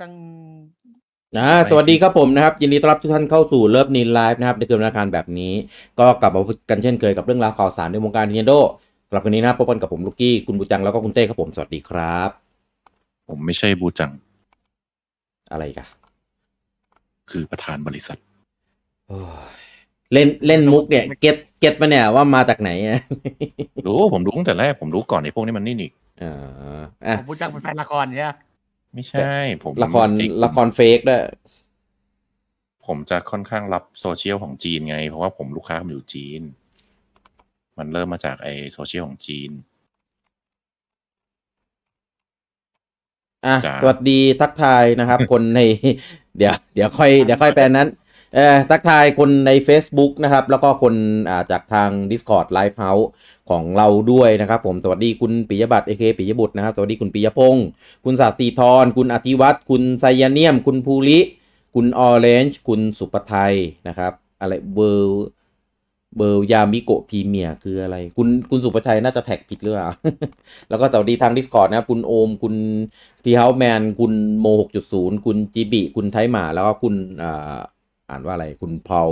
จังนะสวัสดีครับผมนะครับ ยินดีต้อนรับทุกท่านเข้าสู่เลิฟนินไลฟ์นะครับในคืนนาคารแบบนี้ ก็กลับมากันเช่นเคยกับเรื่องราวข่าวสารในวงการ n i น t e n d o สำหรับวันนี้นะพบกันกับผมลูกี้คุณบูจังแล้วก็คุณเต้ครับผมสวัสดีครับ ผมไม่ใช่บูจัง อะไรกะคือประธานบริษัทเล่นเล่นมุกเนี่ย เก็ตเก็ตมาเนี่ยว่ามาจากไหนรู้ผมรู้ตั้งแต่แรกผมรู้ก่อนไอ้พวกนี้มันนี่นี่อ่าผมบูจังเป็นแฟนละครเนี่ยไม่ใช่ ผมละครละครเฟกด้วย ผมจะค่อนข้างรับโซเชียลของจีนไง เพราะว่าผมลูกค้าผมอยู่จีน มันเริ่มมาจากไอโซเชียลของจีน อ่ะสวัสดีทักทายนะครับ คนใน เดี๋ยวเดี๋ยวค่อยเดี๋ยวค่อยแปลนั้นเออทักทายคนใน Facebook นะครับ แล้วก็คนอ่าจากทาง Discord Live House ของเราด้วยนะครับผมสวัสดีคุณปิยบัตรเอเคปิยบุตรนะครับสวัสดีคุณปิยพงศ์คุณศาสตีทรคุณอธิวัตรคุณไซยาเนียม คุณภูริ คุณออเรนจ์คุณสุปไทยนะครับ อะไรเบอร์เบอร์ยามิโกพรีเมียคืออะไรคุณคุณสุประยน่าจะแท็กผิดหรือเปล่าแล้วก็สวัสดีทาง Discord นะครับคุณโอม คุณทีเฮาแมน คุณโม 6.0 คุณจีบิคุณไทหมาแล้วก็คุณอ่าอ่านว่าอะไรคุณเพา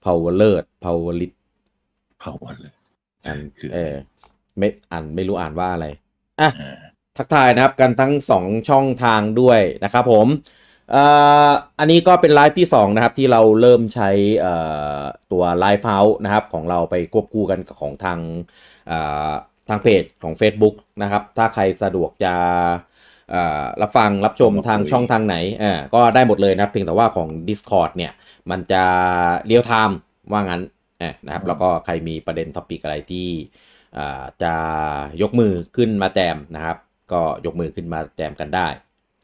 เพาวเลิร์เพาเวอร์ลิศเพาวเลิร์อันคือเออไม่อ่านไม่รู้อ่านว่าอะไรอ่ะทักทายนะครับกันทั้งสองช่องทางด้วยนะครับผมอันนี้ก็เป็นไลฟ์ที่ 2 นะครับที่เราเริ่มใช้ตัวไลฟ์เฮาส์นะครับ ของเราไปควบคู่กันกับของทางทางเพจของ Facebook นะครับ ถ้าใครสะดวกจะรับฟังรับชมทางช่องทางไหน ก็ได้หมดเลยนะครับเพียงแต่ว่าของ Discord เนี่ย มันจะเรียลไทม์ว่างั้นนะครับ แล้วก็ใครมีประเด็นท็อปิกอะไรที่จะยกมือขึ้นมาแจมนะครับ ก็ยกมือขึ้นมาแจมกันได้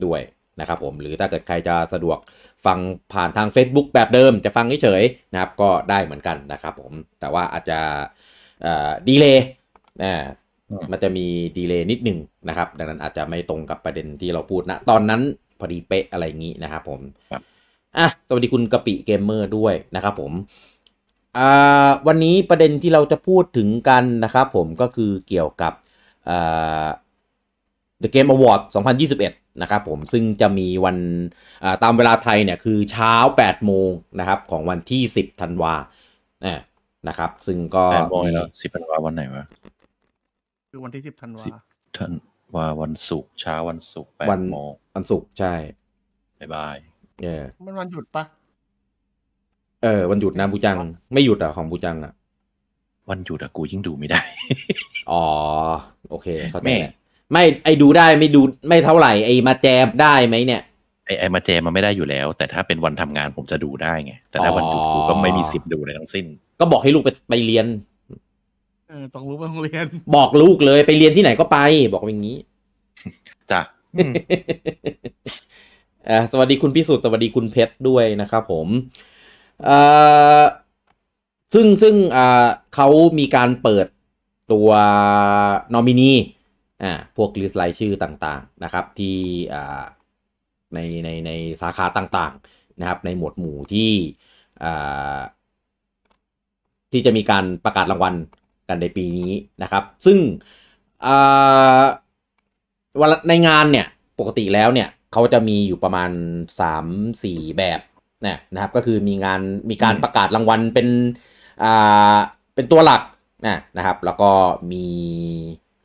ด้วยนะครับผม หรือถ้าเกิดใครจะสะดวกฟังผ่านทาง Facebook แบบเดิมจะฟังเฉยๆนะครับ ก็ได้เหมือนกันนะครับผม แต่ว่าอาจจะดีเลย์นะมันจะมีดีเลย์นิดหนึ่งนะครับ ดังนั้นอาจจะไม่ตรงกับประเด็นที่เราพูดนะตอนนั้นพอดีเป๊ะอะไรอย่างนี้นะครับผมอ่ะ สวัสดีคุณกะปิเกมเมอร์ด้วยนะครับ ผมวันนี้ประเด็นที่เราจะพูดถึงกันนะครับผมก็คือเกี่ยวกับ The Game Award 2021 นะครับผมซึ่งจะมีวันตามเวลาไทยเนี่ยคือเช้า8โมงนะครับของวันที่ 10ธันวา นะครับซึ่งก็แปดโมงแล้วสิบธันวาวันไหนวะคือวันที่สิบธันวา10ธันวาวันศุกร์เช้าวันศุกร์แปดโมงวันศุกร์ใช่บายบายเออมันวันหยุดปะเออวันหยุดนะบูจังไม่หยุดอ่ะของบูจังอ่ะวันหยุดอ่ะกูยิ่งดูไม่ได้อ๋อโอเคเข้าใจไม่ไอดูได้ ไม่ดูไม่เท่าไหร่ไอมาแจมได้ไหมเนี่ยไอไอมาแจมมันไม่ได้อยู่แล้ว แต่ถ้าเป็นวันทำงานผมจะดูได้ไงแต่ถ้าวันหยุดกูก็ไม่มีสิทธิ์ดูเลยทั้งสิ้น ก็บอกให้ลูกไปไปเรียน เออต้องรู้ไปโรงเรียนบอกลูกเลย ไปเรียนที่ไหนก็ไป บอกอย่างนี้จ้ะสวัสดีคุณพิสุทธิ์สวัสดีคุณเพชรด้วยนะครับผมซึ่งซึ่งเขามีการเปิดตัวนอมินีอ่าพวกลิสต์รายชื่อต่างๆนะครับที่อ่าในในในสาขาต่าง ๆนะครับในหมวดหมู่ที่อ่าที่จะมีการประกาศรางวัลกันในปีนี้นะครับ ซึ่งอ่าในงานเนี่ยปกติแล้วเนี่ยเขาจะมีอยู่ประมาณ 3-4 แบบนะนะครับก็คือมีงานมีการประกาศรางวัลเป็นอ่าเป็นตัวหลักนะนะครับ แล้วก็มี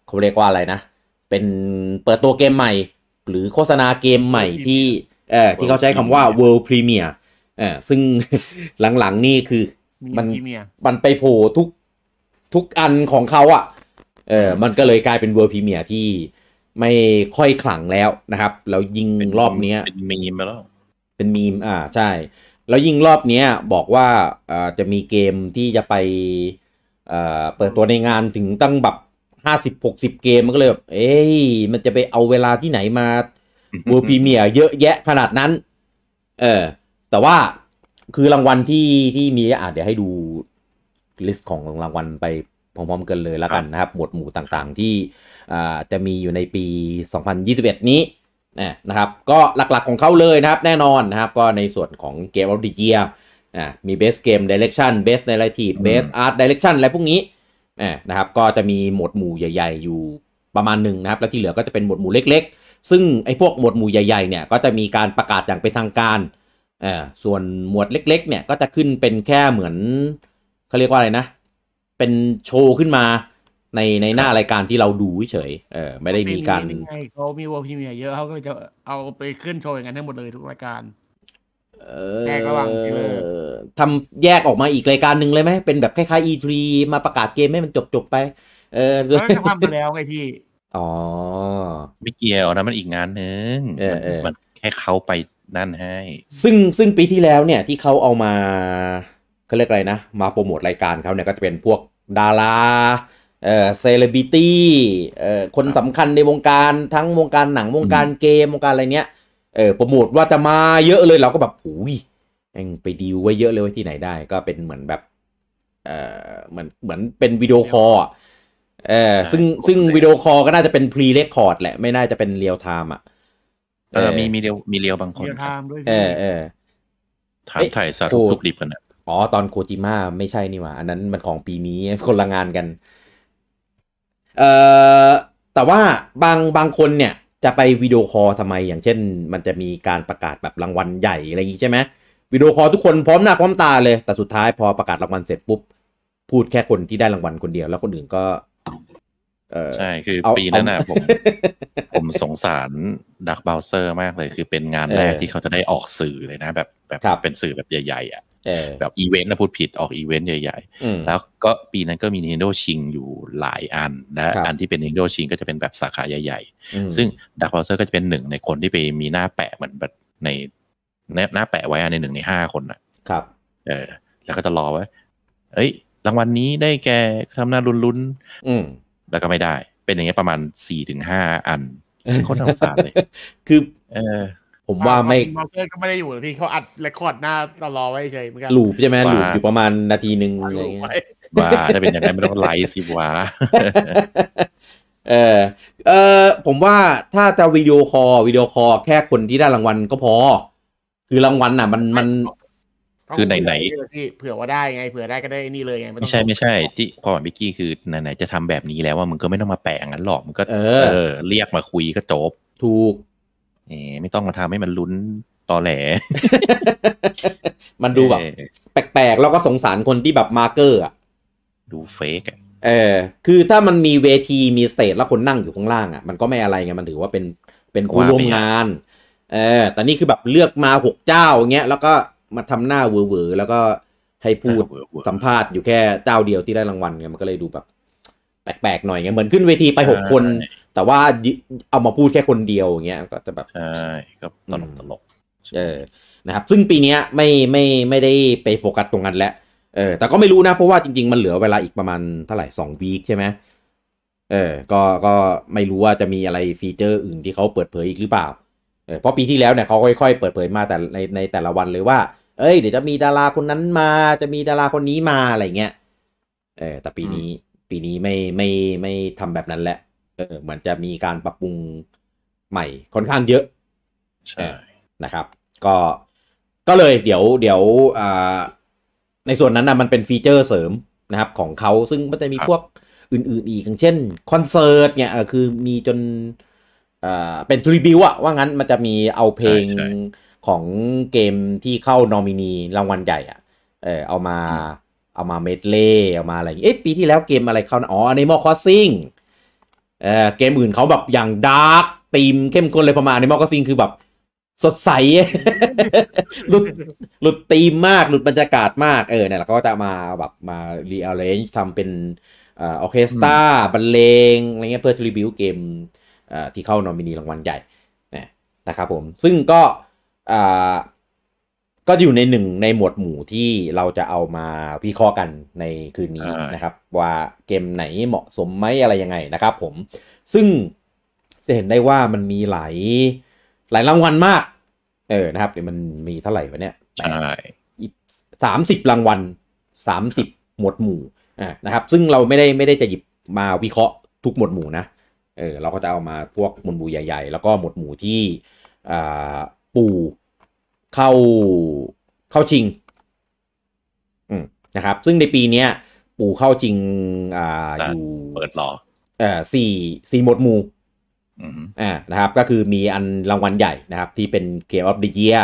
เขาเรียกว่าอะไรนะเป็นเปิดตัวเกมใหม่ หรือโฆษณาเกมใหม่ที่เออที่เขาใช้คำว่า world premiere เออซึ่งหลังๆนี่คือมันมันไปโผล่ทุกทุกอันของเขาอ่ะ เออมันก็เลยกลายเป็นเว l d ์พรีเมียที่ไม่ค่อยขลังแล้วนะครับ แล้วยิงรอบนี้เป็นมีมาแล้วเป็นมีมอ่า ใช่ แล้วยิ่งรอบเนี้ยบอกว่าอ่าจะมีเกมที่จะไปอ่าเปิดตัวในงานถึงตั้งแบบห้าสิบหกสิบเกม มันก็เลยแบบ เอ้ยมันจะไปเอาเวลาที่ไหนมาบูพรีเมียเยอะแยะขนาดนั้น เออ แต่ว่าคือรางวัลที่ ที่มี อ่ะเดี๋ยวให้ดู ลิสต์ของรางวัลไปพร้อมๆ กันเลยแล้วกันนะครับ หมวดหมู่ต่างๆที่ อ่า จะมีอยู่ในปี 2021 นี้นะครับก็หลักๆของเขาเลยนะครับแน่นอนนะครับก็ในส่วนของเกมออฟดิเกียอ่ามีเบสเกมเดเรกชันเบสเนลทีเบสอาร์ตดเรกชันอะไรพวกนี้นะครับก็จะมีหมวดหมู่ใหญ่ ๆ อยู่ประมาณหนึ่งนะครับแล้วที่เหลือก็จะเป็นหมวดหมู่เล็ก ๆ ซึ่งไอ้พวกหมวดหมู่ใหญ่ ๆเนี่ยก็จะมีการประกาศอย่างเป็นทางการอ่าส่วนหมวดเล็กๆเนี่ยก็จะขึ้นเป็นแค่เหมือนเขาเรียกว่าอะไรนะเป็นโชว์ขึ้นมาในในหน้ารายการที่เราดูเฉยเออ ไม่ได้มีการเขามีวอลพิเมียเยอะเขาก็จะเอาไปขึ้นโชว์อย่างนั้นทั้งหมดเลยทุกรายการแยกระหว่างทำแยกออกมาอีกรายการหนึ่งเลยไหมเป็นแบบคล้ายๆ E3 มาประกาศเกมให้มันจบจบไป เออเขาทำไปแล้วไงพี่ อ๋อ ไม่เกี่ยวนะมันอีกงานหนึ่งมันแค่เขาไปนั่นให้ ซึ่งซึ่งปีที่แล้วเนี่ยที่เขาเอามาเขาเรียกอะไรนะมาโปรโมทรายการเขาเนี่ยก็จะเป็นพวกดาราเออเซเลบิตี้เออคนสำคัญในวงการทั้งวงการหนังวงการเกม วงการอะไรเนี้ยเออโปรโมทว่าจะมาเยอะเลยเราก็แบบโอ้ยเองไปดีลไว้เยอะเลยไว้ที่ไหนได้ ก็เป็นเหมือนแบบ เออเหมือนเหมือนเป็นวิดีโอคอลเออซึ่งซึ่งวิดีโอคอลก็น่าจะเป็นพรีเรคคอร์ดแหละไม่น่าจะเป็นเรียลไทม์อ่ะเออมีมีเรียวมีเรียวบางคนเรียไทม์ด้วยออเออถามถ่ายสารทุกดิบกันอ๋อ ตอนโคจิมะไม่ใช่นี่หว่าอันนั้นมันของปีนี้คนละงานกันเอ่อ แต่ว่าบางบางคนเนี่ย จะไปวิดีโอคอลทำไมอย่างเช่น มันจะมีการประกาศแบบรางวัลใหญ่ อะไรอย่างงี้ใช่ไหมวิดีโอคอลทุกคนพร้อมหน้าพร้อมตาเลยแต่สุดท้ายพอประกาศรางวัลเสร็จปุ๊บ พูดแค่คนที่ได้รางวัลคนเดียวแล้วคนอื่นก็ใช่คือปีนั้นนะผมผมสงสารดักเบลเซอร์มากเลย คือเป็นงานแรกที่เขาจะได้ออกสื่อเลยนะ แบบแบบเป็นสื่อแบบใหญ่ๆอ่ะแบบอีเวนต์นะพูดผิดออกอีเวนต์ใหญ่ๆ แล้วก็ปีนั้นก็มี Nintendo ชิงอยู่หลายอัน นะอันที่เป็น Nintendo ชิง ก็จะเป็นแบบสาขาใหญ่ๆ ซึ่งดักเบลเซอร์ก็จะเป็นหนึ่งในคนที่ไปมีหน้าแปะ เหมือนแบบในหน้าแปะไว้ในหนึ่งในห้าคนอ่ะ ครับ เออ แล้วก็จะรอไว้ เอ้ยรางวัลนี้ได้แกทำหน้ารุุนๆแล้วก็ไม่ได้ เป็นอย่างเงี้ยประมาณสี่ถึงห้าอันคนทางสารเลย คือเออผมว่าไม่มาเกอร์ก็ไม่ได้อยู่พี่เขาอัดเรคคอร์ดหน้าตลอไว้เฉยเหมือนกันลูใช่ไหมหลูอยู่ประมาณนาทีหนึ่งอะไรเงี้ยว่าถ้าเป็นอย่างนั้นไม่ต้องไลฟ์สิวาเออเออผมว่าถ้าจะวิดีโอคอลวิดีโอคอลแค่คนที่ได้รางวัลก็พอ คือรางวัลน่ะ มันมันคือไหนไหนเผื่อว่าได้ไง เผื่อได้ก็ได้นี่เลยไงไม่ใช่ไม่ใช่ที่พอบิกกี้คือไหนๆจะทำแบบนี้แล้วว่ามึงก็ไม่ต้องมาแปะงั้นหรอกมึงก็ เออเรียกมาคุยก็จบถูกเอไม่ต้องมาทำให้มันลุ้นตอแหลมันดูแบบ แปลกๆแล้วก็สงสารคนที่แบบมาเกอร์อ่ะดูเฟกเออ คือถ้ามันมีเวทีมีสเตจแล้วคนนั่งอยู่ข้างล่างอ่ะมันก็ไม่อะไรไงมันถือว่าเป็นเป็นผู้ร่วมงาน เออแต่นี่คือแบบเลือกมาหกเจ้าเงี้ย แล้วก็มาทำหน้าเวอร์แล้วก็ให้พูดสัมภาษณ์อยู่แค่เจ้าเดียวที่ได้รางวัลไงมันก็เลยดูแบบแปลกๆหน่อยไงเหมือนขึ้นเวทีไปหกคน แต่ว่าเอามาพูดแค่คนเดียวอย่างเงี้ยก็จะแบบใช่ก็ตลกตลกเออนะครับซึ่งปีนี้ไม่ไม่ไม่ได้ไปโฟกัสตรงนั้นแล้วเออแต่ก็ไม่รู้นะเพราะว่าจริงๆมันเหลือเวลาอีกประมาณเท่าไหร่สองวีคใช่ไหมเออ ก็ก็ไม่รู้ว่าจะมีอะไรฟีเจอร์อื่นที่เขาเปิดเผยอีกหรือเปล่าเออเพราะปีที่แล้วเนี่ยเขาค่อย ๆเปิดเผยมาแต่ในในแต่ละวันเลยว่าเอ้ยเดี๋ยวจะมีดาราคนนั้นมาจะมีดาราคนนี้มาอะไรเงี้ยเออแต่ปีนี้ปีนี้ไม่ไม่ไม่ทำแบบนั้นแหละเออเหมือนจะมีการปรับปรุงใหม่ค่อนข้างเยอะ ใช่ นะครับ ก็ก็เลย เดี๋ยวเดี๋ยวอ่าในส่วนนั้นนะมันเป็นฟีเจอร์เสริมนะครับ ของเขาซึ่งมันจะมีพวกอื่น ๆ อีกอย่างเช่นคอนเสิร์ตเนี่ยคือมีจนเป็นทริบิวอะว่างั้นมันจะมีเอาเพลงของเกมที่เข้านอมินีรางวัลใหญ่อ่ะ เออเอามาเอามาเมดเล่เอามาอะไรอย่างเอ๊ะปีที่แล้วเกมอะไรเข้าอ๋ออันนี้มอคอซิงเออเกมอื่นเขาแบบอย่างดาร์กตีมเข้มข้นเลยประมาณอันนี้มอคอซิงคือแบบสดใส หลุดหลุดตีมมากหลุดบรรยากาศมากเออเนี่ยเราก็จะมาแบบมาเรียลเลนจ์ทำเป็นออเคสตราบรรเลง อะไรเงี้ยเพื่อทรีบิวเกมที่เข้านอมินีรางวัลใหญ่ นะครับผมซึ่งก็ก็อยู่ในหนึ่งในหมวดหมู่ที่เราจะเอามาวิเคราะห์กันในคืนนี้นะครับ ว่าเกมไหนเหมาะสมไหมอะไรยังไงนะครับผมซึ่งจะเห็นได้ว่ามันมีหลาย หลายรางวัลมาก เออนะครับเดี๋ยวมันมีเท่าไหร่วะเนี่ยใช่สามสิบรางวัลสามสิบหมวดหมู่อ่นะครับซึ่งเราไม่ได้ไม่ได้จะหยิบมาวิเคราะห์ทุกหมวดหมู่นะเออเราก็จะเอามาพวกหมวดหมู่ใหญ่ๆ แล้วก็หมวดหมู่ที่อ่าปู่เข้าเข้าชิงอืมนะครับ ซึ่งในปีเนี้ยปู่เข้าจริงอ่าอยู่เปิดต่อเอ่อสี่สี่หมดหมู่อ่านะครับก็คือมีอันรางวัลใหญ่นะครับที่เป็นเกมออฟด h e y e ย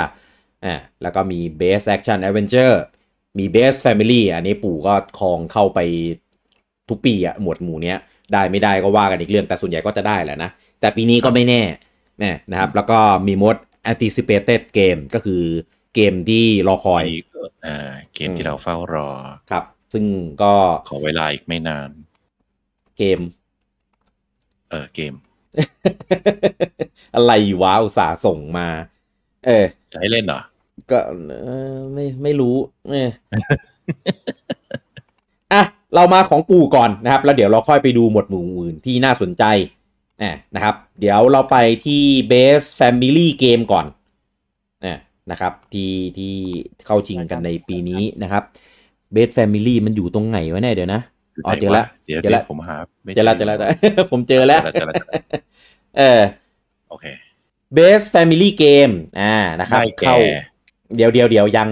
อ่าแล้วก็มีเสแอคชั่นแอดเวนเจอร์มีเบสแฟมิลี่อันนี้ปู่ก็คลองเข้าไปทุกปีอะหมวดหมู่เนี้ยได้ไม่ได้ก็ว่ากันอีกเรื่องแต่ส่วนใหญ่ก็จะได้แหละนะ แต่ปีนี้ก็ไม่แน่แน่นะครับ แล้วก็มีมด anticipated game ก็คือเกมที่รอคอยอ่า เกมที่เราเฝ้ารอครับซึ่งก็ขอเวลาอีกไม่นาน เกม เออเกม อะไรวะอุตส่าห์ส่งมา เออจะให้เล่นเหรอ ก็ไม่ไม่รู้เนี่ยอ่ะเรามาของกูก่อนนะครับแล้วเดี๋ยวเราค่อยไปดูหมวดหมู่อื่นที่น่าสนใจนะครับ เดี๋ยวเราไปที่ Base Family Game ก่อนนี่นะครับ ที่ ที่ เข้าชิงกันในปีนี้นะครับเบสแฟมิลี่มันอยู่ตรงไหนวะเนี่ยเดี๋ยวนะอ๋อเจอแล้วเจอแล้วผมหาเจอแล้วเจอแล้วผมเจอแล้ว เออโอเคเบสแฟมิลี่เกมอ่า นะครับ เข้าเดี๋ยวเดี๋ยวเดี๋ยวยัง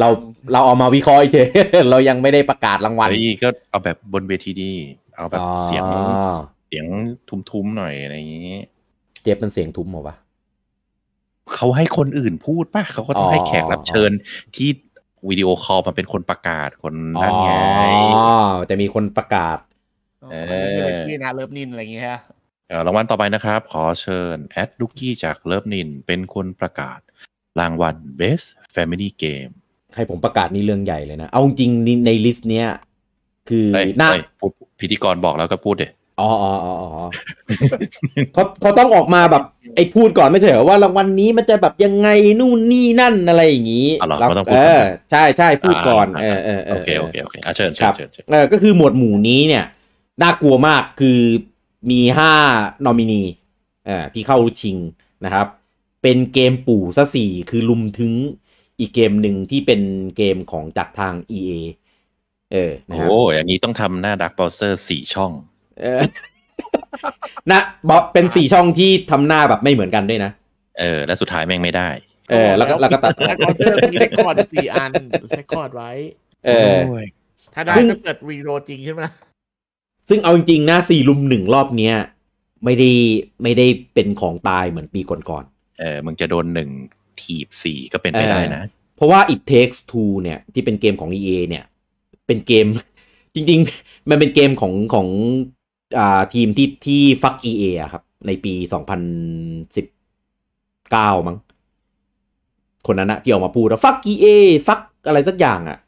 เรา เราเอามาวิเคราะห์เฉยเรายังไม่ได้ประกาศรางวัลก็เอาแบบบนเวทีดีเอาแบบเสียงเสียงทุ้มๆหน่อยอะไรอย่างนี้ เจฟเป็นเสียงทุ้มเหรอวะเขาให้คนอื่นพูดป่ะเขาก็ต้องให้แขกรับเชิญ ที่วิดีโอคอลมาเป็นคนประกาศคนนั่นไง อ๋อ จะมีคนประกาศเออที่นะเลิฟนินอะไรอย่างเงี้ยรางวัลต่อไปนะครับ ขอเชิญแอดลูกี้จากเลิฟนิน เป็นคนประกาศ รางวัล Best Family Game ให้ผมประกาศนี่เรื่องใหญ่เลยนะ เอาจริงในลิสต์เนี้ยคือหน้าพิธีกรบอกแล้วก็พูดเดอ๋ออเขาเขาต้องออกมาแบบไอ้พูดก่อนไม่ใช่เหรอว่ารางวัลนี้มันจะแบบยังไงนู่นนี่นั่นอะไรอย่างนี้เราต้องพูดใช่ใช่พูดก่อนเออเออโอเคโอเคโอเคเชิญครับเออก็คือหมวดหมู่นี้เนี่ยน่ากลัวมากคือมีห้านอมินีเอ่อที่เข้าชิงนะครับ เป็นเกมปู่ซะสี่คือลุมถึงอีกเกมหนึ่งที่เป็นเกมของจากทาง EA เออโอ้อย่างนี้ต้องทำหน้าดักเบราว์เซอร์สี่ช่องนะบ๊อบเป็นสี่ช่องที่ทำหน้าแบบไม่เหมือนกันด้วยนะ เออ และสุดท้ายแม่งไม่ได้ เออ แล้วก็แล้วก็ตัดแล้วก็เมีเรคคอร์ดสี่อันเรคคอร์ดไว้ เออถ้าได้ก็เกิดวีโรจริงใช่ไหมซึ่งเอาจริงๆนะสี่ลุมหนึ่งรอบเนี้ย ไม่ได้ไม่ได้เป็นของตายเหมือนปีก่อนๆเออมึงจะโดนหนึ่งถีบสี่ก็เป็นไปได้นะ เพราะว่า it takes two เนี่ย ที่เป็นเกมของ EA เนี่ยเป็นเกม จริงๆ มันเป็นเกมของของทีมที่ที่ฟักเอเอครับ ในปีสองพันสิบเก้ามั้งคนนั้นนะที่ออกมาพูดว่าฟักเอเอฟักอะไรสักอย่างอ่ะ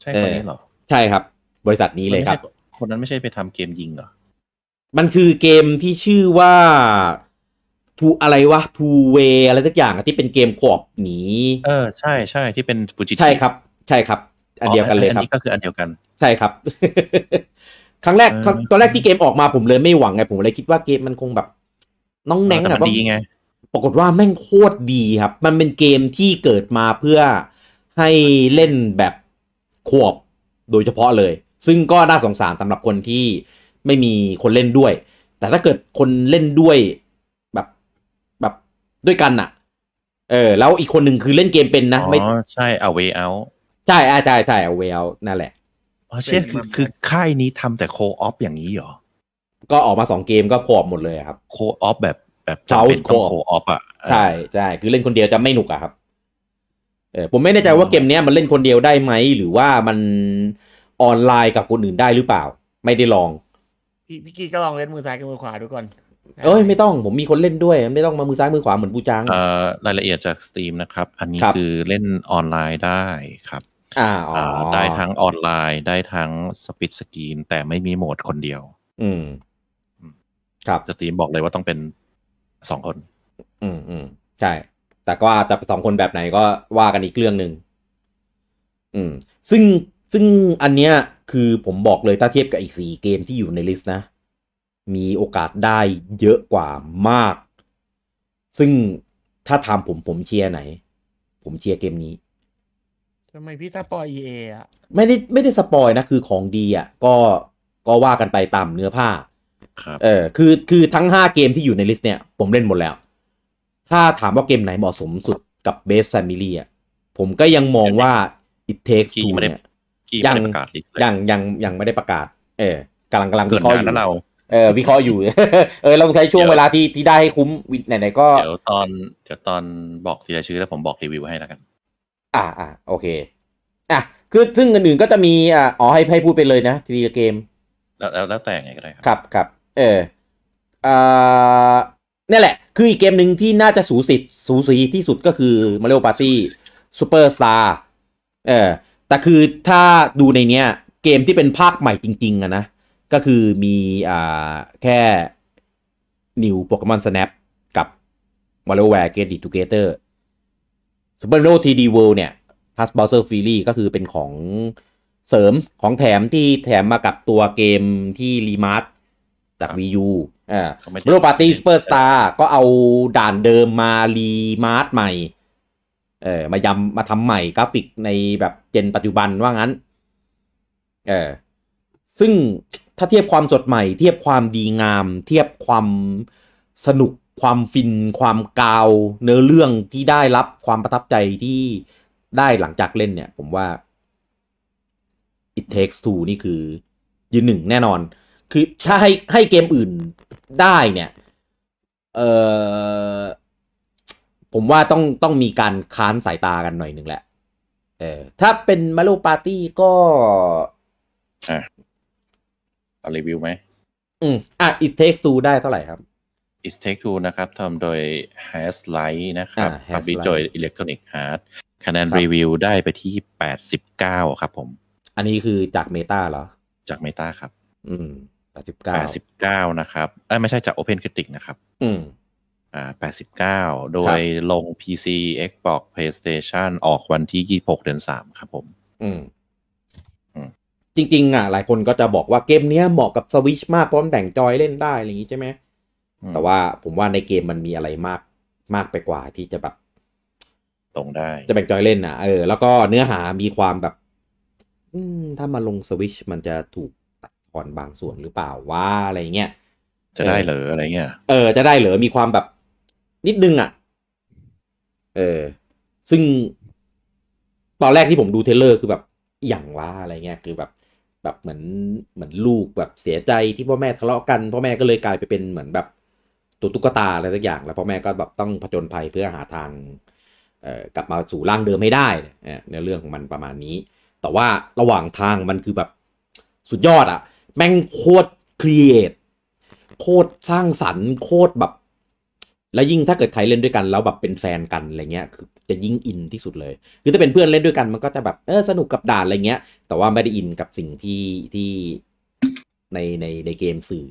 ใช่คนนี้เหรอใช่ครับ บริษัทนี้เลยครับ คนนั้นไม่ใช่ไปทำเกมยิงเหรอมันคือเกมที่ชื่อว่าทูอะไรวะทูเวอะไรสักอย่างที่เป็นเกมขอบหนีเออ ใช่ใช่ที่เป็นฟูจิใช่ครับ ใช่ครับ อันเดียวกันเลยครับ อันนี้ก็คืออันเดียวกัน ใช่ครับครั้งแรกตอนแรกที่เกมออกมาผมเลยไม่หวังไงผมเลยคิดว่าเกมมันคงแบบ น้องแนงแบบดีไง ปรากฏว่าแม่งโคตรดีครับ มันเป็นเกมที่เกิดมาเพื่อให้เล่นแบบขวบโดยเฉพาะเลยซึ่งก็น่าสงสารสำหรับคนที่ไม่มีคนเล่นด้วย แต่ถ้าเกิดคนเล่นด้วยแบบแบบด้วยกันอะเออ แล้วอีกคนหนึ่งคือเล่นเกมเป็นนะไม่ใช่ เอาเวเอาใช่ใช่ใช่เอาเวลอานั่นแหละเช่นอคือค่ายนี้ทำแต่โคออฟ อย่างนี้เหรอ ก็ออกมาสองเกมก็โคออฟหมดเลยครับโคออฟแบบแบบเจ้าโคออฟอ่ะใช่ใช่คือเล่นคนเดียวจะไม่หนุกอะครับ เออผมไม่แน่ใจว่าเกมเนี้ยมันเล่นคนเดียวได้ไหม หรือว่ามันออนไลน์กับคนอื่นได้หรือเปล่า ไม่ได้ลองพี่พี่กี้ก็ลองเล่นมือซ้ายกับมือขวาดูก่อนเอ้ยไม่ต้องผมมีคนเล่นด้วย ไม่ต้องมามือซ้ายมือขวาเหมือนปูจังเอ่อรายละเอียดจากสตรีมนะครับ อันนี้คือเล่นออนไลน์ได้ครับได้ทั้งออนไลน์ได้ทั้งสปิทสกรีนแต่ไม่มีโหมดคนเดียว อืม ครับสตรีมบอกเลยว่าต้องเป็นสองคน อืมอืมใช่แต่ก็อาจจะสองคนแบบไหนก็ว่ากันอีกเรื่องหนึ่งอืม ซึ่งซึ่งอันเนี้ย คือผมบอกเลยถ้าเทียบกับอีกสี่เกมที่อยู่ในลิสต์นะ มีโอกาสได้เยอะกว่ามาก ซึ่งถ้าถามผมผมเชียร์ไหน ผมเชียร์เกมนี้ทำไมพี่สปอยเอเออะไม่ได้ไม่ได้สปอยนะ คือของดีอ่ะก็ก็ว่ากันไปตามเนื้อผ้าครับเออ คือคือทั้งห้าเกมที่อยู่ในลิสต์เนี่ยผมเล่นหมดแล้ว ถ้าถามว่าเกมไหนเหมาะสมสุดกับเบสแฟมิลี่อ่ะผมก็ยังมองว่า it takes two เนี่ยยังยังยังยังไม่ได้ประกาศ เออกำลังกำลังวิเคราะห์อยู่เเออวิเคราะห์อยู่เออ เราใช้ช่วงเวลาที่ที่ได้ให้คุ้มไหนๆก็เดี๋ยวตอนเดี๋ยวตอนบอกทีละชื่อแล้วผมบอกรีวิวให้แล้วกันอ่าอ่าโอเค อ่ะ คือซึ่งอื่นๆก็จะมีอ่าอ๋อให้ให้พูดไปเลยนะ ทีละเกม แล้วแล้วแต่ไงก็ได้ครับครับเอออ่านี่แหละคืออีกเกมหนึ่งที่น่าจะสูสีสูสีที่สุดก็คือ Mario Party Super Star เออแต่คือถ้าดูในเนี้ย เกมที่เป็นภาคใหม่จริง ๆอะนะ ก็คือมีอ่าแค่ New Pokemon Snap กับ Mario Ware Get It Together s u p e ร Hero 3D w ทีดีเนี่ยพส a s t b o w s e ร f ลี่ก็คือเป็นของเสริมของแถมที่แถมมากับตัวเกมที่รีมาร์จากวียูอ่าโรปาร์ตี้ซูเปอร์สตาร์ก็เอาด่านเดิมมารีมาร์ทใหม่ เออมายำมาทำใหม่กราฟิกในแบบเจนปัจจุบันว่างั้นเออซึ่งถ้าเทียบความสดใหม่ เทียบความดีงามเทียบความสนุกความฟินความกาวเนื้อเรื่องที่ได้รับความประทับใจที่ได้หลังจากเล่นเนี่ยผมว่า it takes two นี่คือ ยืนหนึ่งแน่นอน คือถ้าให้ให้เกมอื่นได้เนี่ย เออผมว่าต้องต้องมีการค้านสายตากันหน่อยหนึ่งแหละ เออถ้าเป็นมารูปาร์ตี้ก็อ่ะรีวิวไหมอืมอ่ะ it takes two ได้เท่าไหร่ครับ i s t a k e Two นะครับทำโดย h a s l i g h t นะครับพับบิเล็กทรอนิกส์ฮาร์ดคะแนนรีวิวได้ไปที่แปดสิบเก้าครับผม อันนี้คือจากเมตาเหรอ จากเมตาครับ อืมเก้านะครับเอ้ไม่ใช่จาก Open Critic นะครับ อืมอ่าแปดสิบเก้าโดยลง PC Xbox PlayStation ออกวันที่ี่หกเดือนสามครับผม อืม จริงๆ อ่ะ หลายคนก็จะบอกว่าเกมนี้เหมาะกับสวิชมากเพราะมันแต่งจอยเล่นได้อะไรอย่างงี้ใช่ไหมแต่ว่าผมว่าในเกมมันมีอะไรมากมากไปกว่าที่จะแบบ ตรงได้จะแบ่งจอยเล่นนะเออแล้วก็เนื้อหามีความแบบถ้ามาลงสวิชมันจะถูกตัดตอนบางส่วนหรือเปล่าว่าอะไรเงี้ยจะได้เหรออะไรเงี้ยเออจะได้เหรอมีความแบบ นิดนึง อ่ะ เออซึ่งตอนแรกที่ผมดูเทเลอร์คือแบบอย่างว่าอะไรเงี้ยคือแบบ แบบเหมือนเหมือนลูกแบบเสียใจที่พ่อแม่ทะเลาะกัน พ่อแม่ก็เลยกลายไปเป็นเหมือนแบบตุ๊กตาอะไรสักอย่างแล้วพ่อแม่ก็แบบต้องผจญภัยเพื่อหาทางกลับมาสู่ร่างเดิมไม่ได้ในเรื่องของมันประมาณนี้แต่ว่าระหว่างทางมันคือแบบสุดยอดอะแม่งโคตรครีเอทโคตรสร้างสรรค์โคตรแบบ แล้วยิ่งถ้าเกิดใครเล่นด้วยกัน แล้วแบบเป็นแฟนกันอะไรเงี้ยคือจะยิ่งอินที่สุดเลย คือถ้าเป็นเพื่อนเล่นด้วยกันมันก็จะแบบเออสนุกกับด่านอะไรเงี้ยแต่ว่าไม่ได้อินกับสิ่งที่ที่ในในในเกมสื่อ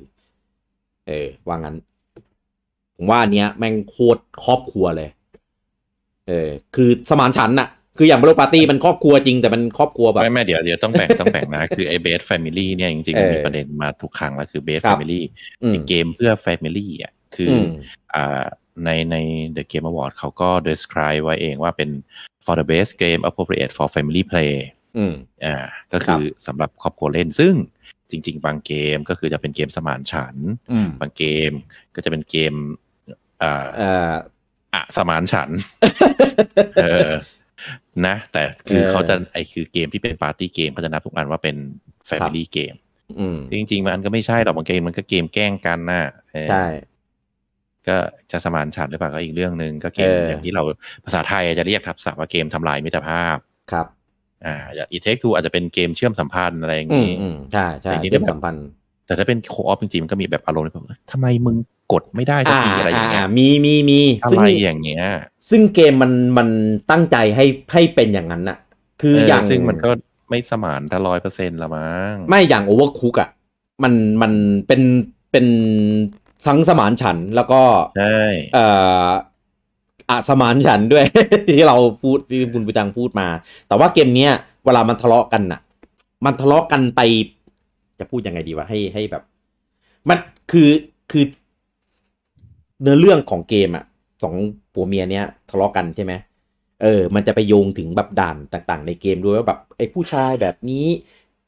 เออว่างั้นผมว่าอันเนี้ยแม่งโคตรครอบครัวเลย เออ คือสมานฉันน่ะ คืออย่างบริปาร์ตี้มันครอบครัวจริง แต่มันครอบครัวแบบไม่ไม่เดี๋ยวเดี๋ยวต้องแบ่งต้องแบ่งนะ คือไอ้เบสแฟมิลี่เนี่ย จริงๆมันมีประเด็นมาทุกครั้งแล้วคือเบสแฟมิลี่เกมเพื่อแฟมิลี่อ่ะคืออ่าในใน The Game Award เขาก็ describe ไว้เองว่าเป็น for the best game appropriate for family play อ่าก็คือสำหรับครอบครัวเล่นซึ่งจริง ๆ บางเกมก็คือจะเป็นเกมสมานฉันบางเกมก็จะเป็นเกมอ่าอ่ะสมานฉันนะ แต่คือเขาจะไอคือเกมที่เป็นปาร์ตี้เกมเขาจะนับทุกอันว่าเป็นแฟมิลี่เกมจริงจริงมันก็ไม่ใช่หรอกบางเกมมันก็เกมแกล้งกันน่ะใช่ ก็จะสมานฉันหรือเปล่าก็อีกเรื่องหนึ่งก็เกมอย่างที่เราภาษาไทย จะเรียกทับศัพท์ว่าเกมทำลายมิตรภาพครับ อ่าอย่างอีเทคทูอาจจะเป็นเกมเชื่อมสัมพันธ์อะไรอย่างนี้ใช่ใช่เชื่อมสัมพันธ์แต่ถ้าเป็นโคออฟจริงๆมันก็มีแบบอารมณ์แบบทำไมมึงกดไม่ได้สักทีอะไรอย่างเงี้ย มีมีมีอะไรอย่างเงี้ย ซึ่งเกมมัน มันตั้งใจให้ ให้เป็นอย่างนั้นน่ะ คืออย่างซึ่งมันก็ไม่สมานถ้าร้อยเปอร์เซ็นต์ละมั้ง ไม่อย่างโอเวอร์คุกอ่ะ มัน มันเป็น เป็นทั้งสมานฉันแล้วก็ ใช่เอ่ออาสมานฉันด้วยที่เราพูดที่คุณปุจังพูดมา แต่ว่าเกมเนี้ย เวลามันทะเลาะกันน่ะ มันทะเลาะกันไป จะพูดยังไงดีวะ ให้ ให้แบบ มันคือ คือเนื้อเรื่องของเกมอะสองผัวเมียเนี้ยทะเลาะกันใช่ไหมเออ มันจะไปโยงถึงแบบด่านต่างๆในเกมด้วยว่าแบบไอ้ผู้ชายแบบนี้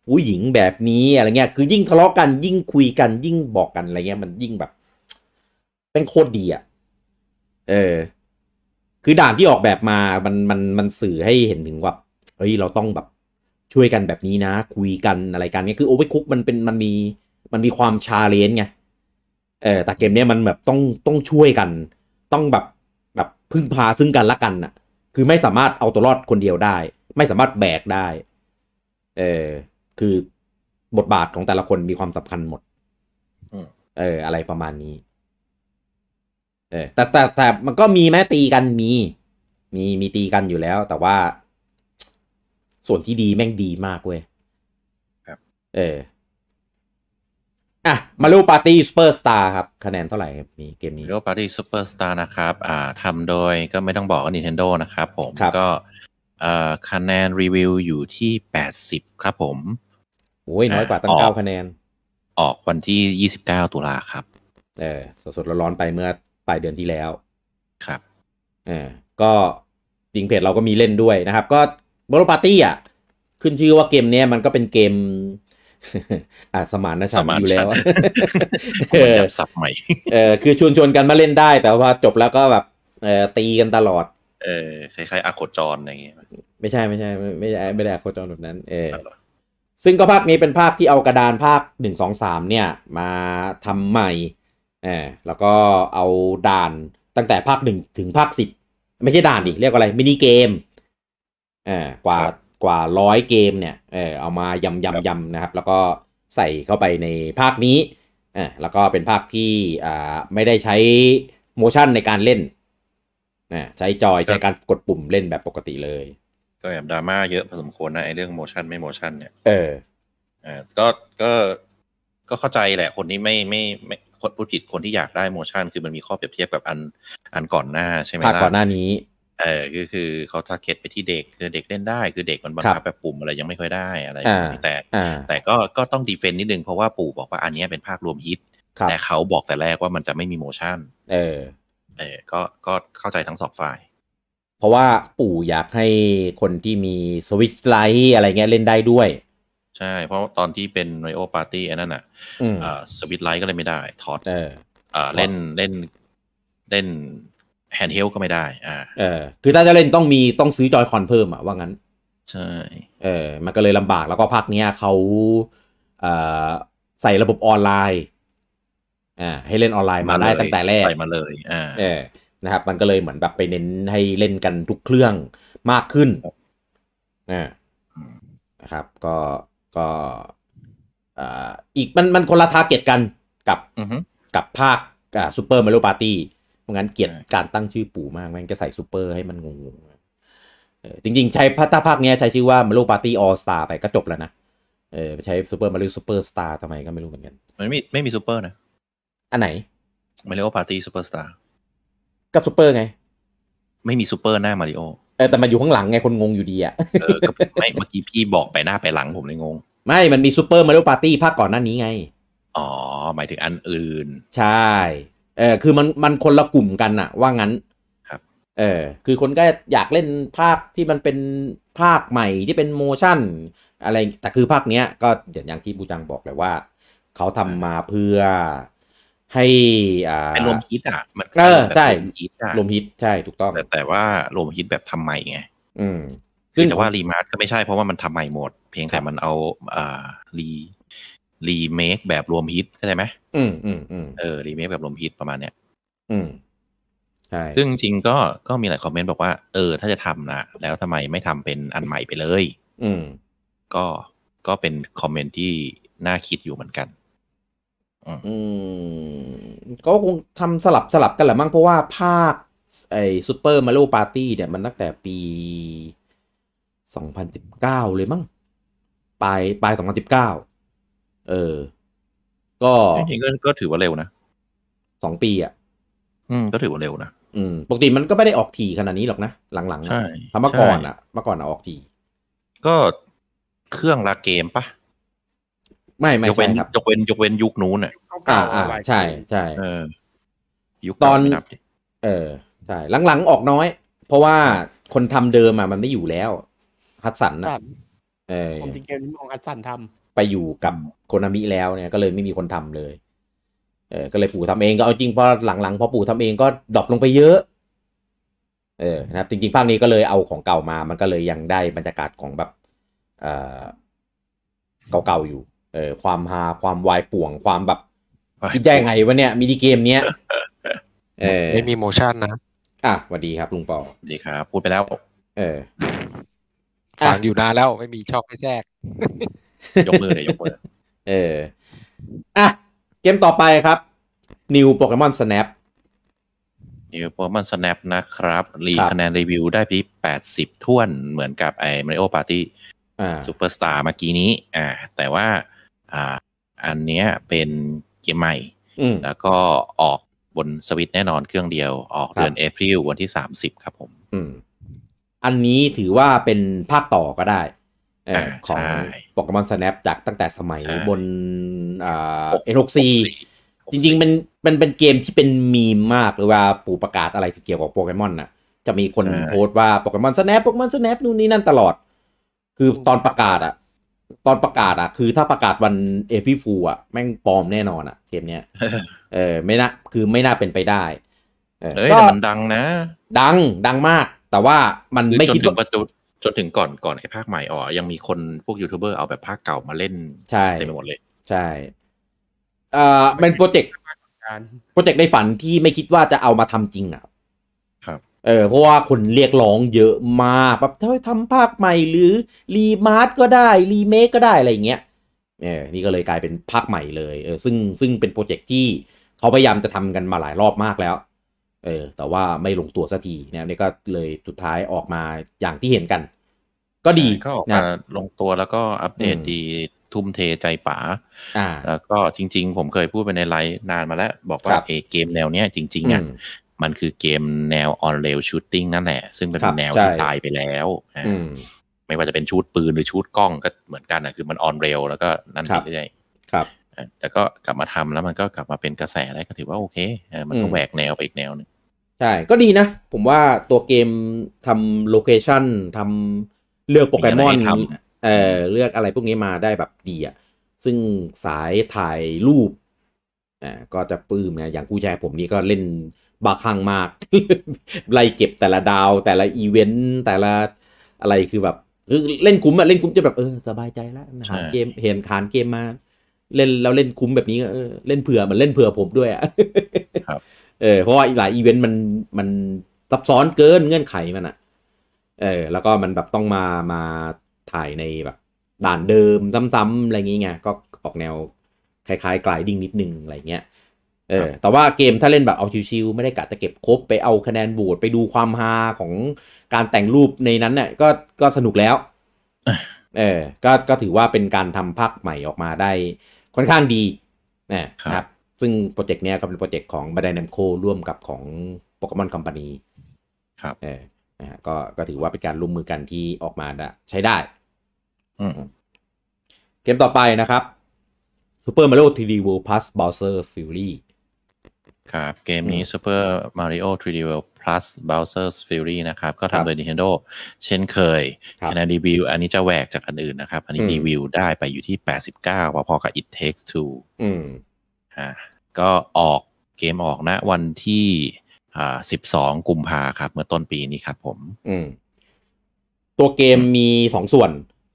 ผู้หญิงแบบนี้ อะไรเงี้ยคือยิ่งทะเลาะกันยิ่งคุยกันยิ่งบอกกันอะไรเงี้ยมันยิ่งแบบ เป็นโคตรดีอะเออคือด่านที่ออกแบบมามันมันมันสื่อให้เห็นถึงว่าเฮ้ยเราต้องแบบช่วยกันแบบนี้นะ คุยกันอะไรกันเนี้ยคือโอเวอร์คุกมันเป็นมันมี มันมีความชาเลนจ์ไงเออแต่เกมเนี้ยมันแบบต้องต้องช่วยกัน ต้องแบบแบบพึ่งพาซึ่งกันและกันอ่ะ คือไม่สามารถเอาตัวรอดคนเดียวได้ ไม่สามารถแบกได้ เออคือบทบาทของแต่ละคนมีความสำคัญหมดเออ อะไรประมาณนี้เออแต่แต่แต่มันก็มีแม้ตีกันมี มีมีตีกันอยู่แล้ว แต่ว่า ส่วนที่ดีแม่งดีมากเว้ยครับ เอออ่ะมารูปาร์ตี้ซูเปอร์สตาร์ครับ คะแนนเท่าไหร่ มีเกมนี้มารูปาร์ตี้ซูเปอร์สตาร์นะครับ อ่าทำโดยก็ไม่ต้องบอกว่า Nintendo นะครับผม ก็อ่อคะแนนรีวิวอยู่ที่ 80 ครับผมโอ้ยน้อยกว่าตั้งเก้าคะแนน ออกวันที่ 29 ตุลาครับเออสดๆร้อนๆไปเมื่อปลายเดือนที่แล้วครับเออก็ยิงเพจเราก็มีเล่นด้วยนะครับ ก็มารูปาร์ตี้อ่ะ ขึ้นชื่อว่าเกมนี้มันก็เป็นเกมอ่าสมานนะมานอยู่แล้วเออสับใหม่ เออคือชวนชวนกันมาเล่นได้แต่ว่าจบแล้วก็แบบ เออตีกันตลอด เออคล้ายๆอโคจรอะไรอย่างเงี้ย ไม่ใช่ไม่ใช่ไม่ ไม่ได้อโคจรแบบนั้น เออซึ่งก็ภาคนี้เป็นภาคที่เอากระดานภาคหนึ่งสองสามเนี่ย มาทำใหม่ เออแล้วก็เอาด่านตั้งแต่ภาคหนึ่งถึงภาคสิบไม่ใช่ด่านดิ เรียกว่าอะไรมินิเกมอ่กว่ากว่าร้อยเกมเนี่ย เออเอามายำยำยำนะครับ แล้วก็ใส่เข้าไปในภาคนี้อ่าแล้วก็เป็นภาคที่อ่าไม่ได้ใช้โมชั่นในการเล่นนะใช้จอยใช้การกดปุ่มเล่นแบบปกติเลย ก็แอบดราม่าเยอะพอสมควรนะ ไอ้เรื่องโมชั่นไม่โมชั่นเนี่ยเอออ่าก็ก็ก็เข้าใจแหละคนนี้ไม่ไม่ไม่คนผู้ผิดคนที่อยากได้โมชั่นคือมันมีข้อเปรียบเทียบกับอันอันก่อนหน้าใช่ไหมภาคก่อนหน้านี้เออคือคือเขาทาร์เก็ตไปที่เด็กคือเด็กเล่นได้คือเด็กมันบังคับแบบปุ่มอะไรยังไม่ค่อยได้อะไรแต่แต่ก็ก็ต้องดีเฟนต์นิดนึงเพราะว่าปู่บอกว่าอันนี้เป็นภาครวมฮิตแต่เขาบอกแต่แรกว่ามันจะไม่มีโมชั่น เออ เออก็ก็เข้าใจทั้งสองฝ่ายเพราะว่าปู่อยากให้คนที่มีสวิตช์ไลท์อะไรเงี้ยเล่นได้ด้วย ใช่ เพราะตอนที่เป็นไนโอปาร์ตี้อันนั้นอ่ะสวิตช์ไลท์ก็เลยไม่ได้ถอดเออเล่นเล่นเล่นแฮนด์เฮลก็ไม่ได้ อ่า เออ คือถ้าจะเล่นต้องมีต้องซื้อจอยคอนเพิ่มอะว่างั้น ใช่ เออ มันก็เลยลำบากแล้วก็พักเนี้ยเขาเอ่อ ใส่ระบบออนไลน์ อ่า ให้เล่นออนไลน์มาได้ตั้งแต่แรกใส่มาเลย อ่าเออ นะครับ มันก็เลยเหมือนแบบไปเน้นให้เล่นกันทุกเครื่องมากขึ้นอ่านะครับ ก็ ก็อ่าอีกมันมันคนละทาร์เก็ตกันกับกับภาคอ่าซูเปอร์มาริโอปาร์ตี้ราะงั้นเกลียดการตั้งชื่อปู่มากแม่งจะใส่ซูเปอร์ให้มันงงจริงๆ ใช้พัตตาภาคเนี้ยใช้ชื่อว่ามารูปาร์ตี้ออสตาไปก็จบแล้วนะเออใช้ซูเปอร์มารูซูเปอร์สตาร์ทำไมก็ไม่รู้เหมือนกันไม่มีไม่มีซูเปอร์นะ อันไหนมาริโอปาร์ตี้ซูเปอร์สตาร์ก็ซูเปอร์ไง ไม่มีซูเปอร์หน้ามาริโอเออ แต่มันอยู่ข้างหลังไงคนงงอยู่ดีอ่ะเออไม่เมื่อกี้พี่บอกไปหน้าไปหลังผมเลยงงไม่มันมีซูเปอร์มารูปาร์ตี้ภาคก่อนหน้านี้ไงอ๋อหมายถึงอันอื่น ใช่เออคือมันมันคนละกลุ่มกันอะว่างั้นครับ เออ คือคนก็อยากเล่นภาคที่มันเป็นภาคใหม่ที่เป็นโมชั่น อะไรแต่คือภาคเนี้ยก็อย่างที่บูจังบอกเลยว่า เขาทำมาเพื่อให้อ่าลมฮิตอ่ะ มันเออใช่ลมฮิตลมฮิตใช่ถูกต้องแต่แต่ว่าลมฮิตแบบทำหม่ไงอืมซึ่งแต่ว่ารีมาร์ก็ไม่ใช่เพราะว่ามันทำหม่หมด เพียงแต่มันเอา อ่ารีรีเมคแบบรวมฮิตเข้าใจไหมอืมอืมอืมเออรีเมคแบบรวมฮิตประมาณเนี้ย อืมใช่ซึ่งจริงก็ก็มีหลายคอมเมนต์บอกว่าเออ ถ้าจะทำนะ แล้วทำไมไม่ทำเป็นอันใหม่ไปเลย อืมก็ก็เป็นคอมเมนต์ที่น่าคิดอยู่เหมือนกัน อืมก็คงทำสลับสลับกันแหละมั้งเพราะว่าภาคไอ้ซูเปอร์ มาริโอปาร์ตี้เนี่ยมันตั้งแต่ปีสองพันสิบเก้าเลยมั้งปลายปลายสสองพันิบเก้าเออ ก็จริงก็ถือว่าเร็วนะสองปีอ่ะก็ถือว่าเร็วนะอืม ปกติมันก็ไม่ได้ออกทีขนาดนี้หรอกนะ หลังๆใช่ทำมาก่อนอ่ะมาก่อนอ่ะออกที ก็เครื่องละเกมปะ ไม่ไม่ใช่ครับยกเว้นยกเว้นยุคนู้นอ่ะอ่าอ่าใช่ใช่เออยุคตอนเออใช่หลังๆออกน้อย เพราะว่าคนทำเดิมมามันไม่อยู่แล้ว ฮัตสันนะเออผมจริงๆมองฮัตสันทำไปอยู่กับโคนามิแล้วเนี่ยก็เลยไม่มีคนทำเลย เออก็เลยปู่ทำเองก็เอาจริงพอหลังๆพอปู่ทำเองก็ดรอปลงไปเยอะ เออ นะ จริงๆ ภาคนี้ก็เลยเอาของเก่ามา มันก็เลยยังได้บรรยากาศของแบบ เออเก่าๆอยู่ เออ ความฮาความวายป่วงความแบบคิดได้ไงวะเนี่ย มีดีเกมเนี้ย เออไม่มีโมชั่นนะ อ่ะสวัสดีครับลุงปอสวัสดีครับพูดไปแล้ว เออฟังอยู่นานแล้วไม่มีช่องให้แทรกยกือเลยยกมือ เอออ่ะ เกมต่อไปครับ New Pokemon Snap นิวโปมันสแนปนะครับ รีคะแนนรีวิวได้พี่แปดสิบท่วน เหมือนกับไอ้มาริโอปาร์ตี้ซูเปอร์สตาร์เมื่อกี้นี้ อ่าแต่ว่า อ่าอันเนี้ยเป็นเกมใหม่ แล้วก็ออกบนสวิตแน่นอนเครื่องเดียวออกเดือนเอพริลวันที่สามสิบครับผมอันนี้ถือว่าเป็นภาคต่อก็ได้ของโปเกมอนสแนปจากตั้งแต่สมัยบนเอ็นหกซีจริงๆมันมันเป็นเกมที่เป็นมีมมากหรือว่าปู่ประกาศอะไรเกี่ยวกับโปเกมอนน่ะจะมีคนโพสต์ว่าโปเกมอนสแนปโปเกมอนสแนปนู่นนี่นั่นตลอด คือตอนประกาศอ่ะ ตอนประกาศอ่ะ คือถ้าประกาศวันเอพิฟูอ่ะแม่งปลอมแน่นอนอ่ะเกมเนี้ยเออไม่น่าคือไม่น่าเป็นไปได้ เอ้ยแต่มันดังนะ ดังดังมาก แต่ว่ามันไม่คิดว่าจนถึงก่อนก่อนไอ้ภาคใหม่อ๋อยังมีคนพวกยูทูบเบอร์เอาแบบภาคเก่ามาเล่น ใช่เต็มไปหมดเลยใช่เอ่อเป็นโปรเจกต์โปรเจกต์ในฝันที่ไม่คิดว่าจะเอามาทำจริงอ่ะ ครับ เออเพราะว่าคนเรียกร้องเยอะมาแบบถ้าทำภาคใหม่หรือ รีมาร์ทก็ได้ รีเมคก็ได้ อะไรอย่างเงี้ยเนี่ยนี่ก็เลยกลายเป็นภาคใหม่เลยเออซึ่งซึ่งเป็นโปรเจกต์ที่เขาพยายามจะทำกันมาหลายรอบมากแล้วเออ แต่ว่าไม่ลงตัวสักทีนะนี่ก็เลยสุดท้ายออกมาอย่างที่เห็นกัน ก็ดีก็ออกมาลงตัวแล้วก็อัปเดตดีทุ่มเทใจป๋าแล้วก็จริงๆ ผมเคยพูดไปในไลฟ์นานมาแล้วบอกว่าเอเกมแนวเนี้ยจริง ๆอ่ะมันคือเกมแนวออนเรลชูตติ้งนั่นแหละซึ่งเป็นแนวที่ตายไปแล้วไม่ว่าจะเป็นชุดปืนหรือชุดกล้องก็เหมือนกันนะคือมันออนเรลแล้วก็นั่นเองครับแต่ก็กลับมาทำแล้วมันก็กลับมาเป็นกระแสได้ก็ถือว่าโอเค มันก็แหวกแนวไปอีกแนวหนึ่งใช่ ก็ดีนะ ผมว่าตัวเกมทำโลเคชั่นทำเลือกโปเกมอนเออเลือกอะไรพวกนี้มาได้แบบดีอ่ะ ซึ่งสายถ่ายรูปอก็จะปลื้มนะ อย่างคู่แชร์ผมนี่ก็เล่นบาคลังมาก ไล่เก็บแต่ละดาวแต่ละอีเวนต์ แต่ละอะไรคือแบบคือเล่นคุ้มอะเล่นคุ้มจะแบบเออ สบายใจแล้วหาเกมเห็นขานเกมมาเล่นแล้วเล่นคุ้มแบบนี้เล่นเผื่อมันเล่นเผื่อผมด้วยอ่ะครับเออเพราะว่าหลายอีเวนต์มันมันซับซ้อนเกินเงื่อนไขมันอ่ะเออ แล้วก็มันแบบต้องมามาถ่ายในแบบ ด่านเดิม ซ้ำๆอะไรอย่างเงี้ยก็ออกแนวคล้ายๆกลายดิ้งนิดนึงอะไรเงี้ยเออ แต่ว่าเกมถ้าเล่นแบบเอาชิวๆไม่ได้กะจะเก็บครบไปเอาคะแนนบูดไปดูความฮาของการแต่งรูปในนั้นเนี่ยก็ก็สนุกแล้วเออก็ก็ถือว่าเป็นการทำภาคใหม่ออกมาได้ค่อนข้างดี นะครับ ซึ่งโปรเจกต์เนี้ยก็เป็นโปรเจกต์ของบันไดนัมโคร่วมกับของโปเกมอนคอมพานีครับเออนะฮะก็ก็ถือว่าเป็นการร่วมมือกันที่ออกมาใช้ได้ เกมต่อไปนะครับ Super Mario 3D World Plus Bowser Fury ครับเกมนี้ Super Mario 3D World Plus Browser Fury นะครับ ก็ทำโดย Nintendo เช่นเคยคะแนนรีวิวอันนี้จะแหวกจากอันอื่นนะครับ อันนี้รีวิวได้ไปอยู่ที่ 89พอๆกับ It Takes Two อืมฮะก็ออกเกมออกนะวันที่อ่า12 กุมภาครับเมื่อต้นปีนี้ครับผมอืมตัวเกมมีสองส่วน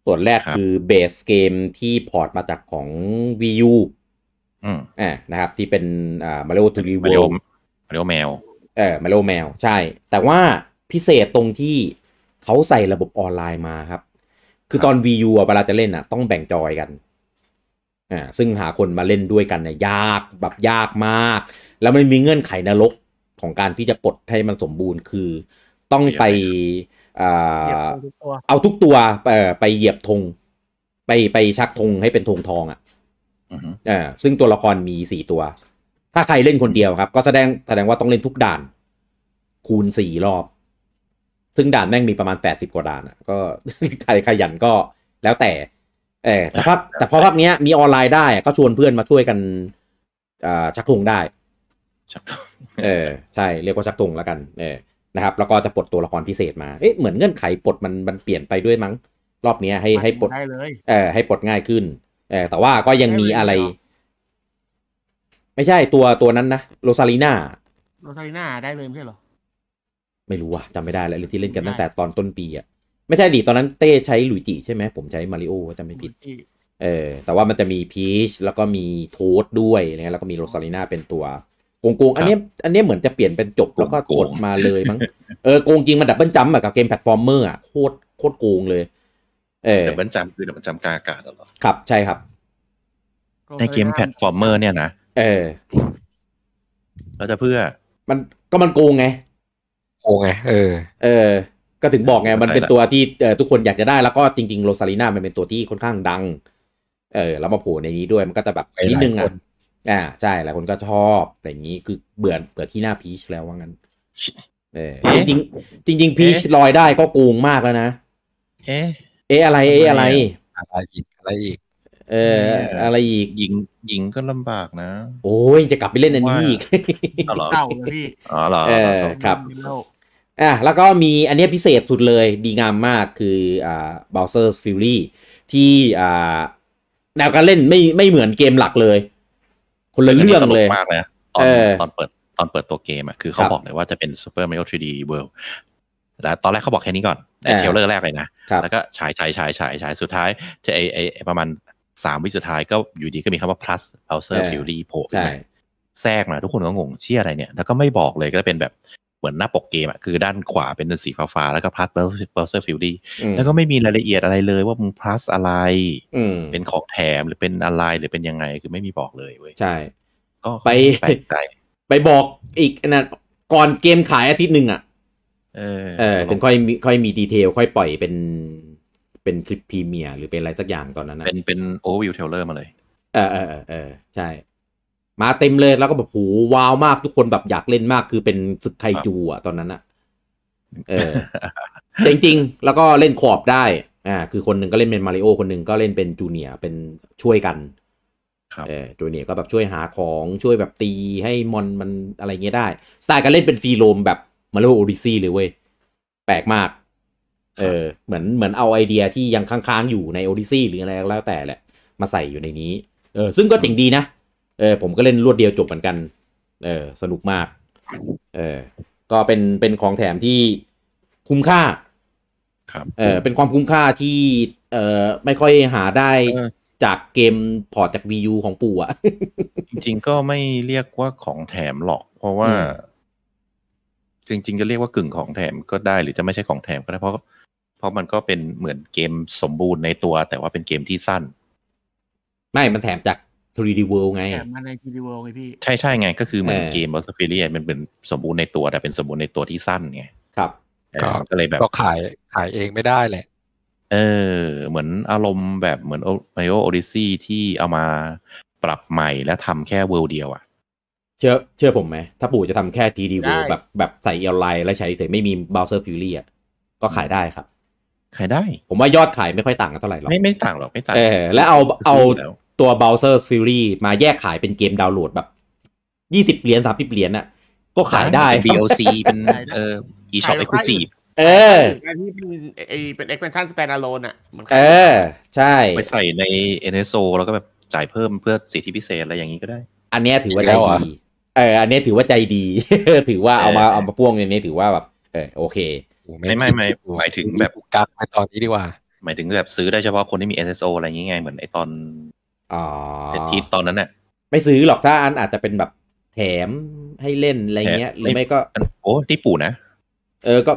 ส่วนแรกคือเบสเกมที่พอร์ตมาจากของ Wii U อ่า นะครับที่เป็นอ่ามาริโอทูรีเวิลมาริโอแมวเออมาโลแมว ใช่ แต่ว่าพิเศษตรงที่เขาใส่ระบบออนไลน์มาครับ คือตอน VU เวลาจะเล่นอ่ะ ต้องแบ่งจอยกันอ่าซึ่งหาคนมาเล่นด้วยกันเนี่ยยากแบบยากมาก แล้วมันมีเงื่อนไขนรกของการที่จะปลดให้มันสมบูรณ์คือต้องไปเอาทุกตัวไปเหยียบธงไปไปชักธงให้เป็นธงทอง อ่ะอ่าซึ่งตัวละครมีสี่ตัวถ้าใครเล่นคนเดียวครับก็แสดงแสดงว่าต้องเล่นทุกด่าน คูณสี่รอบ ซึ่งด่านแม่งมีประมาณแปดสิบกว่าด่านะก็ ใครขยันก็แล้วแต่ เออแต่ภาพแต่พอภาคเนี้ยมีออนไลน์ได้ก็ชวนเพื่อนมาช่วยกันชักธงได้ชักเออใช่ เรียกว่าชักธงแล้วกัน เออ นะครับ แล้วก็จะปลดตัวละครพิเศษมาเอ๊ะเหมือนเงื่อนไขปลดมันมันเปลี่ยนไปด้วยมั้ง รอบเนี้ยให้ให้ปลดเออให้ปลดง่ายขึ้นเออแต่ว่าก็ยังมีอะไรไม่ใช่ตัวตัวนั้นนะโรซาลีนาโรซาลีนาได้เลยไม่ใช่หรอ ไม่รู้อะจำไม่ได้แล้วที่เล่นกันตั้งแต่ตอนต้นปีอะไม่ใช่ดิตอนนั้นเต้ใช้หลุยจิใช่ไหมผมใช้มาริโอจำไม่ผิด เออ แต่ว่ามันจะมีพีชแล้วก็มีโทสด้วยนะแล้วก็มีโรซาลีนาเป็นตัวโกงโกงอันนี้ อันนี้เหมือนจะเปลี่ยนเป็นจบแล้วก็กดมาเลยมั้งเออโกงจริงมันดับเบิลจัมป์กับเกมแพลตฟอร์มเมอร์อะโคตรโคตรโกงเลย เออดับเบิลจัมป์คือดับเบิลจัมป์กาากาศหรอครับใช่ครับในเกมแพลตฟอร์มเมอร์เนี่ยนะเออเราจะเพื่อ มันก็มันโกงไงโกงไงเออ เออ ก็ถึงบอกไง มันเป็นตัวที่เอทุกคนอยากจะได้แล้วก็จริงๆโรซาลีน่ามันเป็นตัวที่ค่อนข้างดัง เออ แล้วมาโผล่ในนี้ด้วยมันก็จะแบบนิดนึงอ่ะอ่าใช่หลายคนก็ชอบอย่างนี้คือเบื่อเบื่อขี้หน้าพีชแล้วว่างั้นเออจริงจริงจริงพีชลอยได้ก็โกงมากแล้วนะ เอ๊ะ เอ๊ะอะไร เอ๊ะอะไร อะไรอีกอะไรอีกเอออะไรอีกหญิงหญิงก็ลำบากนะ โอ้ย จะกลับไปเล่นอันนี้อีกเหรอเลยพี่อ๋อเหรอเออครับอ่ะแล้วก็มีอันนี้พิเศษสุดเลยดีงามมากคืออ่า Bowser's Fury ที่อ่าแนวการเล่นไม่ไม่เหมือนเกมหลักเลย คนละเรื่องเลยมากตอนตอนเปิดตอนเปิดตัวเกมอะคือเขาบอกเลยว่าจะเป็น Super Mario 3D World แล้วตอนแรกเขาบอกแค่นี้ก่อนในเทเลอร์แรกเลยนะ แล้วก็ฉายฉายฉายฉายฉายสุดท้ายจะไอไอประมาณสามวิสุดท้ายก็อยู่ดีก็มีคำว่า plus browser fury โผล่ขึ้นมาแทรกมาทุกคนก็งงเชี่ยอะไรเนี่ยแล้วก็ไม่บอกเลยก็เป็นแบบเหมือนหน้าปกเกมอะคือด้านขวาเป็นสีฟ้าๆแล้วก็ plus browser fury แล้วก็ไม่มีรายละเอียดอะไรเลยว่ามึง plus อะไรเป็นของแถมหรือเป็นอะไร หรือเป็นยังไงคือไม่มีบอกเลยเว้ยใช่ ก็ไป ไปบอกอีกนะก่อนเกมขายอาทิตย์หนึ่งอะเออถึงค่อยมีค่อยมีดีเทลค่อยปล่อยเป็นเป็นคลิปพรีเมียร์หรือเป็นอะไรสักอย่างตอนนั้นนะเป็นเป็นโอเวอร์วิวเทเลอร์มาเลยเออเออเออใช่ มาเต็มเลย แล้วก็แบบโหว้าวมากทุกคนแบบอยากเล่นมากคือเป็นสึกไคจูอะตอนนั้นอะเออจริงจริงแล้วก็เล่นขอบได้อ่าคือคนหนึ่งก็เล่นเป็นมาริโอ คนหนึ่งก็เล่นเป็นจูเนียเป็นช่วยกันเออจูเนียก็แบบช่วยหาของช่วยแบบตีให้มอนมันอะไรเงี้ยได้สไตล์การเล่นเป็นฟรีโรมแบบมาริโอโอดิซี่เลยเว้ยแปลกมากเออเหมือนเหมือนเอาไอเดียที่ยังค้างๆ อยู่ในโอดิซี่หรืออะไรก็แล้วแต่แหละมาใส่อยู่ในนี้ เออซึ่งก็เจ๋งดีนะเออผมก็เล่นรวดเดียวจบเหมือนกัน เออสนุกมากเออก็เป็นเป็นของแถมที่คุ้มค่า ครับ เออเป็นความคุ้มค่าที่เออไม่ค่อยหาได้จากเกมพอร์ตจากวีูของปู่อะจริงๆ ก็ไม่เรียกว่าของแถมหรอก เพราะว่า จริงๆ จะเรียกว่ากึ่งของแถมก็ได้หรือจะไม่ใช่ของแถมก็ได้เพราะพราะมันก็เป็นเหมือนเกมสมบูรณ์ในตัว แต่ว่าเป็นเกมที่สั้น ไม่ มันแถมจาก 3D World ไงแถมมาใน 3D World ไงพี่ใช่ใช่ไง ก็คือเหมือนเกมบ o s t e x ี e r i มันเป็นสมบูรณ์ในตัว แต่เป็นสมบูรณ์ในตัวที่สั้นไงครับ ก็เลยแบบก็ขายขายเองไม่ได้แหละ เออ เหมือนอารมณ์แบบเหมือน m a r โ o โอดิ s e y ที่เอามาปรับใหม่และทำแค่เวิลด์เดียวอะเชื่อเชื่อผมไหมถ้าปู่จะทำแค่ 3D World แบบแบบใส่ออนไลน์และใช้เฉยไม่มี Bowser Fury ก็ขายได้ครับขายได้ ผมว่ายอดขายไม่ค่อยต่างกันเท่าไหร่หรอก ไม่ไม่ต่างหรอกไม่ต่างเออแล้วเอาเอาตัว Bowser Fury มาแยกขายเป็นเกมดาวน์โหลดแบบยี่สิบเหรียญสามสิบเหรียญน่ะ ก็ขายได้ BOC เป็นเอออปเอ็ Exclusive เออที่เป็นเอเป็น expansion standalone อ่ะเออใช่ไปใส่ใน NSO แล้วก็แบบจ่ายเพิ่มเพื่อสิทธิพิเศษอะไรอย่างนี้ก็ได้ อันนี้ถือว่าใจดีเอออันนี้ถือว่าใจดีถือว่าเอามาเอามาพ่วงอันนี้ถือว่าแบบเออโอเคไม่ ไม่ ไม่หมายถึงแบบกักในตอนนี้ดีกว่า หมายถึงแบบซื้อได้เฉพาะคนที่มี SSO อะไรอย่างเงี้ยเหมือนไอตอนเป็นทีตอนนั้นเนี่ยไม่ซื้อหรอกถ้าอันอาจจะเป็นแบบแถมให้เล่นอะไรเงี้ย หรือไม่ก็โอ้ที่ปู่นะ เออก็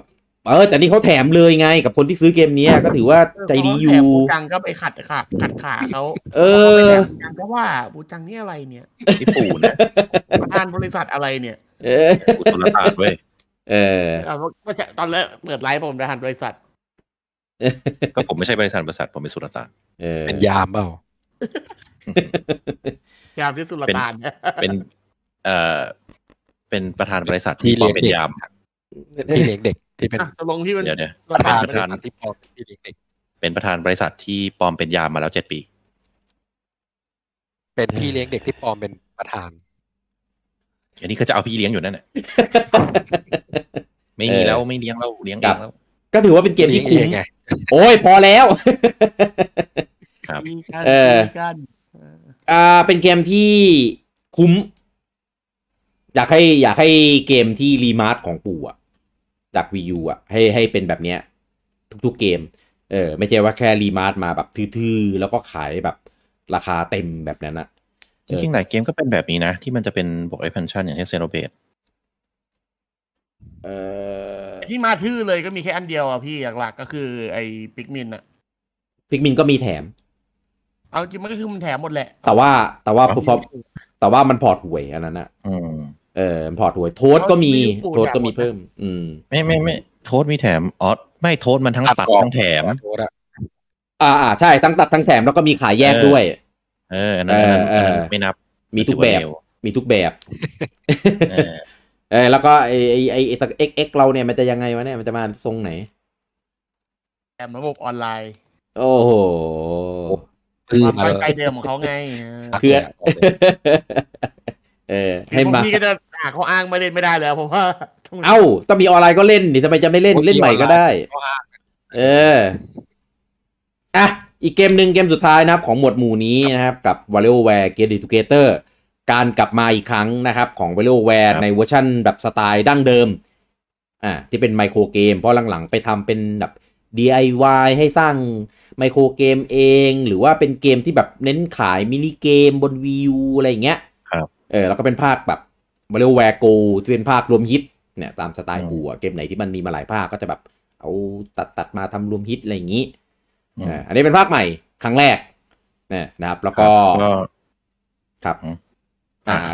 เออแต่นี่เขาแถมเลยไงกับคนที่ซื้อเกมนี้ก็ถือว่าใจดีอยู่บูจังก็ไปขัดขาขัดขาเขาเออจังก็ว่าบูจังนี่อะไรเนี่ย ที่ปู่นะประธานบริษัทอะไรเนี่ยเออตุลตาดเว้ยเออก็จะตอนแรกเปิดไลฟ์ผมรนหันบริษัทก็ผมไม่ใช่บริษัทบริษัทผมเป็นสุลต่านเป็นยามเปล่ายามที่สุลต่านเป็นเอ่อเป็นประธานบริษัทที่เลี้ยงเด็กที่เลี้ยงเด็กที่เป็นตกลงที่มันเประธานประธานที่ปอมที่เลี้ยงเด็ก เป็นประธานบริษัทที่ปอมเป็นยามมาแล้วเจ็ดปี เป็นพี่เลี้ยงเด็กที่ปอมเป็นประธานอันนี้ก็จะเอาพี่เลี้ยงอยู่นั่นแหละไม่มีแล้วไม่เลี้ยงเราเลี้ยงเองแล้ว ก็ถือว่าเป็นเกมที่คุ้มโอ้ยพอแล้วครับเออเป็นเกมที่คุ้ม อยากให้อยากให้เกมที่ รีมาร์ทของปู่อะจากวียูอ่ะให้ให้เป็นแบบเนี้ย ทุกๆเกม เออ ไม่ใช่ว่าแค่รีมาร์ทมาแบบทื่อๆ แล้วก็ขายแบบราคาเต็มแบบนั้นอะจริงๆหลายเกมก็เป็นแบบนี้นะ ที่มันจะเป็นบอกซ์เพนชั่นอย่างเช่นเซโรเบตเที่มาทื่อเลยก็มีแค่อันเดียวอ่ะพี่หลักๆก็คือไอ้ปิกมินอะปิกมินก็มีแถม เอาจริง มันก็คือมันแถมหมดแหละ แต่ว่า แต่ว่าพ e ฟอ o แต่ว่ามันพอร์ตหวยอันนั้นอะเออพอร์ตหวย โทสก็มีโทสก็มีเพิ่ม อืม ไม่ไม่ไม่โทสมีแถมออสไม่โทสมันทั้งตัดทั้งแถมอ่าใช่ทั้งตัดทั้งแถมแล้วก็มีขายแยกด้วยเอออันนั้นไม่นับ มีทุกแบบ มีทุกแบบ เออแล้วก็ไอไอไอตัเอ็กเอ็กเราเนี่ยมันจะยังไงวะเนี่ยมันจะมาทรงไหนแอบระบบออนไลน์ โอ้โหคือความตั้งใจเดิมของเขาไงคือเออให้มาพี่ก็จะหาเขาอ้างมาเล่นไม่ได้แล้วเพราะว่าเอ้าต้องมีออนไลน์ก็เล่นนี่ทำไมจะไม่เล่นเล่นใหม่ก็ได้ เอออ่ะอีกเกมหนึ่งเกมสุดท้ายนะครับ ของหมวดหมู่นี้นะครับ กับ v a l o w a r e g e t e d u เต t ร r การกลับมาอีกครั้งนะครับ ของ v a l o w a r e ในเวอร์ชั่นแบบสไตล์ดั้งเดิมอ่าที่เป็นไมโครเกมเพราะหลังๆ ไปทำเป็นแบบ DIY ให้สร้างไมโครเกมเอง หรือว่าเป็นเกมที่แบบเน้นขายมินิเกมบนวีวอะไรอย่างเงี้ยเออแล้วก็เป็นภาคแบบวลเลแวร์โกที่เป็นภาครวมฮิตเนี่ยตามสไตล์บัวเกมไหนที่มันมีมาหลายภาคก็จะแบบเอาตัดตัดมาทำรวมฮิตอะไรอย่างงี้อันนี้เป็นภาคใหม่ครั้งแรกนะครับ แล้วก็ ครับ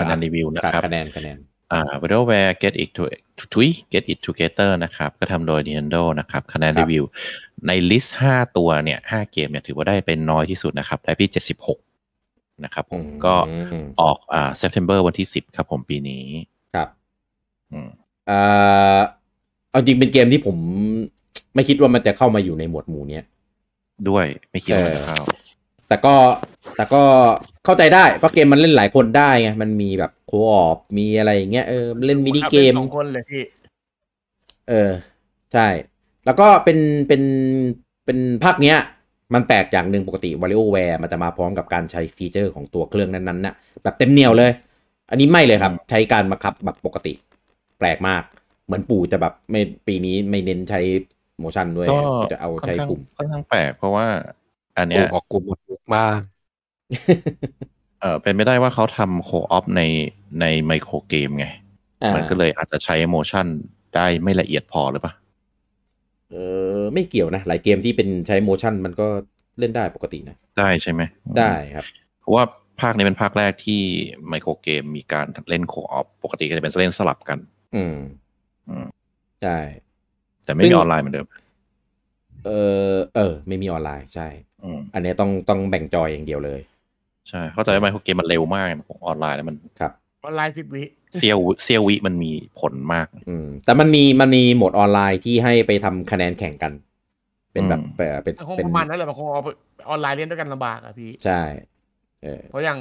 คะแนนรีวิวนะครับคะแนนคะแนนอ่าวร์เ w a r e Get It to t w i Get It Together นะครับ ก็ทำโดย Nintendo นะครับคะแนนรีวิว ในลิสต์ 5 ตัวเนี่ย 5 เกมเนี่ย ถือว่าได้เป็นน้อยที่สุดนะครับ ได้ที่ 76 นะครับ ผมก็ออกอ่า September วันที่ 10 ครับผมปีนี้ครับอ่าเอาจริงเป็นเกมที่ผมไม่คิดว่ามันจะเข้ามาอยู่ในหมวดหมู่เนี้ยด้วยไม่คิดว่าจะเข้าแต่ก็แต่ก็เข้าใจได้เพราะเกมมันเล่นหลายคนได้ไงมันมีแบบโคออฟมีอะไรอย่างเงี้ยเออเล่นมินิเกมสองคนเลยพี่เออ ใช่แล้วก็เป็นเป็นเป็นภาคเนี้ย มันแปลกอย่างหนึ่งปกติวาร r โอแวร์มันจะมาพร้อมกับการใช้ฟีเจอร์ของตัวเครื่องนั้นๆน่ะ แบบเต็มเหนียวเลย อันนี้ไม่เลยครับ ใช้การมาขับแบบปกติแปลกมากเหมือนปู่จะแบบไม่ปีนี้ไม่เน้นใช้โมชั่นด้วยจะเอาใช้ลุ่มค่อนข้างแปลกเพราะว่า อันเนี้ยออกกลุ่มมาเออเป็นไม่ได้ว่าเขาทำโคออฟในในไมโครเกม ไงมันก็เลยอาจจะใช้โมชั่นได้ไม่ละเอียดพอหรือปะเออไม่เกี่ยวนะหลายเกมที่เป็นใช้โมชั่นมันก็เล่นได้ปกตินะ ได้ใช่ไหมได้ครับ เพราะว่าภาคนี้เป็นภาคแรกที่ไมโครเกม มีการเล่นโคออฟปกติก็จะเป็นเล่นสลับกัน อืมอืมใช่แต่ไม่มีออนไลน์เหมือนเดิม เออเออ ไม่มีออนไลน์ใช่ อันนี้ต้องต้องแบ่งจอยอย่างเดียวเลย ใช่ เข้าใจไหมพวกเกมมันเร็วมากของออนไลน์แล้วมัน ครับ ออนไลน์สิบวิเซียวเซียววิ มันมีผลมาก อืม แต่มันมี มันมีโหมดออนไลน์ที่ให้ไปทำคะแนนแข่งกัน เป็นแบบเป็นเป็นประมาณนั้นแหละมันคงออนไลน์เล่นด้วยกันลำบากอะพี่ ใช่ เออ เพราะอย่าง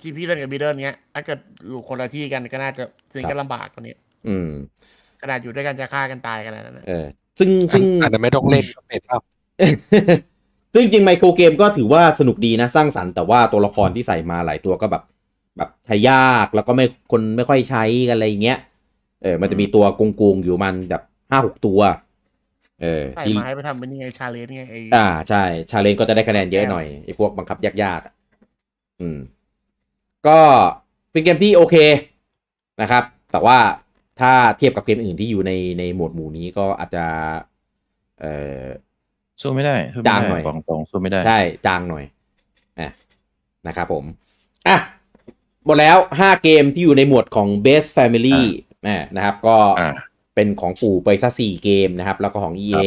ที่พี่เล่นกับบีเดิลเนี้ย ถ้าเกิดอยู่คนละที่กันก็น่าจะเล่นกันลำบากตัวนี้ อืมขนาดอยู่ด้วยกันจะฆ่ากันตายกันนันเออซึ่งซึ่งอาจจะไม่ต้องเล่นเอ็ดครับ ซึ่งจริงไมโครเกมก็ถือว่าสนุกดีนะ สร้างสรรค์แต่ว่าตัวละครที่ใส่มาหลายตัวก็แบบแบบใช้ยากแล้วก็ไม่คนไม่ค่อยใช้กันอะไรเงี้ยเออมันจะมีตัวกงกงอยู่มันแบบห้าหกตัว เออใส่มาให้ไปทำเป็นยังไงชาเลนจ์ไงไอ้อ่าใช่ชาเลนจ์ก็จะได้คะแนนเยอะหน่อยไอ้พวกบังคับยากๆอืมก็เป็นเกมที่โอเคนะครับ แต่ว่าถ้าเทียบกับเกมอื่นที่อยู่ในในหมวดหมู่นี้ก็อาจจะเออสู้ไม่ได้จางหน่อยของตรงสู้ไม่ได้ ใช่จางหน่อยอนะครับผมอ่ะ หมดแล้วห้าเกมที่อยู่ในหมวดของ best family นะครับ ก็เป็นของปู่ไปซะสี่เกมนะครับแล้วก็ของ EA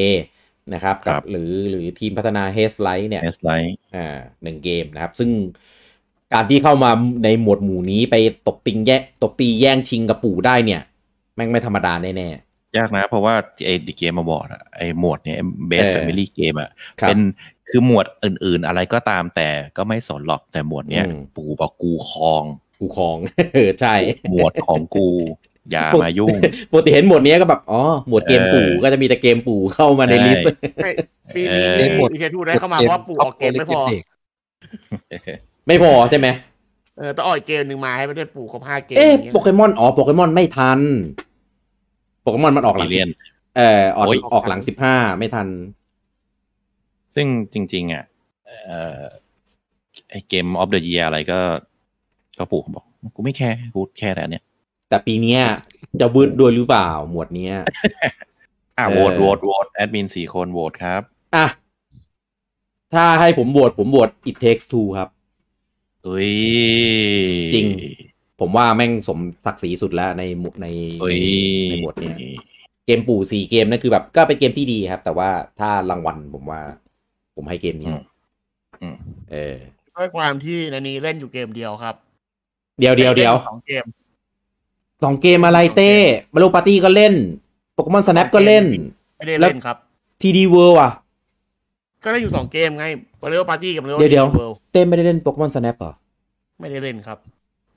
นะครับกับหรือหรือทีมพัฒนา h e s l i g h t เนี่ย h e s l i g h t อ่าหนึ่งเกมนะครับ ซึ่งการที่เข้ามาในหมวดหมู่นี้ไปตบติงแยกตบตีแย่งชิงกับปู่ได้เนี่ยแม่งไม่ธรรมดาแน่่ยากนะเพราะว่าไอ้เกมมาบอร์ดไอ้หมวดเนี้ยเบสแฟมิลี่เกมอะเป็น คือหมวดอื่นๆ อะไรก็ตามแต่ก็ไม่สนหรอกแต่หมวดเนี้ยปู่บอกกูคอง กูคองเออใช่หมวดของกู อย่ามายุ่งปกติเห็นหมวดเนี้ยก็แบบ อ๋อ หมวดเกมปู่ก็จะมีแต่เกมปู่เข้ามาในลิสต์ซีดีเกมหมดเกมทูได้เข้ามาเพราะปู่ออกเกมไม่พอไม่พอใช่ไหมเออต้องอ่อยเกมหนึ่งมาให้ไม่ได้ปลูกครบห้าเกมเอ๊ะโปเกมอนอ๋อโปเกมอนไม่ทันโปเกมอนมันออกหลังเรียน เออออกออกหลังสิบห้าไม่ทัน ซึ่งจริง ๆ อ่ะเออไอเกมออฟเดอะเยียอะไรก็ ก็ปู่บอก กูไม่แคร์กูแค่แต่เนี้ย แต่ปีเนี้ย จะบืดด้วยหรือเปล่าหมวดเนี้ย อ่าโหวตโหวตโหวตแอดมินสี่คนโหวตครับ อ่ะ ถ้าให้ผมโหวตผมโหวต it takes two ครับอุ้ยจริง ผมว่าแม่งสมศักดิ์ศรีสุดแล้ว ในหมดในในหมดเนี่ยเกมปู่สี่เกมนั่นคือแบบ ก็เป็นเกมที่ดีครับ แต่ว่าถ้ารางวัลผมว่า ผมให้เกมนี้เออด้วยความที่นันนี้เล่นอยู่เกมเดียวครับเดียวเดียวเดียวสองเกมสองเกมอะไรเต้มารูปาร์ตี้ก็เล่นโปเกมอนสแนปก็เล่นไม่ได้เล่นครับทีดีเวิร์ว่ะ ก็ได้อยู่สองเกมไงมาริโอปาร์ตี้กับมาริโอเดียวเดียว เต้ไม่ได้เล่นโปเกมอนสแนปเหรอ ไม่ได้เล่นครับ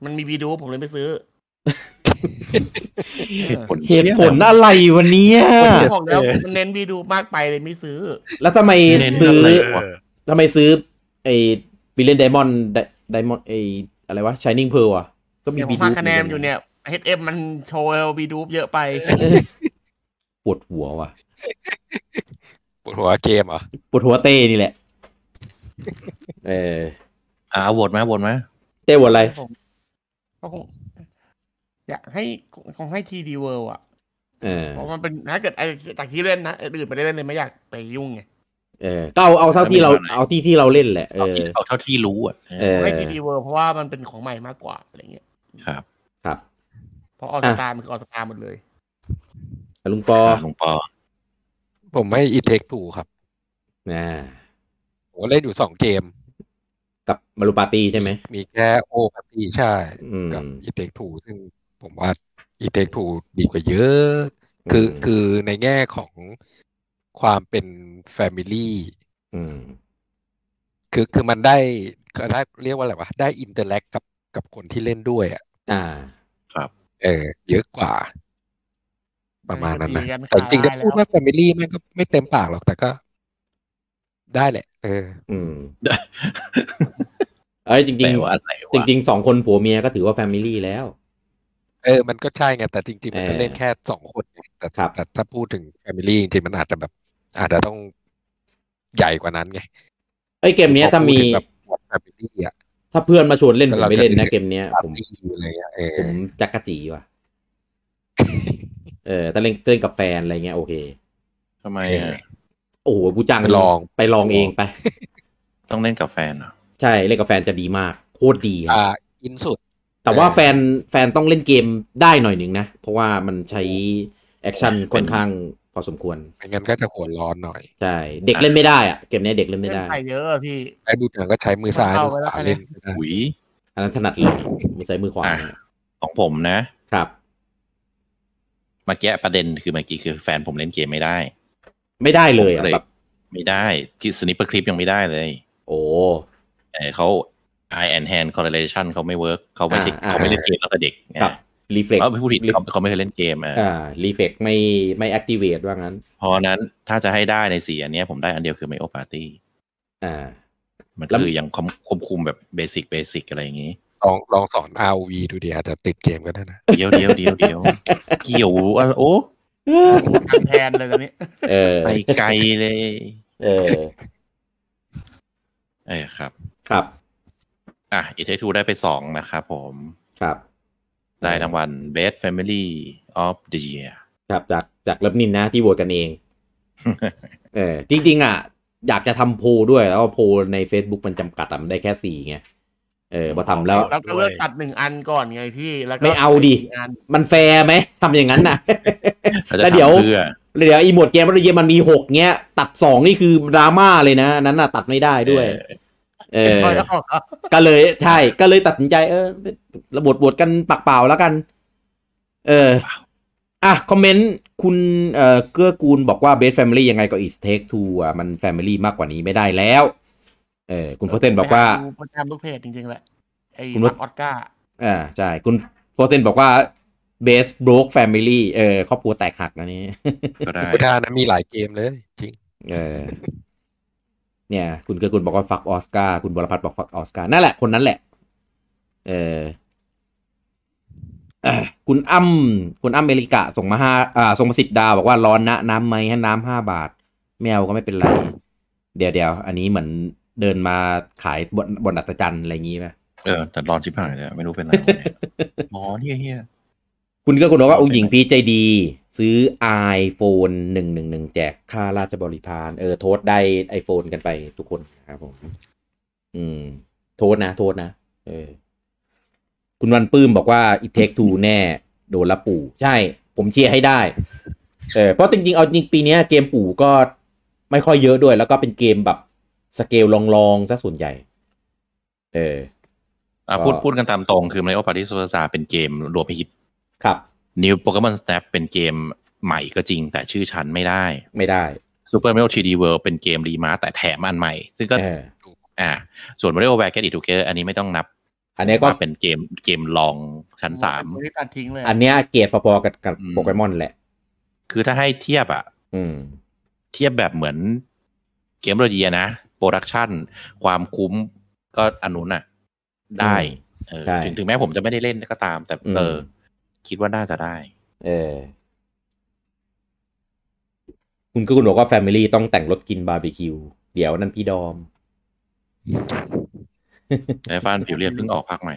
มันมีวีดูผมเลยไม่ซื้อ เหตุผลอะไรวันนี้ผมบอกแล้วมันเน้นวีดูมากไปเลยไม่ซื้อ แล้วทำไมซื้อทำไมซื้อ ไอ้บิลเลนไดมอนด์ไดมอนด์ไอ้อะไรวะชายนิ่งเพลวะก็มีวีดูคะแนนอยู่เนี่ยเฮดเอฟมันโชว์บีดูเยอะไป ปวดหัวว่ะ ปวดหัวเกมอ่ะปวดหัวเต้นี่แหละเอออ่าโหวตมโหวตมเต้โหวตอะไรก็คงอยากให้คงให้ทีดีเวิร์อ่ะเพราะมันเป็นถ้าเกิดไอ้จากที่เล่นนะอื่นไปเล่นเลยไม่อยากไปยุ่งไง เออก็เอาเอาเท่าที่เรา เอาที่ที่เราเล่นแหละ เออเอาเท่าที่รู้อ่ะไม่ทีดีเวิร์เพราะว่ามันเป็นของใหม่มากกว่าอะไรเงี้ยครับ ครับ เพราะออสตามันคือออสตาหมดเลยลุงปอลุงปอผมให้อีเทคถูกครับ นะผมก็เล่นอยู่สองเกม กับมารูปาตี้ใช่ไหมมีแค่โอปาตี้ใช่ กับอีเทคทูซึ่งผมว่าอีเทคทูดีกว่าเยอะ คือคือในแง่ของความเป็นแฟมิลี่คือคือมันได้เรียกว่าอะไรวะ ได้อินเตอร์แลกกับกับคนที่เล่นด้วย อ่ะอ่าครับเออเยอะกว่า ประมาณนั้นนะแต่จริงๆถ้าพูดว่าแฟมิลี่มันก็ไม่เต็มปากหรอกแต่ก็ ได้แหละเออ อืมเอ้ยจริงจริงจริงจริงสองคนผัวเมียก็ถือว่าแฟมิลี่แล้ว เออ มันก็ใช่ไงแต่จริงๆ มันเล่นแค่สองคนแต่แต่ถ้าพูดถึงแฟมิลี่จริงๆมันอาจจะแบบ อาจจะต้องใหญ่กว่านั้นไงไอ้เกมเนี้ยถ้ามีถ้าเพื่อนมาชวนเล่นผมไม่เล่นนะเกมเนี้ยผมผมจักกะจีว่ะ เออถ้าเล่นเล่นกับแฟนอะไรเงี้ยโอเคทำไมโอ้โหบูจังไปลองไปลองเองไป ต้องเล่นกับแฟนเหรอ ใช่เล่นกับแฟนจะดีมาก โคตรดีอ่าอินสุด แต่ว่าแฟนแฟนต้องเล่นเกมได้หน่อยหนึ่งนะ เพราะว่ามันใช้แอคชั่นค่อนข้างพอสมควรไม่งั้นก็จะขววร้อนหน่อยใช่เด็กเล่นไม่ได้อ่ะ เกมนี้เด็กเล่นไม่ได้ใชเยอะพี่ไอ้ดูถังก็ใช้มือซ้ายวเล่นหุยอันนั้นถนัดเลยมือซ้ายมือขวาของผมนะ ครับมาแก้ประเด็นคือเมื่อกี้คือแฟนผมเล่นเกมไม่ได้ไม่ได้เลยอะไรแบบไม่ได้ที่สนิปเปอร์คลิปยังไม่ได้เลย โอ้เขา eye and hand correlation เขาไม่เวิร์กเขาไม่ใช่เขาไม่เล่นเกมตั้งแต่เด็กครับรีเฟกต์เขาไม่พูดผิดเขาไม่เคยเล่นเกมอ่ารีเฟก็กไม่ไม่แอคทีเวตว่างั้นเพราะนั้นถ้าจะให้ได้ในสี่อันนี้ผมได้อันเดียวคือไมโอปาร์ตี้อ่า มันคือยังควบคุมแบบเบสิกเบสิกอะไรอย่างนี้ ลองลองสอน ROV ดูดีอาจจะติดเกมก็ได้นะเดียวเดียวเดียวเดียวเกี่ยวอ่ะโอ้ทำแทนเลยตอนนี้ไปไกลเลย เออเออครับ ครับ อ่ะอีเททูได้ไปสองนะครับผม ครับ ได้รางวัล Best Family of the Year ครับจากจากเลบนินนะที่โหวตกันเอง เออจริงๆอ่ะ อยากจะทำโพด้วย แล้วโพใน Facebook มันจำกัดอ่ะมันได้แค่สี่ไงเออมาทำแล้ว แล้วก็เลือกตัดหนึ่งอันก่อนไงพี่ แล้วก็ไม่เอาดิ มันแฟร์ไหมทำอย่างนั้นน่ะแล้วเดี๋ยวเดี๋ยวอีหมดเกมวันเยียมันมีหกเงี้ย ตัดสองนี่คือดราม่าเลยนะนั้นน่ะตัดไม่ได้ด้วย เออก็เลยใช่ก็เลยตัดสินใจเออระบบบดกันปากเปล่าแล้วกัน เอออ่ะ คอมเมนต์คุณเอ่อเกื้อกูลบอกว่าเบสแฟมิลี่ยังไงก็อีสเทคทูอ่ะมันแฟมิลี่มากกว่านี้ไม่ได้แล้ว เออคุณโพเทนบอกว่าโพเทนทุกเพจจริงๆแหละไอ้ออสการ์อ่าใช่คุณโพเทนบอกว่าเบสบรอกแฟมิลี่เออครอบครัวแตกหักนะนี้ ก็ได้พุทธานะ มีหลายเกมเลย จริงเออ เนี่ย คุณเกือคุณบอกว่าฟักออสการ์คุณบรพัฒน์บอกฟักออสการ์นั่นแหละคนนั้นแหละ เออคุณอ้ำ คุณอ้ำอเมริกา ส่งมาห้าอ่าส่งมาสิบดาวบอกว่าร้อนนะ น้ำไหมให้น้ำห้าบาท แมวก็ไม่เป็นไรเดี๋ยวเดี๋ยว อันนี้เหมือนเดินมาขายบนบนอัตจันอะไรอย่างงี้ไหมเออแต่ร้อนชิบหายเลยไม่รู้เป็นอะไรหมอเฮี่ยเฮียคุณก็คุณบอกว่าอง้งหญิงพีใจดี ซื้อ iPhone หนึ่งหนึ่งหนึ่งแจก ค่าราชบริพารเออ โทษได้ iPhone กันไปทุกคนครับผมอืมโทษนะ โทษนะ เออ คุณวันปื้ม บอกว่าอีเทคทูแน่โดนละปู่ใช่ ผมเชียร์ให้ได้ เออเพราะจริงๆเอาจริงปีนี้เกมปู่ก็ไม่ค่อยเยอะด้วย แล้วก็เป็นเกมแบบสเกลลอง ๆซะส่วนใหญ่ เอออ่าพูดพูดกันตามตรง คือไมโอปา a ิ t y s าเป็นเกมรวมฮิตครับ New Pokemon Snap เป็นเกมใหม่ก็จริง แต่ชื่อชั้นไม่ได้ไม่ได้ Super Mario 3D World เป็นเกมรีมาแต่แถมอันใหม่ ซึ่งก็อ่า ส่วน Mario w a r e Get It Together อันนี้ไม่ต้องนับ อันนี้ก็เป็นเกมเกมลองชั้นสาม อันนี้เกรดพอๆกับกับโปเกมอนแหละ คือถ้าให้เทียบอ่ะเทียบแบบเหมือนเกมโรดีนะโปรดักชันความคุ้มก็อันนู้นอ่ะ ได้ถึงถึงแม้ผมจะไม่ได้เล่นก็ตาม แต่เออคิดว่า น่าจะได้ เออ คุณก็คุณบอกว่าแฟมิลี่ต้องแต่งรถกินบาร์บีคิว เดี๋ยวนั่นพี่ดอมไอ้ฟานผิวเรียนเพิ่งออกภาคใหม่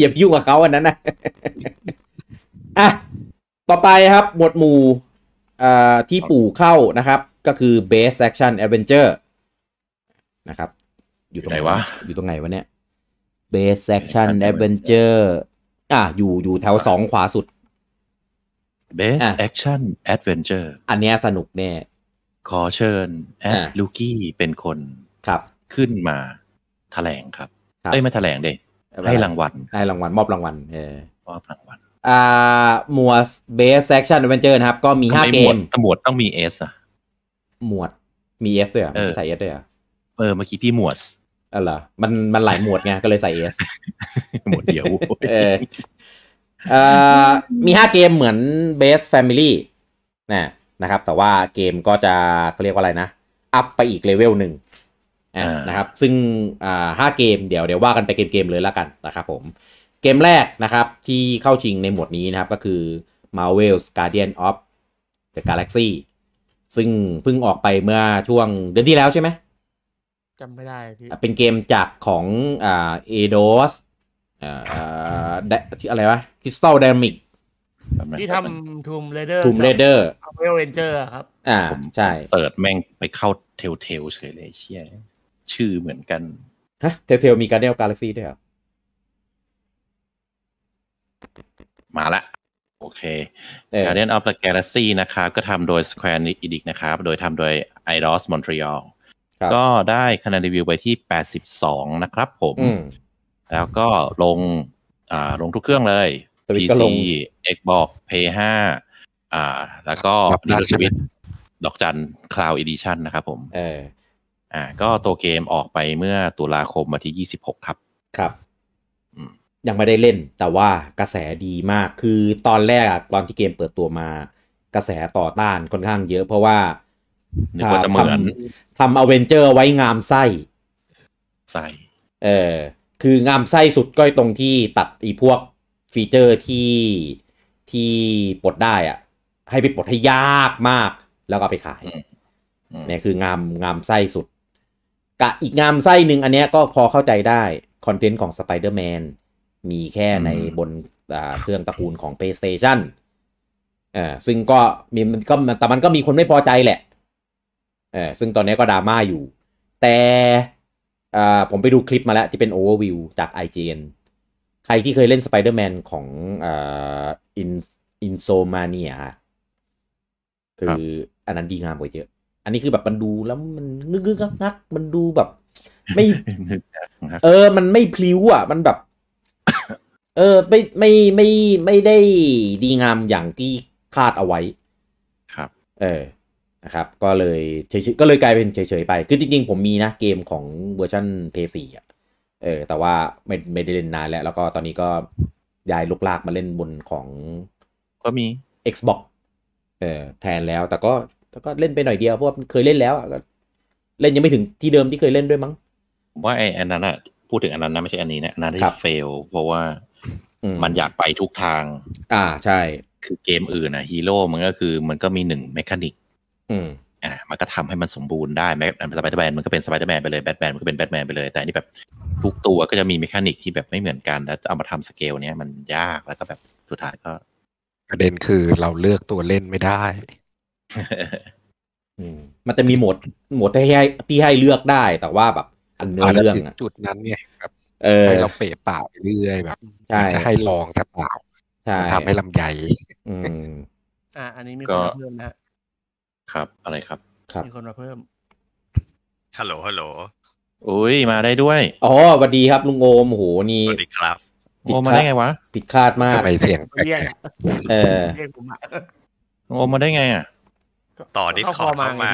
อย่าพิยุ่งกับเขาอันนั้นนะอ่ะ ต่อไปครับ หมวดหมู่ที่ปู่เข้านะครับ ก็คือ Base Action Adventure นะครับอยู่ตรงไหนวะอยู่ตรงไหนวะเนี่ยบส a อ e Action Adventure อ่ะอยู่อยู่แถวสองขวาสุด Best Action Adventure อันเนี้ยสนุกแน่ขอเชิญแอดลูกี้เป็นคนครับขึ้นมา แถลงครับเอ้ยไม่แถลงเด็ให้รางวัลให้รางวัลมอบรางวัลเออมอบรางวัลอ่า หมวด Best Action Adventure นะครับ ก็มีห้าเกมหมวดต้องมีเอสอะหมวดมีเอสด้วยอ่ะใส่เอสด้วยอ่ะเออเมื่อกี้พี่หมวดอะไรมัน มันหลายหมวดไง ก็เลยใส่เอส หมวด เดียว เออมีห้าเกมเหมือน b บ s แ Family นะ นะครับ แต่ว่าเกมก็จะเขาเรียกว่าอะไรนะ อัพไปอีกเลเวลหนึ่ง นะครับ ซึ่งห้าเกมเดี๋ยว เดี๋ยวว่ากันไปเกมเกมเลยแล้วกันนะครับผม เกมแรกนะครับ ที่เข้าชิงในหมวดนี้นะครับ ก็คือ Marvel's Guardian of the Galaxy ซึ่งเพิ่งออกไปเมื่อช่วงเดือนที่แล้วใช่ไหมจำไม่ได้พี่เป็นเกมจากของอ่าเอโดสอ่าที่อะไรวะคริสตัลไดมิกที่ทำทูมเรเดอร์ทูมเรเดอร์เวเวนเจอร์ครับอ่าใช่เสิร์ชแม่งไปเข้าเทลเทลเฉยเลยเชี่ยชื่อเหมือนกัน ฮะเทลเทลมีการเดลกาแล็กซี่ด้วยเหรอมาละโอเค g u a r d i ย n อ f the Galaxy นะครับ ก็ทำโดย Square Enix นะครับ โดยทำโดยอ i d o s Montreal ก็ได้คะแนนรีวิวไปที่ 82 นะครับผม แล้วก็ลง อ่าลงทุกเครื่องเลย PC Xbox Play 5 อ่า แล้วก็นิ n t e n d o ดอกจันคลาวด์อีดิชันะครับผมเอออ่า ก็ตัวเกมออกไปเมื่อตุลาคมวันที่ 26 ครับ ครับ ยังไม่ได้เล่นแต่ว่ากระแสดีมาก คือตอนแรกตอนที่เกมเปิดตัวมา กระแสต่อต้านค่อนข้างเยอะเพราะว่านึกว่าจะเหมือนทำอเวนเจอร์ไว้งามไส้ใส่เออ คืองามไส้สุดก็ตรงที่ตัดอีพวกฟีเจอร์ที่ที่ปลดได้อะให้ไปปลดให้ยากมาก แล้วก็ไปขายเนี่ยคืองามงามไส้สุดกะอีกงามไส้หนึ่งอันเนี้ยก็พอเข้าใจได้ คอนเทนต์ของ Spider-Man มีแค่ในบนเครื่องตระกูลของ PlayStation อ่าซึ่งก็มีมันก็แต่มันก็มีคนไม่พอใจแหละเออ ซึ่งตอนนี้ก็ดราม่าอยู่ แต่อ่าผมไปดูคลิปมาแล้วที่เป็นโอเวอร์วิวจาก IGN ใครที่เคยเล่นสไปเดอร์แมนของอ่าอินอินโซมาเนียคืออันนั้นดีงามกว่าเยอะ อันนี้คือแบบมันดูแล้วมันงึกงักงัก มันดูแบบ ไม่ เออ มันไม่พลิ้วอ่ะ มันแบบ เออ ไม่ ไม่ ไม่ไม่ได้ดีงามอย่างที่คาดเอาไว้ ครับ เออนะครับก็เลยเฉยๆก็เลยกลายเป็นเฉยๆไปคือจริงๆผมมีนะ เกมของเวอร์ชันเพย์อ่ะเออแต่ว่าไม่ไม่ได้เล่นนานแล้วแล้วก็ตอนนี้ก็ย้ายลูกลากมาเล่นบนของก็มี Xbox เออแทนแล้วแต่ก็แก็เล่นไปหน่อยเดียวเพราะว่าเคยเล่นแล้วเล่นยังไม่ถึงที่เดิมที่เคยเล่นด้วยมั้งว่าไอ้อันนั้นอ่ะพูดถึงอันนั้นนะไม่ใช่อันนี้นะอันนั้นที่เฟลเพราะว่ามันอยากไปทุกทาง อ่าใช่ คือเกมอื่นอ่ะฮีโร่มันก็คือมันก็มีหนึ่งเมคานิกอืมอ่ามันก็ทำให้มันสมบูรณ์ได้แม้สไปเดอร์แมนมันก็เป็นสไปเดอร์แมนไปเลยแบทแมนมันก็เป็นแบทแมนไปเลย แต่นี่แบบทุกตัวก็จะมีเมคานิกที่แบบไม่เหมือนกัน แล้วเอามาทำสเกลเนี้ยมันยากแล้วก็แบบสุดท้ายก็ ประเด็นคือเราเลือกตัวเล่นไม่ได้มันจะมีโหมดโหมดที่ให้ที่ให้เลือกได้ แต่ว่าแบบ อันเนื้อเรื่องจุดนั้นเนี่ยครับ เออเราเปะปากเรื่อยแบบจะให้ลองแต่เปล่าทำให้ลำใหญ่อืมอ่า อันนี้มีคนเพิ่มนะครับอะไรครับ ครับมีคนมาเพิ่มฮัลโหลฮัลโหลอุ้ยมาได้ด้วยอ๋อสวัสดีครับลุงโอมโหนี่สวัสดีครับโอมมาได้ไงวะผิดคาดมากไปเสียงปเรียกเออเรียกผมอะโอมมาได้ไงอ่ะต่อดิสคอมามา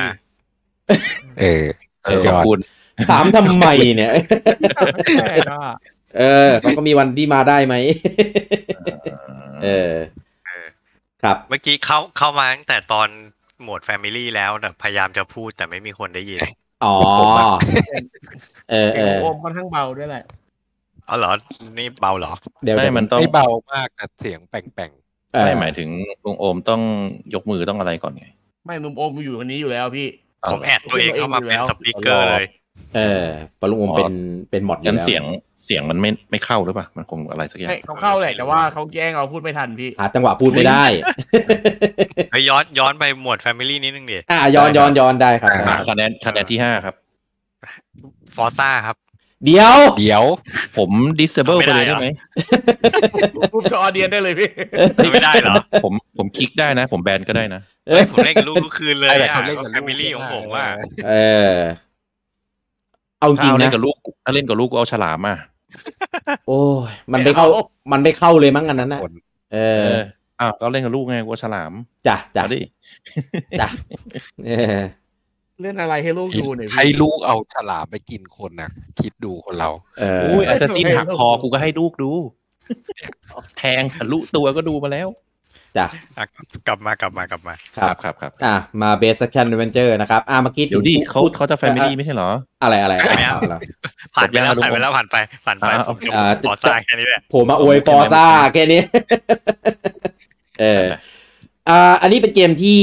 เออเยขอบคุณถามทำไมเนี่ยเออเขาก็มีวันที่มาได้ไหมเออ ครับเมื่อกี้เขาเข้ามาตั้งแต่ตอนโหมดแฟมิลี่แล้วแต่พยายามจะพูด แต่ไม่มีคนได้ยินอ๋อเออเออโอมค่อนข้างเบาด้วยแหละ อ๋อเหรอ นี่เบาเหรอเดี๋ยวไม่มันต้อง ไม่เบามากแต่เสียงแป่งๆไม่หมายถึงลุงโอมต้องยกมือต้องอะไรก่อนไง ไม่ลุงโอมอยู่วันนี้อยู่แล้วพี่ผมแอดตัวเองเข้ามาเป็นสปีกเกอร์เลยเออปลุงอมเป็นเป็นหมดแล้วเสียงเสียงมันไม่ไม่เข้าหรือเปล่า มันคงอะไรสักอย่างเขาเข้าแหละแต่ว่าเขาแย่งเราพูดไม่ทันพี่ หาจังหวะพูดไม่ได้ไปย้อนย้อนไปหมวดแฟมิลี่นิดนึงดิอ่าย้อนย้อนย้อนได้ครับคะแนนคะแนนที่ห้าครับฟอซ่าครับ เดี๋ยว เดี๋ยวผมดิสเซเบิลไปเลย ได้ไหมพูดจอเดียนได้เลยพี่ไม่ได้เหรอผมผมคลิกได้นะ ผมแบนก็ได้นะผมเล่นกับลูกคืนเลยแบบแฟมิลี่ของผมว่าเออเอาจริงนะเล่นกับลูกาเล่นกับลูกกูเอาฉลามมาโอ้ยมันไม่เข้า มันไม่เข้าเลยมั้งอันนั้นนะเอออ้าวก็เล่นกับลูกไงกูฉลามจ้ะจ้ะดิจ้ะเล่นอะไรให้ลูกดูหน่อยพี่ให้ลูกเอาฉลามไปกินคนนะคิดดูคนเราเอออาจจะสิ้นหักคอกูก็ให้ลูกดู แทงทะลุตัวก็ดูมาแล้วจ้ะกลับมากลับมากลับมาครับครับครับอ่ะมาเบสแคนเวนเจอร์นะครับอ่ะเมื่อกี้เดี๋ยวดิเขาเขาจะแฟมิลี่ไม่ใช่เหรออะไรอะไรผ่านไปแล้วผ่านไปแล้วผ่านไปผ่านไปฟอซ่าแค่นี้แหละผมมาอวยฟอร์ซ่าแค่นี้ เอออ่าอันนี้เป็นเกมที่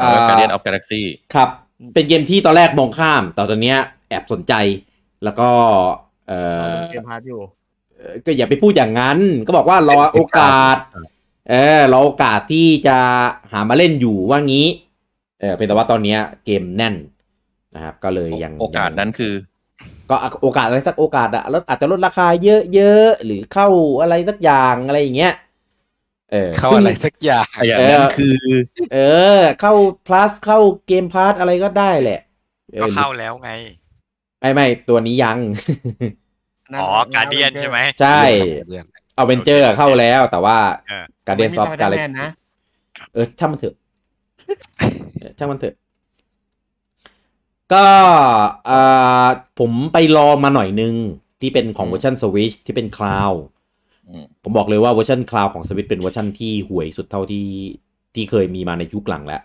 อ่าการเรียนออฟกาแล็กซี่ครับเป็นเกมที่ตอนแรกมองข้ามต่ตอนเนี้ยแอบสนใจแล้วก็เออเกมพาร์ทอยู่ก็อย่าไปพูดอย่างนั้น ก็บอกว่ารอโอกาสเออเราโอกาสที่จะหามาเล่นอยู่ว่างี้ เออเป็นแต่ว่าตอนนี้เกมแน่นนะครับก็เลยยังโอกาสนั้นคือ ก็โอกาสอะไรสักโอกาสอะลดอาจจะลดราคาเยอะๆหรือเข้าอะไรสักอย่างอะไรอย่างเงี้ย เออเข้าอะไรสักอย่างอย่างนั้นคือ เออเข้า plus เข้าเกมพาร์ทอะไรก็ได้แหละก็เข้าแล้วไง ไม่ไม่ตัวนี้ยังอ๋อการเดียนใช่ไหมใช่อเวนเจอร์เข้าแล้วแต่ว่าการเดนซอฟต์การเล่นนะ เออ ช่างมันเถอะช่างมันเถอะ ก็อผมไปรอมาหน่อยนึง ที่เป็นของเวอร์ชันสวิชที่เป็นคลาวผมบอกเลยว่าเวอร์ชันคลาวของสวิชเป็นเวอร์ชันที่ห่วยสุดเท่าที่ที่เคยมีมาในยุคหลังแล้ว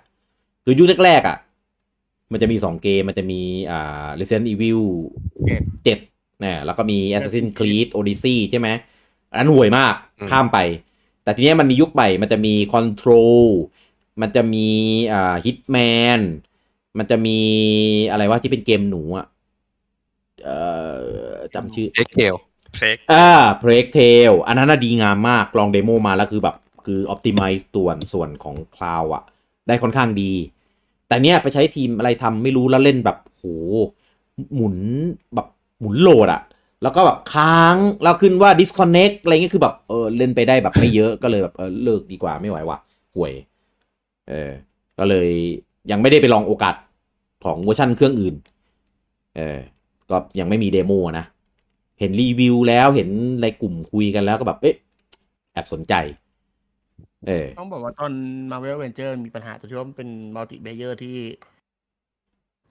คือยุคแรกๆอ่ะมันจะมีสองเกมมันจะมีอ่า Resident Evil 7นยแล้วก็มี Assassin's Creed Odyssey ใช่ไหมอันห่วยมากข้ามไป แต่ทีนี้มันมียุคใหม่มันจะมีคอนโทรลมันจะมีอ่าฮิตแมนมันจะมีอะไรว่าที่เป็นเกมหนูอ่ะจำชื่อเล็กเทลเพลกอ่าเพลกเทลอันนั้นดีงามมาก ลองเดโมมาแล้วคือแบบคืออัพติมิซตส่วนส่วนของคลาวอะได้ค่อนข้างดี แต่เนี้ยไปใช้ทีมอะไรทำไม่รู้แล้วเล่นแบบโหหมุนแบบหมุนโหลดอะแล้วก็แบบค้างเราขึ้นว่า disconnect อะไรเงี้ยคือแบบเออเล่นไปได้แบบไม่เยอะก็เลยแบบเออเลิกดีกว่าไม่ไหวว่ะห่วยเออ ก็เลยยังไม่ได้ไปลองโอกาสของเวอร์ชันเครื่องอื่นเออ ก็ยังไม่มีเดโมนะ เห็นรีวิวแล้วเห็นในกลุ่มคุยกันแล้วก็แบบเอ๊ะแอบสนใจเออต้องบอกว่าตอนมาเวลเวนเจอร์มีปัญหาตัวที่ว่าเป็นมัลติเบเยอร์ที่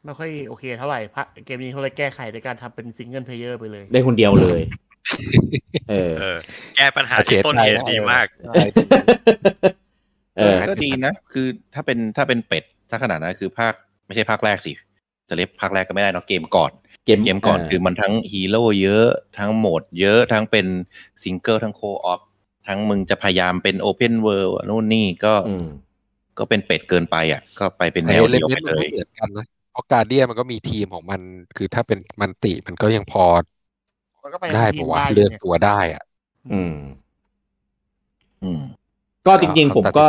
ไม่ค่อยโอเคเท่าไหร่พระเกมนี้เขาเลยแก้ไขในการทำเป็นซิงเกิลเพลเยอร์ไปเลย ได้คนเดียวเลยเออแก้ปัญหาที่ต้นเหตุดีมาก เออก็ดีนะคือถ้าเป็นถ้าเป็นเป็ดถ้าขนาดนั้นคือภาคไม่ใช่ภาคแรกสิ จะเล็บภาคแรกก็ไม่ได้เนาะเกมก่อนเกมเกมก่อนคือมันทั้งฮีโร่เยอะทั้งโหมดเยอะทั้งเป็นซิงเกิลทั้งโคออฟทั้งมึงจะพยายามเป็นโอเพนเวิลด์นู่นนี่ก็ก็เป็นเป็ดเกินไป อ่ะ ก็ไปเป็นแนวเดียวไปเลยราะการเดียมันก็มีทีมของมัน คือถ้าเป็นมันติมันก็ยังพอได้ปะวะเลือกตัวได้อ่ะอืม อืม ก็จริงๆผมก็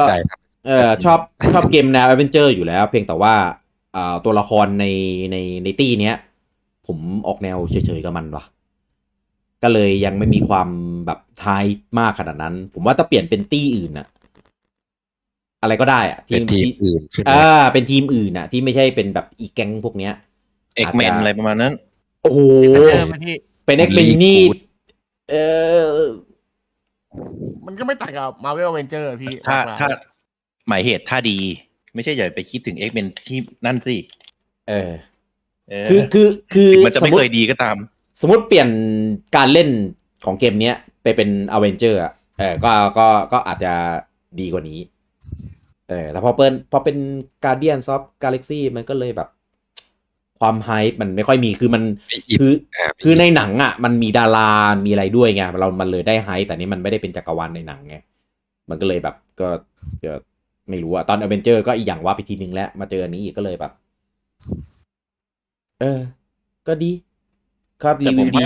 เออชอบชอบเกมแนวแอเวนเจอร์อยู่แล้ว เพียงแต่ว่า อ่าตัวละครในในในตี้เนี้ย ผมออกแนวเฉยๆกับมันวะก็เลยยังไม่มีความแบบท้ายมากขนาดนั้น ผมว่าถ้าเปลี่ยนเป็นตี้อื่นอะอะไรก็ได้อะทีมทีมอื่น อ่า เป็นทีมอื่นอ่ะที่ไม่ใช่เป็นแบบอีแก๊งพวกเนี้ยเอกแมนอะไรประมาณนั้น โอ้โหเป็นเอ็กเปนนี่ เออ มันก็ไม่ต่างกับมาเวลเวนเจอร์พี่ถ้าถ้าหมายเหตุ ถ้าดี ไม่ใช่หย่ไปคิดถึงเอ็กเมนที่นั่นสิเออคือคือ คือมันจะไม่เคยดีก็ตาม สมมติเปลี่ยนการเล่นของเกมเนี้ย ไปเป็นอเวนเจอร์อ่ะเออ ก็ก็ก็อาจจะดีกว่านี้เออแล้วพอเปิลพอเป็น Guardian of Galaxy มันก็เลยแบบ ความไฮป์มันไม่ค่อยมี คือมัน คือ คือในหนังอ่ะมันมีดารา มีอะไรด้วยไงเรามันเลยได้ไฮป์ แต่นี้มันไม่ได้เป็นจักรวาลในหนังไง มันก็เลยแบบ ก็ก็ไม่รู้อะตอนอเวนเจอร์ก็อีกอย่างว่าไปทีนึงแล้ว มาเจออันนี้อีกก็เลยแบบ เออ ก็ดีครับรีวิวดี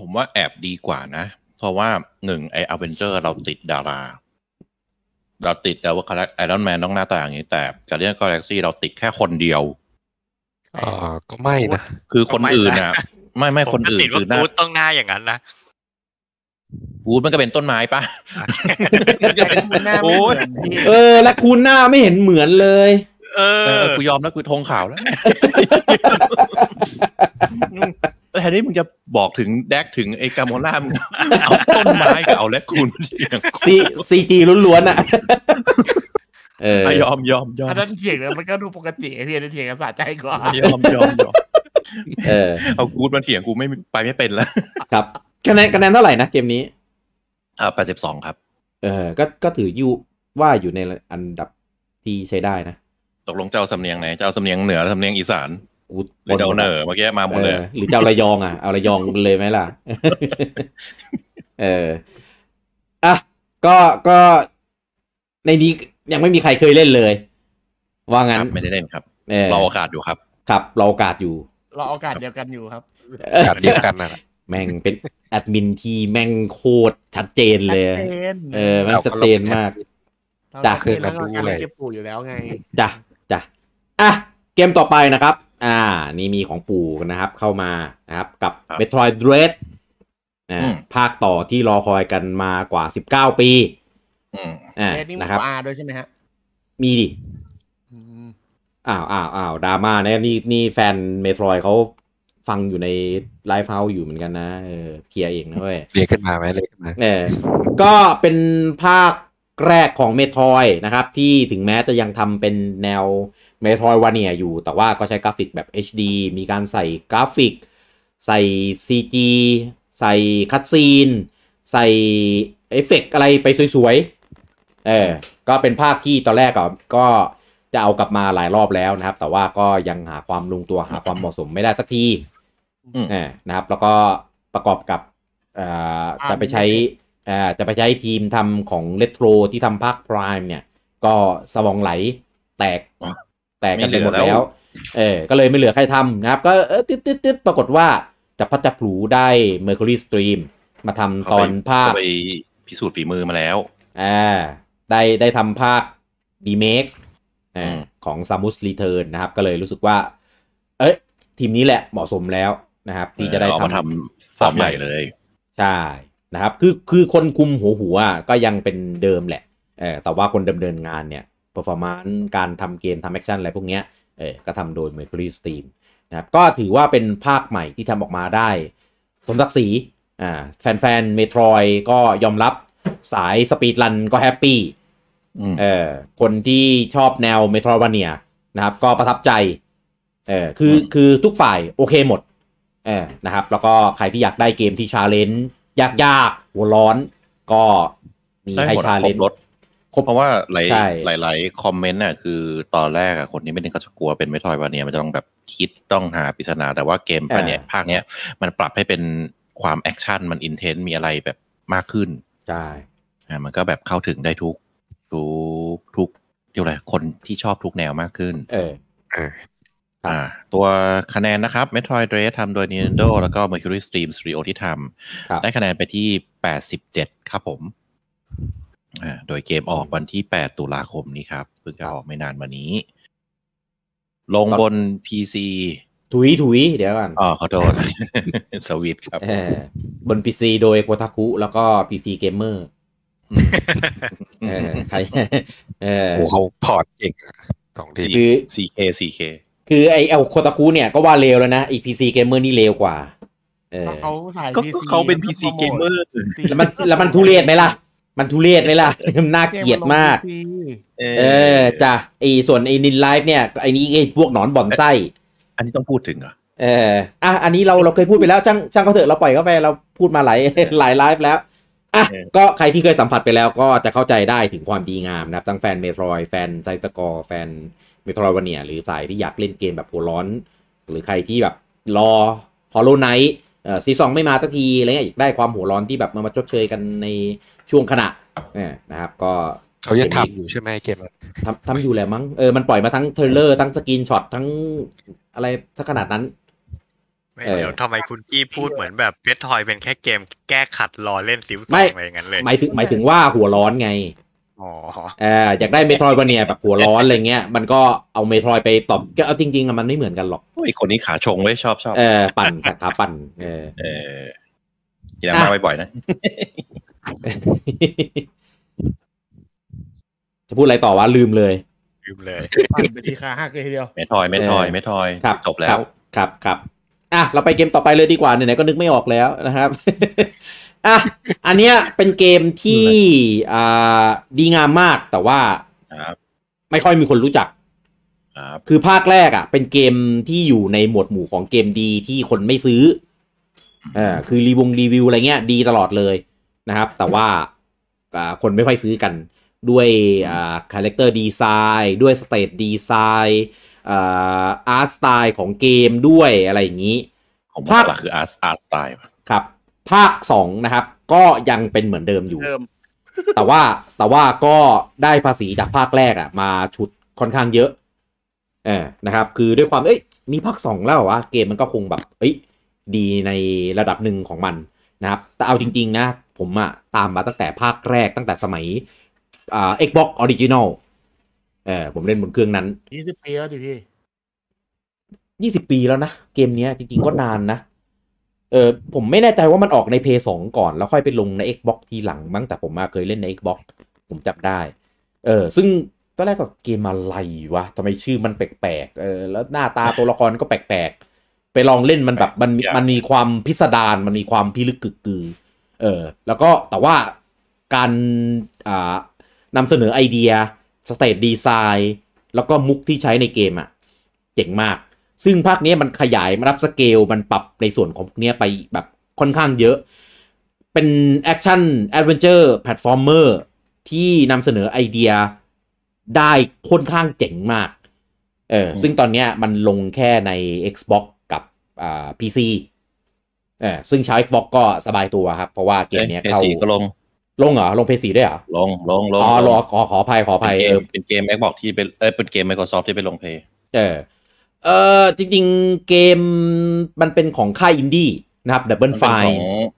ผมว่าแอบดีกว่านะ เพราะว่าหนึ่งไออเวนเจอร์เราติดดาราเราติดแล้วว่าคารไอรอนแมนต้องหน้าตาอย่างนี้ แต่กาเดียนกาแล็กซี่เราติดแค่คนเดียวอ่าก็ไม่นะ คือคนอื่นอ่ะ ไม่ไม่คนอื่น คือหน้าต้องหน้าอย่างนั้นนะกูมันก็เป็นต้นไม้ปะโอ้ยเออ แล้วคูณหน้าไม่เห็นเหมือนเลย เออกูยอมแล้วกูทงขาวแล้วแล้วแทนที่มึงจะบอกถึงแดกถึงไอ้กามอล่ามเอาต้นไม้กับเอาและคูนซีซีจีล้วนๆอ่ะเออยอมยอมยอมถนั้นเถียงแล้วมันก็ดูปกติเถียงเถียงกันสะใจกว่ายอมยอมยอมเออเอากูดมาเถียงกูไม่ไปไม่เป็นแล้ว ครับคะแนนคะแนนเท่าไหร่นะเกมนี้อ่าแปดสิบสองครับ เออ ก็ ก็ถืออยู่ว่าอยู่ในอันดับที่ใช้ได้นะ ตกลงเจ้าสำเนียงไหนเจ้าสำเนียงเหนือสำเนียงอีสานกูเดาเหนอเมื่อกี้มาหมดเลย หรือจ้เอาระยองอ่ะเอาระยองเลยไหมล่ะ เอออ่ะก็ก็ในนี้ยังไม่มีใครเคยเล่นเลย ว่างั้นไม่ได้เล่นครับรอโอกาสอยู่ครับ ครับรอโอกาสอยู่รอโอกาสเดียวกันอยู่ครับโอกาสเดียวกันนะแม่งเป็นแอดมินที่แม่งโคตรชัดเจนเลย เออแม่งชัดเจนมากจ้ะคือเราดูเลยเก็บปูอยู่แล้วไงจ้ะจ้ะอ่ะเกมต่อไปนะครับอ่านี่มีของปู่นะครับเข้ามานะครับ กับ Metroid Dread นะภาคต่อที่รอคอยกันมากว่าสิบเก้าปีอ่านะครับอาด้วยใช่ไหมฮะมีดิอ้าวอ้าวอ้าวดราม่านะนี่นี่แฟนเมโทรยเขาฟังอยู่ในไลฟ์เฮาอยู่เหมือนกันนะเออเคลียร์เองนะเว้ยเรีย์ขึ้นมาไหมเรียขึ้นมาเออก็เป็นภาคแรกของเมโทรยนะครับที่ถึงแม้จะยังทำเป็นแนวเมโทรวาเนียอยู่แต่ว่าก็ใช้กราฟิกแบบ HD มีการใส่กราฟิก ใส่ CG ใส่คัตซีน ใส่เอฟเฟกอะไรไปสวยๆ เออก็เป็นภาคที่ตอนแรกก็จะเอากลับมาหลายรอบแล้วนะครับ แต่ว่าก็ยังหาความลงตัวหาความเหมาะสมไม่ได้สักทีนะครับ แล้วก็ประกอบกับ จะไปใช้จะไปใช้ทีมทำของเลโทรที่ทำภาคพรายเนี่ย ก็สวองไหลแตกแตกกันไปหมดแล้ว เออก็เลยไม่เหลือใครทำนะครับ ก็ติดติดติดปรากฏว่าจะพัดจะผูได้ Mercury Stream มาทำตอนภาคไปพิสูจน์ฝีมือมาแล้วอ่าได้ได้ทำภาคดีเมคของซามูสรีเทิร์นนะครับก็เลยรู้สึกว่า เอ้ะทีมนี้แหละเหมาะสมแล้วนะครับ ที่จะได้ทำทำฟอร์มใหม่เลยใช่นะครับ คือคือคนคุมหัวหัวก็ยังเป็นเดิมแหละเออแต่ว่าคนดำเนินงานเนี่ย performance การทำเกมทำแอคชั่นอะไรพวกนี้เออก็ทำโดย Mercury Steam นะครับก็ถือว่าเป็นภาคใหม่ที่ทำออกมาได้ สมศักดิ์ศรีอ่าแฟนๆเมโทรยก็ยอมรับสายสปีดรันก็แฮปปี้เออคนที่ชอบแนวเมโทรวาเนียนะครับ ก็ประทับใจเออคือคือทุกฝ่ายโอเคหมดเออนะครับ แล้วก็ใครที่อยากได้เกมที่ชาเลนจ์ยากๆหัวร้อนก็มีให้ชาเลนจ์คเพราะว่า หลายหลายหลายคอมเมนต์น่ะคือตอนแรกอะคนนี้ไม่ได้ก็จะกลัวเป็นไม่ทอยวาเนียมันจะต้องแบบคิดต้องหาปริศนาแต่ว่าเกมภาคเนี้ยภาคเนี้ยมันปรับให้เป็นความแอคชั่นมันอินเทนต์มีอะไรแบบมากขึ้นใช่ มันก็แบบเข้าถึงได้ทุกทุกทุกเรียกอะไรคนที่ชอบทุกแนวมากขึ้น เออ อ่า ตัวคะแนนนะครับ Metroid d r e a ทำโดย Nintendo แล้วก็ Mercury Steam Studio ที่ทำได้คะแนนไปที่87ครับผมโดยเกมออกวันที่ 8 ตุลาคมนี้ครับเพิ่งจะออกไม่นานมานี้ ลงบน PC ถุยถุยเดี๋ยวก่อนอ๋อขอโทษ สวิตครับบน PC โดยโคทาคุแล้วก็ PC Gamer ใครเออเขาพอร์ตเองสองทีคือ 4K 4K คือไอเอาโคทาคุเนี่ยก็ว่าเลวแล้วนะ อีพีซีเกมเมอร์นี่เลวกว่า เออเขาสายก็เขาเป็นพีซีเกมเมอร์แล้วมันแล้วมันทุเรศไหมล่ะมันทุเรศไหมล่ะ น่าเกลียดมาก เออ จ้ะไอส่วนไอนินไลฟ์เนี่ยไอนี้ไอพวกหนอนบ่อนไส้ อันนี้ต้องพูดถึงเหรอ เออ อ่ะ อันนี้เราเราเคยพูดไปแล้ว ช่างช่างเขาเถอะเราปล่อยเขาไป เราพูดมาหลายหลายไลฟ์แล้ว อ่ะ ก็ใครที่เคยสัมผัสไปแล้วก็จะเข้าใจได้ถึงความดีงามนะครับทั้งแฟนเมโทรยแฟนไซตะสกอร์ แฟนเมโทรยวเนียหรือสายที่อยากเล่นเกมแบบโหร้อน หรือใครที่แบบรอฮอลโลไนท์ซีซองไม่มาสักทีอะไรเงี้ยอีกได้ความหัวร้อนที่แบบมามาชดเชยกันในช่วงขณะนะครับก็เขายังทำอยู่ใช่ไหมเกมทำทำอยู่แหละมั้งเออมันปล่อยมาทั้งเทเลอร์ ทั้งสกินช็อต ทั้งอะไรสักขนาดนั้นไม่เดี๋ยวทำไมคุณกี้พูดเหมือนแบบเพชรทอยเป็นแค่เกมแก้ขัดรอเล่นซิวซองอะไรอย่างนั้นเลยหมายถึงหมายถึงว่าหัวร้อนไงอ่าอยากได้เมทรอยวาเนียแบบหัวร้อนอะไรเงี้ย มันก็เอาเมทรอยไปตอบก็เอาจริงๆมันไม่เหมือนกันหรอกอีคนนี้ขาชงไว้ชอบชอบเออปั่นขาปั่นเออเออกินมาบ่อยๆ นะ จะพูดอะไรต่อวะลืมเลยลืมเลยปั่นไปทีขาหักเลยทเดียวเมทอยเมทอยเมทอยครับจบแล้วครับ ครับ อ่ะเราไปเกมต่อไปเลยดีกว่าไหนๆก็นึกไม่ออกแล้วนะครับอ่ะ อันเนี้ยเป็นเกมที่อ่าดีงามมากแต่ว่าไม่ค่อยมีคนรู้จักคือภาคแรกอ่ะ เป็นเกมที่อยู่ในหมวดหมู่ของเกมดีที่คนไม่ซื้ออ่าคือรีวงรีวิวอะไรเงี้ย ดีตลอดเลยนะครับแต่ว่าคนไม่ค่อยซื้อกันด้วยคาแรคเตอร์ดีไซน์ด้วยสเตตดีไซน์อาร์ตสไตล์ของเกมด้วยอะไรอย่างนี้ของภาคคืออาร์ตอาร์ตสไตล์ครับภาคสองนะครับ ก็ยังเป็นเหมือนเดิมอยู่ แต่ว่าแต่ว่าก็ได้ภาษีจากภาคแรกอะมาชุดค่อนข้างเยอะเออนะครับ คือด้วยความเอ้ยมีภาคสองแล้ววะเกมมันก็คงแบบ เอ้ยดีในระดับหนึ่งของมันนะครับ แต่เอาจริง ๆ นะ ผมอะตามมาตั้งแต่ภาคแรกตั้งแต่สมัย อ่า Xbox Original เออผมเล่นบนเครื่องนั้นยี่สิบปีแล้วดิพี่ยี่สิบปีแล้วนะ เกมเนี้ย จริงๆก็นานนะเออผมไม่แน่ใจว่ามันออกใน p พ2ก่อน แล้วค่อยไปลงใน Xbox ทีหลังมั้งแต่ผมมาเคยเล่นใน Xbox ผมจับได้ เออซึ่งตอนแรกก็เกมอะไรวะทำไมชื่อมันแปลกๆเออแล้วหน้าตาตัวละครก็แปลกๆ ไปลองเล่นมันแบบมันมันมีความพิสดารมันมีความพิลึกกึกกือเออแล้วก็แต่ว่าการอ่านำเสนอไอเดียสเตตดีไซน์ แล้วก็มุกที่ใช้ในเกมอะ่ะเจ๋งมากซึ่งภาคนี้มันขยายมารับสเกลมันปรับในส่วนของพวกนี้ไปแบบค่อนข้างเยอะ เป็นแอคชั่นแอดเวนเจอร์แพลตฟอร์มเมอร์ที่นำเสนอไอเดียได้ค่อนข้างเจ๋งมากเออซึ่งตอนนี้มันลงแค่ใน Xbox กับอ่า PC เออซึ่งชา Xbox ก็สบายตัวครับ เพราะว่าเกมนี้เข้าก็ลง ลงเหรอลงเพยีด้วยเหรอ ลงลงลงอ๋อรอขอขอภัยขอภัยเออเป็นเกม Xbox ที่เป็นเออเป็นเกม Microsoft ที่ไปลงเพยเออเอ่อจริงๆเกมมันเป็นของค่ายอินดี้นะครับดับเบิลไฟ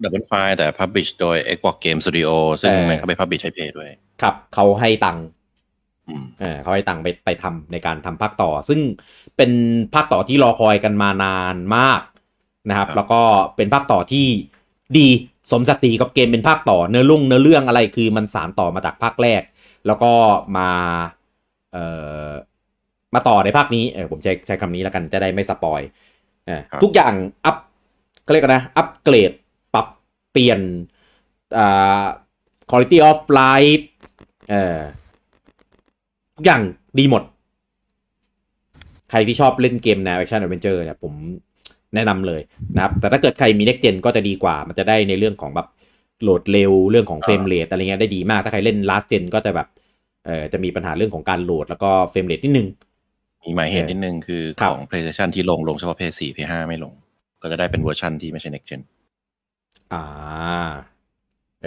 ดับเบิลไฟแต่พับบิชโดย Xbox Game Studio ซึ่งมันเข้าไปพับบิชให้เพย์ด้วยครับ เขาให้ตังค์เขาให้ตังค์ไปไปทำในการทำภาคต่อ ซึ่งเป็นภาคต่อที่รอคอยกันมานานมากนะครับ แล้วก็เป็นภาคต่อที่ดีสมศักดิ์ศรีกับเกมเป็นภาคต่อ เนื้อลุ่งเนื้อเรื่องอะไรคือมันสานต่อมาจากภาคแรก แล้วก็มาเอ่อมาต่อในภาคนี้ เออผมใช้ใช้คำนี้แล้วกัน จะได้ไม่สปอยอทุกอย่าง อัพก็เรียกนะ อัพเกรด ปรับ เปลี่ยนอ่าภาพของไลฟ์เออทุกอย่างดีหมด ใครที่ชอบเล่นเกมแนวแอคชั่นแอดเวนเจอร์เนี่ย ผมแนะนำเลยนะครับ แต่ถ้าเกิดใครมีเน็กเจนก็จะดีกว่า มันจะได้ในเรื่องของแบบ โหลดเร็ว เรื่องของเฟรมเรทอะไรเงี้ยได้ดีมาก ถ้าใครเล่นลาสเจนก็จะแบบ เออจะมีปัญหาเรื่องของการโหลด แล้วก็เฟรมเรทนิดนึงมีหมายเหตุนิดนึงคือ ของ PlayStation ที่ลง ลงเฉพาะ PS4 PS5 ไม่ลง ก็จะได้เป็นเวอร์ชันที่ไม่ใช่ Next Gen อ่า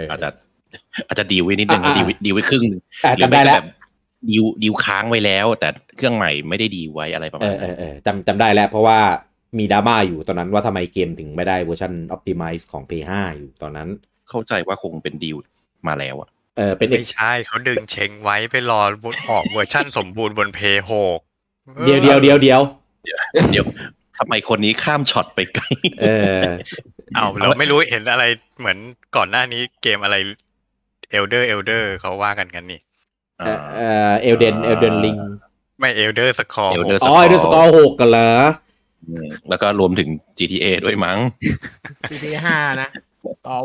อาจจะ อาจจะดีไว้นิดนึง ดีวดีไว้ครึ่งหรือไม่แบบดีวดีวค้างไว้แล้ว แต่เครื่องใหม่ไม่ได้ดีไว้อะไรประมาณนั้นจำจำได้แล้ว เพราะว่ามีดราม่าอยู่ตอนนั้นว่าทำไมเกมถึงไม่ได้เวอร์ชันออพติมิ e ์ของ P5 อยู่ตอนนั้นเข้าใจว่าคงเป็นดีลมาแล้วอะเออ เป็นไม่ใช่เขาดึงเชงไว้ไปรอบนออก เวอร์ชั่นสมบูรณ์บนเพย์หกเดียวเดียว เดียวเดียว เดี๋ยวทำไมคนนี้ข้ามช็อตไปไกลเออเอาเราไม่รู้เห็นอะไรเหมือนก่อนหน้านี้เกมอะไรเอลเดอร์เอลเดอร์เขาว่ากันกันนี่เออเอลเดนเอลเดนลิงไม่เอลเดอร์สกอร์อ๋อเอลเดอร์สกอร์หกกันเหรอแล้วก็รวมถึง GTA ด้วยมั้ง GTA ห้านะ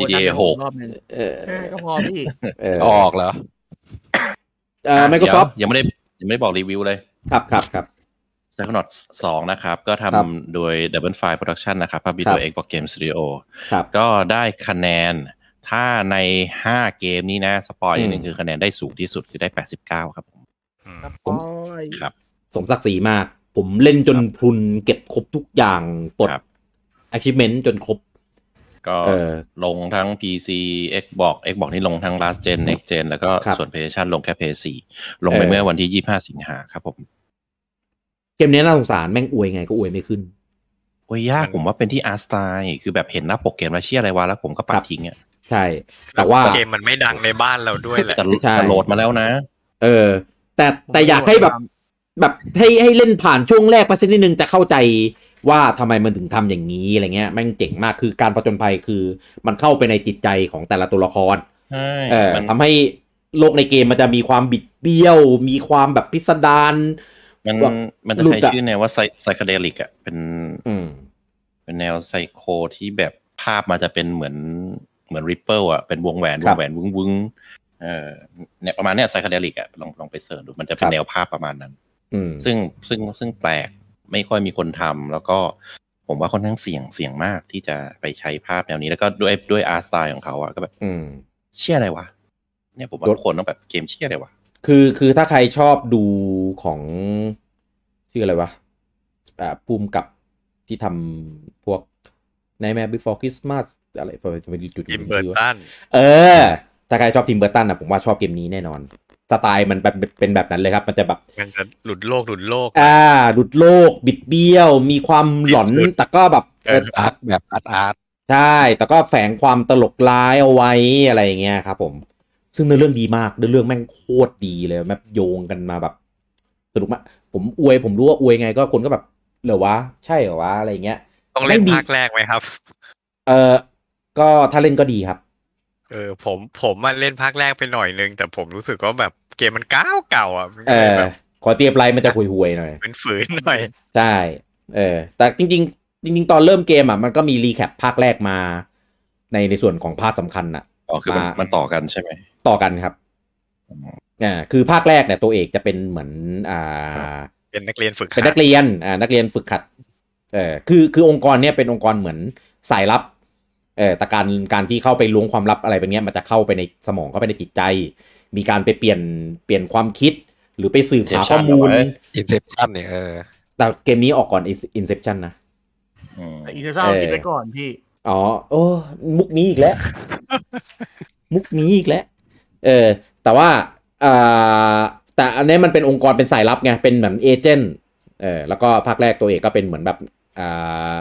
GTA หกเออก็พอพี่ออกเหรอเออ Microsoft ยังไม่ได้ ยังไม่ได้บอกรีวิวเลยครับครับครับเซคอนอ์สองนะครับ ก็ทำโดย Double File Production นะครับพับบิด็กซ์บอกเกมสตูดิโอก็ได้คะแนนถ้าใน 5 เกมนี้นะสปอยอย่างนึงคือคะแนนได้สูงที่สุด คือได้ 89 ครับผมครับสมศักดิ์ศรีมากผมเล่นจนพุนเก็บครบทุกอย่างปลด achievement จนครบก็ลงทั้ง PC Xbox Xbox นี่ลงทั้ง last gen next gen แล้วก็ส่วน PlayStation ลงแค่ PS4 ลงไปเมื่อวันที่ 25 สิงหาครับผม เกมนี้น่าสงสารแม่งอวยไงก็อวยไม่ขึ้นอวยยากผมว่าเป็นที่อาร์สไตล์คือแบบเห็นหน้าปกเกมแล้วเชียอะไรวะแล้วผมก็ปัดทิ้งอ่ะใช่ แต่ว่าเกมมันไม่ดังในบ้านเราด้วยแหละแต่โหลดมาแล้วนะ เออ แต่แต่อยากให้แบบแบบให้ให้เล่นผ่านช่วงแรกไปสักนิดนึงจะเข้าใจว่าทำไมมันถึงทำอย่างนี้อะไรเงี้ยแม่งเจ๋งมากคือการประจนภัยคือมันเข้าไปในจิตใจของแต่ละตัวละครใช่เออทำให้โลกในเกมมันจะมีความบิดเบี้ยว มีความแบบพิสดารมันมันจะใช้ชื่อแนวว่าไซคาเดลิกอ่ะเป็นเป็นแนวไซโคที่แบบภาพมันจะเป็นเหมือนเหมือนริปเปิลอ่ะเป็นวงแหวน วงแหวนวุ้งวุ้งเออเนี่ยประมาณเนี้ยไซคาเดลิกอ่ะลองลองไปเสิร์ชดูมันจะเป็นแนวภาพประมาณนั้นซึ่งซึ่งซึ่งแปลกไม่ค่อยมีคนทำแล้วก็ผมว่าค่อนข้างเสี่ยงเสี่ยงมากที่จะไปใช้ภาพแนวนี้ แล้วก็ด้วยด้วยอาร์ตสไตล์ของเขาอะก็แบบเชี่ยอะไรวะเนี่ยผมว่าทุกคนต้องแบบเกมเชี่ยอะไรวะคือ คือถ้าใครชอบดูของชื่ออะไรวะอ่าปูมกับที่ทำพวกในแม่ before Christmas อะไรจะไปจุดจุดทืมเบอร์ตัน เออ ถ้าใครชอบทีมเบอร์ตันอ่ะผมว่าชอบเกมนี้แน่นอนสไตล์มันแบบเป็นแบบนั้นเลยครับมันจะแบบมันจะหลุดโลกหลุดโลก อ่าหลุดโลก บิดเบี้ยว มีความหลอน แต่ก็แบบอาร์ตแบบอาร์ตใช่ แต่ก็แฝงความตลกร้ายเอาไว้อะไรอย่างเงี้ยครับผมซึ่งเนื้อเรื่องดีมากเนื้อเรื่องแม่งโคตรดีเลยแบบโยงกันมาแบบสนุกมากผมอวย ผมรู้ว่าอวยไงก็คนก็แบบเหรอวะใช่เหรอวะอะไรเงี้ยต้องเล่นภาคแรกไหมครับ เออก็ถ้าเล่นก็ดีครับ เออผมผมมาเล่นภาคแรกไปหน่อยนึงแต่ผมรู้สึกว่าแบบเกมมันเก่าเก่าอ่ะเออ ขอเตียบไลมันจะห่วยๆหน่อย เป็นฝืนหน่อย ใช่ เออ แต่จริง ๆ จริง ๆ ตอนเริ่มเกม อ่ะมันก็มีรีแคปภาคแรกมา ในในส่วนของภาคสำคัญอ่ะ อ๋อ คือมันมันต่อกันใช่ไหมต่อกันครับอ่าคือภาคแรกเนี่ยตัวเอกจะเป็นเหมือน อ่า เป็นนักเรียนฝึกเป็นนักเรียน อ่า นักเรียนฝึกขัด เออคือคือองค์กรเนี่ยเป็นองค์กรเหมือนสายลับ เออแต่การการที่เข้าไปล้วงความลับอะไรแบบนี้มันจะเข้าไปในสมองเข้าไปในจิตใจมีการไปเปลี่ยนเปลี่ยนความคิดหรือไปสืบหาข้อมูลอินเซปชันเนี่ยเออแต่เกมนี้ออกก่อนอินเซปชันนะอินเซปชันคิดไปก่อนพี่อ๋อโอ้มุกนี้อีกแล้ว มุกนี้อีกแล้วเออ แต่ว่าอ่าแต่อันนี้มันเป็นองค์กรเป็นสายลับไงเป็นเหมือนเอเจนต์เออ แล้วก็ภาคแรกตัวเอกก็เป็นเหมือนแบบอ่า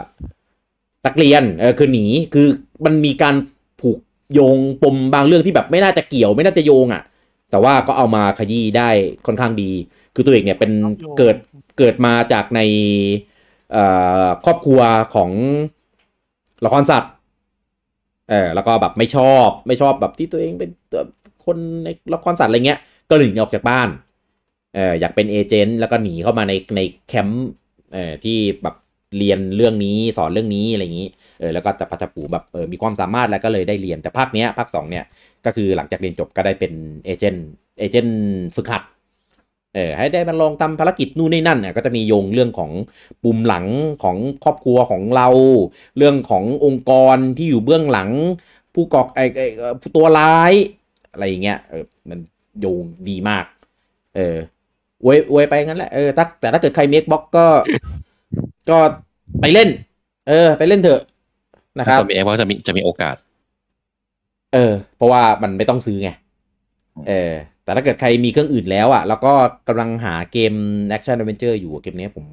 นักเรียน เออคือหนีคือมันมีการผูกโยงปมบางเรื่องที่แบบไม่น่าจะเกี่ยวไม่น่าจะโยงอะ่ะแต่ว่าก็เอามาขยี้ได้ค่อนข้างดี คือตัวเอกเนี่ยเป็นเกิดเกิดมาจากในครอบครัวของละครสัตว์ เออแล้วก็แบบไม่ชอบไม่ชอบแบบที่ตัวเองเป็นคนในละครสัตว์อะไรเงี้ย ก็หนีออกจากบ้าน เอออยากเป็นเอเจนต์แล้วก็หนีเข้ามาในในแคมป์ เออที่แบบเรียนเรื่องนี้สอนเรื่องนี้อะไรอย่างนี้ เออแล้วก็จะพัชปูแบบเออมีความสามารถแล้วก็เลยได้เรียนแต่ภาคเนี้ยภาคสองเนี่ย ก็คือหลังจากเรียนจบก็ได้เป็นเอเจนต์เอเจนต์ฝึกหัด เออให้ได้มาลองทำภารกิจนู่นนี่นั่นเ่ยก็จะมีโยงเรื่องของปุ่มหลังของครอบครัวของเรา เรื่องขององค์กรที่อยู่เบื้องหลัง ผู้กอกไอ้ไอตัวร้ายอะไรอย่างเงี้ยเออมันโยงดีมากเออเวยเวยไปงั้นแหละเออแต่ถ้าเกิดใครเมคบ็อกก็ก็ไปเล่น เออ ไปเล่นเถอะนะครับมีแอเพราจะมีจะมีโอกาส เออ เพราะว่ามันไม่ต้องซื้อไงเออ แต่ถ้าเกิดใครมีเครื่องอื่นแล้วอะ่ะ แล้วก็กำลังหาเกมแอคชั่นแอดเวนเจอร์อยู่เกมนี้ผม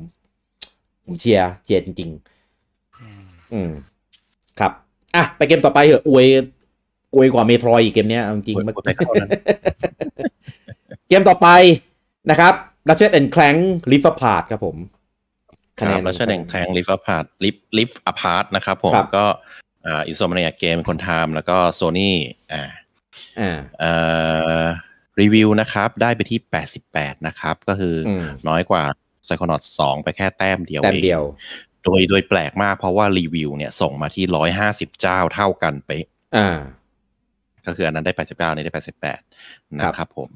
ผม เชียร์เชียร์จริงๆอืมครับ อ่ะไปเกมต่อไปเหอะอวยอวยกว่าเมโทรอีกเกมนี้จริงเม่ก้เกมต่อไปนะครับ Ratchet and Clank Rift Apart ครับผมคะแนนรัชแดงแทงลิฟอพาร์ตลิฟลิฟอพาร์ตนะครับ ผมก็อ่าอิสโซมานียเกมคนทำแล้วก็โซนี่อ่าอ่ารีวิวนะครับ ได้ไปที่ 88 นะครับ ก็คือน้อยกว่าไซคอนอตสองไปแค่แต้มเดียวแต้มเดียวโดยโดยแปลกมาก เพราะว่ารีวิวเนี่ยส่งมาที่ร้้อยหาสิบเจ้าเท่ากันไปอ่าก็คืออันนั้นได้ 89นี่ได้ 88 นะครับผม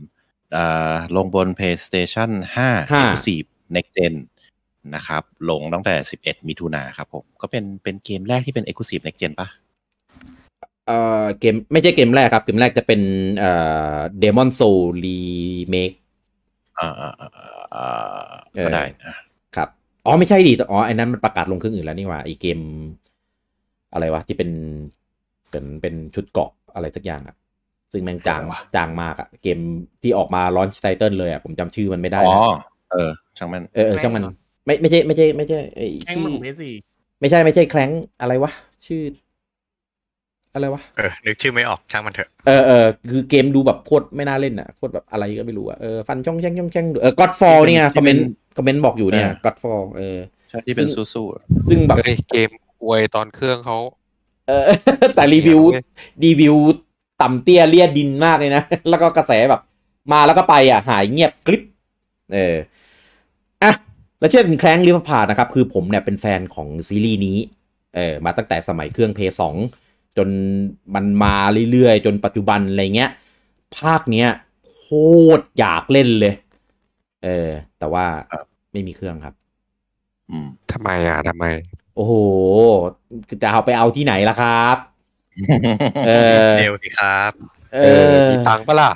อ่าลงบน PlayStation 5 x b สี4 Next Gen นะครับลงตั้งแต่ 11 มิถุนาครับผมก็เป็นเป็นเกมแรกที่เป็น e x c l u s i v e Next Gen ปะเอ่อเกมไม่ใช่เกมแรกครับ เกมแรกจะเป็นเอ่อเดมอนโซลีเม m อ่าอ่าอ่าก็ได้ครับอ๋อไม่ใช่ดิอ๋อไอ้นั้นมันประกาศลงเครื่องอื่นแล้วนี่ว่าไอ้เกมอะไรวะ ที่เป็นเป็น เป็นชุดเกาะอะไรสักอย่างอะซึ่งแม่งจางจางมากอะเกมที่ออกมาลอนช์ไตเติลเลยอะผมจำชื่อมันไม่ได้อ๋อเออช่างมันเออช่างมันไม่ไม่ใช่ ไม่ใช่ไม่ใช่ไอ้แค้งมันของเพสี่ไม่ใช่ไม่ใช่ แคลงอะไรวะ ชื่อ อะไรวะ เออนึกชื่อไม่ออกช่างมันเถอะ เออเออคือเกมดูแบบโคตรไม่น่าเล่นอ่ะโคตรแบบอะไรก็ไม่รู้อ่ะเออฟันช่องแช่งช่องแช่งเออก็อดฟอลเนี่ยคอมเมนต์คอมเมนต์บอกอยู่เนี่ยก็อดฟอลเออที่เป็นซูซูซึ่งแบบเกมอวยตอนเครื่องเขาเออแต่รีวิวรีวิวต่ำเตี้ยเลียดินมากเลยนะ แล้วก็กระแสแบบ มาแล้วก็ไปอ่ะ หายเงียบกริบเออและเช่นแคลงลิฟพาดนะครับ คือผมเนี่ยเป็นแฟนของซีรีส์นี้ เออ มาตั้งแต่สมัยเครื่องเพย์สอง จนมันมาเรื่อยๆ จนปัจจุบันอะไรเงี้ย ภาคเนี้ยโคตรอยากเล่นเลย เออแต่ว่าไม่มีเครื่องครับทำไมอ่ะทำไม โอ้โห จะเอาไปเอาที่ไหนล่ะครับ เออเดวสิครับ เออมีตังปะล่ะ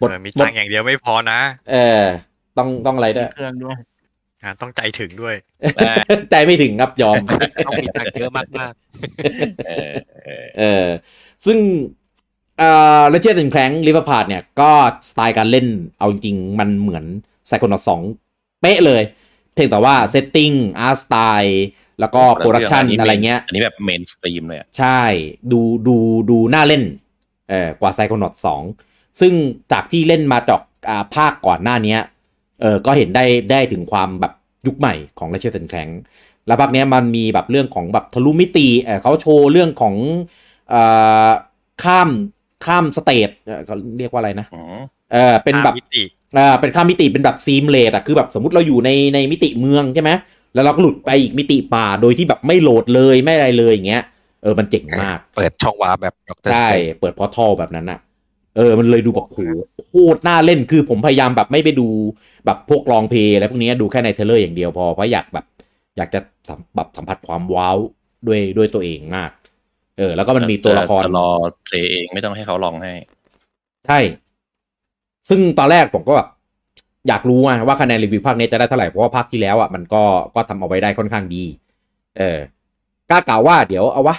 หมดมีตังอย่างเดียวไม่พอนะเออต้องต้องอะไรด้วยเครื่องด้วยต้องใจถึงด้วยแต่ไม่ถึงครับยอมต้องมีตังเยอะมากมากเออซึ่งเอ่อเลเจนด์แพลงลิเวอร์พาดเนี่ยก็สไตล์การเล่น เอาจริงมันเหมือนไซคอนอสองเป๊ะเลยเพียงแต่ว่าเซตติ้งอาร์สไตล์แล้วก็โปรดักชันอะไรเงี้ยอันนี้แบบเมนสตรีมเลยใช่ดูดูดูน่าเล่นเออกว่าไซคอนอสองซึ่งจากที่เล่นมาจากภาคก่อนหน้านี้เออก็เห็นได้ ได้ถึงความแบบยุคใหม่ของราชเันแคลงแล้วภาคนี้มันมีแบบเรื่องของแบบทะลุมิติเเขาโชว์เรื่องของอข้าม ข้ามสเตทเขาเรียกว่าอะไรนะเออเป็นแบบเออเป็นข้ามมิติ เป็นแบบซีมเลดอะคือแบบสมมติเราอยู่ในในมิติเมืองใช่ไหม แล้วเราก็หลุดไปอีกมิติป่าโดยที่แบบไม่โหลดเลย ไม่อะไรเลยอย่างเงี้ย เออ มันเจ๋งมาก เปิดช่องว้าแบบ ใช่ เปิดพอทัลแบบนั้นอะเออ มันเลยดูแบบโหโคตรน่าเล่น คือผมพยายามแบบไม่ไปดูแบบพวกลองเพลอะไรพวกนี้ดูแค่ในเทเลอร์อย่างเดียวพอ เพราะอยากแบบ อยากจะสัมแบบสัมผัสความว้าวด้วยด้วยตัวเองมาก เออ แล้วก็มันมีตัวละครจะรอเพลเอง ไม่ต้องให้เขาลองให้ ใช่ ซึ่งตอนแรกผมก็แบบอยากรู้ว่าคะแนนรีวิวภาคนี้จะได้เท่าไหร่ เพราะว่าภาคที่แล้วอ่ะมันก็ก็ทำเอาไว้ได้ค่อนข้างดี เออ กล้ากล่าวว่าเดี๋ยวเอาวะ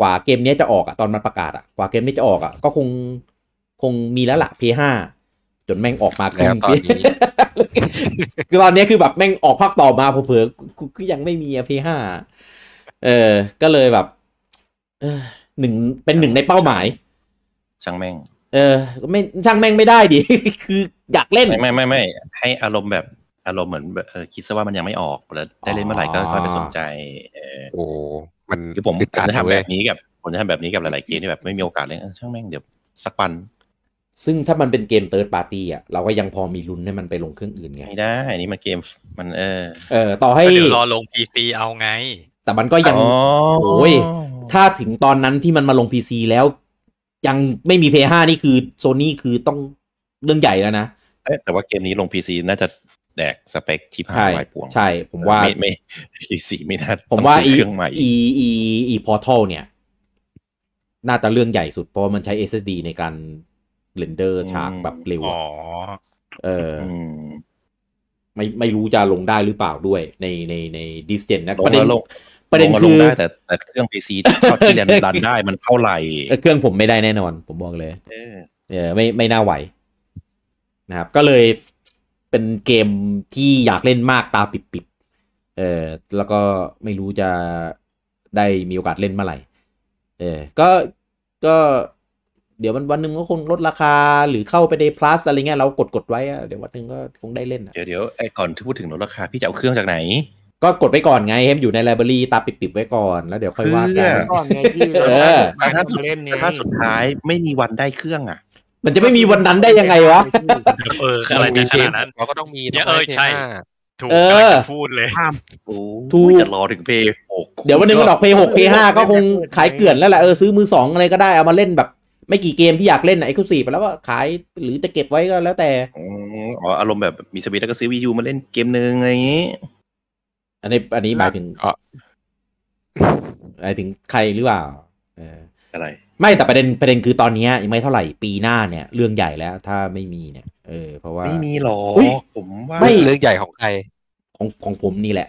กว่าเกมนี้จะออกอ่ะตอนมันประกาศอ่ะกว่าเกมนี้จะออกอ่ะก็คงคงมีแล้วละ P5 จนแม่งออกมาครึ่งปีคือตอนนี้คือแบบแม่งออกภาคต่อมาเผลอๆก็ยังไม่มีอะ P5 เออ ก็เลยแบบหนึ่งเป็นหนึ่งในเป้าหมาย ช่างแม่ง เออไม่ช่างแม่งไม่ได้ดิคืออยากเล่น ไม่ไม่ไม่ให้อารมณ์แบบอารมณ์เหมือนเออคิดซะว่ามันยังไม่ออกแล้วได้เล่นเมื่อไหร่ก็ค่อยไปสนใจ เออโอ้มันคือผมจะทำแบบนี้กับผมจะทำแบบนี้กับหลายๆเกมที่แบบไม่มีโอกาสเล่นช่างแม่งเดี๋ยวสักวันซึ่งถ้ามันเป็นเกมเติร์ดปาร์ตี้อ่ะเราก็ยังพอมีลุ้นให้มันไปลงเครื่องอื่นไงไม่ได้อันนี้มันเกมมันเออ เออ ต่อให้รอลงพีซีเอาไง แต่มันก็ยังโอ้ยถ้าถึงตอนนั้นที่มันมาลงพีซีแล้วยังไม่มีเพย์ห้านี่คือโซนี่คือต้องเรื่องใหญ่แล้วนะแต่ว่าเกมนี้ลงพีซีน่าจะแดกสเปคที่ผ่านไวปวงใช่ ผมว่าไม่ไม่พีซีไม่น่าผมว่าอีออีอีอีพอร์ทัลเนี่ยน่าจะเรื่องใหญ่สุดเพราะมันใช้ SSD ในการเรนเดอร์ฉากแบบเร็วอ๋อเออไม่ไม่รู้จะลงได้หรือเปล่าด้วย ในในในดิสเทนนะ ประเด็นลงประเด็นคือได้แต่แต่เครื่องพีซีที่เรนรันได้มันเท่าไหร่เครื่องผมไม่ได้แน่นอน ผมบอกเลยเออไม่ไม่น่าไหว นะครับ ก็เลยเป็นเกมที่อยากเล่นมากตาปิดปิดเออแล้วก็ไม่รู้จะได้มีโอกาสเล่นเมื่อไหร่เออ ก็ก็เดี๋ยวมันวันหนึ่งก็คงลดราคาหรือเข้าไปใน plus อะไรเงี้ย เรากดกดไว้ เดี๋ยววันหนึ่งก็คงได้เล่นเดี๋ยวเดี๋ยวไอ้ก่อนที่พูดถึงลดราคาพี่จะเอาเครื่องจากไหน ก็กดไปก่อนไงให้มันอยู่ในไลบรารีตาปิดๆไว้ก่อนแล้วเดี๋ยวค่อยว่ากันก่อนไงพี่เออถ้าสุดถ้าสุดท้ายไม่มีวันได้เครื่องอ่ะมันจะไม่มีวันนั้นได้ยังไงวะ เอออะไรจะขนาดนั้นเราก็ต้องมีเออใช่ถูกพูดเลย้ามถูกจะรอถึงเพย์หกเดี๋ยววันนึงมันออกเพย์หกเพย์ห้าก็คงขายเกลื่อนแล้วแหละเออซื้อมือสองอะไรก็ได้เอามาเล่นแบบไม่กี่เกมที่อยากเล่นนะเอ็กซ์คลูซีฟแล้วก็ขายหรือจะเก็บไว้ก็แล้วแต่ อ๋ออารมณ์แบบมีสวิตแล้วก็ซื้อวียูมาเล่นเกมหนึ่งอะไรอย่างนี้ อันนี้อันนี้หมายถึงหมายถึงใครหรือเปล่าอะไร ไม่แต่ประเด็นประเด็นคือตอนนี้ยังไม่เท่าไหร่ ปีหน้าเนี่ย เรื่องใหญ่แล้วถ้าไม่มีเนี่ย เออเพราะว่าไม่มีหรอ ผมว่าไม่เรื่องใหญ่ของใคร ของของผมนี่แหละ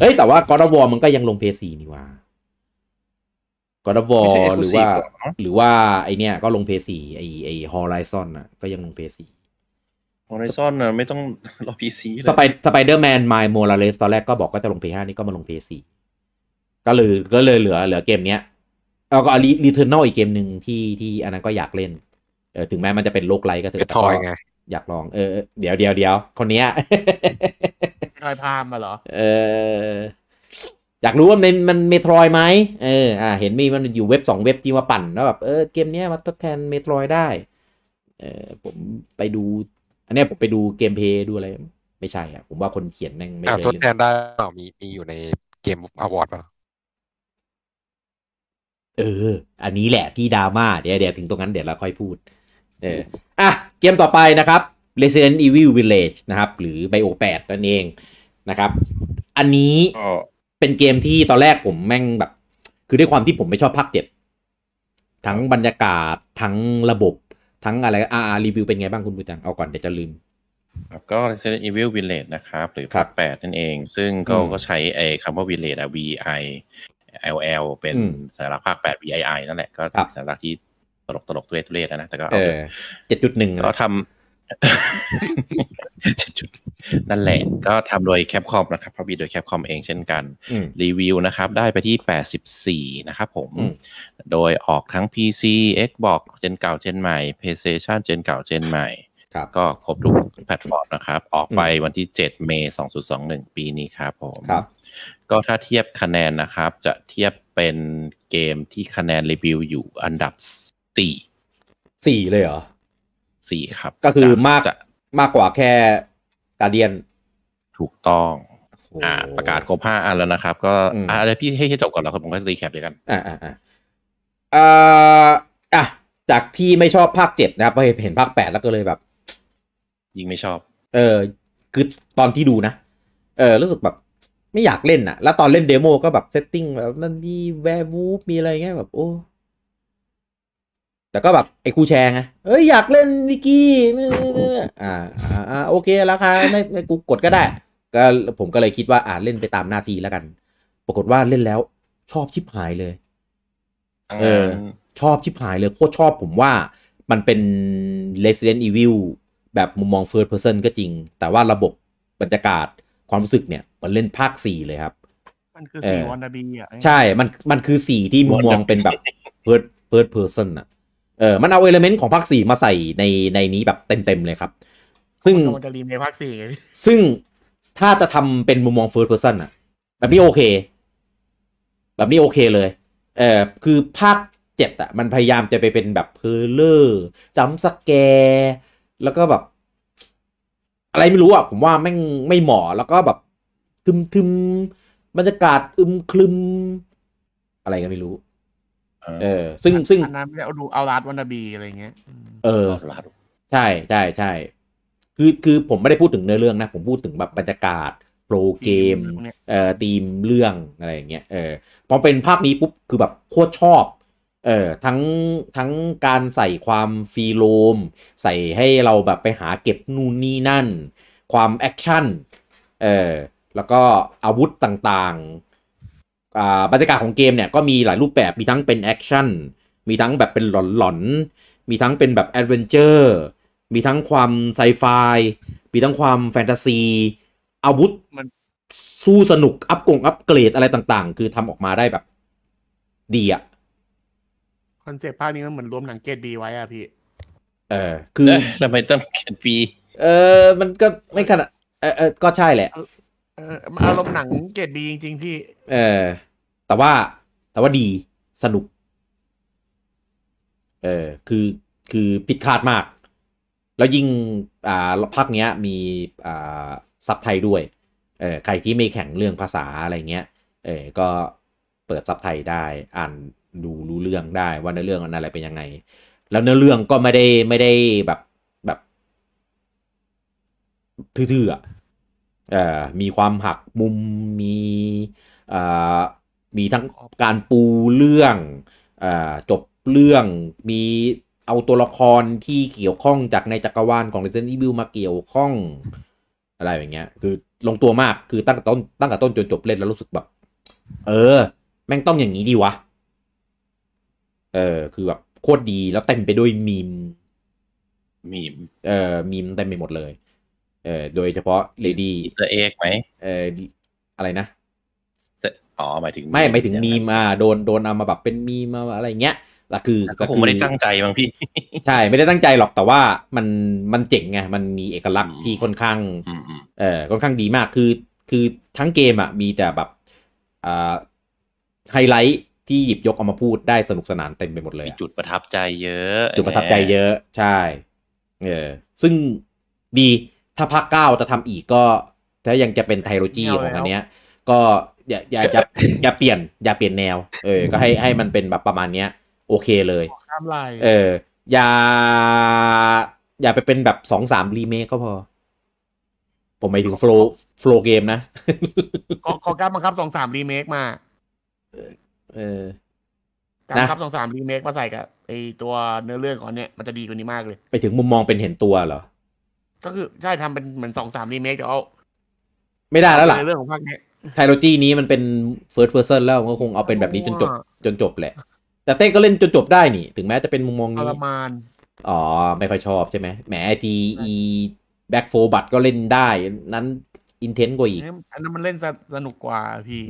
เฮ้ยแต่ว่ากอร์ดวอมันก็ยังลงเพย์ซีนี่ว่าก็รับวอร์หรือว่าหรือว่าไอเนี้ยก็ลงเพย์สี่ไอไอฮอลไลซอนอ่ะก็ยังลงเพย์สี่ฮอลไลซอนอ่ะไม่ต้องรอพีซีสไปสไปเดอร์แมนไมล์โมราเลสตอนแรกก็บอกก็จะลงเพย์ห้านี่ก็มาลงเพย์สี่ก็เลยก็เลยเหลือเหลือเกมเนี้ยแล้วก็รีรีเทอร์นอลอีกเกมหนึ่งที่ที่อันนั้นก็อยากเล่นเออถึงแม้มันจะเป็นโลกไรก็เถอะทอยไงอยากลองเออเดี๋ยวเดี๋ยวเดี๋ยวคนเนี้ยทอยพามมาเหรอเอออยากรู้ว่ามันมันเมโทรยไหมเออ อ่า เห็นมีมันอยู่เว็บ2เว็บที่มาปั่นแล้วแบบเออเกมเนี้ยมาทดแทนเมโทรยได้ เออ ผมไปดู อันนี้ผมไปดูเกมเพย์ดูอะไร ไม่ใช่อ่ะผมว่าคนเขียนแม่งไม่ได้ทดแทนได้เปล่ามีมีอยู่ในเกมอวอร์ดป่ะเออ อันนี้แหละที่ดราม่าเดี๋ยวเดี๋ยวถึงตรงนั้นเดี๋ยวเราค่อยพูด เออ อ่ะ เกมต่อไปนะครับ Resident Evil Village นะครับ หรือ Bio 8นั่นเองนะครับ อันนี้เป็นเกมที่ตอนแรกผมแม่งแบบ คือด้วยความที่ผมไม่ชอบภาคเจ็บทั้งบรรยากาศทั้งระบบ ทั้งอะไรอารีวิวเป็นไงบ้างคุณบูจังเอาก่อนเดี๋ยวจะลืมครับก็ Resident Evil Village นะครับ หรือภาคแปดนั่นเองซึ่งก็ก็ใช้ไอ้คำว่า Village อ V I L L เป็นสารภาคแปด V I I นั่นแหละก็สารลที่ตลกตลกัุเรตัุเรขนะแต่ก็เจ็ดจุดหนึ่งก็ทำนั่นแหละ ก็ทำโดยแคปคอมนะครับพอบีโดยแคปคอมเองเช่นกันรีวิวนะครับ ได้ไปที่ 84 นะครับผม โดยออกทั้ง PC Xbox เจนเก่าเจนใหม่ PlayStation เจนเก่าเจนใหม่ก็ครบทุกแพลตฟอร์มนะครับ ออกไปวันที่7เมย์2021 ปีนี้ครับผมครับ ก็ถ้าเทียบคะแนนนะครับ จะเทียบเป็นเกมที่คะแนนรีวิวอยู่อันดับ4 4เลยเหรอ4ครับก็คือมากมากกว่าแค่กาเดียนถูกต้องอ่าประกาศครบ5าอันแล้วนะครับก็อ่าเดี๋ยวพี่ให้จบก่อนแล้ว ผมก็จะรีแคปเลยกันอ่าอ่าอ่าอ่จากที่ไม่ชอบภาคเจ็ดนะครับพอเห็นภาคแปดแล้วก็เลยแบบ ยิ่งไม่ชอบเออคือตอนที่ดูนะเออรู้สึกแบบไม่อยากเล่นอะแล้วตอนเล่นเดโมก็แบบเซตติ้งแบบนั่นมีแวร์วูฟมีอะไรเงี้ยแบบ โอ้แต่ก็แบบไอ้คู่แชร์ไงเอ้ยอยากเล่นวิกี้อ่า อ่าโอเคราคาไม่ไม่กูกดก็ได้ ก็ผมก็เลยคิดว่าอ่าเล่นไปตามหน้าที่แล้วกัน ปรากฏว่าเล่นแล้ว ชอบชิบหายเลย เออชอบชิบหายเลยโคตรชอบผมว่ามันเป็น Resident Evil แบบมุมมอง First Person ก็จริง แต่ว่าระบบบรรยากาศความรู้สึกเนี่ย มันเล่นภาคสี่เลยครับ มันคือสี่วันดาบีอ่ะใช่ มันมันคือสี่ที่มุมมองเป็นแบบ First First Person อ่ะเออมันเอาเอลเมนต์ของ ภาคสี่มาใส่ในในนี้แบบเต็มๆเลยครับ ซึ่งจะรีมในภาคสี่ซึ่งถ้าจะทำเป็นมุมมองเฟิร์สเพอร์ซันอะแบบนี้ โอเค แบบนี้โอเคเลย เออคือ ภาคเจ็ดอะมันพยายามจะไปเป็นแบบเพลเลอร์จัมสแก แล้วก็แบบ อะไรไม่รู้อะผมว่าไม่ไม่เหมาะ แล้วก็แบบทึมทึมบรรยากาศอึมคลึม อะไรก็ไม่รู้เออ ซึ่งซึ่งอันนั้นไม่ได้เอาดูเอาลาดวันนาบี อะไรเงี้ยเออใช่ใช่ใช่คือคือผมไม่ได้พูดถึงเนื้อเรื่องนะ ผมพูดถึงแบบบรรยากาศโปรเกมเอ่อทีมเรื่อง อะไรเงี้ยเออพอเป็นภาพนี้ปุ๊บคือแบบโคตรชอบเออทั้งทั้งการใส่ความฟีโลมใส่ให้เราแบบไปหาเก็บนู่นนี่นั่น ความแอคชั่นเออแล้วก็อาวุธต่าง ๆบรรยากาศของเกมเนี่ยก็มีหลายรูปแบบมีทั้งเป็นแอคชั่นมีทั้งแบบเป็นหลอนหลอน มีทั้งเป็นแบบแอดเวนเจอร์มีทั้งความไซไฟมีทั้งความแฟนตาซีอาวุธมันสู้สนุก อัพกงอัพเกรดอะไรต่างๆ คือทำออกมาได้แบบดีอะคอนเซปต์ภาคนี้มันเหมือนรวมหนังเกตบีไว้อะพี่ เออคือทำไมต้องเกตบีเออมันก็ไม่ขนาดเออเออก็ใช่แหละเอออารมณ์หนังเกรดดีจริงๆพี่เออแต่ว่าแต่ว่าดีสนุก เออคือคือผิดคาดมาก แล้วยิ่งอ่าพักเนี้ย มีอ่าซับไทยด้วยเออใครที่ไม่แข็งเรื่องภาษาอะไรเงี้ยเออก็เปิดซับไทยได้อ่านดูรู้เรื่องได้ ว่าเนื้อเรื่องอะไรเป็นยังไง แล้วเนื้อเรื่องก็ไม่ได้ไม่ได้แบบแบบทื่อๆอ่ะมีความหักมุมมีมีทั้งการปูเรื่องจบเรื่องมีเอาตัวละครที่เกี่ยวข้องจากในจักรวาลของ Resident Evil มาเกี่ยวข้องอะไรอย่างเงี้ย คือลงตัวมากคือตั้งแต่ต้นตั้งแต่ต้นจนจบเล่นแล้วรู้สึกแบบ เออ แม่งต้องอย่างนี้ดีวะเออคือแบบโคตรดีแล้วเต็มไปด้วยมีม มีมเออมีมเต็มไปหมดเลยเอ่อโดยเฉพาะเลดี้ตอเอกไหมเอ่ออะไรนะอ๋อหมายถึงไม่หมายถึงมีมาโดนโดนเอามาแบบเป็นมีมาอะไรเงี้ยละคือก็คงไม่ได้ตั้งใจบางพี่ใช่ไม่ได้ตั้งใจหรอกแต่ว่ามันมันเจ๋งไงมันมีเอกลักษณ์ที่ค่อนข้างเอ่อค่อนข้างดีมากคือ คือทั้งเกมอ่ะ มีแต่แบบอ่าไฮไลท์ที่หยิบยกเอามาพูดได้สนุกสนานเต็มไปหมดเลยจุดประทับใจเยอะ จุดประทับใจเยอะ ใช่เออซึ่งดีถ้าภาคเก้าจะทำอีกก็ ถ้ายังจะเป็นไทโลจีของอันเนี้ย ก็อย่าอย่าอย่าอย่าเปลี่ยน อย่าเปลี่ยนแนวเออก็ให้ให้มันเป็นแบบประมาณเนี้ย โอเคเลย เอออย่าอย่าไปเป็นแบบสองสามรีเมคก็พอ ผมไม่ถึงโฟล์โฟล์เกมนะขอการบังคับสองสามรีเมคมาเออการบังคับสองสามรีเมคมาใส่กับไอตัวเนื้อเรื่องของเนี้ยมันจะดีกว่านี้มากเลย ไปถึงมุมมองเป็นเห็นตัวเหรอก็คือใช่ทำเป็นเหมือนสองสามรีเมคเดีเอาไม่ได้แล้วล่ะเรื่องของภาคนี้ไทโลจีนี้มันเป็นเฟิร์สเพอร์เซนแล้ว ก็คงเอาเป็นแบบนี้จนจบ จนจบแหละ แต่เต้ก็เล่นจนจบได้นี่ ถึงแม้จะเป็นมุมมองนี้อมานอ๋อ ไม่ค่อยชอบใช่ไหมแหมทีอีแบ็กโฟบัตก็เล่นได้ นั้นอินเทนต์กว่าอีกอันนั้นมันเล่นสนุกกว่าพี่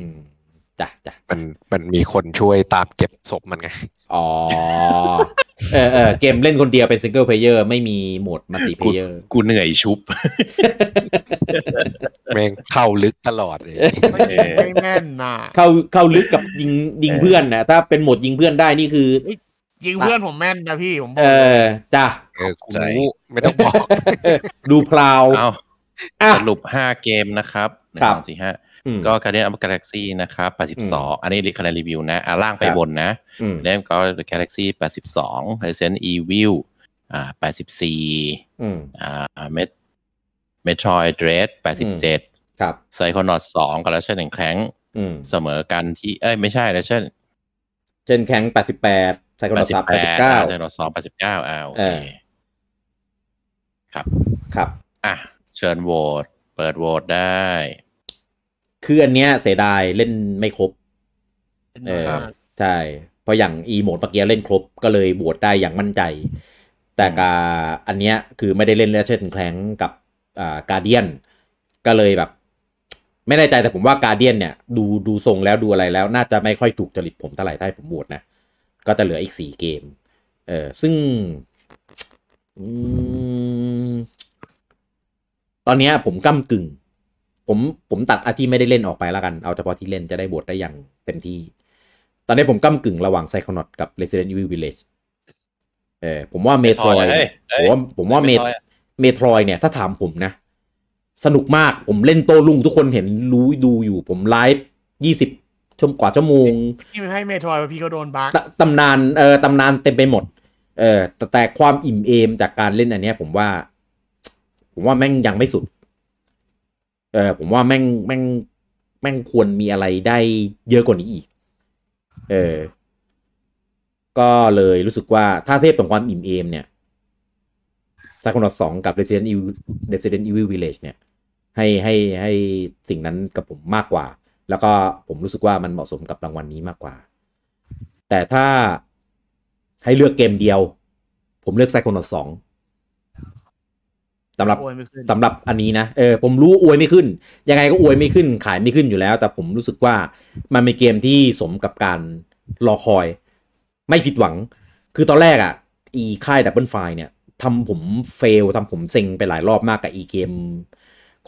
จ้ะจ้ะมันมันมีคนช่วยตามเก็บศพมันไงอ๋อ เออเออเกมเล่นคนเดียวเป็นซิงเกิลเพลเยอร์ไม่มีโหมดมัลติเพลเยอร์กูเหนื่อยชุบ แม่งเข้าลึกตลอดเลยไม่แม่นน่ะเข้าเข้าลึกกับยิงยิงเพื่อนนะถ้าเป็นโหมดยิงเพื่อนได้นี่คือ ยิงเพื่อนผมแม่นนะพี่ ผมบอกเออจ้ะเออกูไม่ต้องบอก ดูพลาว สรุปห้าเกมนะครับหนึ่งสองสี่ห้าก็คารนดนอัพกาแล็กซี่นะครับ 82 อันนี้คะแนนรีวิวนะ อ่าล่างไปบนนะเดนก็กาแล็กซี่82ดสองเฮเซนอีวิวอ่าแปอ่าเมทเมทรอยด์เดรส87 ครับ ไซคอนอตสองกับล้วเช่นแข็งเสมอกันที่เอ้ยไม่ใช่แล้วเช่นเชนแข็ง 88 ไซคอนอตสามดสิบไซคอนอตสองแปดสิบเอ้าวครับ ครับ อ่ะ เชิญโหวตเปิดโหวตได้คืออันเนี้ยเสียดายเล่นไม่ครบ เออใช่เพราะอย่างอีโหมดปากเอกียเล่นครบก็เลยบวชได้อย่างมั่นใจ แต่กาอันเนี้ยคือไม่ได้เล่นแล้วเช่นแคลงกับอ่ากาเดียนก็เลยแบบไม่แน่ใจแต่ผมว่ากาเดียนเนี่ย ดูดูทรงแล้วดูอะไรแล้วน่าจะไม่ค่อยถูกจริตผมเท่าไหร่ถ้าผมบวชนะ ก็จะเหลืออีกสี่เกม เออซึ่ง ตอนนี้ผมก้มกึ่งผมผมตัดอาที่ไม่ได้เล่นออกไปแล้วกัน เอาเฉพาะที่เล่นจะได้บทได้อย่างเต็มที่ ตอนนี้ผมก้ากึ่งระหว่างไซคอนอตกับ Resident Evil Village เออผมว่าเมโทรยผมว่าผมว่าเมเมโทรยเนี่ยถ้าถามผมนะ สนุกมากผมเล่นโตลุงทุกคนเห็นรู้ดูอยู่ ผมไลฟ์ยี่สิบชมกว่าชั่วโมงพี่ให้เมโทรยพี่ก็โดนบักตำนานเออตำนานเต็มไปหมด เออแต่ความอิ่มเอมจากการเล่นอันนี้ผมว่า ผมว่าแม่งยังไม่สุดเออผมว่าแม่งแม่ง แม่งควรมีอะไรได้เยอะกว่านี้อีกเออก็เลยรู้สึกว่าถ้าเทพยบงความอิ่มเอมเนี่ยซาคอนสองกับ Resident Evil Resident Evil Village เนี่ย ให้ ให้ให้สิ่งนั้นกับผมมากกว่า แล้วก็ผมรู้สึกว่ามันเหมาะสมกับรางวัลนนี้มากกว่า แต่ถ้าให้เลือกเกมเดียว ผมเลือกไซคอนสองำหรับสำหรับอันนี้นะเออผมรู้อวยไม่ขึ้นยังไงก็อวยไม่ขึ้นขายไม่ขึ้นอยู่แล้วแต่ผมรู้สึกว่ามันเป็นเกมที่สมกับการรอคอย ไม่ผิดหวังคือตอนแรกอะ่ะอีค่ายดับเบิลไฟเนี่ยทำผมเฟลทำผมเซ็งไปหลายรอบมากกับ อีเกม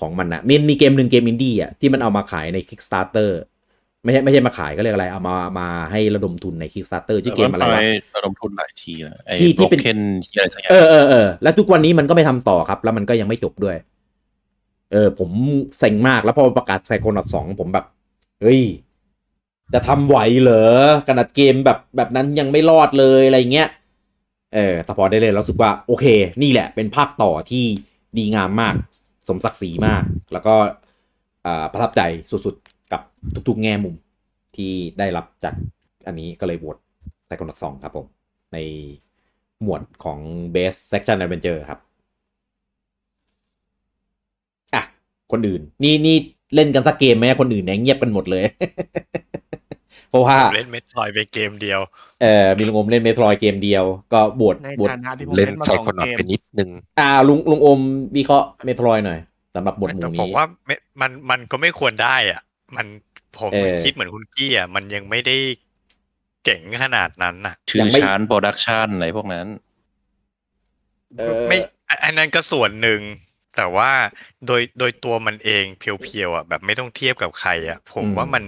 ของมันนะมีนมีเกมหนึ่งเกมอินดี้อ่ะที่มันเอามาขายใน Kickstarter ไม่ใช่ไม่ใช่มาขายก็เรียกอะไรเอามามาให้ระดมทุนใน k i c k s t a r t e ์ที่เกมอะไรวะระดมทุนหลายทีนะที่ที่เป็นเออเออเออแล้วทุกวันนี้มันก็ไม่ทำต่อครับ แล้วมันก็ยังไม่จบด้วย เออ ผมเซ็งมากแล้วพอประกาศไซโคนัดสองผมแบบเฮ้ย จะทำไหวเหรอขนาดเกมแบบแบบนั้นยังไม่รอดเลย อะไรเงี้ยเออแต่พอได้เลยรู้สึกว่าโอเค นี่แหละเป็นภาคต่อที่ดีงามมาก สมศักดิ์ศรีมาก แล้วก็ประทับใจสุดทุกๆ แง่มุมที่ได้รับจากอันนี้ก็เลยโหวตไซโคโนสองครับผม ในหมวดของเบสเซ e c t i น n a เบนเจอร์ครับ อ่ะ คนอื่น นี่นี่เล่นกันสักเกมไหมคนอื่นเนี่ยเงียบกันหมดเลย เพราะว่าเล่นเมทรอยไปเกมเดียว เออมีลุงอม เล่นเมทรอยเกมเดียว ก็บวชบวชเล่นไซคอนอตไปนิดนึง อ่าลุงลุงอมวิเคราะห์เมทรอยหน่อยสำหรับบมหมู่นี้ผมว่ามันมันก็ไม่ควรได้อ่ะ มันผมคิดเหมือนคุณกี้อ่ะมันยังไม่ได้เก่งขนาดนั้นน่ะชื่อชั้นโปรดักชันอะไรพวกนั้นไม่อันนั้นก็ส่วนหนึ่ง แต่ว่าโดยโดยตัวมันเองเพียวๆอ่ะแบบไม่ต้องเทียบกับใคร อ่ะ ผมว่ามัน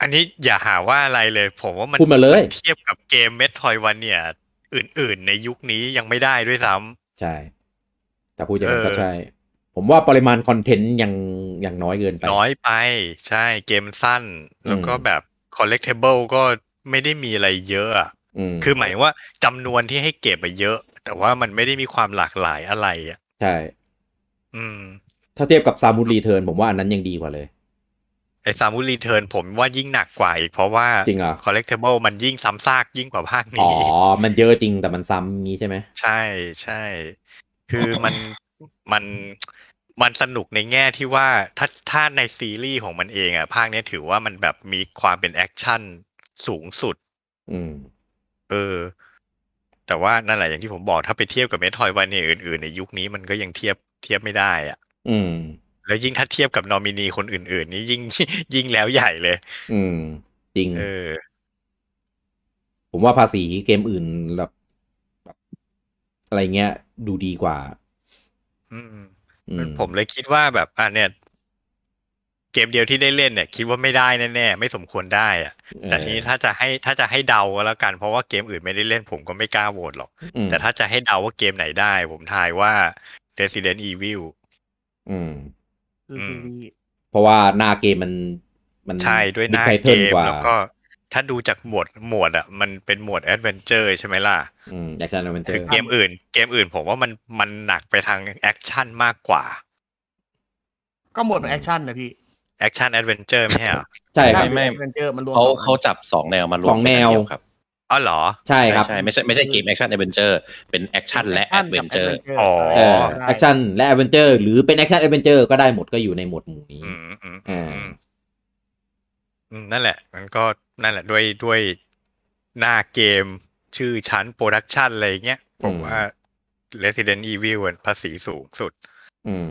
อันนี้อย่าหาว่าอะไรเลย ผมว่ามันมาเลยเทียบกับเกมเมทอยวันเนี่ย อื่นๆในยุคนี้ยังไม่ได้ด้วยซ้ำใช่ แต่พูดอย่างนั้นก็ใช่ผมว่าปริมาณคอนเทนต์ยังยังน้อยเกินไป น้อยไป ใช่ เกมสั้น แล้วก็แบบอลเลกเทเบิลก็ไม่ได้มีอะไรเยอะอ่ะคือหมายว่าจำนวนที่ให้เก็บไปเยอะ แต่ว่ามันไม่ได้มีความหลากหลายอะไรอ่ะใช่ อืม ถ้าเทียบกับซามูรีเทิร์นผมว่าอันนั้นยังดีกว่าเลยไอซามูรีเทิร์นผมว่ายิ่งหนักกว่าอีกเพราะว่าจริงอ่ะอลเลกเทเบิลมันยิ่งซ้ำซากยิ่งกว่าภาคนี้อ๋อ มันเยอะจริงแต่มันซ้ำงี้ใช่ไหมใช่ใช่คือมันมันมันสนุกในแง่ที่ว่าถ้าถ้าในซีรีส์ของมันเอง อ่ะ ภาคนี้ถือว่ามันแบบมีความเป็นแอคชั่นสูงสุด อืม เออ แต่ว่านั่นแหละอย่างที่ผมบอก ถ้าไปเทียบกับเมทอยวันเนี่ยอื่นๆในยุคนี้มันก็ยังเทียบเทียบไม่ได้อ่ะ อืม แล้วยิ่งถ้าเทียบกับนอมินีคนอื่นๆ นี่ ยิ่งยิ่งแล้วใหญ่เลย อืม จริงเออ ผมว่าภาษีเกมอื่นแบบอะไรเงี้ยดูดีกว่าผมเลยคิดว่าแบบ อ่ะเนี่ย เกมเดียวที่ได้เล่นเนี่ย คิดว่าไม่ได้แน่ๆไม่สมควรได้อ่ะแต่ทีนี้ถ้าจะให้ถ้าจะให้เดาก็แล้วกัน เพราะว่าเกมอื่นไม่ได้เล่นผมก็ไม่กล้าโหวตหรอก แต่ถ้าจะให้เดาว่าเกมไหนได้ ผมทายว่า Resident Evil อืมเพราะว่าหน้าเกมมันมันใช่ด้วยหน้าเกมแล้วก็ถ้าดูจากหมวด หมวดอะมันเป็นหมวดแอดเวนเจอร์ ใช่ไหมล่ะืแอคชั่นแอดเวนเจอร์คือเกมอื่น เกมอื่นผมว่ามันมันหนักไปทางแอคชั่นมากกว่า ก็หมวดแอคชั่นนะพี่ แอคชั่นแอดเวนเจอร์ไม่ใช่หรอ ใช่ไม่ไม่เขาเขาจับสองแนวมารวมสองแนวครับ อ๋อเหรอ ใช่ครับไม่ใช่ไม่ใช่เกมแอคชั่นแอดเวนเจอร์ เป็นแอคชั่นและแอดเวนเจอร์ อ๋อ แอคชั่นและแอดเวนเจอร์ หรือเป็นแอคชั่นแอดเวนเจอร์ก็ได้หมดก็อยู่ในหมวดหมู่นี้ อืืมมออ่านั่นแหละ มันก็นั่นแหละด้วยด้วยหน้าเกมชื่อ ชั้น โปรดักชันอะไรเงี้ย ผมว่า Resident Evil ภาษีสูงสุด อืม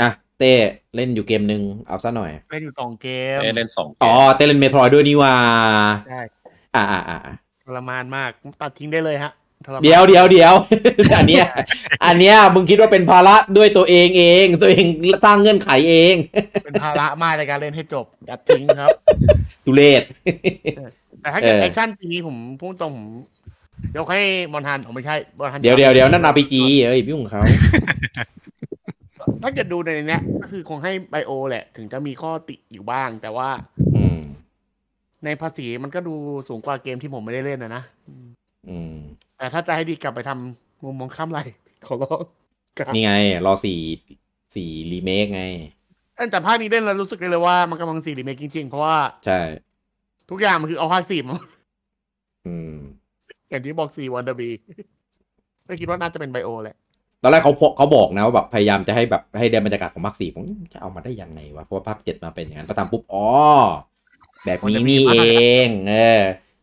อ่ะเต้เล่นอยู่เกมหนึ่งเอาซะหน่อย เล่นอยู่สองเกมเล่นสองอ๋อเต้เล่นเมทรอยด้วยนี่ว่าใช่อ่าอ่าอ่าทรมานมากตัดทิ้งได้เลยฮะเดี๋ยวเดี๋ยวเดี๋ยวอันเนี้ยอันเนี้ยมึงคิดว่าเป็นภาระด้วยตัวเองเอง ตัวเองสร้างเงื่อนไขเอง เป็นภาระมากในการเล่นให้จบยัดทิ้งครับตุเลศแต่ถ้าเกิดแอคชั่นปีนี้ผมพุ่งตรงผมยกให้มอนฮันผมไม่ใช่มอนฮันเดี๋ยวเดี๋ยวเดี๋ยวนั่นนาปีจีเอ้ยพี่ของเขา ถ้าเกิดดูในเนี้ยก็คือคงให้ไบโอ แหละ ถึงจะมีข้อติอยู่บ้าง แต่ว่าในภาษีมันก็ดูสูงกว่าเกมที่ผมไม่ได้เล่นนะนะอืมแต่ถ้าจะให้ดีกลับไปทำมุมมองข้ามไรขอร้อง นี่ไง รอสี่สี่รีเมคไงแต่ภาคนี้เล่นแล้วรู้สึกเลยว่า มันกำลังสี่รีเมคจริงๆ เพราะว่าใช่ ทุกอย่างมันคือเอาภาคสี่มาอย่างที่บอกสี่วันเดอร์บีไม่คิดว่าน่าจะเป็นไบโอแหละ ตอนแรกเขาเขาบอกนะว่าแบบพยายามจะให้แบบให้ได้บรรยากาศของภาคสี่ผมจะเอามาได้ยังไงวะเพราะว่าภาคเจ็ดมาเป็นอย่างนั้นพอทำปุ๊บอ๋อแบบนี้นี่เอง เออ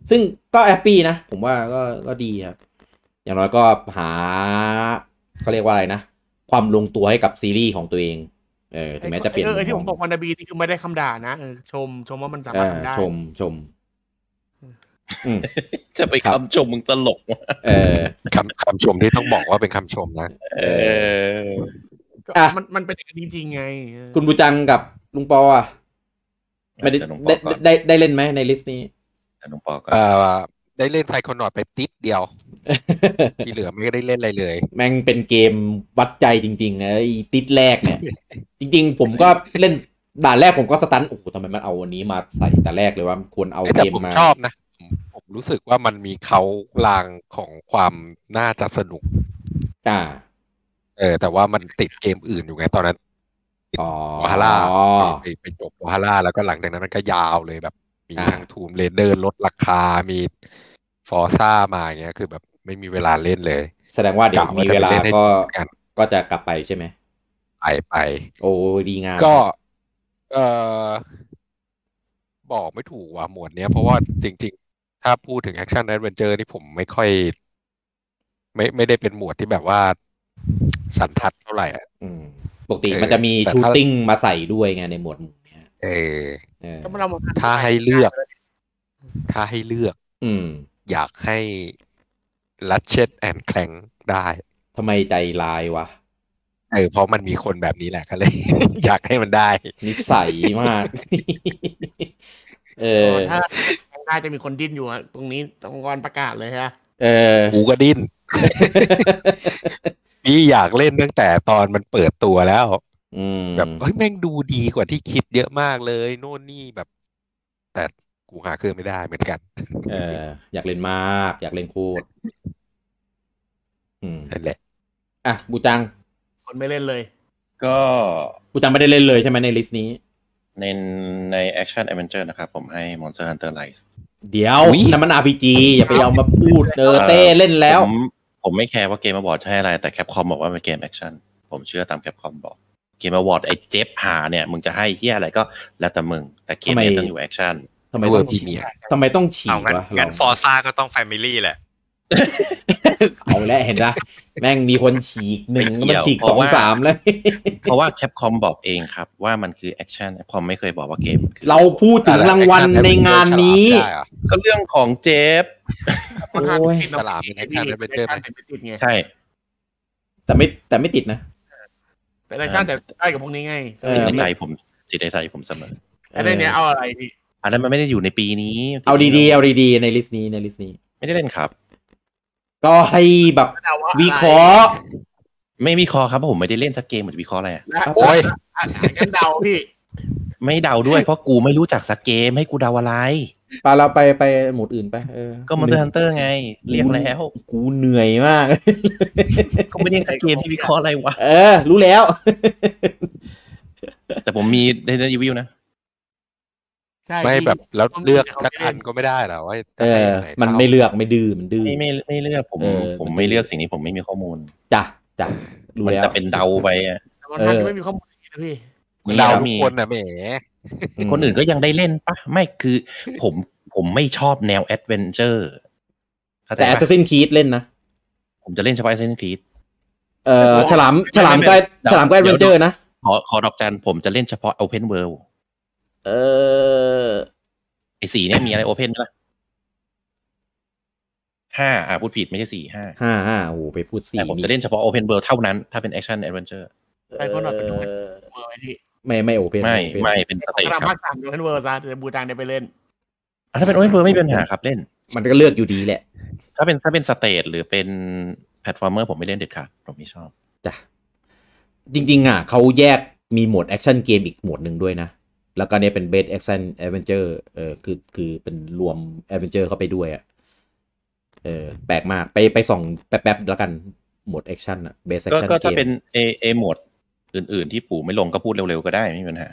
ซึ่งก็แอปปี้นะ ผมว่าก็ก็ดีครับอย่างน้อยก็หาเขาเรียกว่าอะไรนะ ความลงตัวให้กับซีรีส์ของตัวเองเออถึงแม้จะเปลี่ยนเออที่ผมบอกวันดบีนี่คือไม่ได้คำด่านะชมชมว่ามันสามารถทำได้ชมชมจะไปคำชมมึงตลกเออคำคำชมที่ต้องบอกว่าเป็นคำชมนะเออมันมันเป็นจริงจริงไง คุณบูจังกับลุงปออ่ะได้ได้ได้เล่นไหมในลิสต์นี้หลวงปอก็ได้เล่นไซคอนอดไปติดเดียวที่เหลือไม่ได้เล่นอะไรเลย แม่งเป็นเกมวัดใจจริงๆนะไอ้ติดแรกเนี่ยจริงๆ ผมก็เล่น ด่านแรกผมก็สตันโอ้โหทำไมมันเอาอันนี้มาใส่แต่แรกเลยว่าควรเอาเกมมาชอบนะ ผมรู้สึกว่ามันมีเขาลางของความน่าจะสนุกอ่าเออ แต่ว่ามันติดเกมอื่นอยู่ไงตอนนั้น๋อฮาร่าไปจบฮาร่าแล้วก็หลังจากนั้นมันก็ยาวเลยแบบมีทั้งทูมเลเดอร์ลดราคา มีฟอร์ซ่ามาอย่างเงี้ย คือแบบไม่มีเวลาเล่นเลย แสดงว่าเดี๋ยวมีเวลาก็ก็จะกลับไปใช่ไหมไป ไป โอ้ดีงามก็เออบอกไม่ถูกว่าหมวดเนี้ย เพราะว่าจริงๆ ถ้าพูดถึงแอคชั่นแอดเวนเจอร์นี่ผมไม่ค่อย ไม่ไม่ได้เป็นหมวดที่แบบว่าสันทัดเท่าไหร่อ่ะปกติมันจะมีชูตติ้งมาใส่ด้วยไงในหมวดเออถ้าให้เลือก ถ้าให้เลือก อืม อยากให้ลัดเช็ดแอนแคลงได้ ทำไมใจลายวะ เออ เพราะมันมีคนแบบนี้แหละก็เลย อยากให้มันได้ นิสัยมาก เออถ้าได้จะมีคนดิ้นอยู่ตรงนี้องค์กรประกาศเลยฮะ เออกูก็ดิ้น พี่อยากเล่นตั้งแต่ตอนมันเปิดตัวแล้วแบบเฮ้ยแม่งดูดีกว่าที่คิดเยอะมากเลย โน่นนี่แบบ แต่กูหาเครื่องไม่ได้เหมือนกัน เออ อยากเล่นมาก อยากเล่นโคตรอืมนั่นแหละอ่ะบูจัง คนไม่เล่นเลย ก็บูจังไม่ได้เล่นเลยใช่ไหมในลิสต์นี้ ในในแอคชั่นแอดเวนเจอร์นะครับ ผมให้ Monster Hunter Rise เดี๋ยวนั่นมัน RPG อย่าไปเอามาพูดเออเต้เล่นแล้ว ผมไม่แคร์ว่าเกมมาบอรดใช่อะไร แต่แคปคอมบอกว่าเป็นเกมแอคชั่นผมเชื่อตามแคปคอมบอกกมอวอร์ดไอ้เจ็บหาเนี่ย มึงจะให้เฮียอะไรก็แล้วแต่มึง แต่เกมนียต้องอยู่แอคชั่นทำไมต้องฉีกทำไมต้องฉีกวะงั้นฟอร์ซ่าก็ต้องแฟมิลี่แหละ เอาละเห็นนะแม่งมีคนฉีกหนึ่งมันฉีกสองสามเลย เพราะว่าแคปคอมบอกเองครับ ว่ามันคือแอคชั่นแคปคอมไม่เคยบอกว่าเกมเราพูดถึงรางวัลในงานนี้ ก็เรื่องของเจฟโอ้ยตลาดเป็นแอคชั่นเป็นเจฟใช่ แต่ไม่แต่ไม่ติดนะแต่ในชาติแต่ได้กับพวกนี้ไงในใจผมจิตในใจผมเสมอไอ้ื่นงนี้เอาอะไรพี่อันนั้นมันไม่ได้อยู่ในปีนี้ เอาดีๆเอาดีๆในลิสต์นี้ในลิสต์นี้ ไม่ได้เล่นครับ ก็ให้แบบวิเคราะห์ไม่วีคอครับเพราะผมไม่ได้เล่นสักเกมหมือวิเคราะห์อะไรอ่ะโอ้ยันเดาพี่ไม่เดาด้วย เพราะกูไม่รู้จักสักเกมให้กูเดาอะไรปาเราไปไปหมดอื่นไป ก็มอนเตอร์ฮันเตอร์ไง เรียกแล้ว กูเหนื่อยมาก ก็ไม่ได้ใส่เกมที่วิเคราะห์อะไรวะ เออรู้แล้ว แต่ผมมีในรีวิวนะ ใช่ ไม่แบบแล้วเลือกสักอันก็ไม่ได้หรอว่าเออ มันไม่เลือกไม่ดื้อมันดื้อไม่ไม่ไม่เลือกผม ผมไม่เลือกสิ่งนี้ผมไม่มีข้อมูลจ้ะจ้ะรู้แล้วมันจะเป็นเดาไปอ่ะแต่บางท่านไม่มีข้อมูลนะพี่เดาทุกคนอ่ะแหมคนอื่นก็ยังได้เล่นปะไม่คือผมผมไม่ชอบแนวแอดเวนเจอร์แต่แอสซินคีดเล่นนะ ผมจะเล่นเฉพาะแอสซินคีดเอ่อฉลามฉลามก็ฉลามก็แอดเวนเจอร์นะขอขอดอกจัน ผมจะเล่นเฉพาะโอเพนเวิลด์เออไอสี่เนี่ยมีอะไรโอเพนไหมห้าอ่าพูดผิดไม่ใช่สี่ห้าห้าห้าโอ้ไปพูดสี่แต่ผมจะเล่นเฉพาะโอเพนเวิลด์เท่านั้นถ้าเป็นแอคชั่นแอดเวนเจอร์ใราะหนอตเป็นโอเพนเวิลด์ไอที่ไม่ไม่โอเพนไม่ ไม่ เป็นสเตจครับภาคสามโอเพนเวิร์ดนะบูจังได้ไปเล่นถ้าเป็นโอเพนเวิร์ดไม่เป็นปัญหาครับเล่นมันก็เลือกอยู่ดีแหละ ถ้าเป็นถ้าเป็นสเตจหรือเป็นแพลตฟอร์มเมอร์ผมไม่เล่นเด็ดขาดผมไม่ชอบจ้ะจริง ๆ อ่ะ เขาแยกมีโหมดแอคชั่นเกมอีกโหมดหนึ่งด้วยนะ แล้วก็เนี่ยเป็นเบสแอคชั่นแอดเวนเจอร์เออคือคือเป็นรวมแอดเวนเจอร์เข้าไปด้วยอ่ะเออแปลกมาก ไปไปส่องแป๊บๆแล้วกันโหมดแอคชั่นอ่ะเบสแอคชั่นเกมก็ถ้าเป็นเอเอโหมดอื่นๆ ที่ปู่ไม่ลงก็พูดเร็วๆก็ได้ไม่มีปัญหา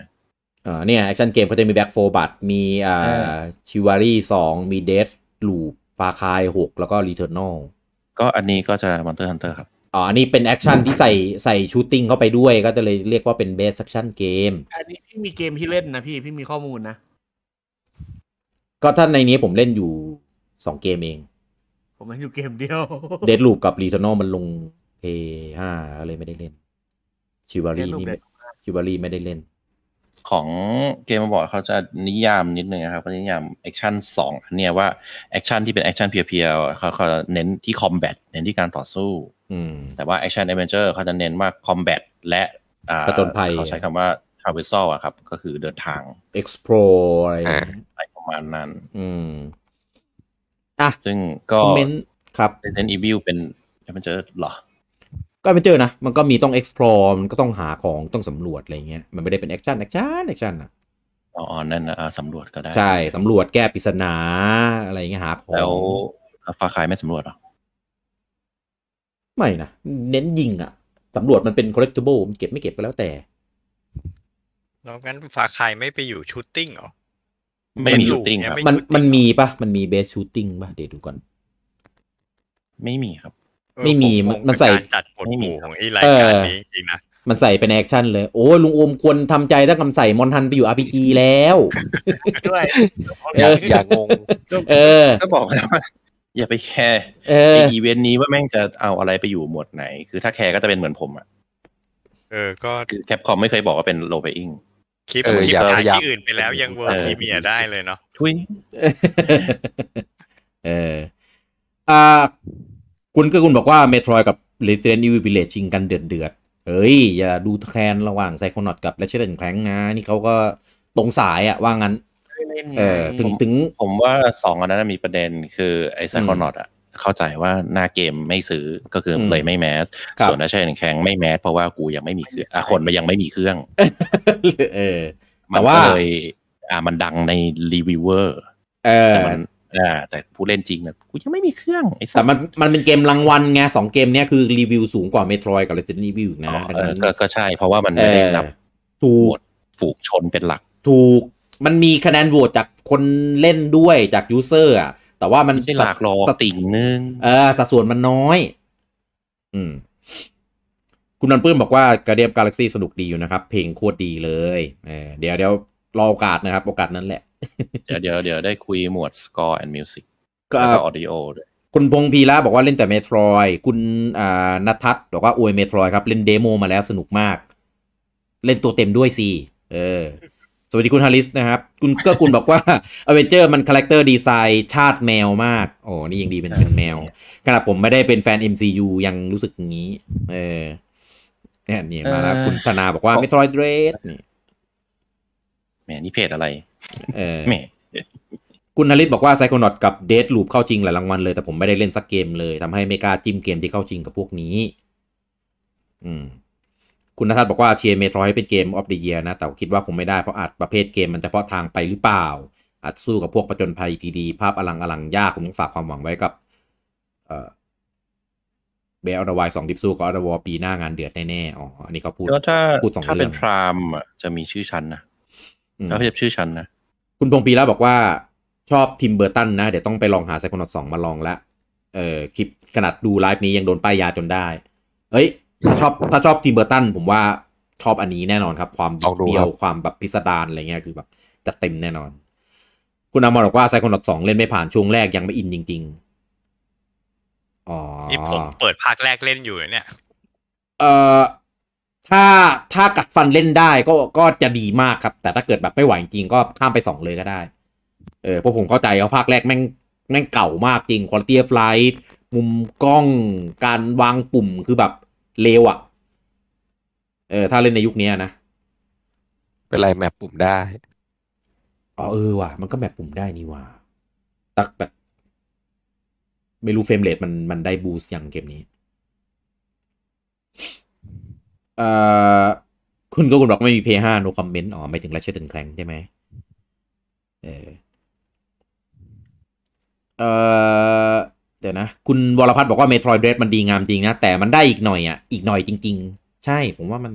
อ่าเนี่ยแอคชั่นเกมเขาจะมีแบ็กโฟบัตมีอ่าชิวารี่สองมีเดสลูปฟาคายหกแล้วก็รีเทอร์นอลก็อันนี้ก็จะมอนเตอร์ฮันเตอร์ครับอ๋ออันนี้เป็นแอคชั่นที่ใส่ใส่ชูตติ้งเข้าไปด้วย ก็จะเลยเรียกว่าเป็นเบสแอคชั่นเกมอันนี้พี่มีเกมที่เล่นนะพี่พี่มีข้อมูลนะ ก็ถ้าในนี้ผมเล่นอยู่สองเกมเอง ผมเล่นอยู่เกมเดียวเดดลูปกับรีเทอร์นอลมันลงเพย์ห้าเลยไม่ได้เล่นชิวารีนี่ชิวารีไม่ได้เล่น ของเกมบอร์ดเขาจะนิยามนิดนึงนะครับเขานิยามแอคชั่นสองเนี่ยว่าแอคชั่นที่เป็นแอคชั่นเพียวๆเขาเขาเน้นที่คอมแบทเน้นที่การต่อสู้แต่ว่าแอคชั่นเอเวนเจอร์เขาจะเน้นว่าคอมแบทและประจนภัยเขาใช้คำว่าทาาเวซอลอะครับ ก็คือเดินทาง explore อะไรประมาณนั้น อืมอ่ะซึ่งก็ครับเ e s i d e n t e v เป็น a d v e n t หรอก็ไม่เจอนะ มันก็มีต้อง explore มันก็ต้องหาของต้องสำรวจอะไรเงี้ย มันไม่ได้เป็นแอคชั่น แอคชั่น แอคชั่นะอ๋อนั่นนะสำรวจก็ได้ ใช่สำรวจแก้ปริศนาอะไรเงี้ยหาของ แล้วฟ้าขายไม่สำรวจหรอ ไม่นะเน้นยิงอะสำรวจมันเป็น collectible มันเก็บไม่เก็บก็แล้วแต่แล้วงั้นฟ้าขายไม่ไปอยู่ชูตติ้งหรอ ไม่มีชูตติ้งครับมันมันมีปะมันมีเบสชูตติ้งปะเดี๋ยวดูก่อน ไม่มีครับไม่มีมันใส่จัดผหมู่ของไอ้รายการนี้จริงนะมันใส่เป็นแอคชั่นเลย โอ้ลุงโอมควรทำใจถ้าคำใส่มอนทันไปอยู่อาร์พีจีแล้ว ด้วยอย่างงเอก็บอกแล้ว่าอย่าไปแคร์ออีเวนต์นี้ว่าแม่งจะเอาอะไรไปอยู่หมวดไหน คือถ้าแคร์ก็จะเป็นเหมือนผมอ่ะเออ ก็แคปคอมไม่เคยบอกว่าเป็นโลเปอิงคลิปคลิปที่อื่นไปแล้วยังเวอร์ทพีเมียได้เลยเนาะทุยเอออ่าคุณก็คุณบอกว่าเมโทรกับเล s เ d น n t Evil ล i ชิงกันเดือดเดือด เอ้ย อย่าดูแคลนระหว่างไซคอนอตกับเล s เ d e n t แคลงนะ นี่เขาก็ตรงสายอะว่างั้นเออถึงถึงผมว่าสองอันนั้นมีประเด็นคือไอไซคอนอตอะเข้าใจว่าหน้าเกมไม่ซื้อ ก็คือเลยไม่แมส ส่วนนเชเดนแข็งไม่แมส เพราะว่ากูยังไม่มีเครื่องคนมันยังไม่มีเครื่องเออแต่ว่าเลยอ่ามันดังในรีวิวเวอร์เอออ่าแต่ผู้เล่นจริงนบกูยังไม่มีเครื่องไอ้แต่มันมันเป็นเกมรางวัลไงสองเกมเนี้ยคือรีวิวสูงกว่าเมโทรยกับ r e s i น e n t e วิวนะก็ใช่เพราะว่ามันไม่ได้นับถูกฝูกชนเป็นหลัก ถูกมันมีคะแนนโหวตจากคนเล่นด้วยจากยูเซอร์อ่ะ แต่ว่ามันหลากหลอกสติ่งนึงเออสัดส่วนมันน้อย อืมคุณนันพือนบอกว่ากระเดียบกาแล็กซี่สนุกดีอยู่นะครับเพลงโคตรดีเลยเดี๋ยวเดี๋ยวรอโอกาสนะครับโอกาสนั้นแหละเดี๋ยวเดี๋ยวเดี๋ยวได้คุยหมวด score and music ก็ audio ด้วย คุณพงพีระบอกว่าเล่นแต่เมโทรยคุณอ่านัทัศบอกว่าอวยเมโทรยครับ เล่นเดโมมาแล้วสนุกมาก เล่นตัวเต็มด้วยสิเออ สวัสดีคุณฮาริสนะครับ คุณก็คุณบอกว่าอเวนเจอร์มันคาแรคเตอร์ดีไซน์ชาติแมวมากโอ้นี่ยังดีเป็นนแมวขณะผมไม่ได้เป็นแฟน MCU ยังรู้สึกอย่างนี้เออเนี่ยมาแล้วคุณธนาบอกว่าเมโทรยเดรสนี่นี่เพจอะไร เออคุณนริศบอกว่าไซโคนอตกับเดทลูปเข้าจริงหลายรางวัลเลย แต่ผมไม่ได้เล่นสักเกมเลย ทำให้ไม่กล้าจิ้มเกมที่เข้าจริงกับพวกนี้ อืมคุณนทัทบอกว่าเชียร์เมโทรให้เป็นเกมออฟเดียนะ แต่คิดว่าคงไม่ได้ เพราะอาจประเภทเกมมันเฉพาะทางไปหรือเปล่า อาจสู้กับพวกประจนภัยทีดี ภาพอลังอลังยาก ผมต้องฝากความหวังไว้กับ เอ่อเบลอดวายสองดิบสู้กับอดวอปีหน้างานเดือดแน่ๆอ๋ออันนี้เขาพูดถ้าพูดสองเรื่องถ้าเป็นพรามจะมีชื่อชั้นนะแล้วเขียบชื่อฉันนะ คุณพงปีแล้วบอกว่า ชอบทีมเบอร์ตันนะ เดี๋ยวต้องไปลองหาไซคอนอตสองมาลองละเออคลิปขนาดดูไลฟ์นี้ยังโดนป้ายยาจนได้เอ้ยถ้าชอบถ้าชอบทีมเบอร์ตันผมว่าชอบอันนี้แน่นอนครับ ความเดียว ความแบบพิสดารอะไรเงี้ยคือแบบจะเต็มแน่นอน คุณอามอนบอกว่าไซคอนอตสองเล่นไม่ผ่านช่วงแรกยังไม่อินจริง ๆอ๋อนี่ผมเปิดภาคแรกเล่นอยู่เนี่ย เอ่อถ้าถ้ากัดฟันเล่นได้ก็ก็จะดีมากครับแต่ถ้าเกิดแบบไม่ไหวจริงก็ข้ามไปสองเลยก็ได้ เออพวกผมเข้าใจว่าภาคแรกแม่งแม่งเก่ามากจริงคุณภาพไลท์มุมกล้องการวางปุ่มคือแบบเลวอะ่ะเออถ้าเล่นในยุคนี้นะ เป็นไรแมปปุ่มได้ อ๋อเออว่ะมันก็แมปปุ่มได้นี่ว่ะตักแต่ไม่รู้เฟรมเรทมันมันได้บูสต์ยังเกมนี้คุณก็คุณบอกไม่มีเพ์ห้า5 n คอมเมนต์อ๋อไม่ถึงราชเช e ึงแ d c งใช่ไหม เออ เออเดี๋ยวนะ คุณวรพัฒน์บอกว่าเมโทรเดรสมันดีงามจริงนะ แต่มันได้อีกหน่อยอ่ะ อีกหน่อยจริง ๆ ใช่ ผมว่ามัน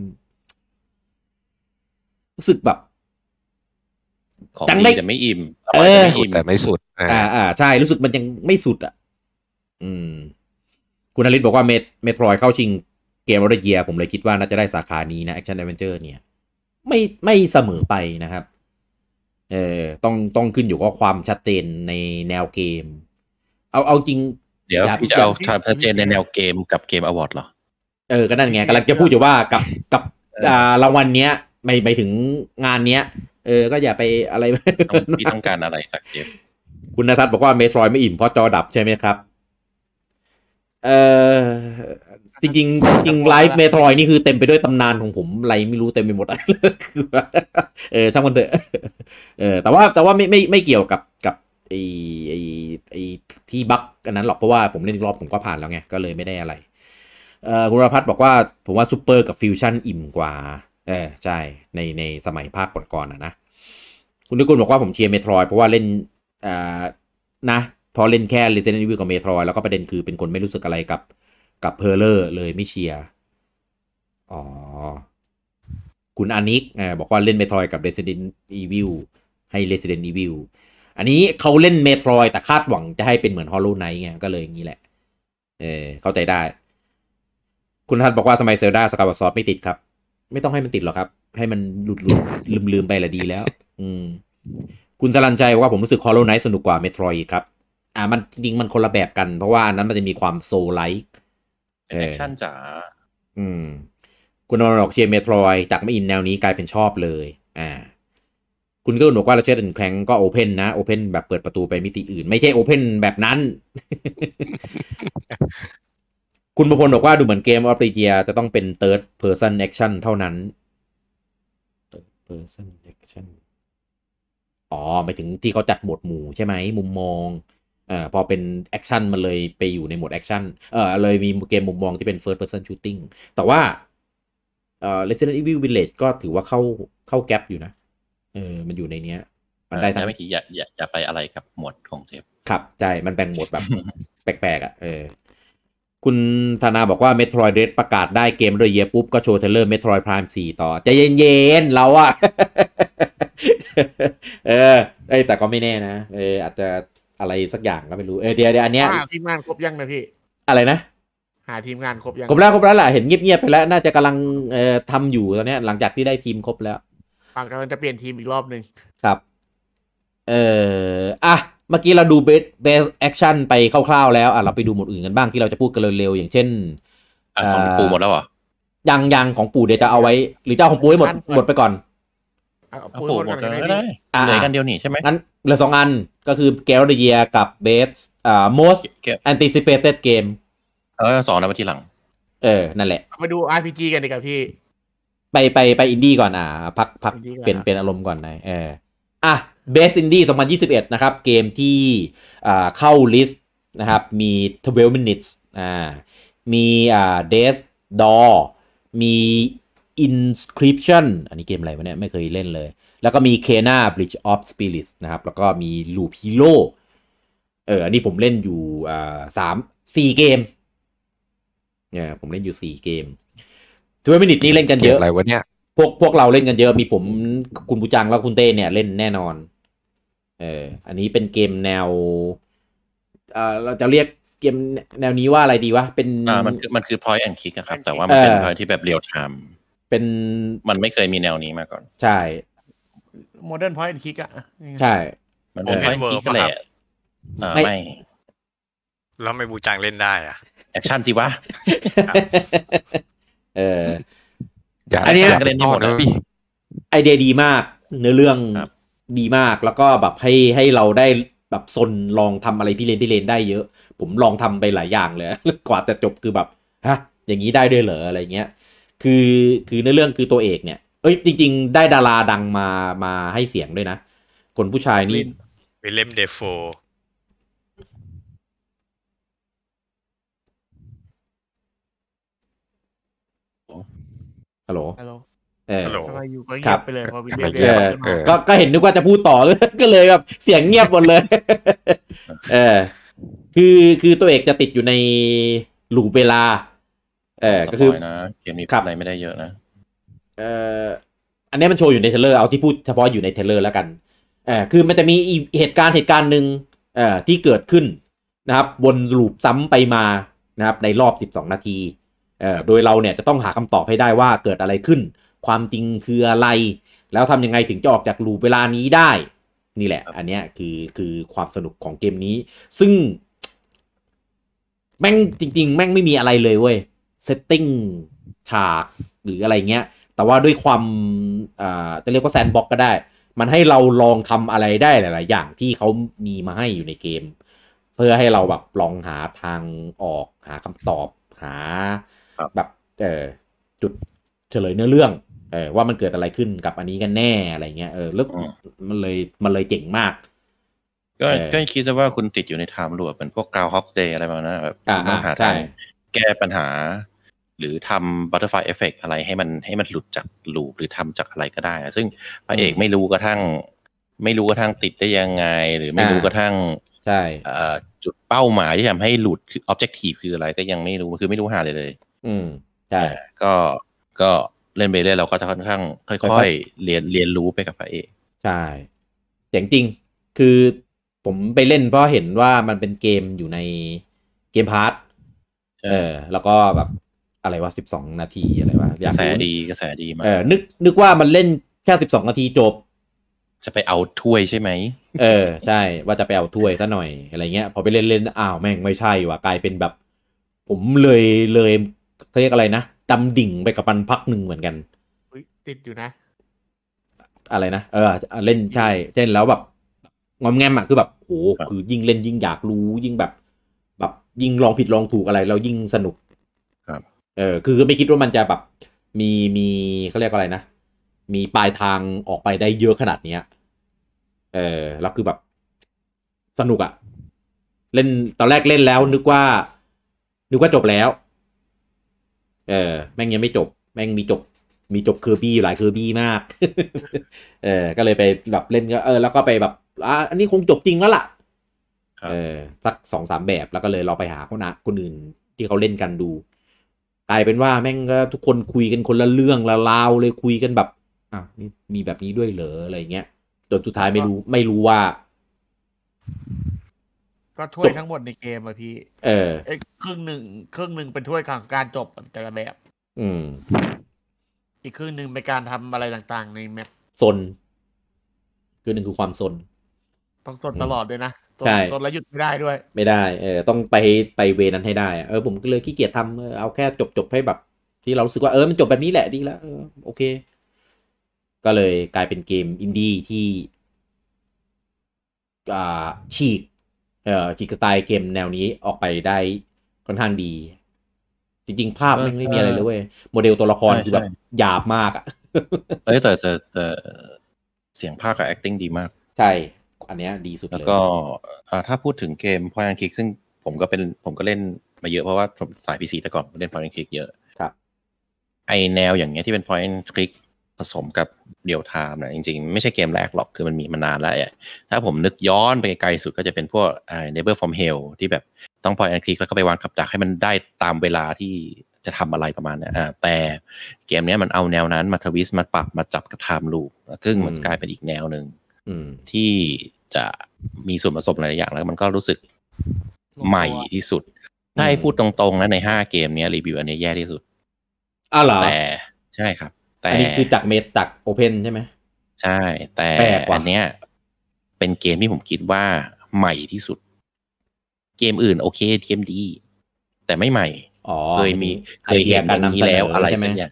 รู้สึกแบบ ของดีแต่ไม่อิ่มเออสุดแต่ไม่สุด อ่าอ่าใช่ รู้สึกมันยังไม่สุดอ่ะ อืม คุณอลิศบอกว่าเมทเมโทรยเข้าชิงเกมออเดเยียผมเลยคิดว่าน่าจะได้สาขานี้นะแอคชั่นแอดเวนเจอร์เนี่ย ไม่ไม่เสมอไปนะครับ เออต้องต้องขึ้นอยู่กับความชัดเจนในแนวเกม เอาเอาจริง เดี๋ยวพี่จะเอาชัดเจนในแนวเกมกับเกมอวอร์ดเหรอ เออ ก็นั่นไงกำลังจะพูดอยู่ว่ากับกับรางวัลเนี้ยไม่ไปถึงงานเนี้ย เออ ก็อย่าไปอะไรพี่ต้องการอะไรจากเกม คุณนทัศน์บอกว่าเมโทรยไม่อิ่มเพราะจอดับใช่ไหมครับ เออจริง จริงไลฟ์เมโทรอยนี่คือเต็มไปด้วยตำนานของผมอะไรไม่รู้เต็มไปหมดคือเออช่างมันเถอะเออแต่ว่าแต่ว่าไม่ไม่ไม่เกี่ยวกับกับไอไอไอที่บั๊กอันนั้นหรอก เพราะว่าผมเล่นรอบผมก็ผ่านแล้วไงก็เลยไม่ได้อะไรเออคุณรพัฒน์บอกว่าผมว่าซูเปอร์กับฟิวชั่นอิ่มกว่าเออใช่ในในสมัยภาคก่อนๆอ่ะนะ คุณนิกุลบอกว่าผมเชียร์เมโทรอยเพราะว่าเล่นอ่านะ พอเล่นแค่ Resident Evil กับเมทรอยแล้วก็ประเด็นคือเป็นคนไม่รู้สึกอะไรกับกับเพอร์เลอร์เลยไม่เชียร์ อ๋อ คุณอานิกบอกว่าเล่นเมทรอยกับ Resident Evil ให้ Resident Evil อันนี้เขาเล่นเมทรอยแต่คาดหวังจะให้เป็นเหมือน Hollow Knight ไงก็เลยอย่างนี้แหละ เออเข้าใจได้ คุณทันบอกว่าทำไมเซลดาสกาวซอสไม่ติดครับ ไม่ต้องให้มันติดหรอกครับ ให้มันหลุดหลุดลืมลืมไปแหละดีแล้ว อืม คุณสลันใจว่าผมรู้สึกคอร์โลไนสนุกกว่าเมโทรอกครับ อ่า มันจริงมันคนละแบบกัน เพราะว่าอันนั้นมันจะมีความโซไลท์แอคชั่นจ๋า อืม คุณนรนกเชียร์เมโทรยจากไม่อินแนวนี้กลายเป็นชอบเลย อ่า คุณ ก็บอกว่าเราเชื่อันแค็งก็โอเพนนะ โอเพนแบบเปิดประตูไป มิติอื่นไม่ใช่โอเพนแบบนั้น คุณประพล บอกว่าดูเหมือนเกมออฟติเกีย จะต้องเป็นเติร์ดเพอร์เซนแอคชั่นเท่านั้นเติร์ดเพอร์เซนแอคชั่น อ๋อหมายถึงที่เขาจัดบทหมู่ใช่ไหมมุมมองเอ่อพอเป็นแอคชั่นมันเลยไปอยู่ในโหมดแอคชั่นเอ่อเลยมีเกมมุมมองที่เป็นเฟิร์สเพรสเซนต์ชูตติ้งแต่ว่าเอ่อ Resident Evil Village ก็ถือว่าเข้าเข้าแกลบอยู่นะเออมันอยู่ในเนี้ยมันได้ทั้งไม่กี่อย่าอย่าอย่าไปอะไรกับหมวดของเซฟครับ ใช่ มันแบ่งหมวดแบบแปลกๆอ่ะเออคุณธนาบอกว่า Metroid Red ประกาศได้เกมโดยเยปุ๊บ ก็โชว์เทเลอร์เมโทร i d Prime 4 ต่อใจเย็นๆเราอะเออแต่ก็ไม่แน่นะเอออาจจะอะไรสักอย่างก็ไม่รู้เออเดี๋ยวเดี๋ยวอันเนี้ยหาทีมงานครบยังนะพี่อะไรนะ หาทีมงานครบยังครบแล้วครบแล้วแหละเห็นเงียบเงียบไปแล้วน่าจะกำลังเอ่อทำอยู่ตอนเนี้ยหลังจากที่ได้ทีมครบแล้วฝั่งกำลังจะเปลี่ยนทีมอีกรอบหนึ่งครับ เอ่ออ่ะเมื่อกี้เราดูเบสเบสแอคชั่นไปคร่าวๆแล้วอ่ะเราไปดูหมดอื่นกันบ้างที่เราจะพูดกันเร็วๆอย่างเช่นของปู่หมดแล้วเหรอยังยังของปู่เดี๋ยวจะเอาไว้ หรือเจ้าของปู่ให้หมดหมดไปก่อนเอาปู่หมดกันก็ไเหลือกันเดียวนี่ใช่ไหมงั้นเหลือสองอันก็คือแกลเดียกับเบสอ่า most anticipated game เออสองนวมาทีหลัง เออ นั่นแหละ มาดู RPG กันดีกว่าพี่ ไปไปไปอินดี้ก่อนอ่ะพักพักเปลี่ยนเปลี่ยนอารมณ์ก่อนนยเอออ่ะ Best Indie 2021 นะครับ เกมที่อ่าเข้าลิสต์นะครับมี 12 minutes อ่า มีอ่า Death Door มี Inscription อันนี้เกมอะไรวะเนี่ย ไม่เคยเล่นเลยแล้วก็มีเคนาบริดจ์ออฟสปิริตนะครับ แล้วก็มีลูพิโลเอออันนี้ผมเล่นอยู่สามสี่เกมเนี่ยผมเล่นอยู่สี่เกมทัวรมินิตนี่เล่นกันเยอะอะไรวะเนี่ยพวกพวกเราเล่นกันเยอะ มีผมคุณบูจังแล้วคุณเต้เนี่ยเล่นแน่นอน เอออันนี้เป็นเกมแนวเออเราจะเรียกเกมแนวนี้ว่าอะไรดีวะเป็นอ่ามันมันคือพอยต์แอน c l i ิกนะครับแต่ว่ามันเป็นพอย n ที่แบบเรียลไทม์เป็นมันไม่เคยมีแนวนี้มาก่อนใช่โมเดิร์นพอยต์คิกอะใช่มเดเป็นพอยต์คิกแหละไม่แล้วไม่บูจังเล่นได้อะแอคชั่นสิวะเอออันนี้เล่นได้หมดนะพี่ไอเดียดีมาก เนื้อเรื่องดีมากแล้วก็แบบให้ให้เราได้แบบซนลองทำอะไรพี่เลนพี่เลนได้ เยอะ ผมลองทำไปหลายอย่าง เลยกว่าจะจบคือแบบ ฮะ อย่างนี้ได้ด้วยเหรออะไรเงี้ย คือคือในเรื่องคือตัว เอกเนี่ยเอ้ยจริง ๆ ได้ดาราดังมามาให้เสียงด้วยนะ คนผู้ชายนี่วิลเลมเดฟโฟฮัลโหลฮัลโหลเออครอยู่เงียบไปเลยพเดก็ก็เห็นนึกว่าจะพูดต่อเลย ก็เลยแบบเสียงเงียบหมดเลยเออคือคือตัวเอกจะติดอยู่ในหลูเวลา เออก็คือเกมนี้ขับอะไรไม่ได้เยอะนะออันนี้มันโชว์อยู่ในเทเลอร์เอาที่พูดเฉพาะอยู่ในเทเลอร์แล้วกันเออคือมันจะมีเหตุการณ์เหตุการณ์หนึ่งเอ่อที่เกิดขึ้นนะครับวนลูปซ้ำไปมา นะครับ ในรอบ 12 นาทีเอ่อโดยเราเนี่ยจะต้องหาคำตอบให้ได้ว่าเกิดอะไรขึ้นความจริงคืออะไร แล้วทำยังไงถึงจะออกจากลูปเวลานี้ได้ นี่แหละอันนี้คือคือความสนุกของเกมนี้ ซึ่ง แม่งจริง ๆ แม่งไม่มีอะไรเลยเว้ยเซตติ้งฉากหรืออะไรเงี้ยแต่ว่าด้วยความจะเรียกว่าแซนบ็อกก็ได้ มันให้เราลองทำอะไรได้หลาย ๆ อย่างที่เขามีมาให้อยู่ในเกม เพื่อให้เราแบบลองหาทางออก หาคำตอบ หา แบบ เออจุดเฉลยเนื้อเรื่อง เออว่ามันเกิดอะไรขึ้นกับอันนี้กันแน่อะไรเงี้ย เออแล้วมันเลย มันเลยเจ๋งมาก ก็ ก็คิดว่าคุณติดอยู่ในไทม์ลูปเป็นพวกกราวฮอปเดย์อะไรประมาณนั้น แบบต้องหาทางแก้ปัญหาหรือทำบัตเตอร์ไฟเอฟเฟกอะไรให้มันให้มันหลุดจากลูปหรือทำจากอะไรก็ได้ ซึ่งพระเอกไม่รู้กระทั่ง ไม่รู้กระทั่งติดได้ยังไง หรือไม่รู้กระทั่งใช่จุดเป้าหมายที่ทำให้หลุดคือออบเจกตีฟคืออะไร ก็ยังไม่รู้คือไม่รู้หาเลยเลย อืมใช่ก็ก็เล่นไปเรื่อยเราก็จะค่อนข้างค่อยๆเรียนเรียนรู้ไปกับพระเอกใช่เจ๋งจริงคือผมไปเล่นเพราะเห็นว่ามันเป็นเกมอยู่ในเกมพาร์ทเออ แล้วก็แบบอะไรวะสิบสองนาทีอะไรวะากกระแสดีกระแสดีมากเออนึกนึกว่ามันเล่นแค่สิบสองนาทีจบ จะไปเอาถ้วยใช่ไหมเออ ใช่ว่าจะไปเอา ถ้วยซะหน่อยอะไรเงี้ย พอไปเล่นเล่นอ้าวแม่งไม่ใช่ ว่ะกลายเป็นแบบ ผมเลยเลยเขาเรียกอะไรนะดำดิ่งไปกับมันพักหนึ่งเหมือนกันติดอยู่นะ อะไรนะเออ เล่นใช่ เล่นแล้วแบบงอมแงมอ่ะคือแบบโอ้คือ ยิ่งเล่นยิ่งอยากรู้ยิ่งแบบ แบบยิ่งลองผิดลองถูกอะไรแล้วยิ่งสนุกเออคือไม่คิดว่ามันจะแบบมีมีเขาเรียกว่าอะไรนะ มีปลายทางออกไปได้เยอะขนาดเนี้ยเออแล้วคือแบบสนุกอะเล่นตอนแรกเล่นแล้วนึกว่า นึกว่าจบแล้ว เออแม่งยังไม่จบ แม่งมีจบ มีจบคือบี้หลายคือบี้มากเออก็เลยไปแบบเล่นก็เออแล้วก็ไปแบบอ่ะอันนี้คงจบจริงแล้วล่ะเออสักสองสามแบบแล้วก็เลยเราไปหาคนอ่ะคนอื่นที่เขาเล่นกันดูกลายเป็นว่าแม่งก็ทุกคนคุยกันคนละเรื่องละลาวเลยคุยกัน แบบอ่ะนี่ มีแบบนี้ด้วยเหรออะไรเงี้ยจนสุดท้ายไม่รู้ ไม่รู้ว่า ก็ถ้วยทั้งหมดในเกมอะพี่เออไอ้ครึ่งหนึ่งครึ่งหนึ่งเป็นถ้วยของการจบแต่ละแบบอืม อีกครึ่งหนึ่งเป็นการทำอะไรต่างๆ ในแมปซนคือหนึ่งคือความซนต้องซนตลอดด้วยนะตัวตัแล้วหยุดไม่ได้ด้วย ไม่ได้ เออ ต้องไปไปเวนั้นให้ได้ เออ ผมก็เลยขี้เกียจทำเอาแค่จบจบให้แบบ ที่เราสึกว่าเออ มันจบแบบนี้แหละดีแล้วโอเค ก็เลยกลายเป็นเกมอินดี้ที่ อ่าฉีก เอ่อฉีกสไตล์เกมแนวนี้ออกไปได้ค่อนข้างดี จริงๆ ภาพไม่ไม่มีอะไรเลยเว้ย โมเดลตัวละครคือแบบหยาบมากอ่ะ เอ้แต่แต่แต่เสียงภาคกับ acting ดีมาก ใช่อันเนี้ยดีสุดเลยแล้วก็ถ้าพูดถึงเกมพอยังคลิกซึ่งผมก็เป็นผมก็เล่นมาเยอะ เพราะว่าผมสายพีซีแต่ก่อนเล่นพอยังคลิกเยอะครับไอแนวอย่างเงี้ยที่เป็นพอยังคลิกผสมกับเดียวไทม์นะจริงๆ ไม่ใช่เกมแรกหรอกคือมันมีมานานแล้วถ้าผมนึกย้อนไปไกลสุดก็จะเป็นพวกเนเบอร์ฟอร์มเฮลที่แบบต้องพอยแอนคลิกแล้วก็ไปวางขับดักให้มันได้ตามเวลาที่จะทำอะไรประมาณนี้่แต่เกมนี้มันเอาแนวนั้นมาทวิสต์มาปรับมาจับกระทำลูกซึ่งมันกลายเป็นอีกแนวหนึ่งที่จะมีส่วนผสมหลายอย่างแล้วมันก็รู้สึกใหม่ที่สุดถ้าให้พูดตรงๆนะในห้าเกมนี้รีวิวอันนี้แย่ที่สุดอ้าวเหรอแต่ใช่ครับ แต่อันนี้คือจากเมตจากโอเพนใช่ไหมใช่แต่อันเนี้ยเป็นเกมที่ผมคิดว่าใหม่ที่สุด เกมอื่นโอเคเกมดี แต่ไม่ใหม่เคยมีเคยเห็นแบบนี้แล้วอะไรสักอย่าง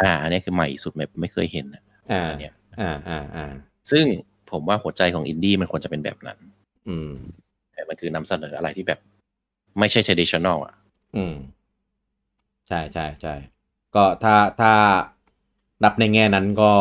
อ่าอันนี้คือใหม่สุดแบบไม่เคยเห็นอ่าเนี่ย อ่าอ่าอ่าซึ่งผมว่าหัวใจของอินดี้มันควรจะเป็นแบบนั้น อืม แต่มันคือนำเสนออะไรที่แบบ ไม่ใช่เชดิชแนลอ่ะ อืม ใช่ใช่ใช่ ก็ถ้าถ้า นับในแง่นั้นก็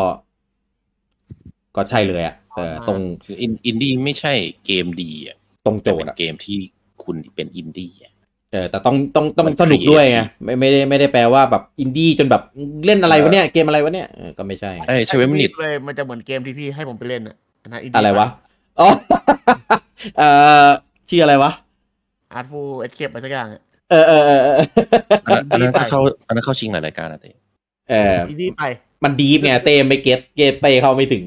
ก็ใช่เลยอ่ะแต่ตรงคืออินดี้ไม่ใช่เกมดีอ่ะ ตรงโจทย์เกมที่คุณเป็นอินดี้อ่ะเออแต่ต้อง ต้องต้องสนุกด้วยไง ไม่ไม่ได้ ไม่ได้แปลว่า แบบอินดี้จนแบบเล่นอะไรวะเนี่ยเกมอะไรวะเนี่ยก็ไม่ใช่ใช่เชเวมินิตเลยมันจะเหมือนเกมที่พี่ให้ผมไปเล่นอะอะไรวะอ๋อเอ่อชื่ออะไรวะ อาร์ตฟูเอ็ดเ็บอะไรสักอย่างเออเออเอออันนั้นเข้าอันนั้นเข้าชิงหลายรายการนะเต้เออดีไป มันดีฟไงเต้ไม่เก็ตเกตเต้เข้าไม่ถึง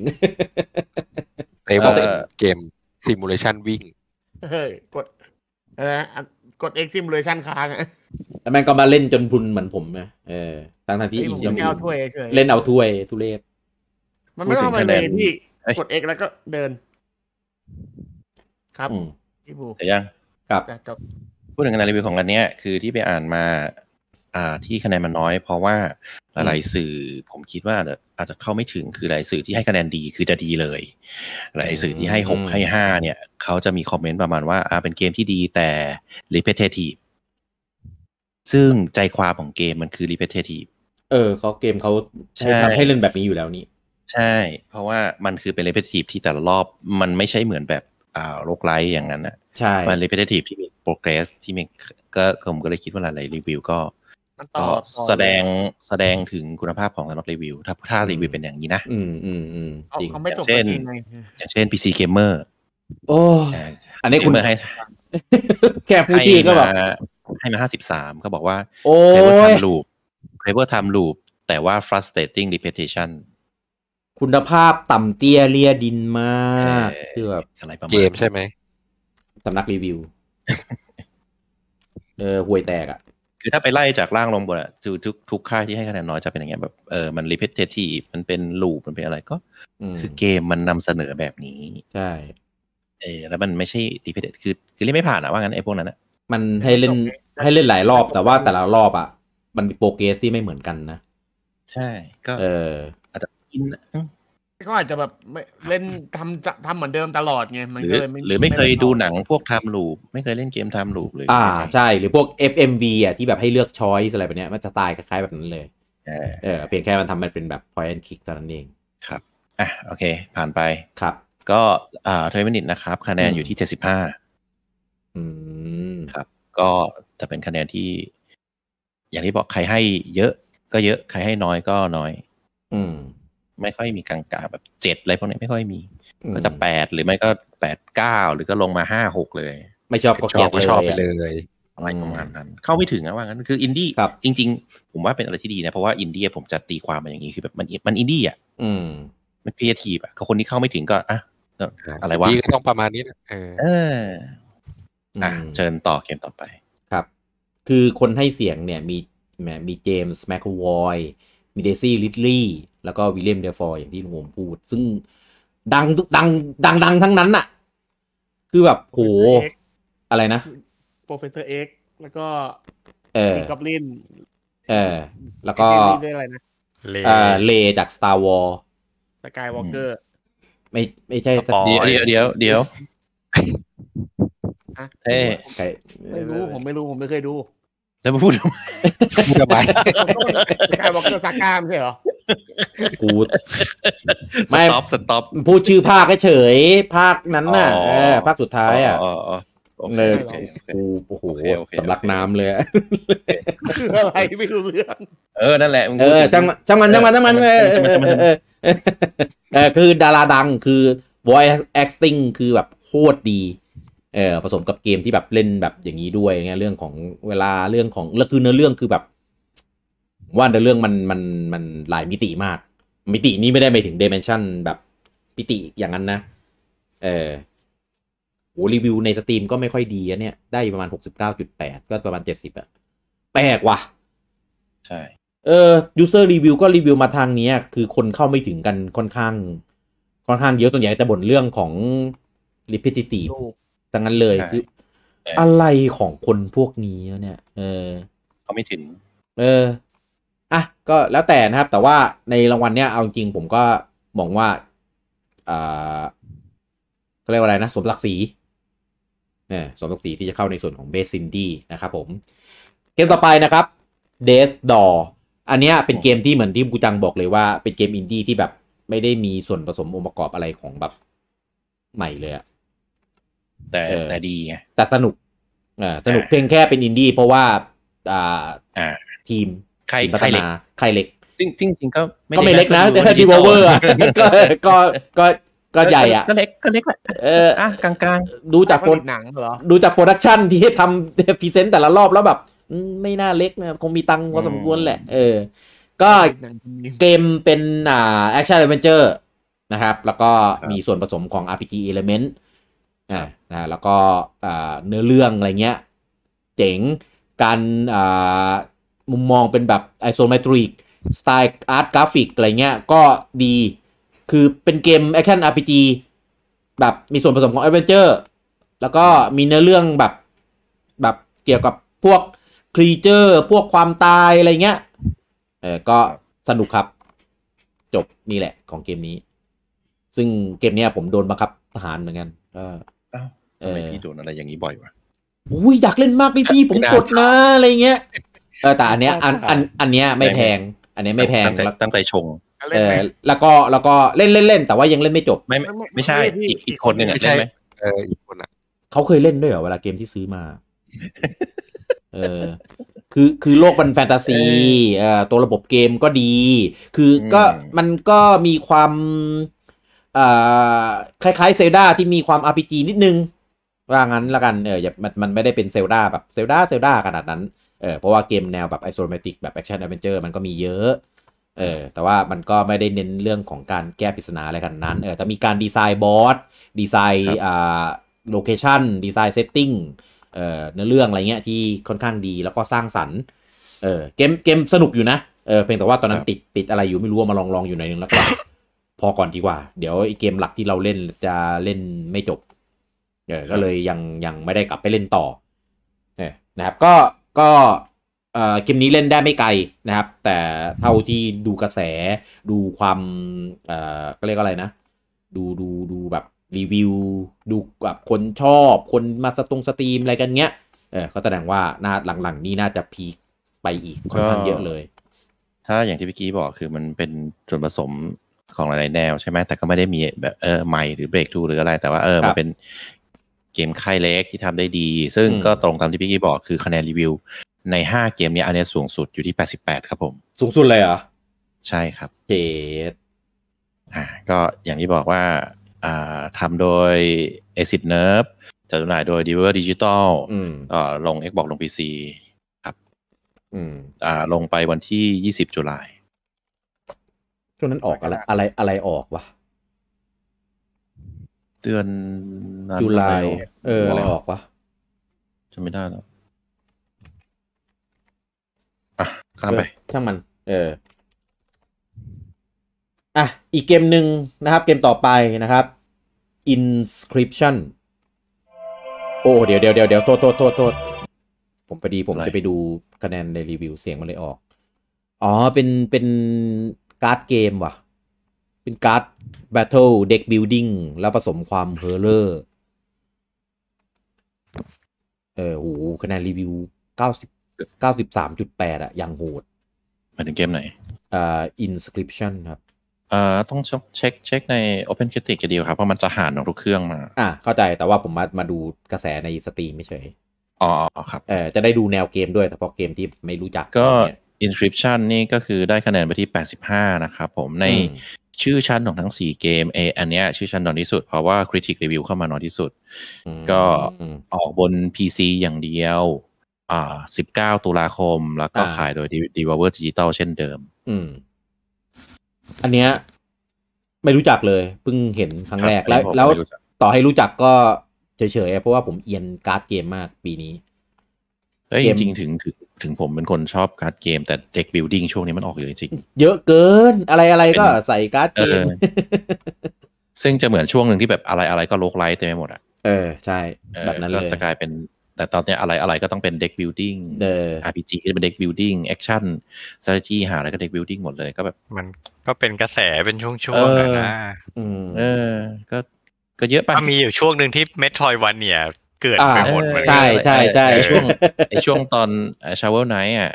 เต้บอกเกมซิมูเลชันวิ่งเฮ้ยกดเออกดเอ็กซิมูเลชันค้างแล้วมันก็มาเล่นจนพุนเหมือนผมไงเออทางทางที่อินยังเล่นเอาถ้วยเล่นเอาถ้วย ทุเรศ มันไม่ต้องทำไเลยพี่กด X แล้วก็เดิน ครับพี่บูแต่ยังครับจบพูดถึงการรีวิวของอันเนี้ย คือที่ไปอ่านมา อ่าที่คะแนนมันน้อย เพราะว่าหลายสื่อผมคิดว่า อาจจะเข้าไม่ถึงคือหลายสื่อที่ให้คะแนนดีคือจะดีเลยหลายสื่อที่ให้หกให้ห้าเนี่ย เขาจะมีคอมเมนต์ประมาณว่าอ่า เป็นเกมที่ดีแต่ repetitive ซึ่งใจความของเกมมันคือ repetitive เออเขาเกมเขาใช้ทำให้เล่นแบบนี้อยู่แล้วนี่ใช่ เพราะว่ามันคือเป็นเลป e t ที i ที่แต่ละรอบมันไม่ใช่เหมือนแบบอ่าโรคไร้อย่างนั้นนะใช่ มันเลป e t ที i ที่มีโปรเกรสที่มีก็ผมก็เลยคิดว่าหลายรีวิวก็ก็แสดงแสดงถึงคุณภาพของสำนักรีวิว ถ้าถ้ารีวิวเป็นอย่างนี้นะ อืมอืมอืมจริงอย่างเช่นอย่างเช่น PC Gamer โอ้ อันนี้คุณมให้แคบพูจีก็แบบให้มาห้าสิบสามเขาบอกว่า โอ้ยทำลูปเคเร์ไทำลูปแต่ว่า frustrating repetition คุณภาพต่ำเตี้ยเลียดินมากคือแบบอะไรประมาณ เกมใช่ไหมสำนักรีวิว เออห่วยแตกอ่ะคือถ้าไปไล่จากล่างลงบนอะทุก ทุกค่ายที่ให้คะแนนน้อยจะเป็นอย่างเงี้ยแบบเออมันรีเพทเททีมันเป็นลูป มันเป็นอะไรก็ คือเกมมันนำเสนอแบบนี้ ใช่เออแล้วมันไม่ใช่รีเพทคือ คือเล่นไม่ผ่านอะว่างั้นไอ้พวกนั้นอะมันให้เล่น ให้เล่นหลายรอบแต่ว่าแต่ละรอบอะมันโปรเกรสที่ไม่เหมือนกันนะใช่ ก็เออกินก็อาจจะแบบเล่นทำทำเหมือนเดิมตลอดไงมันก็เลยหรือไม่เคยดูหนังพวกไทม์ลูปไม่เคยเล่นเกมไทม์ลูปเลย อ่า ใช่ หรือพวก FMV อ่ะที่แบบให้เลือกช้อยส์อะไรแบบเนี้ยมันจะตายคล้ายๆแบบนั้นเลยเออเพียงแค่มันทำมันเป็นแบบ point and click เท่านั้นเองครับ อ่ะ โอเค ผ่านไปครับ ก็ อ่าเทมินิตนะครับ คะแนนอยู่ที่เจ็ดสิบห้าอืมครับ ก็แต่เป็นคะแนนที่ อย่างที่บอกใครให้เยอะ ก็เยอะใครให้น้อยก็น้อย อืมไม่ค่อยมีกลางๆแบบเจ็ดอะไรพวกนี้ไม่ค่อยมีก็จะแปดหรือไม่ก็แปดเก้าหรือก็ลงมาห้าหกเลย ไม่ชอบก็ชอบก็ชอบไปเลยอะไรประมาณนั้น เข้าไม่ถึงนะว่างั้น คืออินดี้จริง ๆ ผมว่าเป็นอะไรที่ดีนะเพราะว่าอินดี้ผมจะตีความมันอย่างนี้คือแบบมันมันอินดี้อ่ะมันครีเอทีฟอ่ะคนที่เข้าไม่ถึงก็อ่ะอะไรวะก็ต้องประมาณนี้นะเอออ่ะเชิญต่อเกมต่อไปครับ คือคนให้เสียงเนี่ยมีแหมมีเจมส์แมคควอยมีเดซี่ลิตลี่ แล้วก็วิลเลียมเดฟอร์อย่างที่ลุงผมพูด ซึ่งดังดังดัง ดังทั้งนั้นน่ะ คือแบบ โห อะไรนะ โปรเฟสเตอร์เอ็กแล้วก็ เออมกอบลินเออแล้วก็เออเลจากสตาร์วอลสกายวอล์กเกอร์ไม่ ไม่ใช่สปอเดี๋ยวเดี๋ยวเดี๋ยวเอ้ไม่รู้ผมไม่รู้ผมไม่เคยดูแล้วมาพูดทำไมพูดทำไมกายบอกะสักกามใช่เหรอกูไม่สต็อปสต็อปพูดชื่อภาคเฉยภาคนั้นน่ะภาคสุดท้ายอ่ะเลยกูโอ้โหสำลักน้ำเลยอะไรไม่รู้เรื่อง เออ นั่นแหละเออจังจังมันจังมันจังมันเออคือดาราดังคือ voice acting คือแบบโคตรดีเออผสมกับเกมที่แบบเล่นแบบอย่างนี้ด้วยเงี้ยเรื่องของเวลาเรื่องของแล้วคือเนื้อเรื่องคือแบบ ว่าเนื้อเรื่องมันมันมันหลายมิติมาก มิตินี้ไม่ได้ไปถึงเดเมนชันแบบมิติอย่างนั้นนะเออโหรีวิวในสตรีมก็ไม่ค่อยดีะเนี่ยได้ประมาณหกสิบเก้าจุดแปดก็ประมาณเจ็ดสิบอะแปลกว่ะใช่เออยูเซอร์รีวิวก็รีวิวมาทางนี้ คือคนเข้าไม่ถึงกันค่อนข้างค่อนข้างเยอะส่วนใหญ่แต่บ่นเรื่องของ repetitive ดังนั้นเลยคือ อะไรของคนพวกนี้เนี่ย เออ เขาไม่ถึง เออ อ่ะ ก็แล้วแต่นะครับ แต่ว่าในรางวัลเนี้ย เอาจริงผมก็มองว่าอ่าเขาเรียกว่าอะไรนะสมศักดิ์ศรีเนี่ยสมศักดิ์ศรีที่จะเข้าในส่วนของเบสซินดี้นะครับผม เกมต่อไปนะครับเดสดออันนี้เป็นเกมที่เหมือนที่กูจังบอกเลยว่า เป็นเกมอินดี้ที่แบบไม่ได้มีส่วนผสมองค์ประกอบอะไรของแบบใหม่เลยอะแต่แต่ดีไงแต่สนุกอ่าสนุกเพียงแค่เป็นอินดี้เพราะว่าอ่าอ่าทีมใครใครเล็กใครเล็กจริงจริงจริงก็ไม่เล็กนะดีวอเวอร์ก็ก็ก็ก็ใหญ่อ่ะก็เล็กก็เล็กแหละเอออ่ะกลางๆดูจากโปรหนังเหรอดูจากโปรดักชันที่ทำพรีเซนต์แต่ละรอบแล้วแบบ ไม่น่าเล็กนะคงมีตังค์พอสมควรแหละ เออก็เกมเป็นอ่าแอคชั่นเอเวนเจอร์นะครับ แล้วก็มีส่วนผสมของ RPG Element นะแล้วก็เนื้อเรื่องอะไรเงี้ยเจ๋งการมุมมองเป็นแบบไอโซเมตริกสไตล์อาร์ตกราฟิกอะไรเงี้ยก็ดีคือเป็นเกมแอคชั่นอาร์พีจีแบบมีส่วนผสมของแอดเวนเจอร์แล้วก็มีเนื้อเรื่องแบบแบบเกี่ยวกับพวกครีเจอร์พวกความตายอะไรเงี้ยเออก็สนุกครับจบนี่แหละของเกมนี้ ซึ่งเกมนี้ผมโดนบังคับทหารเหมือนกันก็ทำไมพี่โดนอะไรอย่างนี้บ่อยวะอุ้ยอยากเล่นมากพี่พี่ผมกดนะอะไรเงี้ยแต่อันเนี้ยอันอันอันเนี้ยไม่แพง อันเนี้ยไม่แพงตั้งใจชงเออ แล้วก็แล้วก็เล่นเล่นเล่น แต่ว่ายังเล่นไม่จบ ไม่ไม่ใช่อีกอีกคนหนึ่งอ่ะใช่ไหมเอออีกคนอ่ะเขาเคยเล่นด้วยเหรอเวลาเกมที่ซื้อมา เออคือคือโลกมันแฟนตาซีเอ่อตัวระบบเกมก็ดี คือก็มันก็มีความเอ่อคล้าย ๆ เซลดาที่มีความอารพีจีนิดนึงว่างั้นละกัน เอออย่ามัน มันไม่ได้เป็นเซลดาแบบเซลดาเซลดาขนาดนั้น เออ เพราะว่าเกมแนวแบบไอโซเมติกแบบแอคชั่นแอดเวนเจอร์มันก็มีเยอะ เออ แต่ว่ามันก็ไม่ได้เน้นเรื่องของการแก้ปริศนาอะไรขนาดนั้น เออ แต่มีการดีไซน์บอส ดีไซน์ อ่า โลเคชั่นดีไซน์เซตติ้ง เอ่อ เนื้อเรื่องอะไรเงี้ยที่ค่อนข้างดีแล้วก็สร้างสรรค์เออ เกม เกมสนุกอยู่นะ เออ เพียงแต่ว่าตอนนั้นติดติดอะไรอยู่ไม่รู้มาลองลองอยู่หน่อยนึงแล้วก็พอก่อนดีกว่า เดี๋ยวไอเกมหลักที่เราเล่นจะเล่นไม่จบเออก็เลยยังยังไม่ได้กลับไปเล่นต่อเ่ยนะครับก็ก็เออเกมนี้เล่นได้ไม่ไกลนะครับ แต่เท่าที่ดูกระแสดูความเอ่อก็เรียกอะไรนะดูดูดูแบบรีวิวดูแบบคนชอบ คนมาสตรงสตรีมอะไรกันเงี้ยเออเขาแสดงว่าหน้าหลังๆนี้น่าจะพีคไปอีกค่อนข้างเยอะเลย ถ้าอย่างที่พี่กี้บอกคือมันเป็นส่วนผสมของหลายๆแนว ใช่ไหมแต่ก็ไม่ได้มีแบบเออใหม่หรือเบรกทูหรืออะไรแต่ว่าเออมันเป็นเกมค่ายเล็กที่ทำได้ดี ซึ่งก็ตรงตามที่พี่กี้บอกคือคะแนนรีวิว ใน5เกมนี้ อันนี้สูงสุดอยู่ที่ 88 ครับผม สูงสุดเลยเหรอใช่ครับเจดอ่าก็อย่างที่บอกว่าอ่าทำโดย a c i d Nerve จัดจำหน่ายโดย d e v e r Digital อ่ลง Xbox ลง PC ครับ อืม อ่า ลงไปวันที่ 20จุลายช่วงนั้นออกอะไร อะไรอะไรออกวะเดือนนุลารเอออะไรออกวะจะไม่ได้แล้วอ่ะ ข้ามไปช่างมัน เออ อ่ะ อีกเกมหนึ่งนะครับเกมต่อไปนะครับ Inscription โอ้ เดี๋ยวเดี๋ยวเดี๋ยวเดี๋ยวโทษโทษโทษโทษผมพอดี ผมจะไปดูคะแนนในรีวิวเสียงมันเลยออก อ๋อ เป็น เป็น การ์ดเกมว่ะเป็นการ์ดแบทเทิลเด็กบิลดิ้งแล้วผสมความ เฮอร์เลอร์ เออโหคะแนนรีวิวเก้าสิบเก้าสิบสามจุดแปดอะยังโหดหมายถึงเกมไหน อ่า inscription ครับอ่าต้องเช็คเช็คใน Open Critic กันดีครับ เพราะมันจะหานของทุกเครื่องมา อ่าเข้าใจแต่ว่าผมมามาดูกระแสในสตรีมไม่เฉยอ๋อครับเออจะได้ดูแนวเกมด้วยแต่พอเกมที่ไม่รู้จักก็ inscription นี่ก็คือได้คะแนนไปที่ 85 นะครับผมในชื่อชั้นของทั้งสี่เกมเออันเนี้ย ชื่อชั้นน้อยที่สุด เพราะว่าคริติครีวิวเข้ามาน้อยที่สุด ก็ออกบน PC อย่างเดียวอ่าสิบเก้าตุลาคมแล้วก็ขายโดย Devolver Digital เช่นเดิม อืมอันเนี้ยไม่รู้จักเลยเพิ่งเห็นครั้งแรกแล้ว แล้วต่อให้รู้จักก็เฉยๆเพราะว่าผมเอียนการ์ดเกมมากปีนี้ เฮ้ย จริงถึงถึงถึงผมเป็นคนชอบการ์ดเกมแต่เด็กบิวดิ้งช่วงนี้มันออกเยอะจริงเยอะเกินอะไรอะไรก็ใส่การ์ดเกมซึ่งจะเหมือนช่วงหนึ่งที่แบบอะไรอะไรก็โลกไลท์เต็มไปหมดอ่ะเออใช่ แบบนั้นเลยก็จะกลายเป็นแต่ตอนนี้อะไรอะไรก็ต้องเป็นเด็กบิวดิ้งอาร์จก็ะเป็นเด็กบิวดิ้งแอคชั่นสตรจี้หาอะไรก็เด็กบิวดิ้งหมดเลยก็แบบมันก็เป็นกระแสเป็นช่วงๆนะเออก็ก็เยอะไปมีอยู่ช่วงหนึ่งที่เมทรอยวันเนี่ยเกิดไปหมดใช่ใช่ใช่ช่วงช่วงตอนชาวเวลไนท์อ่ะ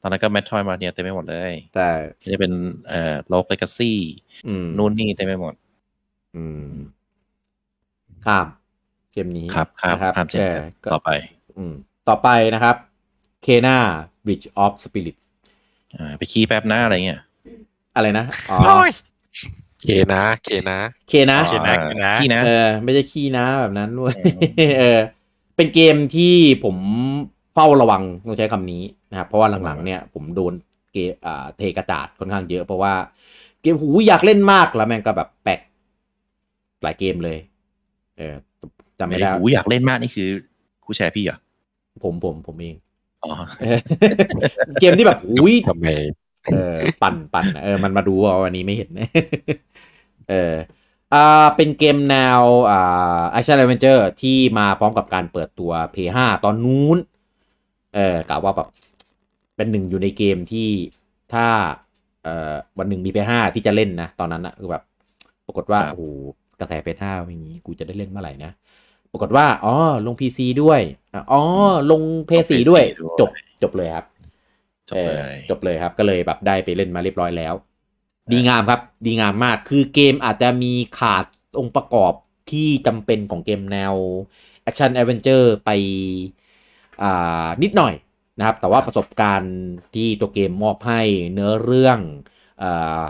ตอนนั้นก็แมททอยมาเนี่ยเต็มไปหมดเลยแต่จะเป็นเอ่อโลกเลกาซี่นู่นนี่เต็มไปหมด อืม ครับเกมนี้ครับครับครับเกมต่อไป อืมต่อไปนะครับเคนาบริดจ์ออฟสปิริตอ่าไปขีแป๊บหน้าอะไรเงี้ย อะไรนะอ๋อเคนะเคนะเคนะเคนะขี้นะเออไม่ใช่ขี้นะแบบนั้นด้วยเออเป็นเกมที่ผมเฝ้าระวังต้องใช้คำนี้นะครับเพราะว่าหลังๆเนี่ยผมโดนเกมอ่าเทกระจาดค่อนข้างเยอะ เพราะว่า เกมหูอยากเล่นมากแล้วแม่งก็แบบแปลกหลายเกมเลย เออจำไม่ได้หูอยากเล่นมากนี่คือ คู่แชร์พี่เหรอผมผมผมเองเกมที่แบบหูยทำไมเออ ปั่นปั่นเออมันมาดูว่าวันนี้ไม่เห็นเอออ่า เป็นเกมแนว อ่าไอชั่นแอเรนเจอร์ที่มาพร้อมกับการเปิดตัว P5 ตอนนู้น เออกล่าวว่าแบบ เป็นหนึ่งอยู่ในเกมที่ถ้า เอ่อ วันหนึ่งมี P5 ที่จะเล่นนะ ตอนนั้นนะคือแบบ ปรากฏว่า โอ้โหกระแส P5 อย่างนี้ กูจะได้เล่นเมื่อไหร่นะ ปรากฏว่า อ๋อ ลง PC ด้วย อ๋อ ลง PS4 ด้วย จบ จบเลยครับ จบเลย จบเลยครับ ก็เลยแบบได้ไปเล่นมาเรียบร้อยแล้วดีงามครับ ดีงามมากคือเกมอาจจะมีขาดองค์ประกอบที่จำเป็นของเกมแนวแอคชั่นแอดเวนเจอร์ไปนิดหน่อยนะครับ แต่ว่าประสบการณ์ที่ตัวเกมมอบให้เนื้อเรื่อง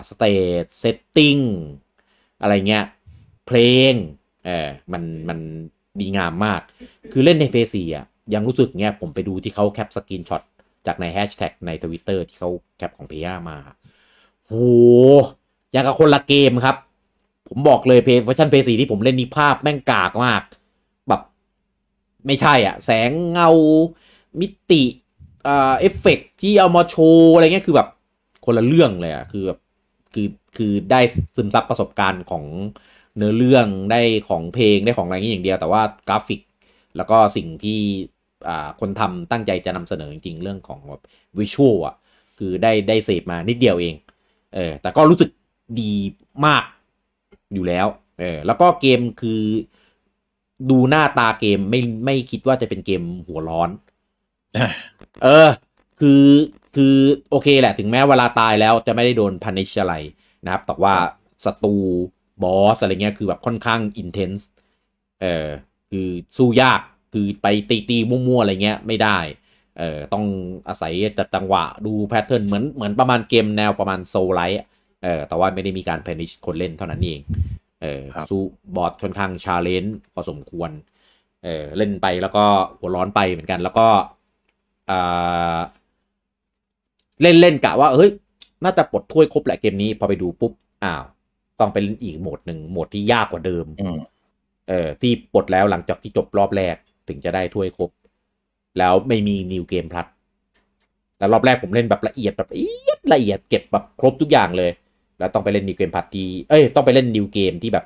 สเตตเซตติ้งอะไรเงี้ย เพลงเออมันมันดีงามมากคือเล่นในเพซีอ่ะ ยังรู้สึกเงี้ยผมไปดูที่เขาแคปสกินช็อต จากในแฮชแท็กในทวิตเตอร์ที่เขาแคปของเพย่ามาโห อย่างกับคนละเกมครับ ผมบอกเลยเพย์เวอร์ชันเพย์สีที่ผมเล่นนี่ภาพแม่งกากมาก แบบไม่ใช่อ่ะแสงเงามิติ เอฟเฟกที่เอามาโชว์อะไรเงี้ยคือแบบคนละเรื่องเลยอ่ะคือแบบคือคือได้ซึมซับประสบการณ์ของเนื้อเรื่องได้ของเพลงได้ของอะไรเงี้อย่างเดียว แต่ว่ากราฟิกแล้วก็สิ่งที่คนทำตั้งใจจะนำเสนอจริงเรื่องของแบบวิชวลอ่ะคือได้ได้เสพมานิดเดียวเองเออ แต่ก็รู้สึกดีมากอยู่แล้ว เออแล้วก็เกมคือดูหน้าตาเกมไม่ ไม่คิดว่าจะเป็นเกมหัวร้อน เออ คือ คือ โอเค แหละ ถึงแม้เวลาตายแล้วจะไม่ได้โดนพันิชอะไร นะครับ แต่ว่าศัตรูบอสอะไรเงี้ยคือแบบค่อนข้างอินเทนส์ เออคือสู้ยาก คือไปตีตีมั่วๆอะไรเงี้ยไม่ได้เออต้องอาศัยจัดจังหวะดูแพทเทิร์นเหมือนเหมือนประมาณเกมแนวประมาณโซลไลท์เออแต่ว่าไม่ได้มีการแพนิชคนเล่นเท่านั้นเอง เออสู้บอร์ดค่อนข้างชาเลนจ์พอสมควรเออเล่นไปแล้วก็หัวร้อนไปเหมือนกัน แล้วก็อ่าเล่นเล่นกะว่าเฮ้ย น่าจะปลดถ้วยครบแหละเกมนี้พอไปดูปุ๊บอ้าวต้องไปเล่นอีกโหมดหนึ่งโหมดที่ยากกว่าเดิมเออที่ปลดแล้วหลังจากที่จบรอบแรกถึงจะได้ถ้วยครบแล้วไม่มีนิวเกมพลัสแล้วรอบแรกผมเล่นแบบละเอียดแบบละเอียดละเอียดเก็บแบบครบทุกอย่างเลย แล้วต้องไปเล่นนิวเกมพลัสที่เอ้ยต้องไปเล่นนิวเกมที่แบบ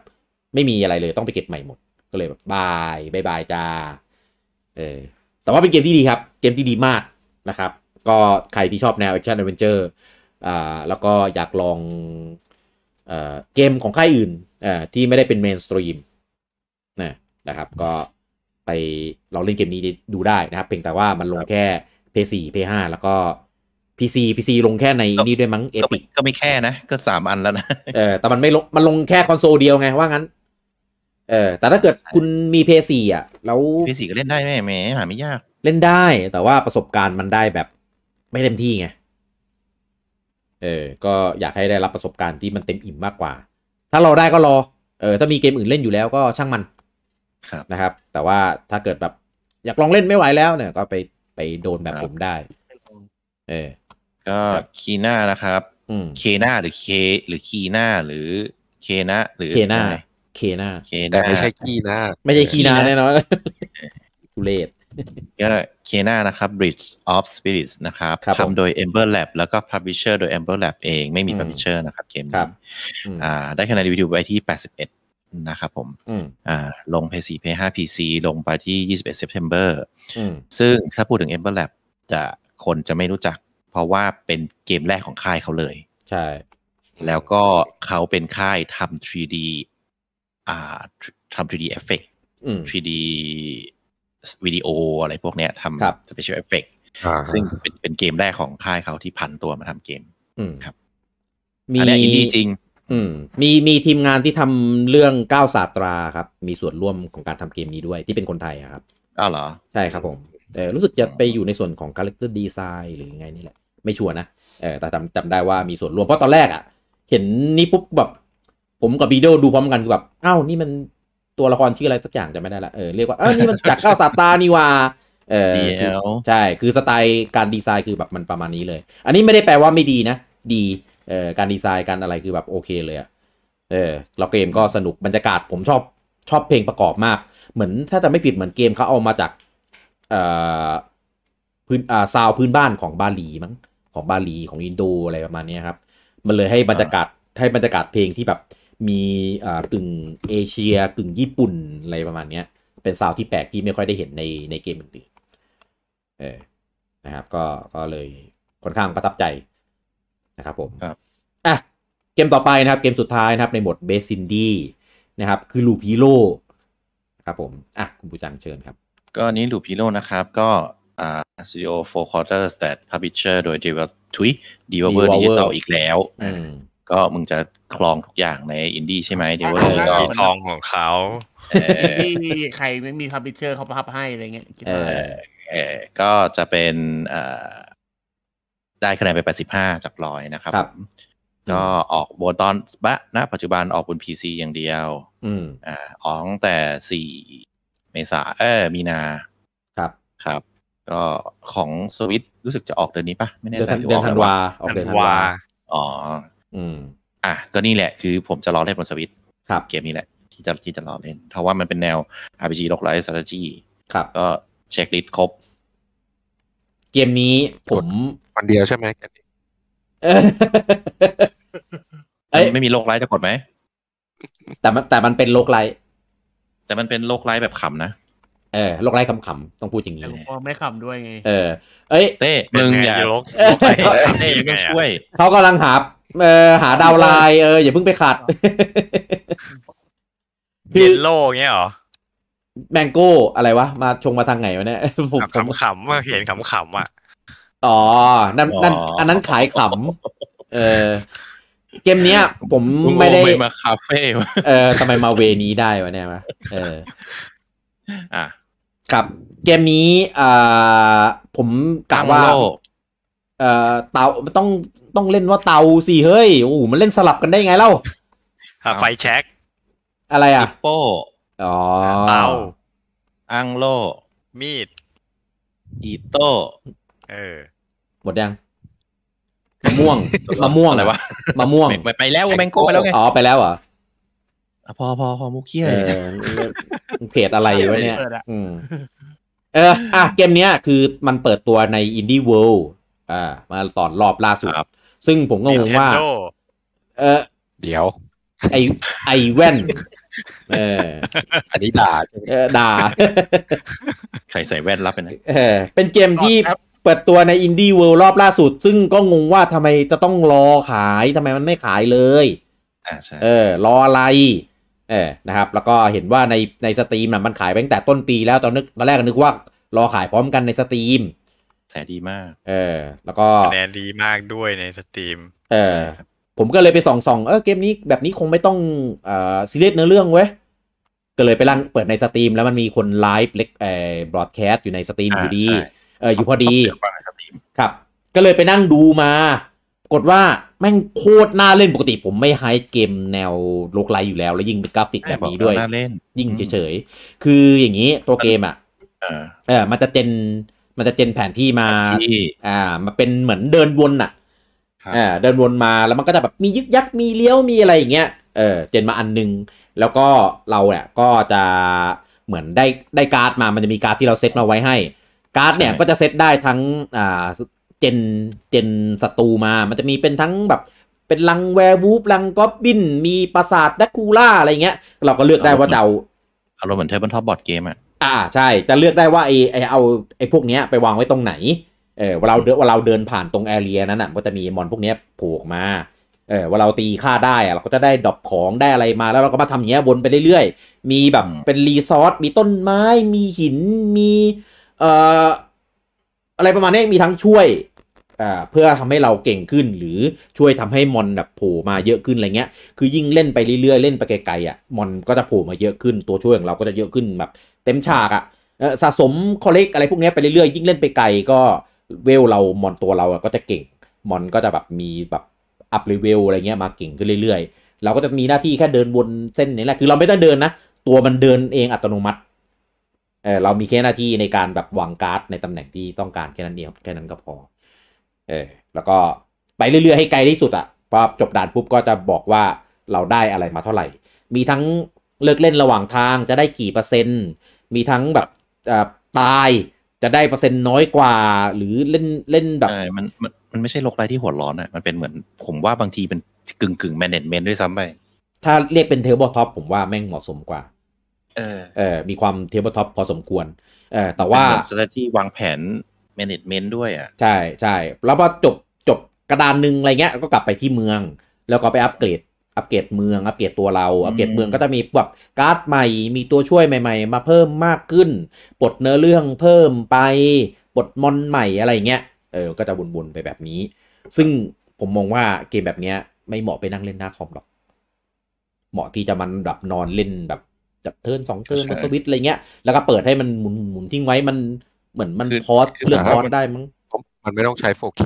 ไม่มีอะไรเลยต้องไปเก็บใหม่หมด ก็เลยแบบบายบายบายจ้า เออ แต่ว่าเป็นเกมที่ดีครับเกมที่ดีมากนะครับ ก็ใครที่ชอบแนวแอคชั่นแอดเวนเจอร์ อ่าแล้วก็อยากลองเกมของค่ายอื่นที่ไม่ได้เป็นเมนสตรีมนะนะครับก็ไปเราเล่นเกมนี้ดูได้นะครับเพียงแต่ว่ามันลงแค่ PS4 PS5 แล้วก็ PC PC ลงแค่ในนี่ด้วยมั้งเอพิกก็ไม่แค่นะก็สามอันแล้วนะเออแต่มันไม่ลงมันลงแค่คอนโซลเดียวไง ว่างั้นเออแต่ถ้าเกิดคุณมี PS4 อ่ะแล้ว PS4 ก็เล่นได้แม่แม่หาไม่ยากเล่นได้ แต่ว่าประสบการณ์มันได้แบบ ไม่เต็มที่ไงเออก็อยากให้ได้รับประสบการณ์ที่มันเต็มอิ่มมากกว่า ถ้ารอได้ก็รอเออ ถ้ามีเกมอื่นเล่นอยู่แล้วก็ช่างมันนะครับ แต่ว่าถ้าเกิดแบบอยากลองเล่นไม่ไหวแล้วเนี่ยก็ไป ไปโดนแบบผมได้ เออก็คีน่านะครับเคน่าหรือเคหรือคีน่าหรือเคน่าหรือเคน่าเคน่าเคน่าไม่ใช่คีน่าไม่ใช่คีน่าแน่นอนกุเลศก็เคน่านะครับ Bridge of Spirits นะครับทำโดย Ember Lab แล้วก็ Publisher โดย Ember Lab เองไม่มี Publisher นะครับเกมนี้ได้คะแนนรีวิวไปที่ 81นะครับผม อ่า ลง p 4 p 5 PC ลงไปที่ 21 September ซึ่งถ้าพูดถึง Ember Lab จะคนจะไม่รู้จัก เพราะว่าเป็นเกมแรกของค่ายเขาเลย ใช่ แล้วก็เขาเป็นค่ายทำ 3D อ่าทำ 3D เอฟเฟกต์ 3D วิดีโออะไรพวกเนี้ยทำ special effect ซึ่งเป็นเป็นเกมแรกของค่ายเขาที่พันตัวมาทำเกมครับ มีอันนี้จริงอืมมีมีทีมงานที่ทำเรื่องก้าวศาสตราครับ มีส่วนร่วมของการทำเกมนี้ด้วยที่เป็นคนไทยครับอ้าวเหรอใช่ครับผมเออรู้สึกจะไปอยู่ในส่วนของาแรคเตอร์ดีไซน์หรือไงนี่แหละไม่ชัวร์นะเออแต่จำจำได้ว่ามีส่วนร่วมเพราะตอนแรกอะ่ะเห็นนี่ปุ๊บแบบผมกับบีโดดูพร้อมกันคือแบบ อ้าวนี่มันตัวละครชื่ออะไรสักอย่างจะไม่ได้ละเออเรียกว่าเออนี่มันจากก้าวศาสตรานี่ว่าเออใช่คือสไตล์การดีไซน์คือแบบมันประมาณนี้เลย อันนี้ไม่ได้แปลว่าไม่ดีนะดีเอ่อการดีไซน์การอะไรคือแบบโอเค เลยอะเออเราเกมก็สนุกบรรยากาศผมชอบชอบเพลงประกอบมาก เหมือนถ้าจะไม่ผิดเหมือนเกมเขาเอามาจากเอ่อพื้นอ่าซาวพื้นบ้านของบาหลีมั้งของบาหลีของอินโดอะไรประมาณนี้ครับมันเลยให้บรรยากาศให้บรรยากาศเพลงที่แบบมีอ่ากึ่งเอเชียกึ่งญี่ปุ่นอะไรประมาณนี้เป็นซาวที่แปลกที่ไม่ค่อยได้เห็นในในเกมอื่นๆเออนะครับก็ก็เลยค่อนข้างประทับใจนะครับผมครับอ่ะ เกมต่อไปนะครับ เกมสุดท้ายนะครับในบทเบสซินดี้นะครับ คือลูพีโลครับผม อ่ะ คุณผู้จังเชิญครับ ก็นี้ลูพีโลนะครับ ก็อ่า Studio f คอร Quarters that Publisher โดย d e v ิ l ท p t ดี Developer Digital อีกแล้วก็มึงจะคลองทุกอย่างในอินดี้ใช่ไหมเดเวอร์ก็คลองของเขาที่ใครไม่มีพับบิเชอร์เขาพับให้อะไรเงี้ยเออเออ ก็จะเป็นได้คะแนนไป 85 จากร้อยนะครับรบก็ออกบนตอนบะนะ ปัจจุบันออกบน PC อย่างเดียว อืม อ่าออกตงแต่4เมษาเออ มีนา ครับ ครับ ก็ของสวิตรู้สึกจะออกเดือนนี้ปะไม่แน่ใจเดือนธันวาออกเดือนธันวา อ๋อ อืม อ่ะ ก็นี่แหละ คือผมจะรอเล่นบนสวิต ครับเกมนี้แหละ ที่จะที่จะรอเล่น เพราะว่ามันเป็นแนว RPG ล็อกไลท์สตรัทจีครับ ก็เช็คลิสต์ครบ เกมนี้ผมคนเดียวใช่ไหมเอ้ยไม่มีโรคไร้จะกดไหม แต่มันแต่มันเป็นโรคไร้แต่มันเป็นโรคไร้แบบขำนะเออโรคไร้ขำๆต้องพูดจริงเลยไม่ขำด้วยไง เออเอ้ยเต้มึงอย่าโรคเต้ไม่ช่วยเขากำลังหาเออหาดาวไลน์เอออย่าเพิ่งไปขัดพี่โล่เงี้ยหรอแมงโก้อะไรวะ มาชงมาทางไหนวะเนี่ยผมขำๆมาเห็นขำๆอ่ะอ๋อ นั่นนั่นอันนั้นขายขำเออ เกมเนี้ยผมไม่ได้ไมมาคาเฟ่เออทำไมมาเวนี้ได้วะเนี่ยวะเออ อ่ะครับเกมนี้อ่าผมกะว่าเอ่อเตาต้อง ต้องเล่นว่าเตาสิ เฮ้ยโอ้โหมันเล่นสลับกันได้ไงเล่าไฟแช็ก อะไรอ่ะ โปอ๋อ เตา อังโล มีด อีโตเออหมดยังมะม่วงมะม่วงอะไรวะมะม่วงไปแล้วแมงโก้ไปแล้วไงอ๋อ ไปแล้วเหรอพอพอพอมุกเขี้ยเพจอะไรวะเนี่ยเออ อ่ะเกมเนี้ย คือมันเปิดตัวในอินดี้เวิลด์อ่ามาตอนรอบล่าสุดซึ่งผมก็งงว่าเออเดี๋ยว ไอไอแว่นเอออันนี้ด่าเออด่า ใครใส่แว่นรับเป็นเออเป็นเกมที่เปิดตัวในอินดี้เวิลด์รอบล่าสุด ซึ่งก็งงว่าทำไมจะต้องรอขายทำไมมันไม่ขายเลยเออ รออะไร เออนะครับ แล้วก็เห็นว่าในในสตรีมมันขายตั้งแต่ต้นปีแล้วตอนนึกตอนแรกนึกว่า รอขายพร้อมกันในสตรีมแสดีมาก เออแล้วก็คะแนนดีมากด้วยในสตรีม เออผมก็เลยไปส่องส่องเออเกมนี้แบบนี้คงไม่ต้องเอ่อซีรีส์เนื้อเรื่องเว้ย ก็เลยไปลังเปิดในสตรีม แล้วมันมีคนไลฟ์เล็กเอ่อบล็อตแคสต์อยู่ในสตรีมอยู่ดีเอออยู่พอดีครับ ก็เลยไปนั่งดูมา กดว่าแม่งโคตรน่าเล่นปกติผมไม่ไฮเกมแนวโลกไลอยู่แล้วแล้วยิ่ง เป็นกราฟิกแบบนี้ด้วย ยิ่งเฉยๆคืออย่างนี้ตัวเกมอ่ะเออมันจะเจนมันจะเจนแผนที่มาอ่ามา เป็นเหมือนเดินวนอ่ะอ่าเดินวนมาแล้วมันก็จะแบบมียึกยักมีเลี้ยวมีอะไรอย่างเงี้ยเออเจนมาอันนึง แล้วก็เราเนี่ยก็จะเหมือนได้ได้การ์ดมามันจะมีการ์ดที่เราเซตมาไว้ให้การ์ดเนี่ยก็จะเซตได้ทั้งอ่าเจนเจนศัตรูมา มันจะมีเป็นทั้งแบบเป็นลังแวร์วูฟลังก็อบบินมีปราสาทดกคูล่าอะไรเงี้ยเราก็เลือกได้ว่าเดาอารมณ์เหมือนเทเบิลท็อปบอร์ดเกมอ่ะอ่าใช่จะเลือกได้ว่าไอไอเอาไอพวกเนี้ยไปวางไว้ตรงไหนเออว่าเราเดว่าเราเดินผ่านตรงแอเรียนั้นอ่ะก็จะมีมอนพวกเนี้ยโผล่มาเออว่าเราตีค่าได้อะเราก็จะได้ดรอปของได้อะไรมาแล้วเราก็มาทำอย่างเงี้ยวนไปเรื่อยๆ มีแบบเป็นรีซอสมีต้นไม้มีหินมีเอ่อ อะไรประมาณนี้มีทั้งช่วย เพื่อทำให้เราเก่งขึ้นหรือช่วยทำให้มอนแบบโผล่มาเยอะขึ้น อะไรเงี้ยคือยิ่งเล่นไปเรื่อย ๆเล่นไปไกลๆอ่ะ มอนก็จะโผล่มาเยอะขึ้น ตัวช่วยของเราก็จะเยอะขึ้นแบบเต็มฉากอ่ะสะสมคอลเลกอะไรพวกนี้ไปเรื่อยๆ ยิ่งเล่นไปไกลก็เวลเรามอนตัวเราก็จะเก่ง มอนก็จะแบบมีแบบอัพเลเวลอะไรเงี้ยมาเก่งขึ้นเรื่อยๆ เราก็จะมีหน้าที่แค่เดินวนเส้นนี้แหละคือเราไม่ต้องเดินนะ ตัวมันเดินเองอัตโนมัติเออเรามีแค่หน้าที่ในการแบบวางการ์ดในตำแหน่งที่ต้องการแค่นั้นเองแค่นั้นก็พอเออแล้วก็ไปเรื่อยๆ ให้ไกลที่สุดอะพอจบด่านปุ๊บก็จะบอกว่าเราได้อะไรมาเท่าไหร่ มีทั้งเลิกเล่นระหว่างทางจะได้กี่เปอร์เซ็นต์มีทั้งแบบตายจะได้เปอร์เซ็นต์น้อยกว่าหรือเล่นเล่นแบบมันมันมันไม่ใช่โรคไรที่หัวร้อนอะมันเป็นเหมือนผมว่าบางทีเป็นกึ่งกึ่งแมเนจเมนต์ด้วยซ้ำไปถ้าเรียกเป็นเทเบิลท็อปผมว่าแม่งเหมาะสมกว่าเออเออมีความเทเบิลท็อปพอสมควร เออแต่ว่า strategy วางแผน management ด้วยอ่ะ ใช่ใช่ แล้วพอจบจบกระดานหนึ่งอะไรเงี้ยก็กลับไปที่เมือง แล้วก็ไปอัปเกรด อัปเกรดเมือง อัปเกรดตัวเรา อัปเกรดเมืองก็จะมีแบบการ์ดใหม่ มีตัวช่วยใหม่ๆ มาเพิ่มมากขึ้น ปลดเนื้อเรื่องเพิ่มไป ปลดมอนใหม่อะไรเงี้ย เออ ก็จะวนๆไปแบบนี้ ซึ่งผมมองว่าเกมแบบเนี้ยไม่เหมาะไปนั่งเล่นหน้าคอมหรอก เหมาะที่จะมันแบบนอนเล่นแบบจับเทินสองเทินสวิตอะไรเงี้ยแล้วก็เปิดให้มันหมุนหมุนทิ้งไว้มันเหมือนมันพอสเลือกพอสได้มั้งมันไม่ต้องใช้ 4K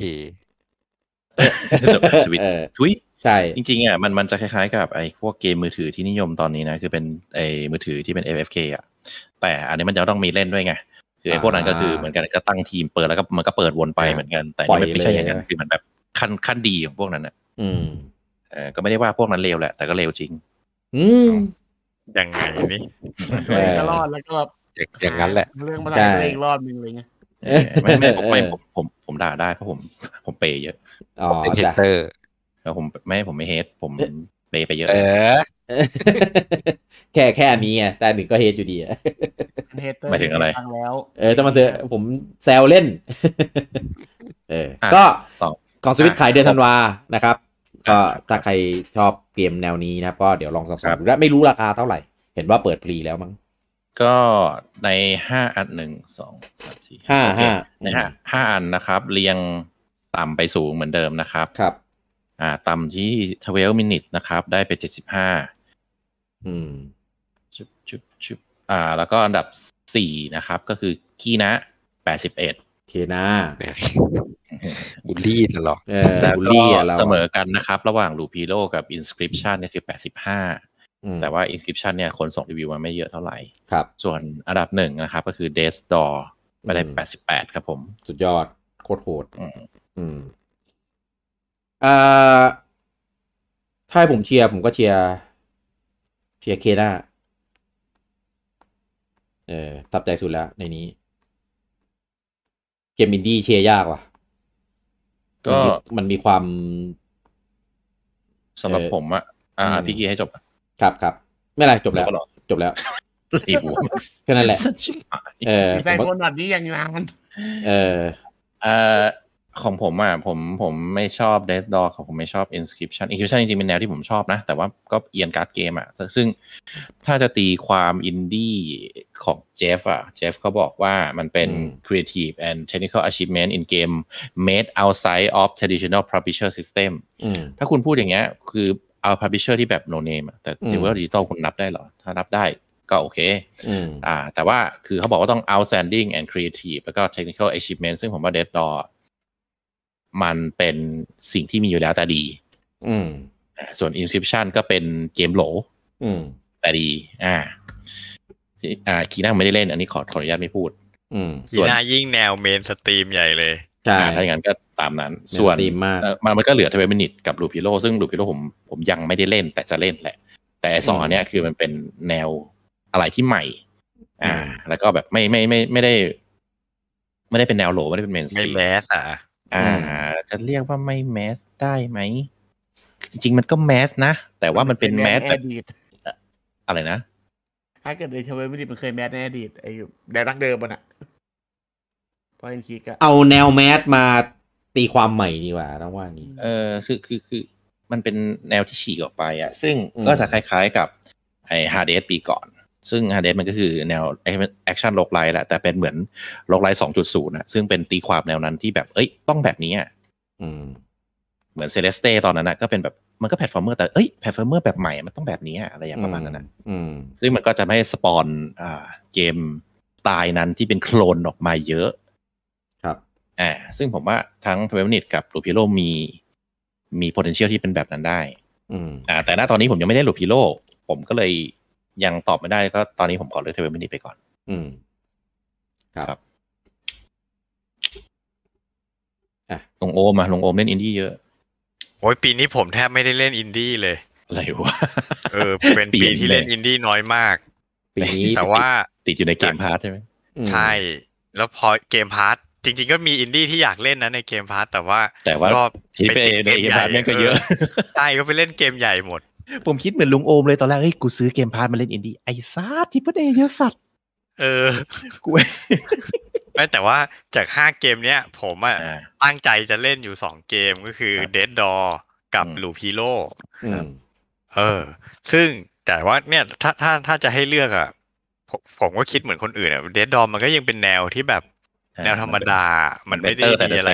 สวิตทุยใช่จริงๆอ่ะมันมันจะคล้ายๆกับ ไอ้พวกเกมมือถือที่นิยมตอนนี้นะคือเป็นไอ้มือถือที่เป็น FFK อ่ะแต่อันนี้มันจะต้องมีเล่นด้วยไงคือไอ้พวกนั้นก็คือเหมือนกันก็ตั้งทีมเปิดแล้วก็มันก็เปิดวนไปเหมือนกัน แต่มี่ไม่ใช่อย่างนั้นคือมันแบบขั้นขั้นดีของพวกนั้นอ่ะอืมเออก็ไม่ได้ว่าพวกนั้นเลวแหละแต่ก็เลวจริง อืมยังไงนี่ก็รอดแล้วก็แบบอย่างนั้นแหละ เรื่องภาษาตัวเองรอดมึงเลยไงไม่ไม่ผมไม่ผมผมผมด่าได้ เพราะผม ผมเปย์เยอะเป็นเฮเตอร์แล้วผมไม่ผมไม่เฮดผมเปย์ไปเยอะแค่แค่นีอ่ะแต่หนึ่งก็เฮดอยู่ดีอ่ะเฮเตอร์มาถึงอะไรแล้วเออจะมาเถอะ ผมแซวเล่น เออ ก็กองสวิตขายเดือนธันวานะครับก็ถ้าใครชอบเกมแนวนี้นะครับก็เดี๋ยวลองสังสนดูและไม่รู้ราคาเท่าไหร่ เห็นว่าเปิดฟรีแล้วมั้งก็ในห้าอันหนึ่งสองสามสี่ห้าห้าในห้าห้าอันนะครับ เรียงต่ำไปสูงเหมือนเดิมนะครับครับ อ่าต่ำที่ทเวลมินิ n นะครับ ได้ไปเจ็ดสิบห้าอืมชุบชุบชุบอ่าแล้วก็อันดับสี่นะครับ ก็คือกีนะแปดสิบเอ็ดเคนาบุลลี่ตลอดแล้วก็เสมอกันนะครับ ระหว่างลูพีโรกับอินสคริปชันเนี่ยคือแปดสิบห้าแต่ว่าอินสคริปชันเนี่ยคนส่งรีวิวมาไม่เยอะเท่าไหร่ครับส่วนอันดับหนึ่งนะครับ ก็คือเดส t h Door มาได้แปดสิบแปดครับผมสุดยอดโคตรโหดอืมอ่าถ้าผมเชียร์ ผมก็เชียร์เชียร์เคนาเออตับใจสุดแล้วในนี้มินดี้เชียร์ยากว่ะ ก็มันมีความสำหรับผมอะอ่า พี่กี้ให้จบครับครับ ไม่ไรจบแล้ว จบแล้วีบวแค่นั้นแหละเออแฟนคนแบบนี้ยังนานเออเออของผมอ่ะผมผมไม่ชอบ Dead Dog ผมไม่ชอบ Inscription Inscription จริงๆ เป็นแนวที่ผมชอบนะ แต่ว่าก็เอียนการ์ดเกมอ่ะ ซึ่งถ้าจะตีความอินดี้ของเจฟอ่ะเจฟเขาบอกว่ามันเป็น Creative and Technical Achievement in Game Made Outside of Traditional Publisher System ถ้าคุณพูดอย่างเงี้ยคือเอา Publisher ที่แบบ No Name แต่ดิวเวอร์ดิจิตอลคุณนับได้หรอ ถ้านับได้ก็โอเค อ่า แต่ว่าคือเขาบอกว่าต้อง outstanding and creative แล้วก็ technical achievement ซึ่งผมว่า Dead d o มันเป็นสิ่งที่มีอยู่แล้วแต่ดี อืมส่วน Inception ก็เป็นเกมโหลอืมแต่ดี อ่าอ่าคีน่าไม่ได้เล่นอันนี้ขอขออนุญาตไม่พูด อืมคีน่ายิ่งแนวเมนสตรีมใหญ่เลย ใช่ ถ้าอย่างนั้นก็ตามนั้น ส่วนมมันมันก็เหลือทเวมินิตกับลูพิโลซึ่งลูพิโลผมผมยังไม่ได้เล่น แต่จะเล่นแหละ แต่สองอันนี้คือมันเป็นแนวอะไรที่ใหม่ อ่า แล้วก็แบบไม่ไม่ไม่ไม่ได้ ไม่ได้เป็นแนวโหลไม่ได้เป็นเมนสตรีมไม่แมสอ่ะอ่าจะเรียกว่าไม่แมสได้ไหม จริงๆ มันก็แมสนะ แต่ว่ามันเป็นแมสแบบอะไรนะ ถ้าเกิดในชาวเวมิดีมันเคยแมสในอดีตไอ้แนรักเดิมนอะพอเอ็นคิกอะเอาแนวแมสมาตีความใหม่ดีกว่าต้องว่านี้ เออคือคือคือมันเป็นแนวที่ฉีกออกไปอะซึ่งก็จะคล้ายๆกับ ไอ้ฮาเดสปีก่อนซึ่งฮาเดสมันก็คือแนวแอคชั่นโลกไลท์แหละ แต่เป็นเหมือนโลกไลท์สองจุดศูนย์นะซึ่งเป็นตีความแนวนั้นที่แบบ เอ้ยต้องแบบนี้อ่ะเหมือนเซเลสเตตอนนั้นนะก็เป็นแบบ มันก็แพลตฟอร์มเมอร์แต่เอ้ยแพลตฟอร์มเมอร์แบบใหม่มันต้องแบบนี้ อะไรอย่างประมาณนั้นนะซึ่งมันก็จะไม่สปอนอ่าเกมสไตล์นั้นที่เป็นโคลนออกมาเยอะ ครับอ่าซึ่งผมว่าทั้งทเวนนิตกับลูพิโลมีมี potential ที่เป็นแบบนั้นได้ อืมอ่า แต่ณตอนนี้ผมยังไม่ได้ลูพิโลผมก็เลยยังตอบไม่ได้ก็ตอนนี้ผมขอเลือกเทเบิลมินิไปก่อน อืม ครับ อ่ะ ลงโอมาลงโอมเล่นอินดี้เยอะ โอ้ยปีนี้ผมแทบไม่ได้เล่นอินดี้เลย อะไรวะ เออ เป็นปีที่เล่นอินดี้น้อยมาก ปีนี้แต่ว่า ติดอยู่ในเกมพาร์ทใช่ไหมใช่ แล้วพอเกมพาร์ทจริง ๆก็มีอินดี้ที่อยากเล่นนะในเกมพาร์ทแต่ว่าแต่ว่าก็ไปเล่นเกมใหญ่ก็เยอะ ใช่ก็ไปเล่นเกมใหญ่หมดผมคิดเหมือนลุงโอมเลยตอนแรกเฮ้ยกูซื้อเกมพาร์ทมาเล่นอินดี้ไอ้ซาดที่พื่เอเยอะสัตว์ เออกูไม่แต่ว่าจากห้าเกมเนี้ยผมอ่ะตั้งใจจะเล่นอยู่สองเกมก็คือเดดดอกับลูพีโลเออ ซึ่งแต่ว่าเนี่ยถ้าถ้าถ้าจะให้เลือกอ่ะ ผมก็คิดเหมือนคนอื่นอ่ะเดดดอ์มันก็ยังเป็นแนวที่แบบ แนวธรรมดามันไม่ได้มีอะไร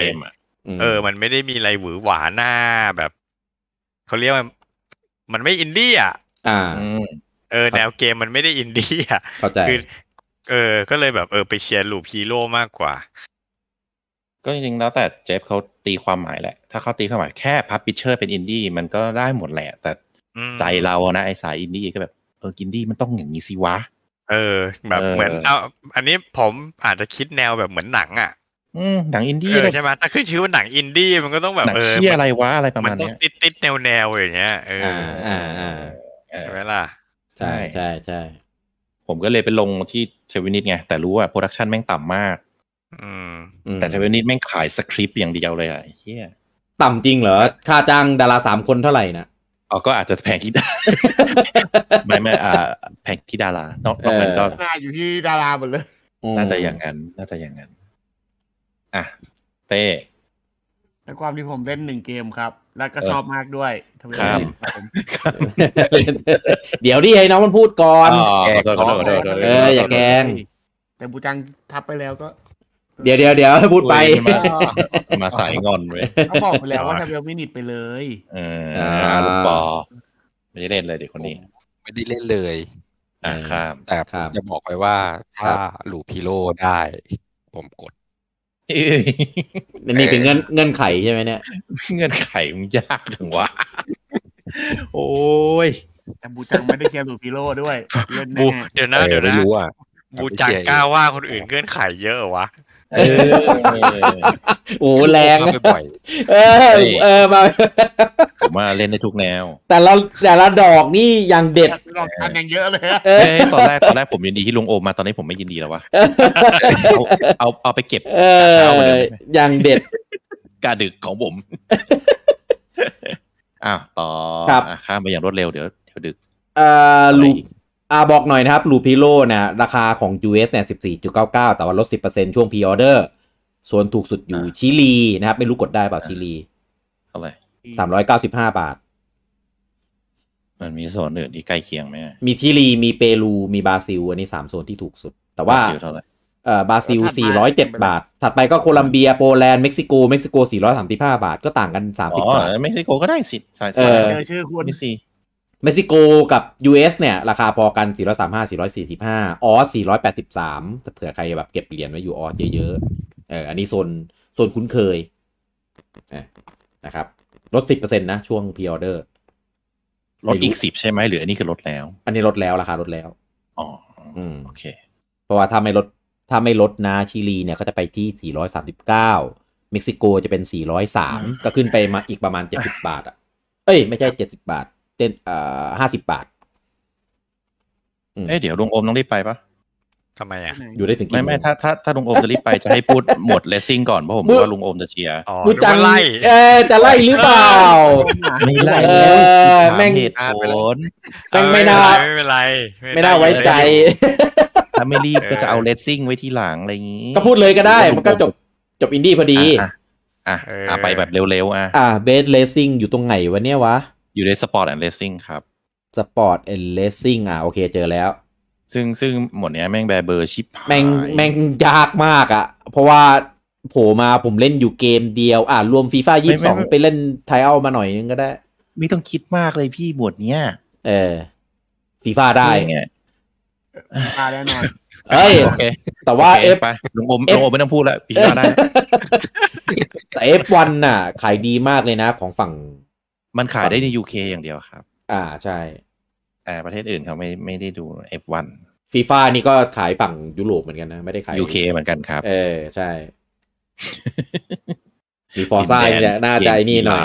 เออ มันไม่ได้มีอะไรหวือหวาหน้าแบบเขาเรียกว่ามันไม่อินดี้อ่ะ อ่าเออแนวเกมมันไม่ได้อินดี้อ่ะเข้าใจคือ เออ ก็เลยแบบ เออไปเชียร์ลูปฮีโร่มากกว่า ก็จริงๆแล้วแต่เจฟเขาตีความหมายแหละ ถ้าเขาตีความหมายแค่พับพิเชอร์เป็นอินดี้มันก็ได้หมดแหละ แต่ใจเรานะไอสายอินดี้ก็แบบ เออกินดี้มันต้องอย่างนี้สิวะ เออ แบบเหมือนเอาอันนี้ผมอาจจะคิดแนวแบบเหมือนหนังอ่ะหนังอินดี้ใช่ไหมถ้าขึ้นชื่อว่าหนังอินดี้มันก็ต้องแบบเออเชี่อะไรวะอะไรประมาณนี้ติดติดแนวแนวอย่างเงี้ยเอออ่าอ่าใช่ไหมล่ะใช่ใช่ใช่ผมก็เลยไปลงที่เชวินิตไง แต่รู้ว่าโปรดักชันแม่งต่ำมากอืมแต่เชวินิตแม่งขายสคริปต์อย่างเดียวเลยอ่ะเฮียต่ำจริงเหรอ ค่าจ้างดาราสามคนเท่าไหร่นะอ๋อก็อาจจะแพงที่ดาไม่ไม่อ่า แพงที่ดารานอกนอกนก็น่าอยู่ที่ดาราหมดเลยน่าจะอย่างนั้น น่าจะอย่างนั้นอ่ะเต้แต่ความที่ผมเล่นหนึ่งเกมครับ แล้วก็ชอบมากด้วยทำไมครับเดี๋ยวดิไอ้น้องมันพูดก่อนเอออย่าแกง แต่บูจังทับไปแล้วก็ เดี๋ยวเดี๋ยวเดี๋ยวพูดไปมาสายงอนเลยเขาบอกไปแล้วว่าทำเวลม่นิดไปเลยเออลูกบอไม่ได้เล่นเลยเด็กคนนี้ ไม่ได้เล่นเลยอ่าครับ แต่ผมจะบอกไปว่าถ้าหลูพิโลได้ผมกดนี่เป็นเงื่อนเงื่อนไขใช่ไหมเนี่ย เงื่อนไขมันยากถึงวะโอ้ย แต่บูจังไม่ได้เชียร์สูฟิโร่ด้วยเดี๋ยวนะเดี๋ยวนะบูจังกล้าว่าคนอื่นเงื่อนไขเยอะวะโอ้แรงบ่อย เออ เออมาผมมาเล่นได้ทุกแนว แต่ละแต่ละดอกนี่ยังเด็ดลองทำยังเยอะเลยตอนแรกตอนแรกผมยินดีที่ลุงโอมมาตอนนี้ผมไม่ยินดีแล้ววะเอาเอาไปเก็บเช้ายยังเด็ดกาดึกของผมอ้าวต่อข้ามไปอย่างรวดเร็วเดี๋ยวเดี๋ยวดึก เอ่อลูอ่าบอกหน่อยนะครับลูพิโลนะราคาของ US เนี่ย14.99 แต่ว่าลด 10%ช่วงพรีออเดอร์ ส่วนถูกสุดอยู่ ชิลีนะครับ ไม่รู้กดได้เปล่าชิลีเท่าไหร่สามร้อยเก้าสิบห้าบาท มันมีโซนอื่นที่ใกล้เคียงไหมมีชิลีมีเปรูมีบราซิล อันนี้สามโซนที่ถูกสุด แต่ว่าเอ่อบราซิลสี่ร้อยเจ็ดบาท ถัดไปก็โคลัมเบียโปแลนด์เม็กซิโกเม็กซิโกสี่ร้อยสามสิบห้าบาทก็ต่างกันสามสิบบาทเม็กซิโกก็ได้สิสายเอชื่อควรมีสี่เม็กซิโกกับ US เนี่ย ราคาพอกัน 435 445 ออส 483 เผื่อใครแบบเก็บเหรียญไว้อยู่ออสเยอะๆ เออ อันนี้โซนโซนคุ้นเคย นะครับ ลด 10%นะช่วงพรีออเดอร์ ลดอีก10ใช่ไหมหรืออันนี้คือลดแล้ว อันนี้ลดแล้วราคาลดแล้ว อ๋อ อืม โอเค เพราะว่าถ้าไม่ลดถ้าไม่ลดนะชิลีเนี่ย ก็จะไปที่ 439 เม็กซิโกจะเป็น 403 ก็ขึ้นไปมาอีกประมาณ 70 บาท อ่ะเอ้ยไม่ใช่70บาทเต้นอ่อห้าสิบบาท เอ้เดี๋ยวลุงโอมต้องรีบไปปะทำไมอ่ะ อยู่ได้ถึงกี่ไม่ไม่ ถ้าถ้าถ้าลุงโอมจะรีบไปจะให้พูดหมดเลสซิ่งก่อนเพราะผมว่าลุงโอมจะเชียร์จะไล่เออจะไล่หรือเปล่า ไม่ไล่แม่งเหตุผลแม่งไม่น่าไม่เป็นไร ไม่ได้ไว้ใจ ถ้าไม่รีบก็จะเอาเลสซิ่งไว้ที่หลังอะไรอย่างนี้ ก็พูดเลยก็ได้ มันก็จบจบอินดี้พอดี อ่ะ อ่ะไปแบบเร็วๆ อ่ะอ่ะเบสเลสซิ่ง อยู่ตรงไหนวะเนี่ยวะอยู่ในสปอร์ตแอนด์เลสซิ่งครับ สปอร์ตแอนด์เลสซิ่งอ่ะ โอเคเจอแล้ว ซึ่งซึ่งหมดเนี้ยแม่งแบเบอร์ชิปแม่งแม่งยากมาก อ่ะ เพราะว่าโผลมา ผมเล่นอยู่เกมเดียว อ่ะ รวมฟีฟ่ายี่สิบสองไปเล่นไทเอามาหน่อยนึงก็ได้ ไม่ต้องคิดมากเลยพี่หมดเนี้ยเออฟีฟ่าได้ไง่าแน่นอนเอ้แต่ว่าเอฟไปลงอมลงอมไม่ต้องพูดแล้วฟี่ได้แต่เอฟวันน่ะ ขายดีมากเลยนะ ของฝั่งมันขายได้ใน UK อย่างเดียวครับ อ่าใช่แต่ประเทศอื่นเขาไม่ไม่ได้ดู F1 ฟีฟ่านี่ก็ขายฝั่งยุโรปเหมือนกันนะ ไม่ได้ขาย UK เหมือนกันครับ เออ ใช่มีฟอร์ซ่าเนี่ยน่าจะไอ้นี่หน่อย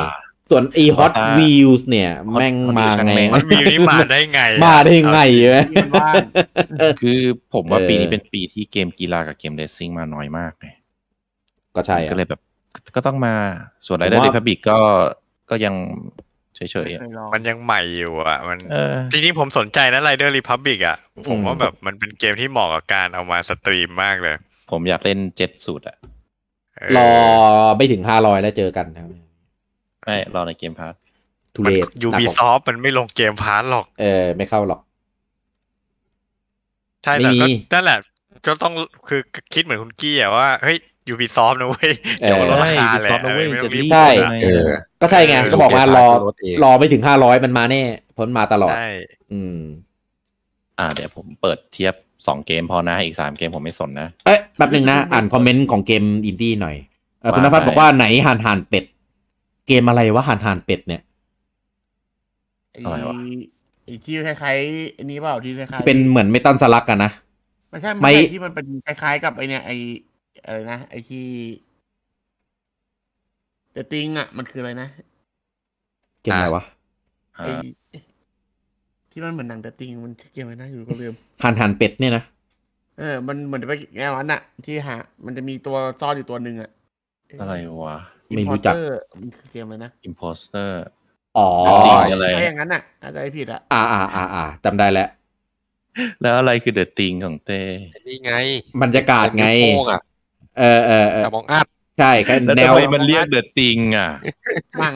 ส่วน e Hot Wheels เนี่ย แม่งมาไงมันมีนี่มาได้ไง มาได้ไงเว้ยคือผมว่าปีนี้เป็นปีที่เกมกีฬากับเกมเดซซิ่งมาน้อยมากเลยก็ใช่ก็เลยแบบก็ต้องมาส่วนไรเดอร์ดิพับบิกก็ก็ยังเฉยๆมันยังใหม่อยู่อ่ะมันจริงๆผมสนใจนะ Rider Republic อ่ะผมว่าแบบมันเป็นเกมที่เหมาะกับการเอามาสตรีมมากเลย ผมอยากเล่นเจ็ดสูตรอ่ะ รอไม่ถึงห้าร้อยแล้วเจอกันไม่ รอในเกมพาร์ททเรศยูบีซอฟมันไม่ลงเกมพาร์ทหรอก เออ ไม่เข้าหรอก ใช่แต่ก็นั่นแหละก็ต้องคือ คิดเหมือนคุณกี้อะว่าเฮ้ยยูบีซอฟนะเว้ยเดี๋ยวลราคาแหละใช่ก็ใช่ไง ก็บอกว่ารอ รอไปถึงห้าร้อยมันมาแน่พ้นมาตลอดอืม อ่า เดี๋ยวผมเปิดเทียบสองเกมพอนะ อีกสามเกมผมไม่สนนะ เอ๊ะแป๊บหนึ่งนะ อ่านคอมเมนต์ ของเกมอินดี้หน่อยคุณนภัสบอกว่าไหนห่านห่านเป็ด เกมอะไรวะห่านห่านเป็ดเนี่ย อะไรวะ อีกที่คล้ายๆนี้เปล่าที่คล้ายๆเป็นเหมือนไม่ตันสลักกันนะ ไม่ใช่ ไม่ที่มันเป็นคล้ายๆ กับไอเนี่ยไออะไรนะไอ้ที่เดตติ้งอ่ะ มันคืออะไรนะเกมอะไรวะที่มันเหมือนหนังเดตติ้งมันเกมอะไรนะอยู่ก็ลืมหันหันเป็ดเนี่ยนะเออมันเหมือนไปแง่วันอ่ะ ที่หามันจะมีตัวซ่อนอยู่ตัวหนึ่งอ่ะ อะไรวะไม่รู้จักมันคือเกมอะไรนะอิมโพสเตอร์อ๋ออะไรอย่างนั้นอ่ะอาจจะผิดอ่ะอ่าอ่าอ่าอ่าจำได้แล้วแล้วอะไรคือเดอะติงของเต้นี่ไงบรรยากาศไงเออเออเออมองอัดใช่แแนวมันเรียกเดอะติง อ่ะ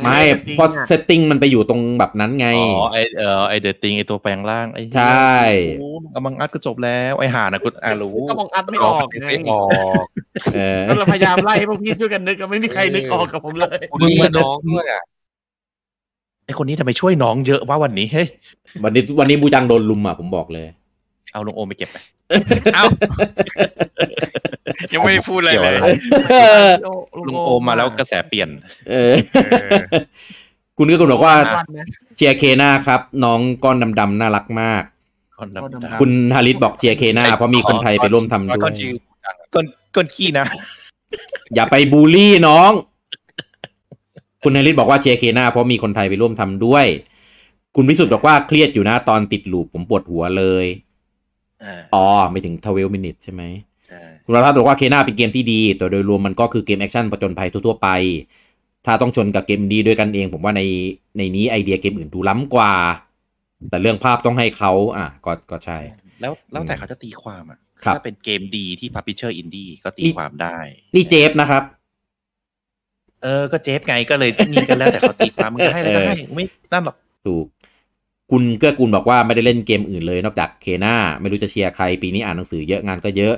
ไม่เพราะเซตติ้งมันไปอยู่ตรงแบบนั้นไง อ๋อไอเออไอเดอะติงไอตัวแปลงร่างไอใช่ กำลังอัดก็จบแล้ว ไอห่านะกูอ่รู้กำลังอัดไม่ออกไม่ออกเออเราพยายามไล่ให้พวกพี่ช่วยกันนึกก็ไม่มีใครนึกออกกับผมเลยมึงมาน้องด้วยอ่ะไอคนนี้ทำไมช่วยน้องเยอะว่าวันนี้เฮ้ยวันนี้วันนี้บูจังโดนลุมอ่ะผมบอกเลยเอาลงโอมไปเก็บไป เอายังไม่ได้พูดอะไรเลยลงโอมมาแล้วกระแสเปลี่ยนคุณก็คุณบอกว่าเชียร์เคนาครับ น้องก้อนดำๆน่ารักมาก คุณฮาริสบอกเชียร์เคนาเพราะมีคนไทยไปร่วมทำด้วย ก้นก้นขี้นะ อย่าไปบูลลี่น้อง คุณฮาริสบอกว่าเชียร์เคนาเพราะมีคนไทยไปร่วมทำด้วย คุณพิสุทธิ์บอกว่าเครียดอยู่นะตอนติดหลูปผมปวดหัวเลยอ๋อ ไม่ถึงทเวลมินิทใช่ไหมคุณรัฐบอกว่าเคนาเป็นเกมที่ดีแต่โดยรวมมันก็คือเกมแอคชั่นประจนภัยทั่วๆไป ถ้าต้องชนกับเกมดีด้วยกันเอง ผมว่าในในนี้ไอเดียเกมอื่นดูล้ำกว่า แต่เรื่องภาพต้องให้เขาอ่ะก็ก็ใช่แล้วแล้วแต่เขาจะตีความอ่ะถ้าเป็นเกมดีที่พับพิเชอร์อินดี้ก็ตีความได้ นี่เจฟนะครับ เออ ก็เจฟไงก็เลยนี่กันแล้วแต่เขาตีความมึงจะให้อะไรก็ให้ไม่นั่นหรอกถูกคุณเกื้อกูลบอกว่าไม่ได้เล่นเกมอื่นเลยนอกจากเคนาไม่รู้จะเชียร์ใครปีนี้อ่านหนังสือเยอะงานก็เยอะ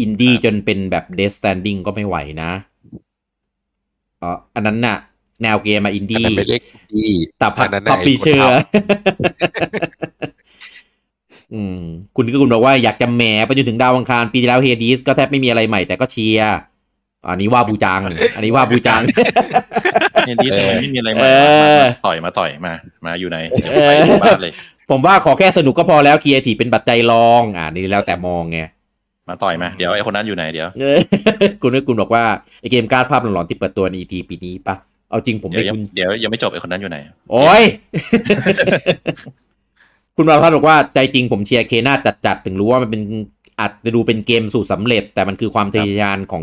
อินดี้จนเป็นแบบเดสแตนดิ้งก็ไม่ไหวนะอ๋ออันนั้นน่ะ แนวเกมมาอินดี้แต่พักพับปีเชืรออืมคุณก็คุณบอกว่าอยากจะแหมไปจนถึงดาวอังคารปีที่แล้วเฮดิสก็แทบไม่มีอะไรใหม่แต่ก็เชียร์อันนี้ว่าบูจังอันนี้ว่าบูจังเนี่ยดีเลยไม่มีอะไรมาต่อยมาต่อยมา มาอยู่ในเดี๋ยวไปบ้านเลย ผมว่าขอแค่สนุกก็พอแล้วคีไอทีเป็นปัจจัยรอง อ่านี่แล้วแต่มองไง มาต่อยมาเดี๋ยวไอ้คนนั้นอยู่ไหนเดี๋ยว คุณนึกคุณบอกว่าไอเกมการ์ดภาพหลอนๆที่เปิดตัวในอีทีปีนี้ปะเอาจริงผมไม่คุณ เดี๋ยวยังไม่จบไอ้คนนั้นอยู่ไหน โอ้ย คุณมาพัฒน์บอกว่าใจจริงผมเชียร์เคนาจัดๆถึงรู้ว่ามันเป็นอาจจะดูเป็นเกมสู่สำเร็จ แต่มันคือความทะยานของ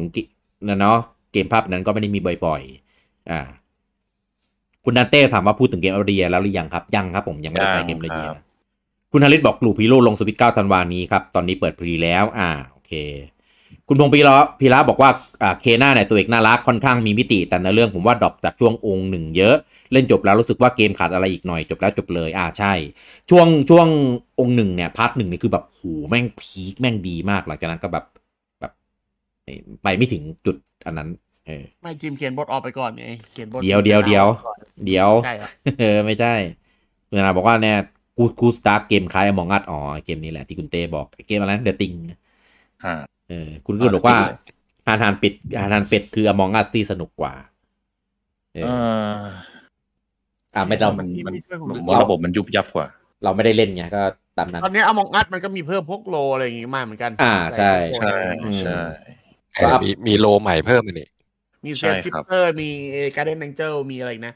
นะเนาะเกมภาพนั้นก็ไม่ได้มีบ่อย ๆ อ่า คุณดันเต้ถามว่าพูดถึงเกมอเรีย แล้วหรือยังครับ ยังครับผมยังไม่ได้ไปเกมอเรียคุณฮาริสบอกกลุ่มพีโร่ลงสวิตเก้าธันวานี้ครับ ตอนนี้เปิดพรีแล้ว อ่าโอเค คุณพงพีระพีระบอกว่าอ่าเคน่าเนี่ยตัวเอกน่ารักค่อนข้างมีมิติ แต่ในเรื่องผมว่าดรอปจากช่วงองค์หนึ่งเยอะ เล่นจบแล้วรู้สึกว่าเกมขาดอะไรอีกหน่อยจบแล้วจบเลยอ่าใช่ ช่วงช่วงองค์หนึ่งเนี่ยพาร์ทหนึ่งนี่คือแบบโหแม่งพีคแม่งดีมากหลังจากนั้นก็แบบไปไม่ถึงจุดอันนั้นเออไม่จิมเขียนบทออกไปก่อนไงเขียนบทเดียวเดียวเดียวเดียวใช่เออไม่ใช่เมื่อนาบอกว่าเนี่ยกูกูสตาร์เกมคล้ายมองงัดอ๋อเกมนี้แหละที่คุณเต้บอกเกมอะไรนนัเดอะติงฮะเออคุณก็บอกว่าฮานฮานเป็ดฮานฮานเป็ดคืออมองงัดที่สนุกกว่าเอออ่าไม่เรามันมันระบบมันยุบยับกว่า เราไม่ได้เล่นไงก็ตามนั้น ตอนนี้อมองอัดมันก็มีเพิ่มพวกโลอะไรอย่างงี้มาเหมือนกัน อ่าใช่ใช่ใช่มีมีโลใหม่เพิ่มมานี่ มีเซนคิปเปอร์มีการ์เดนแองเจิลมีอะไรนะ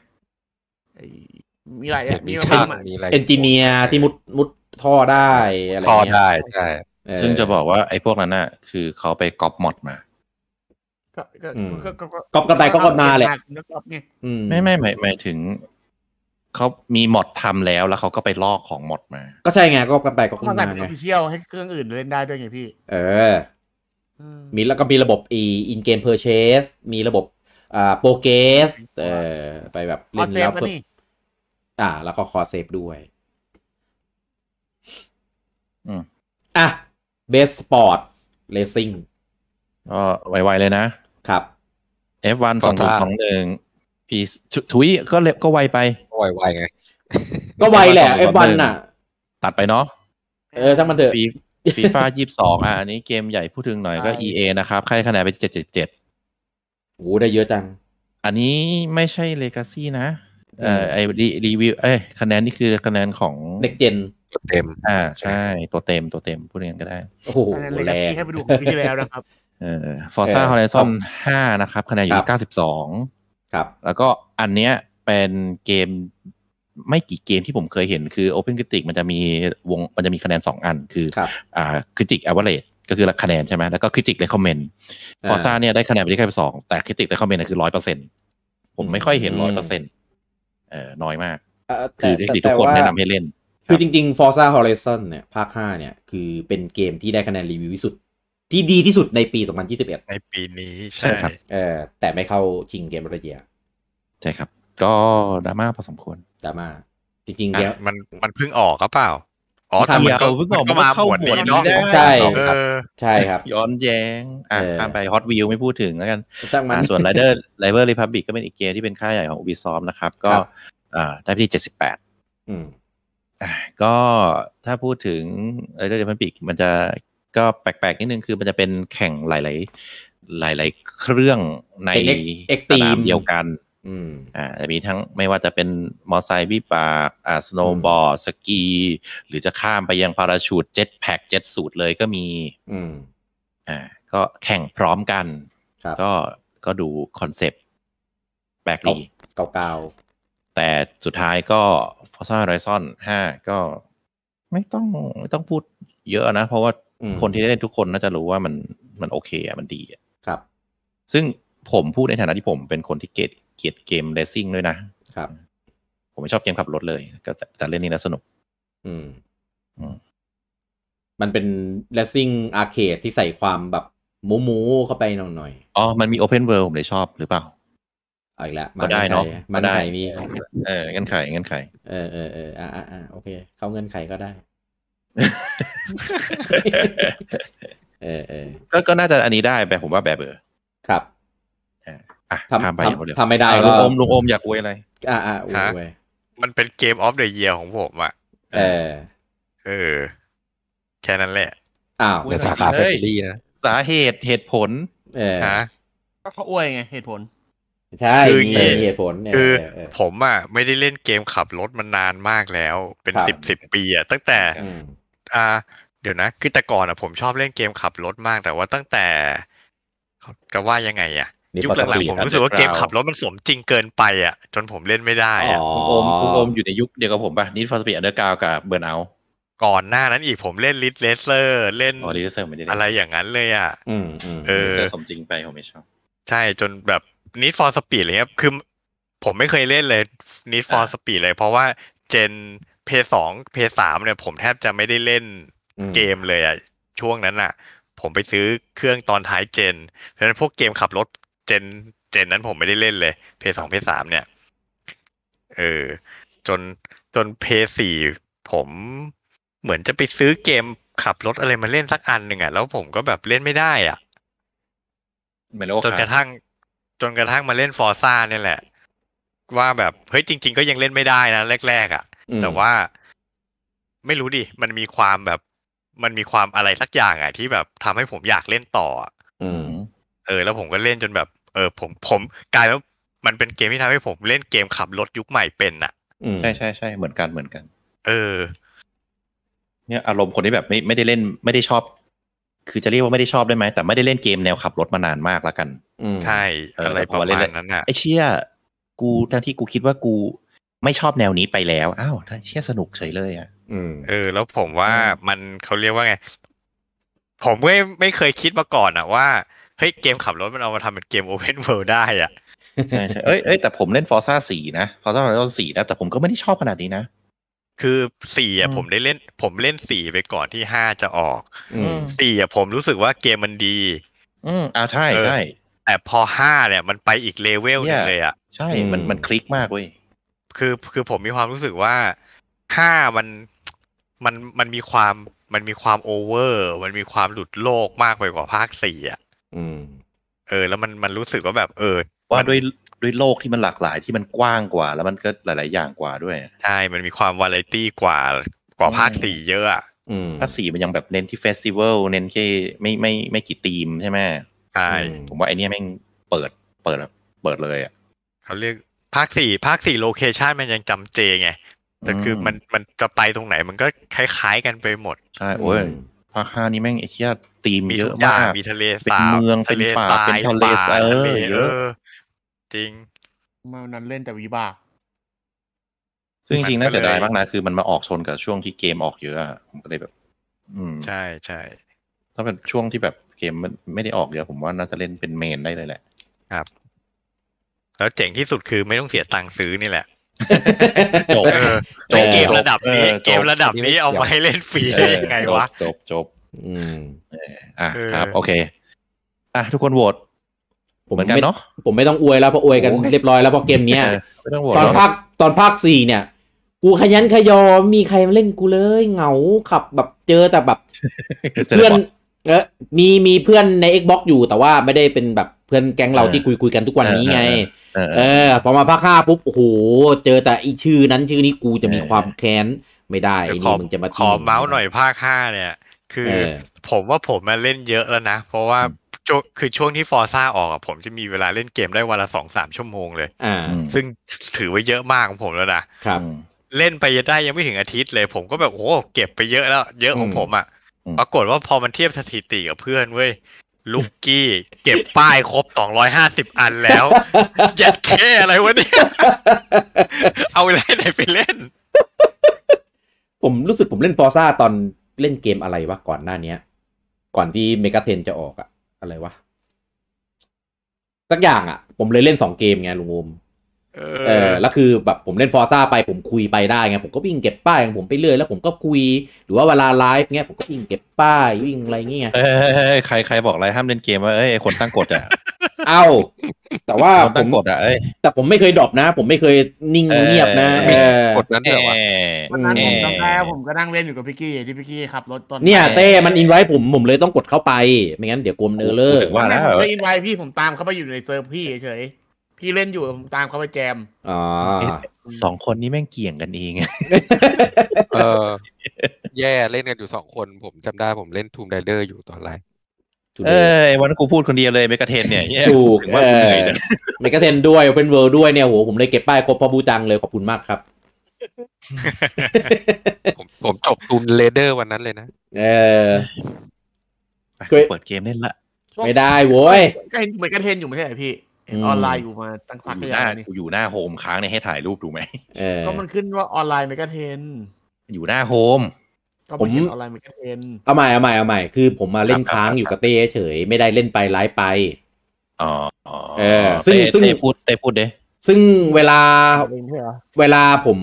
มีหลายมีช่างมีอะไรเอนจิเนียร์ที่มุดมุดท่อได้อะไรท่อได้ใช่ ซึ่งจะบอกว่าไอ้พวกนั้นน่ะ คือเขาไปก๊อปมอดมาก๊อปกต่ายก็ก๊อปมาแหละไม่ไม่หมายหมายถึง เขามีมอดทำแล้วแล้วเขาก็ไปลอกของมอดมา ก็ใช่ไงก็กต่ายก็กอนมาไงเชี่ยวให้เครื่องอื่นเล่นได้ด้วยไงพี่ เออมีแล้วก็มีระบบอีอินเกมเพอร์เชสมีระบบอ่าโปรเกสเอ่อไปแบบเล่นแล้วก็อ่า แล้วก็คอเซฟด้วยอืมอ่ะเบสสปอร์ตเลสซิ่งก็ไวๆเลยนะครับ F1 สองนสองหนึ่งพีทุยก็เล็บก็ไวไป ก็ไวๆไงก็ไวแหละ F1 น่ะ ตัดไปเนาะเออทัางมันเถอะฟีฟ่ายี่สิบสองอ่ะอันนี้เกมใหญ่พูดถึงหน่อยก็ EA นะครับค่ายคะแนนไปเจ็ดเจ็ดเจ็ดโอ้ ได้เยอะจัง อันนี้ไม่ใช่เลกาซี่นะ เอ่อไอรีรีวิวเอ้คะแนนนี่คือคะแนนของเด็กเจนตัวเต็มอ่า ใช่ ตัวเต็มตัวเต็มพูดเรียนก็ได้ โอ้โหแรงให้ไปดูปีที่แล้วนะครับ เอ่อฟอร์ซ่าฮอลเลซอนห้านะครับคะแนนอยู่ที่เก้าสิบสองครับ แล้วก็อันเนี้ยเป็นเกมไม่กี่เกมที่ผมเคยเห็น คือ Open Critic มันจะมีวงมันจะมีคะแนน 2 อันคืออ่า Critic Average ก็คือคะแนน ใช่ไหมแล้วก็ Critic Recommend ฟอร์ซ่าเนี่ยได้คะแนนไปที่แค่สองแต่ Critic Recommend คือร้อยเปอร์เซ็นผมไม่ค่อยเห็นร้อยเปอร์เซ็นเอ่อน้อยมากคือเด็กๆทุกคนแนะนำให้เล่น คือจริงๆ Forza Horizon เนี่ยภาค 5 เนี่ย คือเป็นเกมที่ได้คะแนนรีวิวที่สุด ที่ดีที่สุดในปี 2021 ในปีนี้ ใช่ครับเออแต่ไม่เข้าชิงเกมระเดียใช่ครับก็ดราม่าพอสมควรดราม่าจริง ๆ เดียว มันมันเพิ่งออกก็เปล่า อ๋อทำเดียวเพิ่งออกมาเข้าหมวดนี้เนาะใช่ครับใช่ครับ ย้อนแย้ง อ่ะข้ามไปฮอตวิวไม่พูดถึงแล้วกันส่วนไรเดอร์ไรเดอร์รีพับบิกก็เป็นอีกเกมที่เป็นค่าใหญ่ของอุบิซอมนะครับ ก็ได้ที่เจ็ดสิบแปดอืมก็ถ้าพูดถึงไรเดอร์รีพับบิกมันจะก็แปลก ๆ นิดนึงคือมันจะเป็นแข่งหลายๆ หลาย ๆ เครื่องในสนามเดียวกันอือ่าจะมีทั้งไม่ว่าจะเป็นมอไซค์วิปากอ่าสโนว์บอร์ดสกี หรือจะข้ามไปยังพาราชูดเจ็ตแพคกเจ็ตสูตรเลยก็มี อืม อ่าก็แข่งพร้อมกัน ก็ก็ดูคอนเซปต์แปลกดีเก่าๆแต่สุดท้ายก็ฟอร์ซ่าไรซอนห้าก็ไม่ต้องไม่ต้องพูดเยอะนะ เพราะว่าคนที่ได้เล่นทุกคนน่าจะรู้ว่ามันมันโอเคอ่ะมันดีอ่ะ ครับ ซึ่งผมพูดในฐานะที่ผมเป็นคนที่เกตียดเกมเรซิ่งด้วยนะครับ ผมไม่ชอบเกมขับรถเลย ก็แต่เล่นนี้แล้วสนุกอืมมันเป็นเรซิ่งอาร์เคดที่ใส่ความแบบมูมูเข้าไปหน่อยๆอ๋อมันมีโอเพนเวิลด์ผมเลยชอบหรือเปล่าอีกแล้วมาได้เนาะมาได้มีเออเงินไขเงินไขเออเออเอออ่าอ่าโอเคเข้าเงินไขก็ได้เออเออก็ก็น่าจะอันนี้ได้แบบผมว่าแบบเออ ครับอ่ะทำทำไม่ได้ลุงอมลุงอมอยากอวยอะไรอ่าอ่าอวยมันเป็นเกมออฟเดอะเยียของผมอ่ะเออเออ แค่นั้นแหละอ้าวสาขาเฟมิลี่นะสาเหตุเหตุผล เออก็เขาอวยไงเหตุผลใช่คือเหตุผลคือผมอ่ะ ไม่ได้เล่นเกมขับรถมานานมากแล้วเป็นสิบสิบปีอ่ะ ตั้งแต่ อ่า เดี๋ยวนะคือแต่ก่อนอะผมชอบเล่นเกมขับรถมากแต่ว่าตั้งแต่กะว่ายังไงอ่ะยุคหลังๆผมรู้สึกว่าเกมขับรถมันสมจริงเกินไปอ่ะจนผมเล่นไม่ได้อ่ะคุณอมคุณอมอยู่ในยุคเดียวกับผมป่ะนิ่ฟอร์สปีดอันเดอร์กาวกับเบิร์นเอาก่อนหน้านั้นอีกผมเล่นลิทเลสเซอร์เล่นอะไรอย่างนั้นเลยอ่ะ อืมเออสมจริงไปผมไม่ชอบใช่จนแบบนิ่ฟอร์สปีดเลยครับคือ ผมไม่เคยเล่นเลยนิ่ฟอร์สปีดเลยเพราะว่าเจนเพย์สองเพย์สามเนี่ย ผมแทบจะไม่ได้เล่นเกมเลยอ่ะช่วงนั้นอ่ะ ผมไปซื้อเครื่องตอนท้ายเจน เพราะฉะนั้นพวกเกมขับรถเจนเจนนั้นผมไม่ได้เล่นเลยเพย์สองเพย์สามเนี่ยเออจนจนเพย์สี่ผมเหมือนจะไปซื้อเกมขับรถอะไรมาเล่นสักอันหนึ่งอ่ะแล้วผมก็แบบเล่นไม่ได้อ่ะจนกระทั่ง จนกระทั่งมาเล่นฟอร์ซ่าเนี่ยแหละ ว่าแบบเฮ้ยจริง ๆ ก็ยังเล่นไม่ได้นะแรกๆอ่ะ แต่ว่าไม่รู้ดิ มันมีความแบบมันมีความอะไรสักอย่างอ่ะที่แบบทำให้ผมอยากเล่นต่ออืมเออ แล้วผมก็เล่นจนแบบเออ ผมผมกลายแล้วมันเป็นเกมที่ทำให้ผมเล่นเกมขับรถยุคใหม่เป็นอะใช่ใช่ใช่เหมือนกันเหมือนกัน เออ เนี่ย อารมณ์คนที่แบบไม่ไม่ได้เล่นไม่ได้ชอบ คือจะเรียกว่าไม่ได้ชอบได้ไหม แต่ไม่ได้เล่นเกมแนวขับรถมานานมากแล้วกันใช่อะไรประมาณนั้นอะไอเชี่ยกูทั้งที่กูคิดว่ากูไม่ชอบแนวนี้ไปแล้วอ้าวเชี่ยสนุกเฉยเลย อ่ะเออแล้วผมว่ามันเขาเรียกว่าไง ผมไม่ไม่เคยคิดมาก่อนอ่ะว่าเฮ้ยเกมขับรถมันเอามาทำเป็นเกมโอเพนเวิลด์ได้อ่ะใช่ใช่เอ้ยเอ้ยแต่ผมเล่นฟอร์ซ่าสี่นะฟอร์ซ่าสี่นะแต่ผมก็ไม่ได้ชอบขนาดนี้นะ คือสี่อ่ะ ผมได้เล่น ผมเล่นสี่ไปก่อนที่ห้าจะออกสี่อ่ะผมรู้สึกว่าเกมมันดี อืมอ่าใช่ใช่แต่พอห้าเนี่ย มันไปอีกเลเวลนึงเลยอ่ะ ใช่มันมันคลิกมากเว้ยคือคือผมมีความรู้สึกว่าห้ามันมันมันมีความมันมีความโอเวอร์ มันมีความหลุดโลกมากไปกว่าภาคสี่อ่ะเออ แล้วมันมันรู้สึกว่าแบบ เออ ว่าด้วยด้วยโลกที่มันหลากหลายที่มันกว้างกว่าแล้วมันก็หลาย ๆ อย่างกว่าด้วย ใช่ มันมีความวาไรตี้กว่ากว่าภาคสี่เยอะภาคสี่มันยังแบบเน้นที่เฟสติวัลเน้นแค่ไม่ไม่ไม่กี่ธีมใช่ไหมใช่ผมว่าไอเนี้ยแม่งเปิดเปิดเปิดเลยอ่ะเขาเรียกภาคสี่ภาคสี่โลเคชันมันยังจำเจไงแต่คือมันมันจะไปตรงไหนมันก็คล้ายๆกันไปหมดใช่โอ้ยภาคห้านี่แม่งไอ้เหียตีมเยอะมากมีทะเลสาบเป็นเมือง เป็นป่า เป็นทะเลสาบเยอะจริง เมื่อนั้นเล่นแต่วีบากซึ่งจริงน่าเสียดายมากนะ คือมันมาออกชนกับช่วงที่เกมออกเยอะผมก็เลยแบบ อืมใช่ใช่ถ้าเป็นช่วงที่แบบเกมมันไม่ได้ออกเยอะ ผมว่าน่าจะเล่นเป็นเมนได้เลยแหละ ครับแล้วเจ๋งที่สุดคือไม่ต้องเสียตังค์ซื้อนี่แหละจบเกมระดับนี้ เกมระดับนี้เอามาให้เล่นฟรีได้ยังไงวะ จบจบ อืม อ่ะครับ โอเค อ่ะทุกคนโหวต ผมเหมือนกันเนาะ ผมไม่ต้องอวยแล้วเพราะอวยกันเรียบร้อยแล้วเพราะเกมเนี้ยตอนภาคตอนภาคสี่เนี่ย กูขยันขยอมีใครมาเล่นกูเลยเหงาขับแบบเจอแต่แบบเพื่อนเออ มีมีเพื่อนใน Xbox อยู่แต่ว่าไม่ได้เป็นแบบเพื่อนแก๊งเราที่คุยคุยกันทุกวันนี้ไง เออ พอมาภาค้าปุ๊บ โอ้โห เจอแต่อีชื่อนั้นชื่อนี้กูจะมีความแค้น ไม่ได้นี่มึงจะมาขอเมาส์หน่อยภาคห้าเนี่ย คือผมว่าผมมาเล่นเยอะแล้วนะ เพราะว่าคือช่วงที่ฟอร์ซ่าออกผมจะมีเวลาเล่นเกมได้วันละสองสามชั่วโมงเลยอซึ่งถือว่าเยอะมากของผมแล้วนะ ครับ เล่นไปได้ยังไม่ถึงอาทิตย์เลย ผมก็แบบโอ้เก็บไปเยอะแล้ว เยอะของผมอ่ะปรากฏว่าพอมันเทียบสถิติกับเพื่อนเว้ยลุกกี้ เก็บป้ายครบสองร้อยห้าสิบอันแล้ว ยัดแค่อะไรวะเนี่ย เอาอะไหนไปเล่น ผมรู้สึกผมเล่นฟอร์ซ่าตอนเล่นเกมอะไรวะก่อนหน้าเนี้ย ก่อนที่เมกาเทนจะออกอะอะไรวะ สักอย่างอะผมเลยเล่นสองเกมไงลุงโอมเออแล้วคือแบบผมเล่นฟอร์ซ่าไปผมคุยไปได้ไงผมก็วิ่งเก็บป้ายของผมไปเรื่อยแล้วผมก็คุย หรือว่าเวลาไลฟ์เงี้ยผมก็วิ่งเก็บป้ายวิ่งอะไรเงี้ยเอ้ยใครใครบอกอะไรห้ามเล่นเกมว่าเอ้ยคนตั้งกฎอ่ะเอ้าแต่ว่าผมกดอ่ะเอ้ยแต่ผมไม่เคยดรอปนะผมไม่เคยนิ่งเงียบนะกดนั้นเดี๋ยวะตอนผมจ้ผมก็นั่งเล่นอยู่กับพี่กี้ที่พี่กี้ขับรถตอนเนี่ยเต้ มันอินไว้ผมผมเลยต้องกดเข้าไปไม่งั้นเดี๋ยวกลมเนื้อเลยว่าแล้วอินไว้พี่ผมตามเข้าไปอยู่ในเซิร์ฟพี่เฉยที่เล่นอยู่ตามเขาไปแจม อ๋อสองคนนี้แม่งเกี่ยงกันเองเออแย่เล่นกันอยู่สองคนผมจำได้ผมเล่นทูมไดเดอร์อยู่ตอนแรกเออวันนั้นกูพูดคนเดียวเลยเมกาเทนเนี่ยถูกว่าเหน่อยจเมกาเทนด้วยเป็นเวิร์ด้วยเนี่ยโหผมเลยเก็บป้ายครบพอบูจังเลย ขอบคุณมากครับ ผมผมจบทูมเลเดอร์วันนั้นเลยนะ เออเปิดเกมเล่นละ ไม่ได้โว้ยเหมือนกันเทนอยู่ไม่ใช่ไหมพี่เห็นออนไลน์อยู่มาตั้งพักกลยังนี่อยู่หน้าโฮมค้างเนี่ยให้ถ่ายรูปถูกไหมก็มันขึ้นว่าออนไลน์ไมกะเทนอยู่หน้าโฮม ก็ผมออนไลน์ไมกะเทนเอาใหม่เอาใหม่เอาใหม่คือผมมาเล่นค้างอยู่กับเต้เฉยไม่ได้เล่นไปไลฟ์ไปอ๋อเออ ซึ่งซึ่งเต้พูดเต้พูดเด้ซึ่งเวลา เวลาผม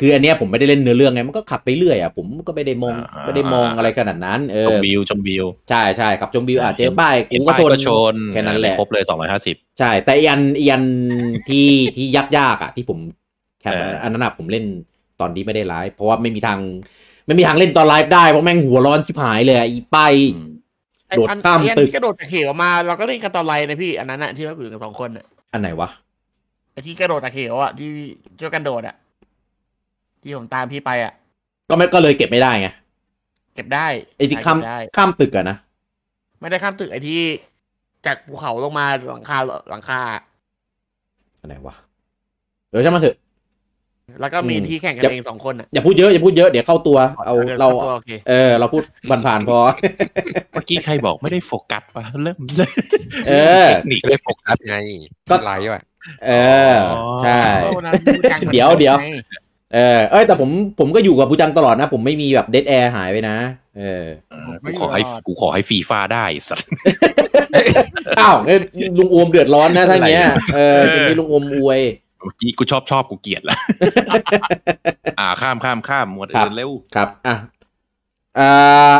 คืออันเนี้ยผมไม่ได้เล่นเนื้อเรื่องไงมันก็ขับไปเรื่อยอ่ะผมก็ไม่ได้มองไม่ได้มองอะไรขนาดนั้น เออจมบิวจมบิวใช่ใช่ขับจมบิว อ่ะเจอป้ายกูก็ชนแค่นั้นแหละครบเลยสองร้อยห้าสิบใช่แต่ยันยันที่ที่ยากยากอ่ะที่ผมแคปอันนั้นอ่ะผมเล่นตอนนี้ไม่ได้ไลฟ์เพราะว่าไม่มีทาง ไม่มีทางเล่นตอนไลฟ์ได้ เพราะแม่งหัวร้อนชิบหายเลยอีป้ายโดดข้ามตึกกระโดดจากเหวมา เราก็เล่นกันตอนไลฟ์นะพี่อันนั้นอ่ะที่เราอยู่กันสองคนอ่ะอันไหนวะไอที่กระโดดจากเหวอ่ะที่ช่วยกันโดดอ่ะที่ผมตามพี่ไปอ่ะก็ไม่ก็เลยเก็บไม่ได้ไงเก็บได้ไอ้ที่ข้ามข้ามตึกอะนะไม่ได้ข้ามตึกไอ้ที่จากภูเขาลงมาหลังคาหลังคาอะไรวะเดี๋ยวช่มาเถอะแล้วก็มีที่แข่งกันเองสองคนอ่ะอย่าพูดเยอะอย่าพูดเยอะเดี๋ยวเข้าตัว เอาเราเออเราพูดบันผ่านพอเมื่อกี้ใครบอกไม่ได้โฟกัสวะเริ่มเลยเออเทคนิคไม่โฟกัสไงก็ไหลว่ะเออใช่เดี๋ยวเดี๋ยวเออเอ้ยแต่ผมผมก็อยู่กับปูจังตลอดนะผมไม่มีแบบเดดแอร์หายไปนะเออกูขอให้กูขอให้ฟีฟ่าได้สัตว์อ้าวลุงอมเดือดร้อนนะท่านเนี้ยเออทีนี้ลุงอมอวยกีกูชอบชอบกูเกลียดละอ่าข้ามข้ามข้ามหมดเร็วครับอ่ะอ่า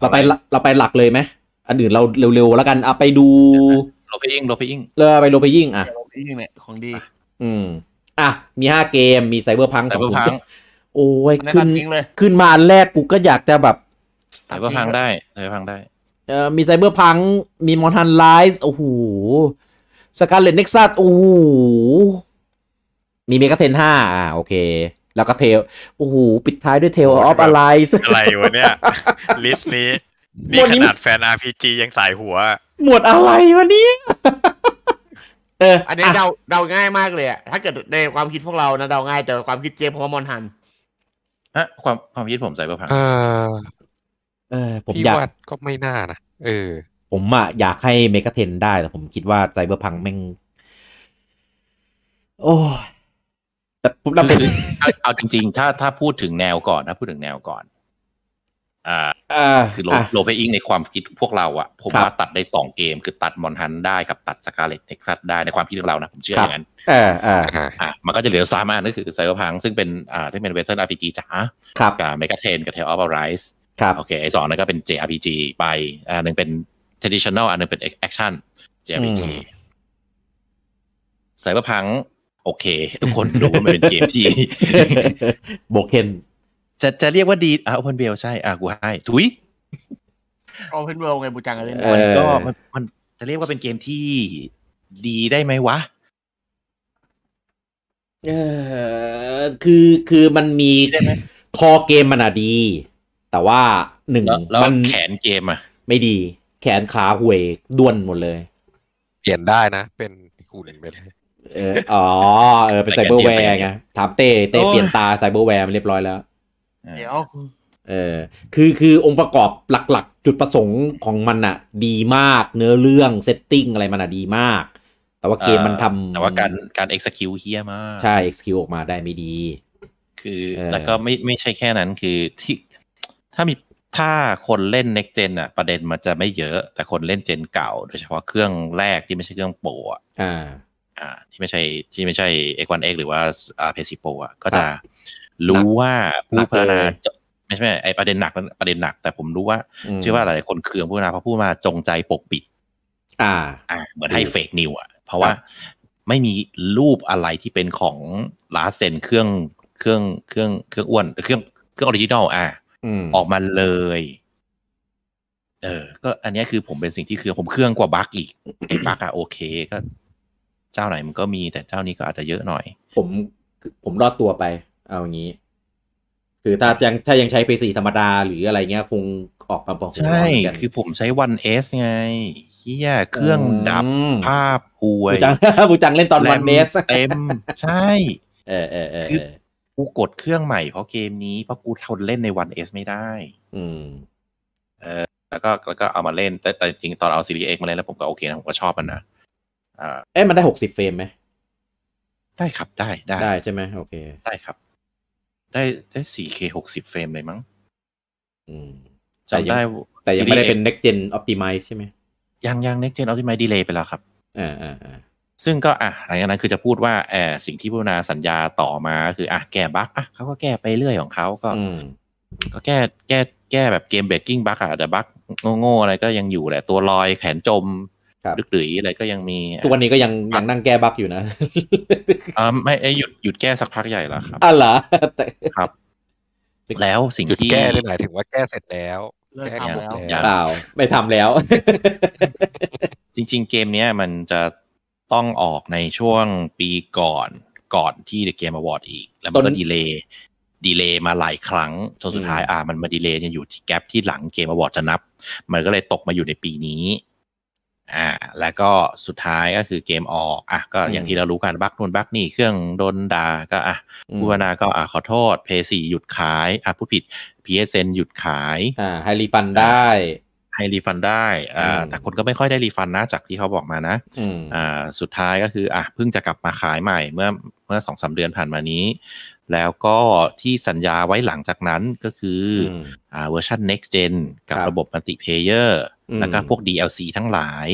เราไปเราไปหลักเลยไหมอันอื่นเราเร็วๆแล้วกันเอาไปดูโรเปยิงโรเปยิงเราไปโรเปยิงอ่ะโรเปยิงเนี่ยของดี อืมอ่ะ มีห้าเกม มีไซเบอร์พังสองพัง โอ้ยขึ้น ขึ้นมาแรกกูก็อยากจะแบบไซเบอร์พังได้ไซเบอร์พังได้ เอ่อมีไซเบอร์พัง มีมอนทันไลส์โอ้โหสกาเลตเน็กซัสโอ้โห มีเมกาเทนห้าอ่าโอเค แล้วก็เทลโอ้โห ปิดท้ายด้วยเทลออฟอะไรอะไรวะเนี่ย ลิสต์นี้นี่ขนาดแฟนอาร์พีจียังสายหัว หมวดอะไรวะเนี่ยเอออันนี้เดาเดาง่ายมากเลยอะถ้าเกิดในความคิดพวกเรานะเดาง่ายแต่ความคิดเจมเพราะมอนฮันฮะความความคิดผมใส่ประพังเออเออ ผมอยากก็ไม่น่านะเออ ผมอะอยากให้เมกาเทนได้แต่ผมคิดว่าไซเบอร์พังแม่งโอ้แต่ผมเราป็นเอาจริงๆถ้าถ้าพูดถึงแนวก่อนนะพูดถึงแนวก่อน่าคือโลเปอิงในความคิดพวกเราอะผมว่าตัดได้สองเกม คือตัดมอนทันได้กับตัดสกาเลตเท็กซัสได้ในความคิดของเรานะ ผมเชื่ออย่างนั้นอ่าอ่ามันก็จะเหลือสามอันนั่นคือไซเบอร์พัง ซึ่งเป็นอ่าที่เป็นเวอร์ชันอาร์พีจีจ๋ากับเมกาเทน กับเทลออฟอไรส์ครับโอเค ไอสองนั่นก็เป็นเจอารพีจีไปอ่าหนึ่งเป็นเทดิชันแนลอันนึงเป็นแอคช a c t อารพีจีไซเบอร์พังโอเค ทุกคนรู้ว่ามันเป็นเกมที่โบเคนจะจะเรียกว่าดีอ่ะโอเพนเบลใช่ อ่ะ กูให้ ถุยโอเพนเบลไงบูจังเล่ยมันก็มันมันจะเรียกว่าเป็นเกมที่ดีได้ไหมวะเออคือคือมันมีคอเกมมันอ่ะดี แต่ว่าหนึ่งมันแขนเกมอ่ะ ไม่ดี แขนขาห่วยด้วนหมดเลย เปลี่ยนได้นะ เป็นกูหนึ่งไปเลยเอออ๋อเออเป็นไซเบอร์แวร์ไง ถามเต้เต้เปลี่ยนตาไซเบอร์แวร์มันเรียบร้อยแล้วเดี๋ยวเออคือคือองค์ประกอบหลักๆ จุดประสงค์ของมันอะดีมาก เนื้อเรื่องเซตติ้งอะไรมันอะดีมาก แต่ว่าเกมมันทำแต่ว่าการการ execute เฮี้ยมาก ใช่ execute ออกมาได้ไม่ดี คือแล้วก็ไม่ไม่ใช่แค่นั้นคือที่ถ้ามีถ้าคนเล่น next gen อะประเด็นมันจะไม่เยอะ แต่คนเล่นเจนเก่า โดยเฉพาะเครื่องแรกที่ไม่ใช่เครื่องโปรอ่ะอ่าที่ไม่ใช่ที่ไม่ใช่ X1X หรือว่า PS4 อ่ะก็จะรู้ว่าผู้พัฒนาไม่ใช่ไไอประเด็นหนักประเด็นหนักแต่ผมรู้ว่าเชื่อว่าหลายคนเคืองผู้พัฒนาเพราะผู้มาจงใจปกปิด อ่าอ่าเหมือนให้เฟกนิวอ่ะ เพราะว่าไม่มีรูปอะไรที่เป็นของลาเซนเครื่องเครื่องเครื่องเครื่องอ้วนเครื่องเครื่องออริจินอลอ่าออกมาเลย เออ ก็อันนี้คือผมเป็นสิ่งที่เครื่องผมเครื่องกว่าบั๊กอีก ไอ้บั๊กอะโอเคก็ เจ้าไหนมันก็มีแต่เจ้านี้ก็อาจจะเยอะหน่อย ผมผมรอดตัวไปเอางี้คือถ้ายัง ถ้ายังใช้ PS4 ธรรมดา หรืออะไรเงี้ย คง ออกมาบอกใช่ คือผมใช้ One S ไงเฮียเครื่องดับ ภาพห่วยบูจังบูจังเล่นตอน One S เต็มใช่เออเออคือ กู กดเครื่อง ใหม่ เพราะ เกมนี้ เพราะ กูทนเล่นใน One S ไม่ได้ อืม เออแล้วก็ แล้วก็เอามาเล่น แต่แต่จริงตอน เอาซีรีส์เอ็กมาเล่น แล้วผม ก็ โอเคนะ ผม ก็ ชอบ มันนะ เอ๊ะมันได้หกสิบเฟรมไหมได้ ครับ ได้ ได้ได้ใช่ไหมโอเค ได้ ครับได้ได้ 4K 60 เฟรมเลยมั้งจำได้ แต่ยังไม่ได้เป็น next gen optimize ใช่ไหม ยังยัง next gen optimize delay ไปแล้วครับอ่าอ่าซึ่งก็อ่ะหลังจากนั้นคือจะพูดว่าแอบสิ่งที่พัฒนาสัญญาต่อมาคืออ่ะแก้บั๊กอ่ะเขาก็แก้ไปเรื่อยของเขา ก็ก็แก้แก้แก้แบบเกมเบรกกิ้งบั๊กอ่ะ แต่บั๊กโง่ ๆ อะไรก็ยังอยู่แหละ ตัวลอยแขนจมลึกหรื่อะไรก็ยังมีตัวนี้ก็ยังยังนั่งแก้บั๊กอยู่นะอ่าไม่ไอหยุดหยุดแก้สักพักใหญ่แล้วครับอ่ะเหรอแต่ครับแล้วสิ่งที่แก้ได้หมายถึงว่าแก้เสร็จแล้วแกทำแล้วเปล่าไม่ทำแล้ว จริงๆเกมเนี้ยมันจะต้องออกในช่วงปีก่อนก่อนที่ดอะเกมอวอร์ดอีก แล้วมันก็ดีเลย์ดีเลย์มาหลายครั้งจนสุดท้ายอ่ามันมาดีเลย์เนี่ยอยู่ที่แกลบที่หลังเกมอวอร์ดจะนับ มันก็เลยตกมาอยู่ในปีนี้อ่าแล้วก็สุดท้ายก็คือเกมออกอ่ะก็อย่างที่เรารู้กัน บักนดนบักนี่เครื่องโดนดา่าก็อ่ะผู้พนาก็อ่ะขอโทษเพย์สี่หยุดขายอ่ะผู้ผิดพีเอซนหยุดขายอ่าให้รีฟันได้ให้รีฟันได้อ่าแต่คนก็ไม่ค่อยได้รีฟันนะจากที่เขาบอกมานะอ่าสุดท้ายก็คืออ่ะเพิ่งจะกลับมาขายใหม่ เมื่อเมื่อสองสาเดือนผ่านมานี้ แล้วก็ที่สัญญาไว้หลังจากนั้นก็คืออ่าเวอร์ชัน next gen กับระบบั u ติเพเยอร์แล้วก็พวก DLC ทั้งหลาย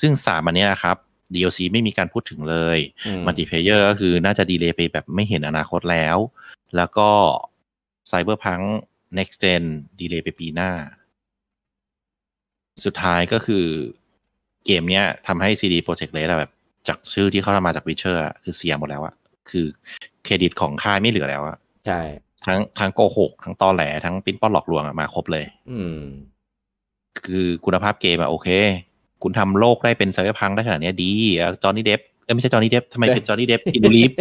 ซึ่งสามอันนี้นะครับ DLC ไม่มีการพูดถึงเลยมัลติเพเยอร์ก็คือน่าจะดีเลย์ไปแบบไม่เห็นอนาคตแล้ว แล้วก็ c y เบอร์พัง next gen ดีเลย์ไปปีหน้า สุดท้ายก็คือ เกมเนี้ยทำให้ CD Projekt Red แบบ จากชื่อที่เขาทำมาจากวิเชอร์คือเสียหมดแล้วอะคือเครดิตของค่ายไม่เหลือแล้วอะใช่ ทั้งทั้งโกหก ทั้งตอแหล ทั้งปิ้นป้อนหลอกลวงมาครบเลย อืมคือคุณภาพเกมอะโอเค คุณทำโลกได้เป็นไซเบอร์พังได้ขนาดนี้ดีจอร์นี่เดฟไม่ใช่จอร์นี่เดฟทำไมเป็นจอร์นี่เดฟอินูรีฟ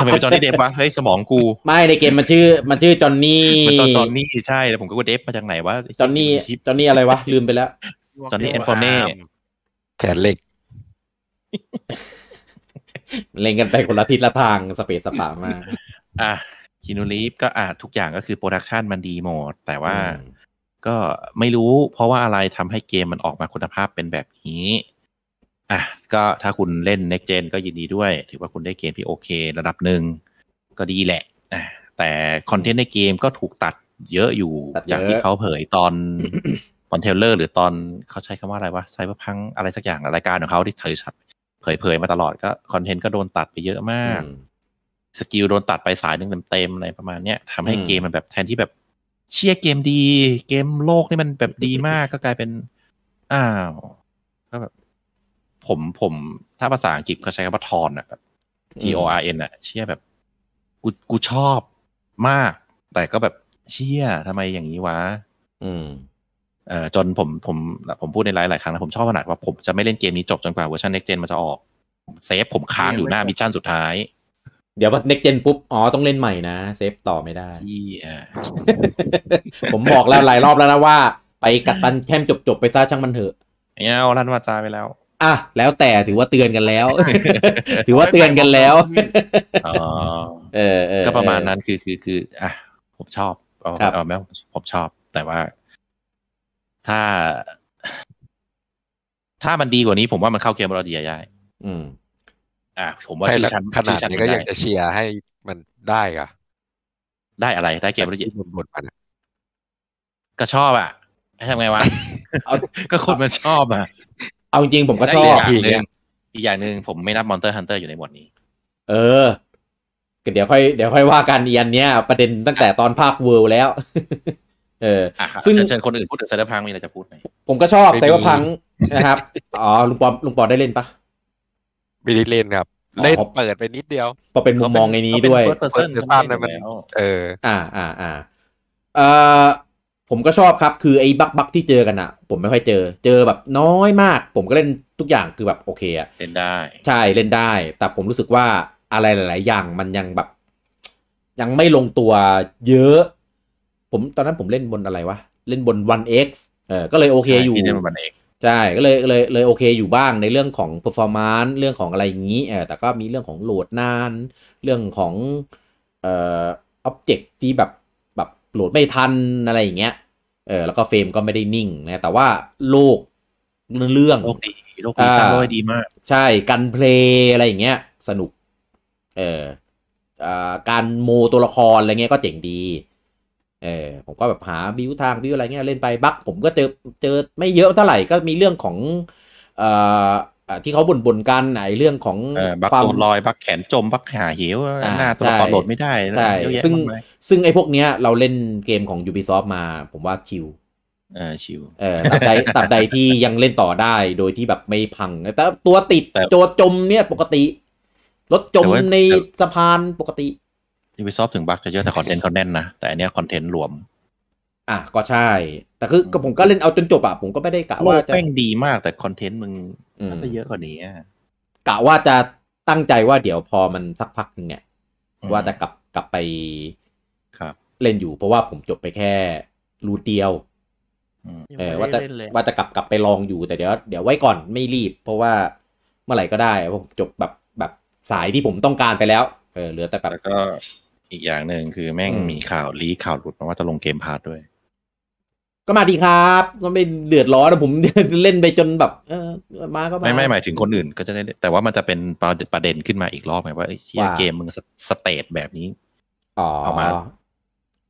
ทำไมเป็นจอร์นี่เดฟวะ เฮ้ยสมองกู ไม่ในเกมมันชื่อ มันชื่อจอร์นี่จอร์นี่ใช่แล้ว ผมก็ว่าเดฟมาจากไหนวะจอร์นี่จอร์นี่อะไรวะ ลืมไปแล้วจอร์นี่แอนฟอร์เน่แขนเหล็ก เล่นกันไปคนละทิศละทาง สเปซสปามากอ่ะคินูรีฟก็อาะทุกอย่างก็คือโปรดักชันมันดีหมดแต่ว่าก็ไม่รู้เพราะว่าอะไรทำให้เกมมันออกมาคุณภาพเป็นแบบนี้อ่ะก็ถ้าคุณเล่น next gen ก็ยินดีด้วย ถือว่าคุณได้เกมที่โอเคระดับหนึ่งก็ดีแหละอ่ะแต่คอนเทนต์ในเกมก็ถูกตัดเยอะอยู่จากที่เขาเผยตอนตอนเทเลอร์หรือตอนเขาใช้คำว่าอะไรวะ ไซเบอร์พังอะไรสักอย่างรายการของเขาที่เผยเผยเผยมาตลอดก็คอนเทนต์ก็โดนตัดไปเยอะมากสกิลโดนตัดไปสายหนึ่งเต็มๆอะไรประมาณเนี้ยทำให้เกมมันแบบแทนที่แบบเชียร์เกมดี เกมโลกนี่มันแบบดีมากก็กลายเป็น อ้าว ก็แบบ ผมผม ถ้าภาษาอังกฤษเขาใช้คำว่าทอนอะแบบ T O R N อะเชียร์แบบกูกูชอบมาก แต่ก็แบบเชียร์ทำไมอย่างนี้วะ อืมเอ่อ จนผมผม ผมพูดในไลฟ์หลายครั้งนะผมชอบขนาดว่าผมจะไม่เล่นเกมนี้จบจนกว่าเวอร์ชัน next gen มันจะออกเซฟผมค้างอยู่หน้ามิชชั่นสุดท้ายเดี๋ยวว่าเน็กเจนปุ๊บอ๋อต้องเล่นใหม่นะเซฟต่อไม่ได้ที่ผมบอกแล้วหลายรอบแล้วนะว่า ไปกัดฟันแค่มจบๆไปซะช่างมันเถอะเนี่ยเอาลันวาจาไปแล้ว อ่ะแล้วแต่ถือว่าเตือนกันแล้ว ถือว่าเตือนกันแล้วอ๋อเออก็ประมาณนั้นคือคือคืออ่ะผมชอบเอาเอาแม้ผมชอบแต่ว่า ถ้า ถ้ามันดีกว่านี้ ผมว่ามันเข้าเกมบอลดีหญ่อืมอ่าผมว่าชื่อชั้นขนาดนี้ก็ยังจะเชียร์ให้มันได้กะได้อะไรได้เกมละเอียดบทมันก็ชอบอ่ะให้ทำไงวะ ก็คนมันชอบอ่ะ เอาจริงผมก็ชอบอีกอย่างหนึ่งอีกอย่างหนึ่งผมไม่นับมอนเตอร์ฮันเตอร์อยู่ในหมวดนี้ เออ เดี๋ยวค่อยเดี๋ยวค่อยว่ากันอันเนี้ยประเด็นตั้งแต่ตอนภาคเวิร์แล้ว เออซึ่งเชิญคนอื่นพูดถึงไซเบอร์พังมีอะไรจะพูดไหมผมก็ชอบไซเบอร์พังนะครับอ๋อลุงปอลุงปอได้เล่นปะไม่ได้เล่นครับเล่นเปิดไปนิดเดียวก็เป็นมุมมองในนี้ด้วยเปิดเสั้นนะมันเออ อ่าอ่าอ่าเออผมก็ชอบครับคือไอ้บักบักที่เจอกันอ่ะผมไม่ค่อยเจอเจอแบบน้อยมาก ผมก็เล่นทุกอย่างคือแบบโอเคอะเล่นได้ ใช่เล่นได้ แต่ผมรู้สึกว่าอะไรหลาย ๆ อย่างมันยังแบบ ยังไม่ลงตัวเยอะ ผมตอนนั้นผมเล่นบนอะไรวะเล่นบน 1x เออ ก็เลยโอเคอยู่เล่นบน 1x ใช่ก็เลยเลยเลยโอเคอยู่บ้างในเรื่องของ performance เรื่องของอะไรอย่างนี้แต่ก็มีเรื่องของโหลดนานเรื่องของเอ่อ object ที่แบบแบบโหลดไม่ทันอะไรอย่างเงี้ยเออแล้วก็เฟรมก็ไม่ได้นิ่งนะแต่ว่าโลกเรื่องโลกดีโลกดีสร้างโลกดีมาก ใช่การเพลย์อะไรอย่างเงี้ยสนุกเออการโมตัวละครอะไรเงี้ยก็เจ๋งดีเออผมก็แบบหา บิวทาง บิวอะไรเงี้ยเล่นไป บั๊กผมก็เจอเจอไม่เยอะเท่าไหร่ก็มีเรื่องของเอ่อที่เขาบ่นบ่นกันไอเรื่องของความลอย บักแขนจม บักหาเหวหน้าตัวโหลดไม่ได้ใช่ซึ่งซึ่งไอ้พวกเนี้ยเราเล่นเกมของ Ubisoft มา ผมว่าชิลเออชิวเออตับใดตับใดที่ยังเล่นต่อได้โดยที่แบบไม่พัง แต่ตัวติดโจจมเนี่ยปกติรถจมในสะพานปกติ u b i s ซอฟถึงบักจะเยอะแต่คอนเทนต์เขาแน่นนะแต่อันเนี้ยคอนเทนต์รวมอ่ะก็ใช่ แต่คือผมก็เล่นเอาจนจบอะผมก็ไม่ได้กะว่าจะแม่งดีมากแต่คอนเทนต์มึงมันก็เยอะกว่านี้ กะว่าจะตั้งใจว่าเดี๋ยวพอมันสักพักนึงเนี่ยว่าจะกลับกลับไปครับ เล่นอยู่เพราะว่าผมจบไปแค่ รูเดียวเออว่าจะว่าจะกลับกลับไปลองอยู่แต่เดี๋ยวเดี๋ยวไว้ก่อนไม่รีบ เพราะว่าเมื่อไหร่ก็ได้ ผมจบแบบแบบสายที่ผมต้องการไปแล้ว เออเหลือแต่แบบก็อีกอย่างหนึ่งคือแม่งมีข่าวลีข่าวหลุดมาว่าจะลงเกมพาร์ด้วย ก็มาดีครับก็ไม่เดือดร้อนผม เล่นไปจนแบบ เออ มาก็มาไม่ไม่หมายถึงคนอื่นก็จะได้ แต่ว่ามันจะเป็นประเด็นขึ้นมาอีกรอบไง ว่าไอ้เกมมึงสเตตแบบนี้ อ๋อามา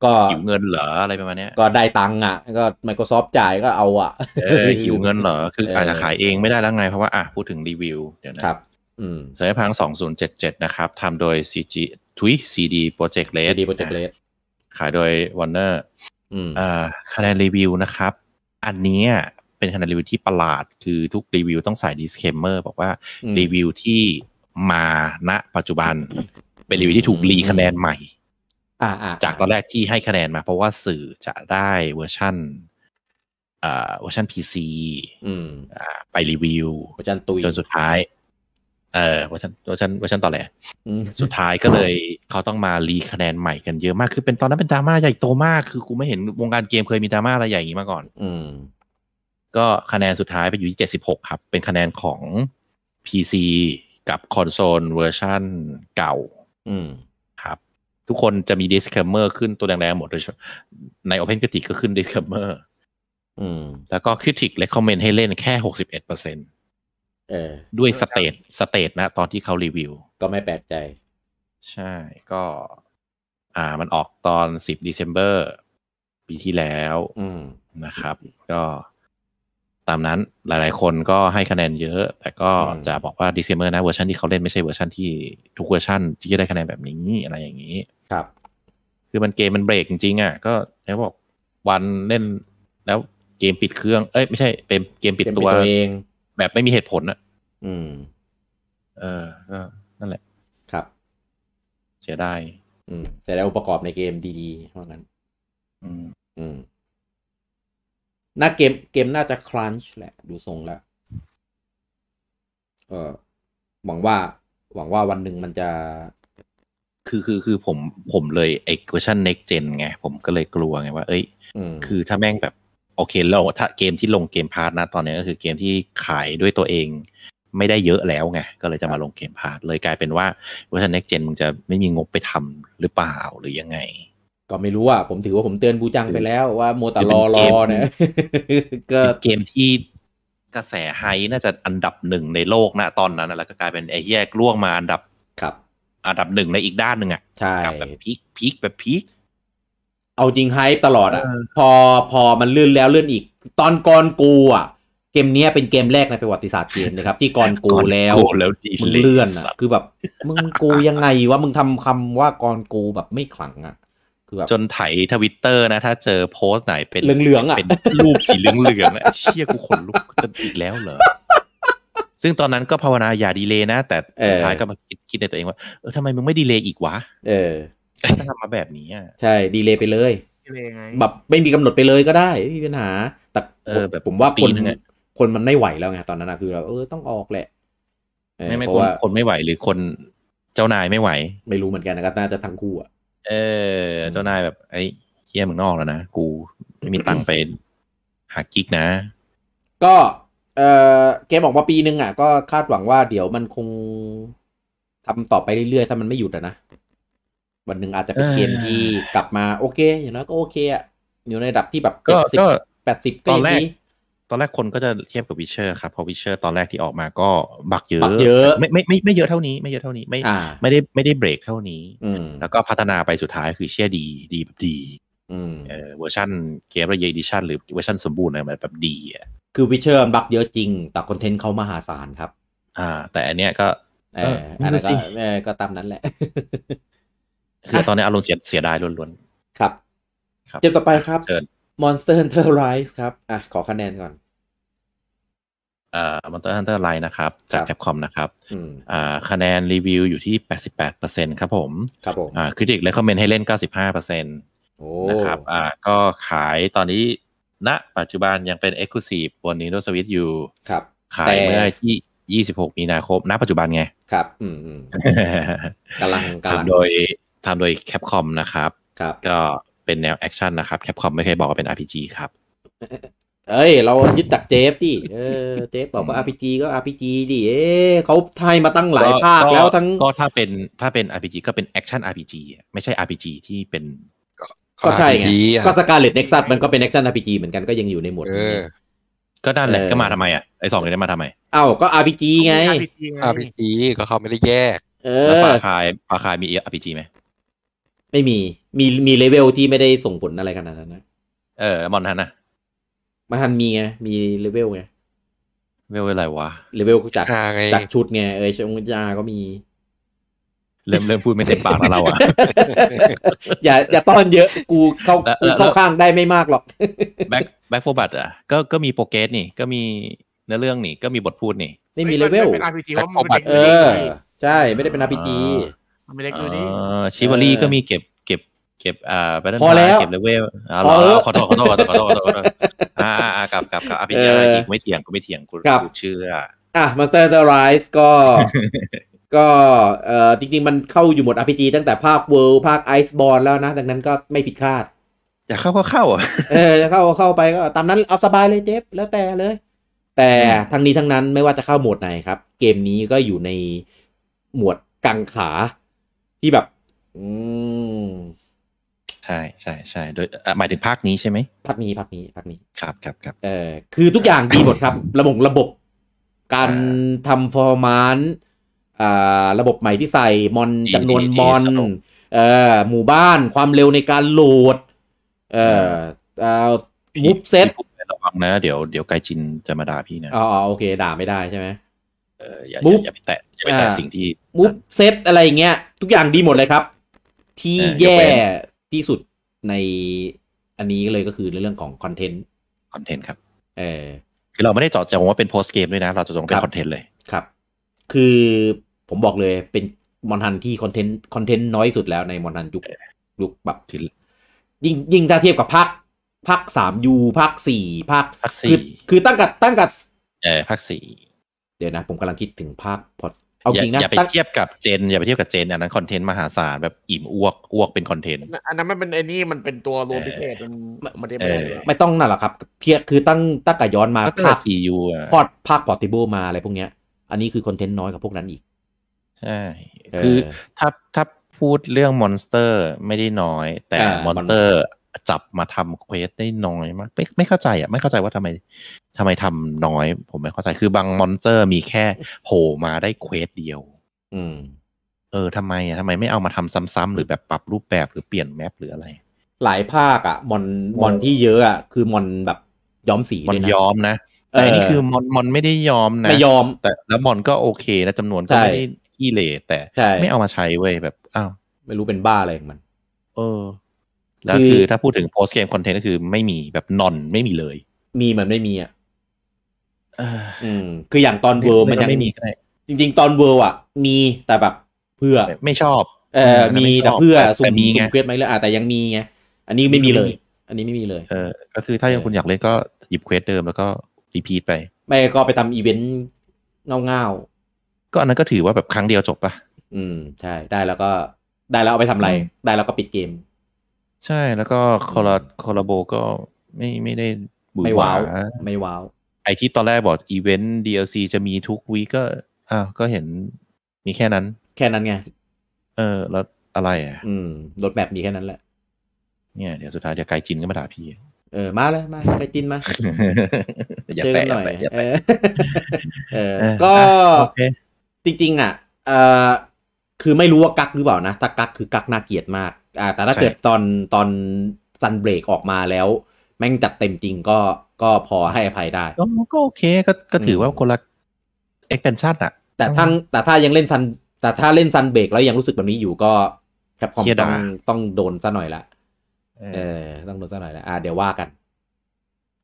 ก็หิวเงินเหรออะไรประมาณนี้ก็ได้ตังค์อ่ะก็ Microsoft จ่ายก็เอาอ่ะเออหิวเงินเหรอคือ อาจจะขายเองไม่ได้แล้วไงเพราะว่าอ่ะพูดถึงรีวิว เดี๋ยวนะครับ อืมสายพังสองศูนย์เจ็ดเจ็ดนะครับทำโดย CG ทุย CD Project r e ดีโปรเจกต์เลสขายโดยวอร์เนอร์คะแนนรีวิวนะครับ อันนี้เป็นคะแนนรีวิวที่ประหลาดคือทุกรีวิวต้องใส่ดีสเคมเมอร์บอกว่ารีวิวที่มาณ ปัจจุบันเป็นรีวิวที่ถูกรีคะแนนใหม่จากตอนแรกที่ให้คะแนนมา เพราะว่าสื่อจะได้เวอร์ชั่นเวอร์ชันพีซีไปรีวิวจนสุดท้ายเออเวอร์ชันเวอร์ชันเวอร์ชันต่อแหละสุดท้ายก็เลยเขาต้องมารีคะแนนใหม่กันเยอะมากคือเป็นตอนนั้นเป็นดราม่าใหญ่โตมากคือกูไม่เห็นวงการเกมเคยมีดราม่าอะไรใหญ่อย่างนี้มาก่อน อืมก็คะแนนสุดท้ายไปอยู่ที่เจ็ดสิบหกครับ เป็นคะแนนของพีซีกับคอนโซลเวอร์ชันเก่า อืมครับ ทุกคนจะมีิส s คมเมอร์ขึ้นตัวแดงๆหมดโดยใน Open Critic ก็ขึ้น d i s ค l เม m อืมแล้วก็คริติกเลคคอมเมนต์ให้เล่นแค่หกสิบเอ็ดเปอร์เซ็นต์เออด้วยสเตตสเตตนะ ตอนที่เขารีวิว ก็ไม่แปลกใจ ใช่ ก็ อ่ามันออกตอนสิบเดซ ember ปีที่แล้ว อืนะครับ ก็ ตามนั้นหลาย ๆ คนก็ให้คะแนนเยอะ แต่ก็จะบอกว่าดเซมเบอร์นะ เวอร์ชันที่เขาเล่นไม่ใช่เวอร์ชันที่ทุกเวอร์ชันที่จะได้คะแนนแบบนี้อะไรอย่างนี้ครับ คือมันเกมมันเบรกจริง ๆอ่ะ ก็แล้วบอกวันเล่นแล้วเกมปิดเครื่องเอ้ยไม่ใช่เป็นเกมปิดตัวเองแบบไม่มีเหตุผลอะอืม เออก็นั่นแหละ ครับ เสียได้ อืม เสียได้อุปกรณ์อบในเกมดีๆว่างั้น อืม อืม น่าเกม เกมน่าจะคลันช์แหละ ดูทรงแล้ว เออ หวังว่า หวังว่าวันหนึ่งมันจะ คือ คือ คือ ผม ผมเลยไอ้เวอร์ชัน next gen ไง ผมก็เลยกลัวไง ว่า เอ้ย คือ ถ้า แม่งแบบโอเคเราถ้าเกมที่ลงเกมพาร์ตนะ ตอนนี้ก็คือเกมที่ขายด้วยตัวเอง ไม่ได้เยอะแล้วไง ก็เลยจะมาลงเกมพาร์ตเลยกลายเป็นว่าเวอร์ชัน n e เจนมึงจะไม่มีงบไปทำหรือเปล่าหรือยังไง ก็ไม่รู้อ่ะผมถือว่าผมเตือนบูจังไปแล้วว่าโมตารอรอนะก็เกมที่กระแสไฮน่าจะอันดับหนึ่งในโลกนะ ตอนนั้นแล้วก็กลายเป็นไอ้เหียล่วงมาอันดับครับ อันดับหนึ่งในอีกด้านหนึ่งอ่ะใช่แบบพีคพีคแบบพีคเอาจริงไฮตลอดอ่ะพอพอมันเลื่อนแล้วเลื่อนอีก ตอนกอนกูอ่ะ เกมนี้เป็นเกมแรกในประวัติศาสตร์เกมนะครับ ที่กอนกูแล้วแล้ว มันเลื่อนอ่ะ คือแบบ มึงกูยังไงวะ มึงทำคำว่ากอนกูแบบไม่ขลังอ่ะคือแบบจนไถทวิตเตอร์นะ ถ้าเจอโพสต์ไหนเป็นเหลืองๆอ่ะเป็นรูปสีเหลืองๆ่ะเชี่ยกูขนลุกจนอีกแล้วเหรอซึ่งตอนนั้นก็ภาวนาอย่าดีเลยนะแต่สุดท้ายก็มาคิดคิดในตัวเองว่าเออทำไมมึงไม่ดีเลยอีกวะเออถ้าทำมาแบบนี้อ่ะใช่ ดีเลยไปเลยแบบไม่มีกำหนดไปเลยก็ได้ไม่มีปัญหา แต่ เออ แบบผมว่าคนคนมันไม่ไหวแล้วไงตอนนั้นอะคือเออต้องออกแหละไม่ไม่คนคนไม่ไหว หรือคนเจ้านายไม่ไหว ไม่รู้เหมือนกันนะครับน่าจะทั้งคู่อ่ะเออเจ้านายแบบ ไอ้เฮียมึงนอกแล้วนะกู ไม่มีตังค์ไปหากิ๊กนะ ก็ เออเกมออกมาปีนึงอ่ะก็คาดหวังว่าเดี๋ยวมันคง ทำต่อไปเรื่อยๆถ้ามันไม่หยุดอะนะวันหนึ่งอาจจะเป็นเกมที่กลับมาโอเค อย่างน้อยก็โอเคอะอยู่ในระดับที่แบบเจ็ดสิบแปดสิบตอนแรก ตอนแรกคนก็จะเทียบกับวิเชอร์ ครับเพราะวิเชอร์ตอนแรกที่ออกมาก็บักเยอะเยอะไม่ไม่ไม่ไม่เยอะเท่านี้ไม่เยอะเท่านี้ ไม่ไม่ได้ไม่ได้เบรกเท่านี้ แล้วก็พัฒนาไปสุดท้ายคือเชี่ยดีดีแบบดีเออเวอร์ชันเกมระยะดิชันหรือเวอร์ชันสมบูรณ์อะไรแบบดีอ่ะคือวิเชอร์บักเยอะจริงแต่คอนเทนต์เขามหาศาลครับ อ่า แต่อันเนี้ยก็เอออันนั้นก็ตามนั้นแหละคือตอนนี้อารมณ์เสียเสียดายล้วนๆ ครับ ครับเกมต่อไปครับ Monster Hunter Rise ครับ อ่ะขอคะแนนก่อนเอ่อ Monster Hunter Rise นะครับ จากแคปคอมนะครับ อ่า คะแนนรีวิวอยู่ที่แแปปปดดสิบเเอร์ซต์ครับผม ครับผมอ่าคริติกเลยคอมเมนต์ให้เล่นกสิบห้าเเปอร์ซ็นต์นะครับ อ่า ก็ขายตอนนี้ณ ปัจจุบันยังเป็น Exclusive บน Nintendo Switch อยู่ ครับขายเมื่อที่ยี่สิบหกมีนาคม ณ ปัจจุบันไง ครับ อืมกำลังกำลังโดยทำโดยแคปคอมนะครับครับ ก็เป็นแนวแอคชั่นนะครับแคปคอมไม่เคยบอกว่าเป็น RPG ครับ เอ้ย เรายึดจากเจฟ ดิเออเจฟ บอกว่า RPG ก็ RPG ดิเอ้เขาไทยมาตั้งหลายภาคแล้วทั้งก็ถ้าเป็นถ้าเป็น RPG ก็เป็นแอคชั่น RPG ไม่ใช่ RPG ที่เป็น ก็ใช่ไง ก็สกาเลตเน็กซัสมันก็เป็นแอคชั่น RPG เหมือนกันก็ยังอยู่ในหมวดนี้ก็นั่นแหละก็มาทำไมอ่ะ ไอสองนี้มาทำไมเอ้าก็ RPG ไง RPG ก็เขาไม่ได้แยก เออปาคายปาคายมี RPG ไหมไม่มี มี มีเลเวลที่ไม่ได้ส่งผลอะไรขนาดนั้นนะ เออมอนทันนะมอนทันมีไง มีเลเวลไง เลเวลอะไรวะ เลเวลจากจากชุดไง เออชงยา ก็มี เริ่ม เริ่มพูดไม่เต็มปากเราอ่ะ อย่า อย่าต้อนเยอะ กู เข้ากูเข้าข้างได้ไม่มากหรอก แบ็คแบ็คโฟบัตอ่ะก็ ก็มีโปรเกสนี่ ก็มี เนื้อเรื่องนี่ ก็มีบทพูดนี่ ไม่มีเลเวล เป็นอาร์พีจีเพราะมันเป็นเออ ใช่ ไม่ได้เป็นอาร์พีจีไม่ได้ดูดีชิวารีก็มีเก็บ เก็บ เก็บอ่าแบทเทิลพอแล้วเก็บเลเวลอ่าขอโทษขอโทษขอโทษขอโทษขอโทษอ่าอ่ากลับกลับกลับอ่ะพี่อีกไม่เถียงก็ไม่เถียงกูเชื่ออ่ะมาสเตอร์เดอะไรส์ก็ ก็เอ่อจริงๆ มันเข้าอยู่หมดอีจีตั้งแต่ ภาคเวิลด์ภาคไอซ์บอลแล้วนะ ดังนั้นก็ไม่ผิดคาดอยากเข้าก็เข้า อ่ะเออจะเข้าก็เข้าไปก็ตามนั้นเอาสบายเลยเจฟแล้วแต่เลย แต่ทั้งนี้ทั้งนั้นไม่ว่าจะเข้าโหมดไหนครับ เกมนี้ก็อยู่ในหมวดกังขาที่แบบ อืม ใช่ใช่ใช่โดยหมายถึงภาคนี้ใช่ไหมภาคนี้ภาคนี้ ภาคนี้ครับครับครับเออคือทุกอย่างดีหมดครับ ระบบระบบ การทำฟอร์มานอ่าระบบใหม่ที่ใส่มอนจำนวนมอนเอ่อหมู่บ้านความเร็วในการโหลด เอ่อเอ่อมูฟเซ็ตระวังนะเดี๋ยวเดี๋ยวไกจินจะมาด่าพี่นะอ๋อโอเคด่าไม่ได้ใช่ไหมเอออย่าอย่าไปแตะไปแต่สิ่งที่มูฟเซตอะไรเงี้ย ทุกอย่างดีหมดเลยครับ ที่แย่ที่สุดในอันนี้เลยก็คือเรื่องของคอนเทนต์คอนเทนต์ครับเออคือเราไม่ได้จอดจงว่าเป็นโพสเกมด้วยนะเราจะจงเป็นคอนเทนต์เลยครับ คือผมบอกเลยเป็นมอนทันที่คอนเทนต์คอนเทนต์น้อยสุดแล้วในมอนทันยุคยุคแบบยิ่งยิ่งถ้าเทียบกับพักพักสามยูพักสี่พักคือคือตั้งกัดตั้งกัดเออพักสี่เดี๋ยวนะ ผมกำลังคิดถึงภาคพอดเอาจริงนะอย่าไปเทียบกับเจน อย่าไปเทียบกับเจน อันนั้นคอนเทนต์มหาศาลแบบอิ่มอ้วกอ้วกเป็นคอนเทนต์อันนั้นไม่เป็นไอ้นี่ มันเป็นตัวโมพิเศษมันไม่ได้ไม่ต้องนั่นหรอกครับเทียบคือตั้งตั้งกย้อนมาภาคซีอูพอดภาคพอร์ติเบิลมาอะไรพวกเนี้ยอันนี้คือคอนเทนต์น้อยกับพวกนั้นอีกใช่คือ ถ้าถ้าพูดเรื่องมอนสเตอร์ไม่ได้น้อย แต่มอนสเตอร์จับมาทำเควสได้น้อยมากไม่ไม่เข้าใจอ่ะไม่เข้าใจว่าทำไมทำไมทำน้อย ผมไม่เข้าใจคือบางมอนสเตอร์มีแค่โผล่มาได้เควสเดียว อืมเออทำไมอ่ะทำไมไม่เอามาทำซ้ำๆหรือแบบปรับรูปแบบหรือเปลี่ยนแมปหรืออะไร หลายภาคอ่ะ มอนมอนที่เยอะอ่ะคือมอนแบบย้อมสีมอนย้อมนะแต่นี่คือมอนมอนไม่ได้ย้อมนะไม่ยอม แต่แล้วมอนก็โอเคนะจำนวนก็ไม่ได้ขี้เละแต่ไม่เอามาใช้เว้ยแบบอ้าวไม่รู้เป็นบ้าอะไรของมัน เออแล้วคือถ้าพูดถึง post game content ก็คือไม่มีแบบนอนไม่มีเลย มีมันไม่มีอ่ะอืมคืออย่างตอนเวิร์มันยังไม่มี จริง ๆตอนเวิร์อ่ะ มีแต่แบบเพื่อไม่ชอบ เออมีแต่เพื่อสุ่มส่มเควสไหมเลยอ่ะแต่ยังมีไง อันนี้ไม่มีเลย อันนี้ไม่มีเลย เออ ก็คือถ้ายังคุณอยากเล่นก็หยิบเควสเดิมแล้วก็รีพีทไปไม่ก็ไปทำอีเวนต์เงาๆก็อันนั้นก็ถือว่าแบบครั้งเดียวจบป่ะ อืม ใช่ ได้แล้วก็ได้แล้วเอาไปทำอะไร ได้แล้วก็ปิดเกมใช่แล้วก็คอลาคอลาโบก็ไม่ไม่ได้บุไม่ว้าวไม่ว้าว ไอที่ตอนแรกบอกอีเวนต์ DLC จะมีทุกวีก็อ้าวก็เห็นมีแค่นั้น แค่นั้นไงเออแล้วอะไรอ่ะ อืมรถแบบมีแค่นั้นแหละเนี่ยเดี๋ยวสุดท้ายเดี๋ยวไกจินก็มาด่าพี่ เออมาเลยมาไกจินมาเจอกันหน่อยเออก็จริงๆ อ่ะ เออคือไม่รู้ว่ากักหรือเปล่านะถ้ากักคือกักน่าเกียดมากอ่าแต่ถ้าเกิดตอนตอนซันเบรกออกมาแล้ว แม่งจัดเต็มจริงก็ก็พอให้อภัยได้ก็โอเคก็ก็ถือว่าคนละซ์เ a นชั่นอะแต่ทั้งแต่ถ้ายังเล่นซัน แต่ถ้าเล่นซันเบรกแล้วยังรู้สึกแบบนี้อยู่ก็แคปคอมต้องต้องโดนซะหน่อยละ เออต้องโดนซะหน่อยละอ่าเดี๋ยวว่ากัน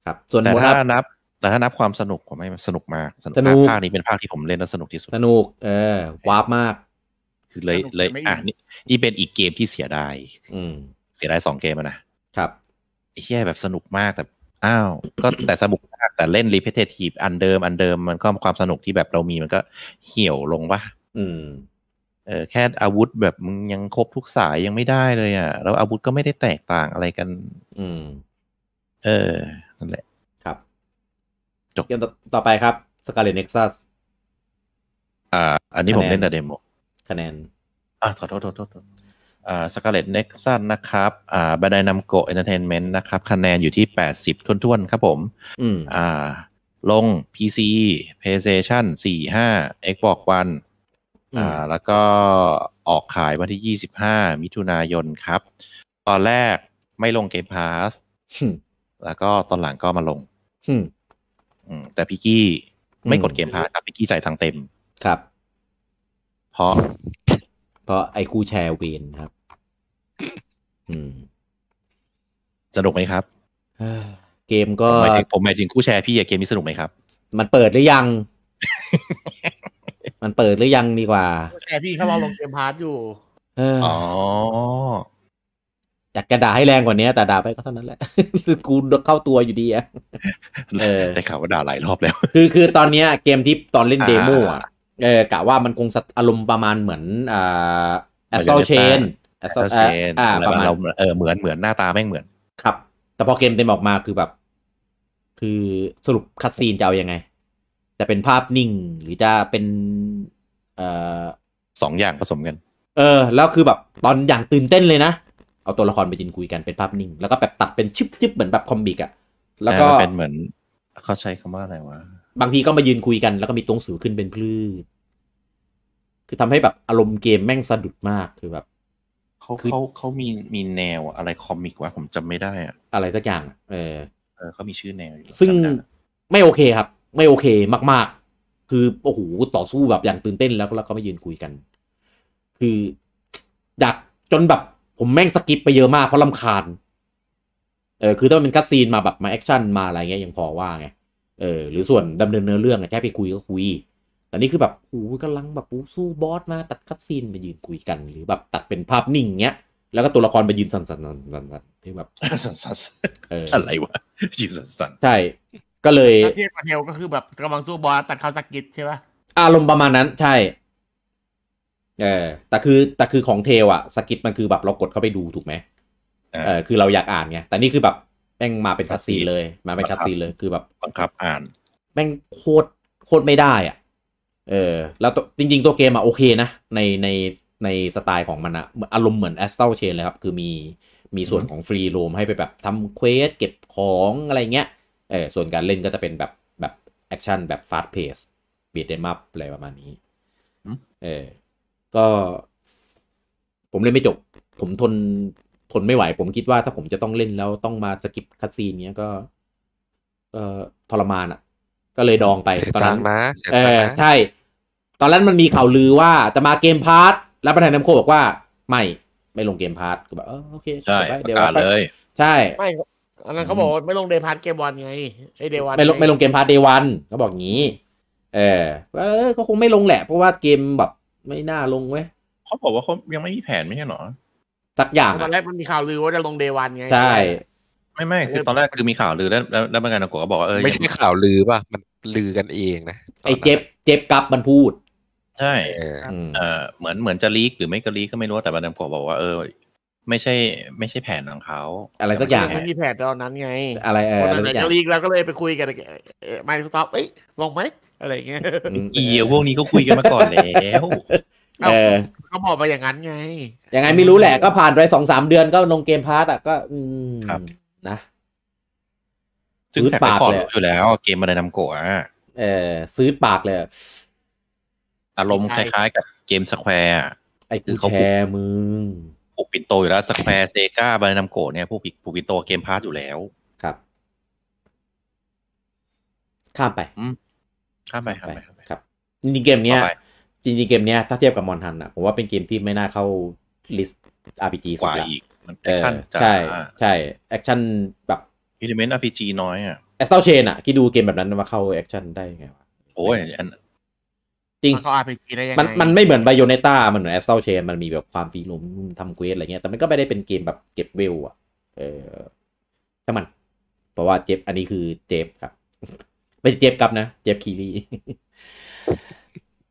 ครับส่วนแต่ถ้านับ แต่ถ้านับความสนุกผมไม่สนุกมากสนุกภาคนี้เป็นภาคที่ผมเล่นแล้วสนุกที่สุด สนุกเออว้าปมากือเลยเลยอ่ะนี่นี่เป็นอีกเกมที่เสียดายอืม เสียดายสองเกมนะครับไอ้เฮียแบบสนุกมากแต่อ้าวก็แต่สนุกมากแต่เล่นรีเพทเททีฟอันเดิม อันเดิมมันก็ความสนุกที่แบบเรามีมันก็เหี่ยวลงวะอืม เออแค่อาวุธแบบมึงยังครบทุกสายยังไม่ได้เลยอ่ะแล้วอาวุธก็ไม่ได้แตกต่างอะไรกัน อืม เออนั่นแหละครับจบเกมต่อไปครับสกาเลเน็กซัสอ่า อันนี้ผมเล่นแต่เดโมคะแนน อ่าขอโทษโทษโทษอ่าสกาเลตเน็กซันนะครับอ่าบันไดนำโกเอนเตอร์เทนเมนต์นะครับ คะแนนอยู่ที่แปดสิบท้วนๆ ครับผม อืมอ่าลง PC PlayStation สี่ห้า Xbox One อ่า แล้วก็ออกขายวันที่ยี่สิบห้ามิถุนายนครับ ตอนแรกไม่ลงเกมพาสแล้วก็ตอนหลังก็มาลงแต่พี่กี้ไม่กดเกมพาสครับพี่กี้จ่ายทางเต็ม ครับเพราะเพราะไอ้คู่แชร์เวนครับ อืม สนุกไหมครับ เกมก็ผมหมายถึงคู่แชร์พี่เกมนี้สนุกไหมครับ มันเปิดหรือยัง มันเปิดหรือยังดีกว่าแชร์พี่เขารลงเกมพาร์ทอยู่ อ๋อจยากระดาให้แรงกว่านี้แต่ด่าไปก็เท่านั้นแหละคือกูเข้าตัวอยู่ดีอะได้ข่าวว่าด่าหลายรอบแล้ว คือคือตอนนี้เกมที่ตอนเล่นเดโมอ่ะเออกะว่ามันคงอารมณ์ประมาณเหมือนอ่แอสโซเชนแอสโซเชนประมาณ เออเหมือนเหมือนหน้าตาแม่งเหมือน ครับ แต่พอเกมเต็มออกมาคือแบบ คือสรุปคัดซีนจะเอายังไงจะเป็นภาพนิ่งหรือจะเป็นเอ่อสองอย่างผสมกันเออ แล้วคือแบบตอนอย่างตื่นเต้นเลยนะ เอาตัวละครไปยินคุยกันเป็นภาพนิ่ง แล้วก็แบบตัดเป็นชิบๆเหมือนแบบคอมบิกอะแล้วก็เป็นเหมือน เขาใช้คำว่าอะไรวะบางทีก็มายืนคุยกัน แล้วก็มีตรงสือขึ้นเป็นพืดคือทำให้แบบอารมณ์เกมแม่งสะดุดมากคือแบบเขาเขาเขามีมีแนวอะไรคอมิกวะผมจำไม่ได้อะอะไรสักอย่างเออเออเขามีชื่อแนวซึ่งไม่โอเคครับ ไม่โอเคมาก ๆ คือโอ้โหต่อสู้แบบอย่างตื่นเต้นแล้วแล้วก็มายืนคุยกัน คืออยากจนแบบผมแม่งสกิปไปเยอะมากเพราะลำคาญ เออคือถ้ามันเป็นคัสซีนมาแบบมาแอคชั่นมาอะไรเงี้ยยังพอว่าไงเออหรือส่วนดำเนินเนื้อเรื่องอะแค่ไปคุยก็คุย แต่นี้คือแบบโอ้กำลังแบบสู้บอสมาตัดคัพซีนไปยืนคุยกัน หรือแบบตัดเป็นภาพนิ่งเงี้ยแล้วก็ตัวละครไปยืนสั่นๆสันๆที่แบบสั่นๆอะไรวะยืนสั่นๆใช่ก็เลยเทีมบเทลก็คือแบบกำลังสู้บอสตัดเขาสกิทใช่ป่ะอารมณ์ประมาณนั้นใช่เออแต่คือแต่คือของเทลอะสกิทมันคือแบบเรากดเข้าไปดูถูกไหมเออคือเราอยากอ่านไงแต่นี่คือแบบแม่งมาเป็นคัสซีเลย มาเป็นคัสซีเลยคือแบบบังคับอ่าน แม่งโคตรโคตรไม่ได้อ่ะเออแล้วจริงๆตัวเกมอะโอเคนะในในในสไตล์ของมันอะอารมณ์เหมือนแอสตัลเชนเลยครับ คือมีมีส่วนของฟรีโรมให้ไปแบบทำเควส เก็บของอะไรเงี้ยเออส่วนการเล่นก็จะเป็นแบบแบบแอคชั่นแบบฟาสต์เพสบีดเดมับอะไรประมาณนี้เออก็ ผมเล่นไม่จบ ผมทนทนไม่ไหวผมคิดว่าถ้าผมจะต้องเล่นแล้วต้องมาสกิปคัสซีนเนี้ยก็ เอ่อทรมานอะ่ะ ก็เลยดองไปตอนนั้นนะเออใช่ตอนนั้นมันมีข่าวลือว่าจะมาเกมพาร์ทแล้วประธานนำโคบอกว่า ไม่ ไม่ลงเกมพาร์ทก็แบบโอเคใช่เดี๋ยวเลย ใช่ไม่อันนั้นเขาบอกไม่ลงเดย์พาร์ทเกมวันไงไอเดวันไม่ลงไม่ลงเกมพาร์ทเดวันเขาบอกงี้ เออเออก็คงไม่ลงแหละเพราะว่าเกมแบบไม่น่าลงเว้ยเขาบอกว่าเขายังไม่มีแผนไม่ใช่หรอสักอย่างตอนแรกมันมีข่าวลือว่าจะลงเดวันไงใช่ ไม่ไม่คือตอนแรกคือมีข่าวลือแล้วแล้วบางกานโกก็บอกว่าเออไม่ใช่ข่าวลือป่ะมันลือกันเองนะไอ้เจ็บ เจ็บกับมันพูดใช่เออเหมือนเหมือนจะลีกหรือไม่ก็ลีกก็ไม่รู้แต่บานกากบอกว่าเออไม่ใช่ไม่ใช่แผนของเขาอะไรสักอย่างไม่มีแผนตอนนั้นไง อะไร เออตอนนั้นจะลีกเราก็เลยไปคุยกันไมค์ต็อปเอ้ยลงไหมอะไรเงี้ยอีเวพวกนี้ก็คุยกันมาก่อนแล้วเออเขาบอกมาอย่างนั้นไง อย่างไงไม่รู้แหละก็ผ่านไปสองสามเดือนก็ลงเกมพาร์ตอ่ะก็อืมนะ ซื้อปากเลยอยู่แล้วเกมอะไรนำโกะเออซื้อปากเลย อารมณ์คล้ายๆกับเกมสแควร์ไอ้คขาแชร์มึงผูกปินโตอยู่แล้วสแควร์เซกาบานาำโกะเนี่ยผู้ปิผูกปินโตเกมพาร์ตอยู่แล้วครับ ข้ามไปข้ามไปข้ามไปครับจริงเกมเนี้ยจริงๆเกมเนี้ยถ้าเทียบกับมอนทันอ่ะผมว่าเป็นเกมที่ไม่น่าเข้าลิสต์อารสุกดว่าละอีกเออใช่ ใช่ แอคชั่นแบบอิเลเมนต์อาร์พีจีน้อย อ่ะแอสเตอรเชนอ่ะ คิดดูเกมแบบนั้นมาเข้าแอคชั่นได้ไงวะโอ้ยอันจริงมันเขาอาพีจีได้ยังไงมันมันไม่เหมือนไบโอเนต้ามันเหมือนแอสเตอรเชนมันมีแบบความฟีลมทำเควสอะไรเงี้ย แต่มันก็ไม่ได้เป็นเกมแบบเก็บเวลอ่ะเออถ้ามันเพราะว่าเจฟอันนี้คือเจฟครับไม่่เจฟกับนะเจฟคีรี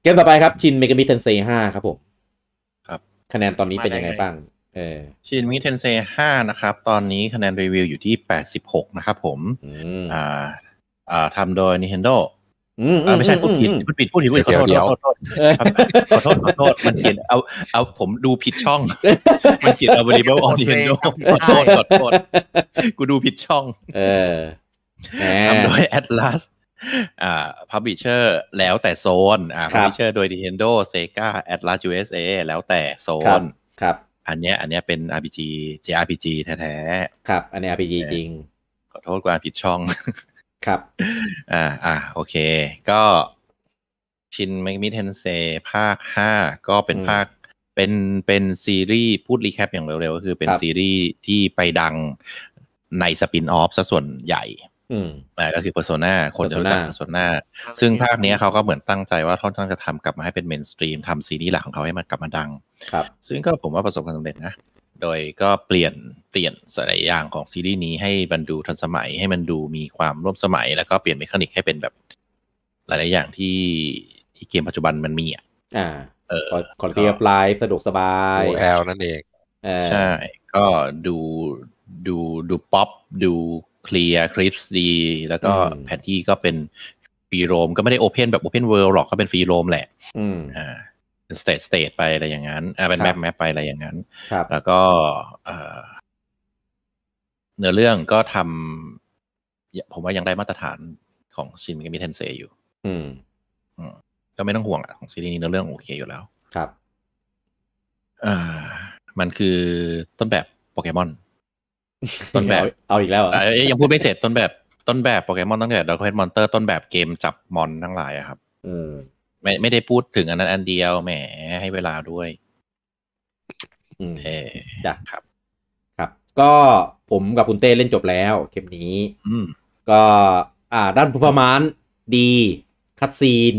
กมต่อไปครับ ชินเมกามิเทนเซห้าครับผม ครับคะแนนตอนนี้เป็นยังไงบ้างเออชินมิเทนเซห้านะครับ ตอนนี้คะแนนรีวิวอยู่ที่แปดสิบหกนะครับผมอ่า อ่าทำโดย Nintendo อืมไม่ใช่พูดผิดพูดผิดพูดผิดขอโทษขอโทษขอโทษขอโทษมันเขียนเอาเอาผมดูผิดช่อง มันเขียนเอาบริเ l e ออน i n t e n d ขอโทษขอโทษกูดูผิดช่องเออทำโดยแอตลาสพับบิเชอร์แล้วแต่โซน อ่าพับบิเชอร์โดย Nintendo Sega าจูเอสเอแล้วแต่โซนครับ อันเนี้ยอันเนี้ยเป็น RPG JRPG แท้ ๆ ครับ อันนี้ RPG จริง ขอโทษกว่าผิดช่องครับ อ่า อ่าโอเค ก็ชินเมกมิเทนเซภาคห้าก็เป็นภาค เป็นเป็นซีรีส์พูดรีแคปอย่างเร็ว ๆ ก็คือเป็นซีรีส์ที่ไปดังในสปินออฟซะส่วนใหญ่อืมอ่ก็คือ Persona คนจะรู้จัก Persona ซึ่งภาพนี้เขาก็เหมือนตั้งใจว่าท่อนท่านจะทำกลับมาให้เป็นเมนสตรีมทำซีรีส์หลักของเขาให้มันกลับมาดัง ครับ ซึ่งก็ผมว่าประสบความสำเร็จนะ โดยก็เปลี่ยนเปลี่ยนสายอย่างของซีรีส์นี้ให้มันดูทันสมัยให้มันดูมีความร่วมสมัย แล้วก็เปลี่ยนเมคานิกให้เป็นแบบ หลายๆอย่างที่ที่เกมปัจจุบันมันมีอ่ะอ่าเออคอนเทนต์ไลฟ์สะดวกสบายโอแอลนั่นเองใช่ ก็ดูดูดูป๊อปดูเคลียร์คลิปดี แล้วก็แผนที่ก็เป็นฟรีโรม ก็ไม่ได้โอเพนแบบโอเพนเวิลด์หรอกก็เป็นฟรีโรมแหละอ่าเป็นสเตทสเตทไปอะไรอย่างนั้นอ่าเป็นแมปแมปไปอะไรอย่างนั้น แล้วก็เนื้อเรื่องก็ทำผมว่ายังได้มาตรฐานของชินมกมิเทนเซอยู่อืมอก็ไม่ต้องห่วงอ่ะของซีรีส์นี้เนื้อเรื่องโอเคอยู่แล้วครับอ่ามันคือต้นแบบโปเกมอนต้นแบบเอาอีกแล้วอ่ะยังพูดไม่เสร็จต้นแบบต้นแบบโปเกมอนตั้งแต่ดอกเฮนมอนเตอร์ต้นแบบเกมจับมอนทั้งหลายอะครับ อืมไม่ไม่ได้พูดถึงอันนั้นอันเดียว แหม ให้เวลาด้วยอืมเอครับ ครับ ก็ผมกับคุณเต้เล่นจบแล้วเกมนี้ อืม ก็ อ่า ด้านประมาณ ดีคัดซีน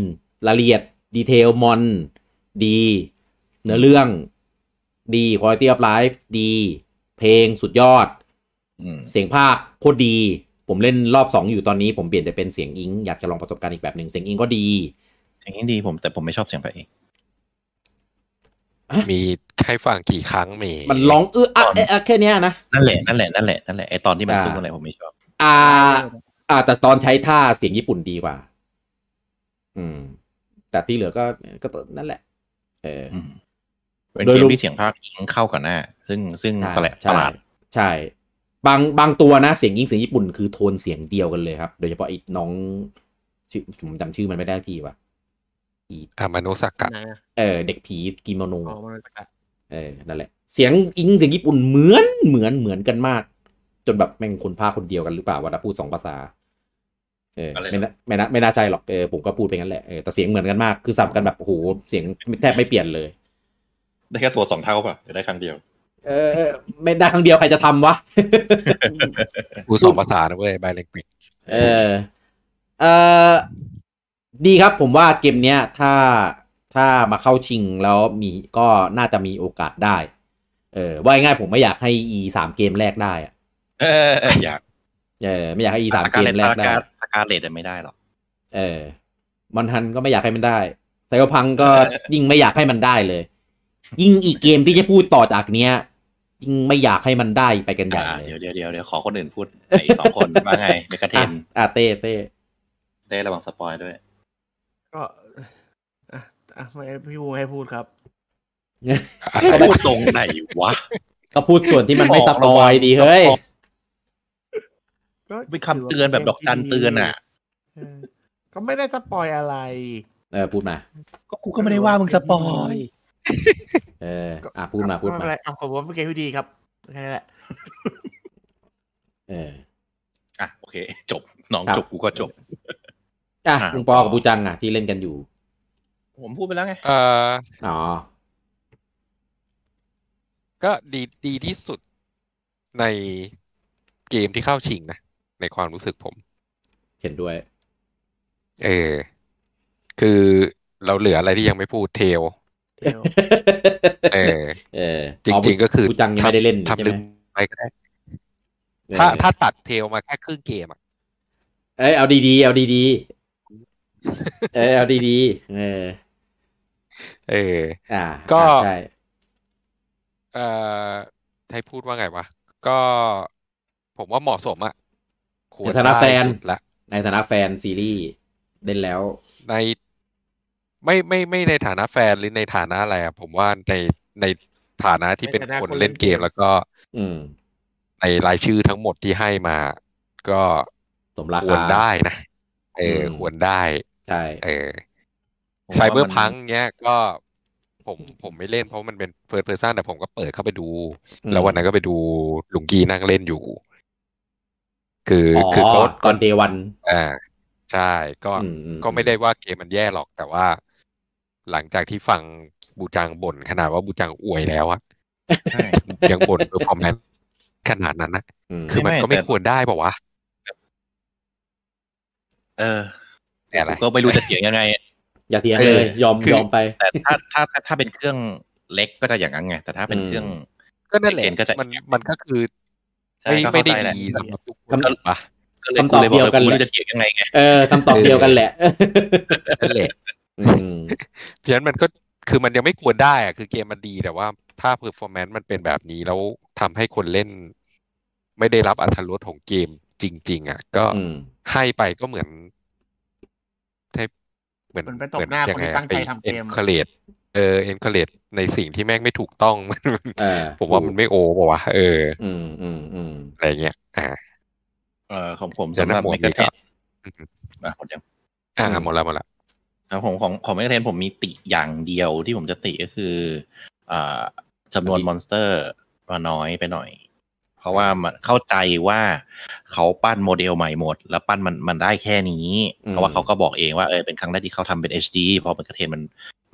รายละเอียดดีเทลมอน ดี เนื้อเรื่องดีคุณภาพไลฟ์ดี เพลงสุดยอดเสียงภาคโคตรดี ผมเล่นรอบสองอยู่ตอนนี้ผมเปลี่ยนแต่เป็นเสียงอิงอยากจะลองประสบการณ์อีกแบบหนึ่งเสียงอิงก็ดีเสียงอิงดีผมแต่ผมไม่ชอบเสียงพระเอกมีใครฟังกี่ครั้งมีมันร้องเอออะแค่นี้นะนั่นแหละนั่นแหละนั่นแหละนั่นแหละไอตอนที่มันซูงอะไรผมไม่ชอบ อ่า อ่าแต่ตอนใช้ท่าเสียงญี่ปุ่นดีกว่าอืม แต่ที่เหลือก็ ก็นั่นแหละ เออเป็นเกมที่เสียงภาคอิงเข้ากันแน่ซึ่งซึ่งแปลกประหลาดใช่บางบางตัวนะ เสียงยิงเสียงญี่ปุ่นคือโทนเสียงเดียวกันเลย ครับ โดยเฉพาะไอ้น้อง ชื่อผมจำชื่อมันไม่ได้ทีว่ะอีอามาโนสักะเออเด็กผีกิโมโนเออนั่นแหละ เสียงอิงเสียงญี่ปุ่นเหมือนเหมือนเหมือนกันมาก จนแบบแม่งคนพาคนเดียวกันหรือเปล่าวันละพูดสองภาษาเออไม่น่าไม่น่าไม่น่าใจหรอกเออผมก็พูดไปงั้นแหละเออแต่เสียงเหมือนกันมากคือสับกันแบบโอ้โหเสียงแทบไม่เปลี่ยนเลยได้แค่ตัวสองเท่าป่ะได้ครั้งเดียวเออไม่ได้ครั้งเดียว ใครจะทำวะกูสองภาษาเว้ยไบเลงปิดเออเออดีครับ ผมว่าเกมเนี้ยถ้าถ้ามาเข้าชิงแล้วมีก็น่าจะมีโอกาสได้เออว่าง่ายผมไม่อยากให้ e สามเกมแรกได้อะเออ อยากเออไม่อยากให้ e สามเกมแรกได้สกาเลตไม่ได้หรอกเออมอนทันก็ไม่อยากให้มันได้ไซโอพังก็ยิ่งไม่อยากให้มันได้เลย ยิ่งอีกเกมที่จะพูดต่อจากเนี้ยยิ่งไม่อยากให้มันได้ไปกันใหญ่เลยเดี๋ยวเดี๋ยวเดี๋ยวขอคนอื่นพูดอ้สองคนว่าไง เมกาเทน อ่ะเต้เต้เต้ระวังสปอยด้วย ก็อ่ะไม่พี่บูให้พูดครับเพูดตรงไหนวะ ก็พูดส่วนที่มันไม่สปอยดีเฮ้ยก็เป็นคำเตือนแบบดอกจันเตือนอ่ะ ก็ไม่ได้สปอยอะไร เออพูดมาก็กูก็ไม่ได้ว่ามึงสปอยเอออ่ะ พูดมาพูดมาอะไรอ่ะผมว่าเป็นเกมที่ดีครับแค่นั้นแหละ เออ อ่ะโอเค จบ น้องจบ กูก็จบ อ่ะคุณปอกับปูจังอ่ะที่เล่นกันอยู่ ผมพูดไปแล้วไงเอออ๋อ ก็ดีดีที่สุดในเกมที่เข้าชิงนะ ในความรู้สึกผม เห็นด้วย เออ คือเราเหลืออะไรที่ยังไม่พูดเทลเทลเออจริงๆก็คือจังยังไม่ได้เล่นทำลืมไปก็ได้ถ้าถ้าตัดเทลมาแค่ครึ่งเกมอ่ะ เอ้ยเอาดีๆเอาดีๆเอ้ยเอาดีๆเออ เออ อ่า ก็ใช่เอ่อให้พูดว่าไงวะ ก็ ผมว่าเหมาะสมอะในฐานะแฟนละในฐานะแฟนซีรีส์ เล่นแล้วในไม่ไม่ไม่ในฐานะแฟนหรือในฐานะอะไรอ่ะผมว่าในในฐานะที่เป็นคนเล่นเกมแล้วก็ อืม ในรายชื่อทั้งหมดที่ให้มาก็สมราคาควรได้นะ เออควรได้ใช่เออไซเบอร์พังเนี้ยก็ผม ผมไม่เล่นเพราะมันเป็นเฟิร์สเพอร์ซันแต่ผมก็เปิดเข้าไปดู แล้ววันนั้นก็ไปดูลุงกีนั่งเล่นอยู่ คือคือก็ตอนเดวันอ่า ใช่ ก็ ก็ไม่ได้ว่าเกมมันแย่หรอกแต่ว่าหลังจากที่ฟังบูจังบ่นขนาดว่าบูจังอวยแล้วอะยังบ่นเปอร์ฟอร์แมนขนาดนั้นนะคือมันก็ไม่ควรได้ป่าวะเออแต่ก็ไม่รู้จะเถียงยังไงอย่าเถียงเลย ยอมยอมไปแต่ถ้าถ้าถ้าเป็นเครื่องเล็กก็จะอย่างนั้นไง แต่ถ้าเป็นเครื่อง ก็นั่นแหละก็จะมันมันก็คือไม่ไม่ได้ดีสำหรับทุกคนก็ะคำบอบเลยไม่รล้จะเถียงยังไงไงเออคำตอบเดียวกันแหละนั่นแหละเพราะฉะนั้นมันก็คือมันยังไม่ควรได้อะคือเกมมันดีแต่ว่าถ้าเพอร์ฟอร์แมนซ์มันเป็นแบบนี้แล้วทำให้คนเล่น ไม่ได้รับอัลรสของเกมจริง ๆ อ่ะ ก็ให้ไปก็เหมือนเหมือนไปตกหน้าคนที่ตั้งใจทำเกมเอ็นเคเลตเออเอ็นเคเลตในสิ่งที่แม่งไม่ถูกต้องมันผมว่ามันไม่โอ้บอกวะเอออืมอืมอืมอะไรเงี้ยอ่าเออของผมสำหรับเมกาเทนอ่าหมดแล้วหมดแล้วนะผมของของเมกเทนผมมีติอย่างเดียวที่ผมจะติก็คืออจำนวนมอนสเตอร์มาน้อยไปหน่อย เพราะว่าเข้าใจว่าเขาปั้นโมเดลใหม่หมด แล้วปั้นมันมันได้แค่นี้ เพราะว่าเขาก็บอกเองว่าเออเป็นครั้งแรกที่เขาทำเป็น HD เพราะมันกระเทนมัน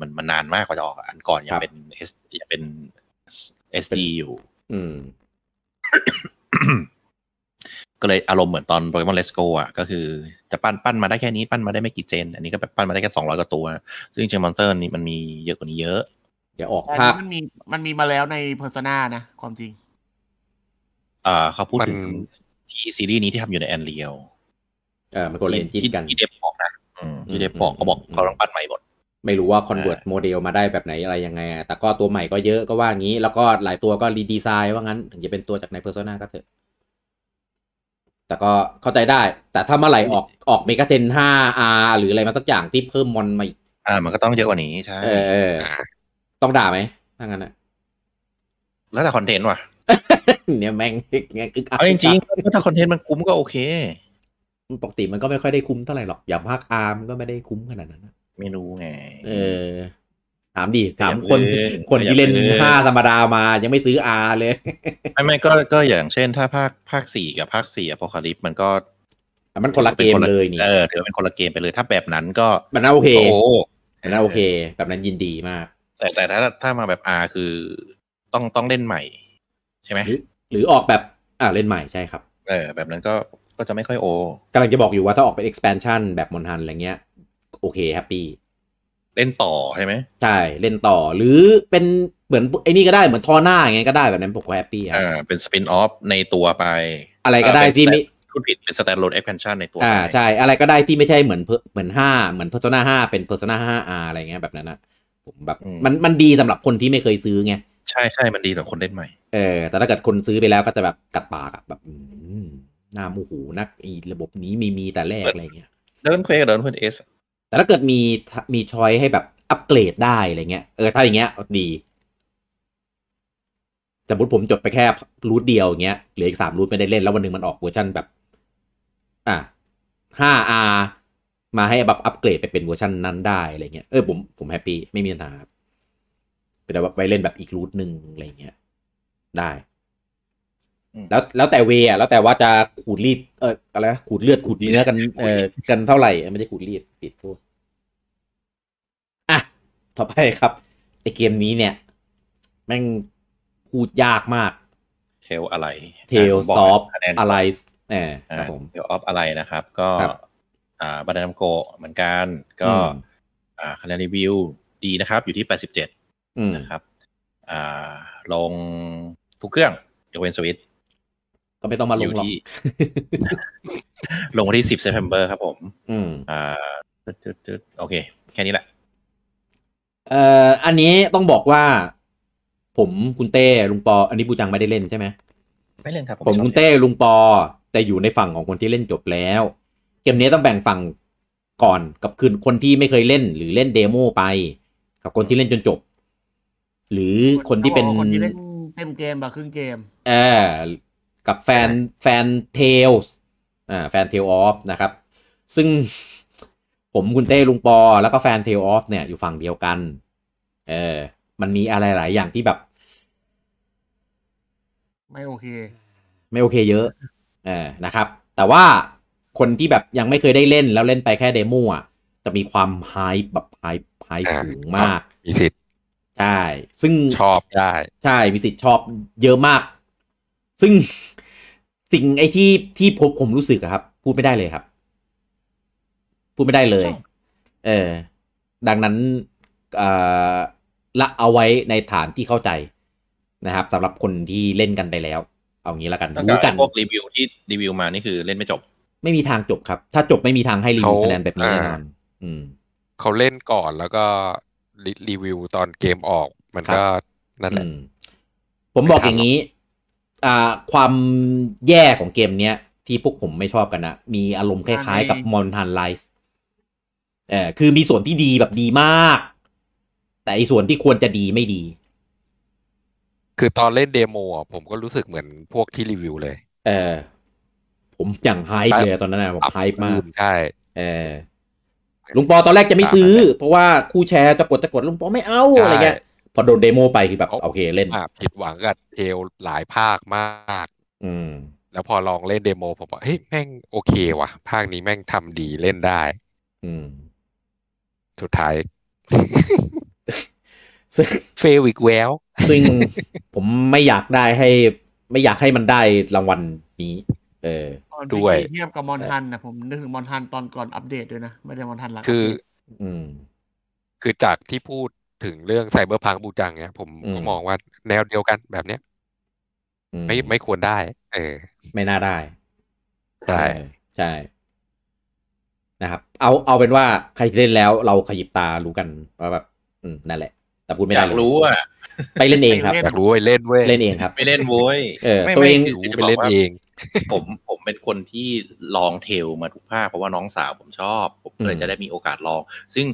มันมันนานมากกว่าจะออก อันก่อนยังเป็นเอสยังเป็น SD อยู่ อืมก็เลยอารมณ์เหมือนตอนโปเกมอนเลสโกอ่ะ ก็คือ จะปั้นปั้นมาได้แค่นี้ปั้นมาได้ไม่กี่เจน อันนี้ก็แบบปั้นมาได้แค่สองร้อยกว่าตัว ซึ่งจรมอนสเตอร์ นี่มันมีเยอะกว่านี้เยอะ เดี๋ยวออกภาพมันมีมันมีมาแล้วในเพอร์ซนานะ ความจริงอ่าเขาพูดถึงที่ซีรีส์นี้ที่ทำอยู่ในแอนเรียลเออมันก็เล่นจินกันที่เดบบอกนะที่เดบบอกเขาบอกเขาต้องปั้นใหม่หมดไม่รู้ว่าคอนเวิร์ตโมเดลมาได้แบบไหนอะไรยังไงแต่ก็ตัวใหม่ก็เยอะก็ว่างี้ แล้วก็หลายตัวก็รีดีไซน์ว่างั้น ถึงจะเป็นตัวจากในเพอร์ซนาก็เถอะแต่ก็เข้าใจได้ แต่ถ้าเมื่อไหร่ออกออกเมกาเทน 5R หรืออะไรมาสักอย่างที่เพิ่มมอนมาอีกอ่า มันก็ต้องเยอะกว่านี้ ใช่เออ ต้องด่าไหมถ้างั้นอะแล้วแต่คอนเทนต์ว่ะ เนี่ยแม่งเนี่ยคือเอาจริงๆถ้าคอนเทนต์มันคุ้มก็โอเค ปกติมันก็ไม่ค่อยได้คุ้มเท่าไหร่หรอก อย่างภาคอาร์มก็ไม่ได้คุ้มขนาดนั้นไม่รู้ไง เออถามดีถามคนคนที่เล่นห้าธรรมดามายังไม่ซื้ออาเลย ไม่ไม่ก็ก็อย่างเช่น ถ้าภาคภาคสี่กับภาคสี่อะพอคาลิปมันก็ มันคนละเกมเลยนี่เออถือเป็นคนละเกมไปเลย ถ้าแบบนั้นก็มันโอเคมันโอเค แบบนั้นยินดีมาก แต่แต่ถ้าถ้ามาแบบอาคือต้องต้องเล่นใหม่ใช่ไหม หรือออกแบบ อ่าเล่นใหม่ใช่ครับ เออ แบบนั้นก็ก็จะไม่ค่อย โอกำลังจะบอกอยู่ว่าถ้าออกเป็น expansion แบบมอนทันอะไรเงี้ย โอเคแฮปปี้เล่นต่อใช่ไหมใช่เล่นต่อหรือเป็นเหมือนไอ้นี่ก็ได้เหมือนทอหน้าอย่างเงี้ยก็ได้แบบนั้นผมก็แฮปปี้อ่าเป็นสปินออฟในตัวไปอะไรก็ได้ที่มิคุณผิดเป็นสแตนด์โลดเอกเพนชั่นในตัวอ่าใช่อะไรก็ได้ที่ไม่ใช่เหมือนเหมือนห้าเหมือนเพอร์โซนาห้าเป็นเพอร์โซนาห้าอาร์อะไรเงี้ยแบบนั้นอ่ะผมแบบมันมันดีสำหรับคนที่ไม่เคยซื้อไงใช่ใช่มันดีสำหรับคนเล่นใหม่เออแต่ถ้าเกิดคนซื้อไปแล้วก็จะแบบกัดปากอะแบบหน้ามูหนักอีระบบนี้มีมีแต่แรกอะไรเงี้ยเดินเควกับเดินเควเอสแต่ถ้าเกิดมีมีช้อยให้แบบอัปเกรดได้อะไรเงี้ยเออถ้าอย่างเงี้ยดีสมมติผมจบไปแค่รูทเดียวอย่างเงี้ยเหลืออีกสามรูทไม่ได้เล่นแล้ววันหนึ่งมันออกเวอร์ชันแบบอ่ะ 5R มาให้แบบอัปเกรดไปเป็นเวอร์ชันนั้นได้อะไรเงี้ยเออ ผมผมแฮปปี้ไม่มีปัญหาเป็นแบบไปเล่นแบบอีกรูทหนึ่งอะไรเงี้ย ได้แล้วแล้วแต่เวอ่ะแล้วแต่ว่าจะขูดรีดเอออะไรขูดเลือดขูดเนื้อกันเออกันเท่าไหร่ ไม่ได้ขูดรีดปิดตัวอ่ะต่อไปครับไอเกมนี้เนี่ย แม่งขูดยากมาก เทลอะไรเทลซอฟอะไรแหมครับผมเทลออฟอะไรนะครับ ก็อ่าบันด้ำโกเหมือนกัน ก็ อ่าคะแนนรีวิวดีนะครับ อยู่ที่แปดสิบเจ็ดนะครับ อ่าลงทุกเครื่องยกเว้นสวิตก็ไม่ต้องมาลงหรอกลงวันที่สิบเซปเทมเบอร์ครับผม อืมอ่า โอเค แค่นี้แหละ เอ่อ อันนี้ต้องบอกว่า ผมคุณเต้ลุงปอ อันนี้บูจังไม่ได้เล่นใช่ไหมไม่เล่นครับ ผมคุณเต้ลุงปอ แต่อยู่ในฝั่งของคนที่เล่นจบแล้ว เกมนี้ต้องแบ่งฝั่งก่อนกับคืนคนที่ไม่เคยเล่นหรือเล่นเดโมไป กับคนที่เล่นจนจบ หรือคนที่เป็นคนที่เล่นเต็มเกมแบบครึ่งเกมเออกับแฟนแฟนเทลส์อ่าแฟนเทลออฟนะครับ ซึ่งผมคุณเต้ลุงปอแล้วก็แฟนเทลออฟ เนี่ย อยู่ฝั่งเดียวกันเออมันมีอะไรหลายอย่างที่แบบ ไม่โอเค ไม่โอเคเยอะ เออนะครับ แต่ว่าคนที่แบบยังไม่เคยได้เล่นแล้วเล่นไปแค่เดโมอ่ะจะมีความไฮแบบไฮไฮสูงมากมีสิทธิ์ใช่ ซึ่งชอบได้ ใช่มีสิทธิ์ชอบเยอะมาก ซึ่งสิ่งไอ้ ที่ที่ผมผม รู้สึกครับพูดไม่ได้เลยครับพูดไม่ได้เลย เออ ดังนั้นละเอาไว้ในฐานที่เข้าใจ นะครับสำหรับคนที่เล่นกันไปแล้ว เอางี้แล้วกันรู้กันพวกรีวิวที่รีวิวมานี่คือเล่นไม่จบ ไม่มีทางจบครับ ถ้าจบไม่มีทางให้รีวิวคะแนนแบบนี้แน่นอนเขาเล่นก่อนแล้วก็รีวิวตอนเกมออก มันก็นั่นแหละผมบอกอย่างนี้ความแย่ของเกมเนี้ย ที่พวกผมไม่ชอบกันนะ มีอารมณ์คล้ายๆกับมอนทันไลส์เออคือมีส่วนที่ดีแบบดีมาก แต่อีส่วนที่ควรจะดีไม่ดี คือตอนเล่นเดโมอ่ะ ผมก็รู้สึกเหมือนพวกที่รีวิวเลย เออผมอย่างไฮเลยตอนนั้นนะผมไฮมากใช่เออลุงปอตอนแรกจะไม่ซื้อ เพราะว่าคู่แชร์จะกดจะกด ลุงปอไม่เอาอะไรเงี้ยพอโดนเดโมไปคือแบบโอเคเล่นผิดหวังกับเทลหลายภาคมาก อืม แล้วพอลองเล่นเดโมผมบอกเฮ้ยแม่งโอเควะ่ะ ภาคนี้แม่งทำดีเล่นได้ อืม สุดท้ายซึ่งเฟลวิกแววซึ่งผมไม่อยากได้ให้ไม่อยากให้มันได้รางวัลนี้ เออด้วยเทียบกับมอนทันนะผมนึกถึงมอนทันตอนก่อนอัปเดตด้วยนะ ไม่ได้มอนทันหลังคือ อืม คือจากที่พูดถึงเรื่องไซเบอร์พังบูจังเนี่ยผมก็มองว่า แนวเดียวกันแบบเนี้ย ไม่ไม่ควรได้ เออ ไม่น่าได้ ใช่ใช่นะครับเอา เอาเป็นว่าใครเล่นแล้วเราขยิบตารู้กันว่าแบบ อืมนั่นแหละ แต่พูดไม่ได้อยากรู้ อ่ะไปเล่นเองครับอยากรู้ไปเล่นเว้ยเล่นเองครับไปเล่นโว้ยเออตัวเองไปเล่นเอง ผมผมเป็นคนที่ลองเทลมาทุกภาคเพราะว่าน้องสาวผมชอบ ผมเลยจะได้มีโอกาสลองซึ่ง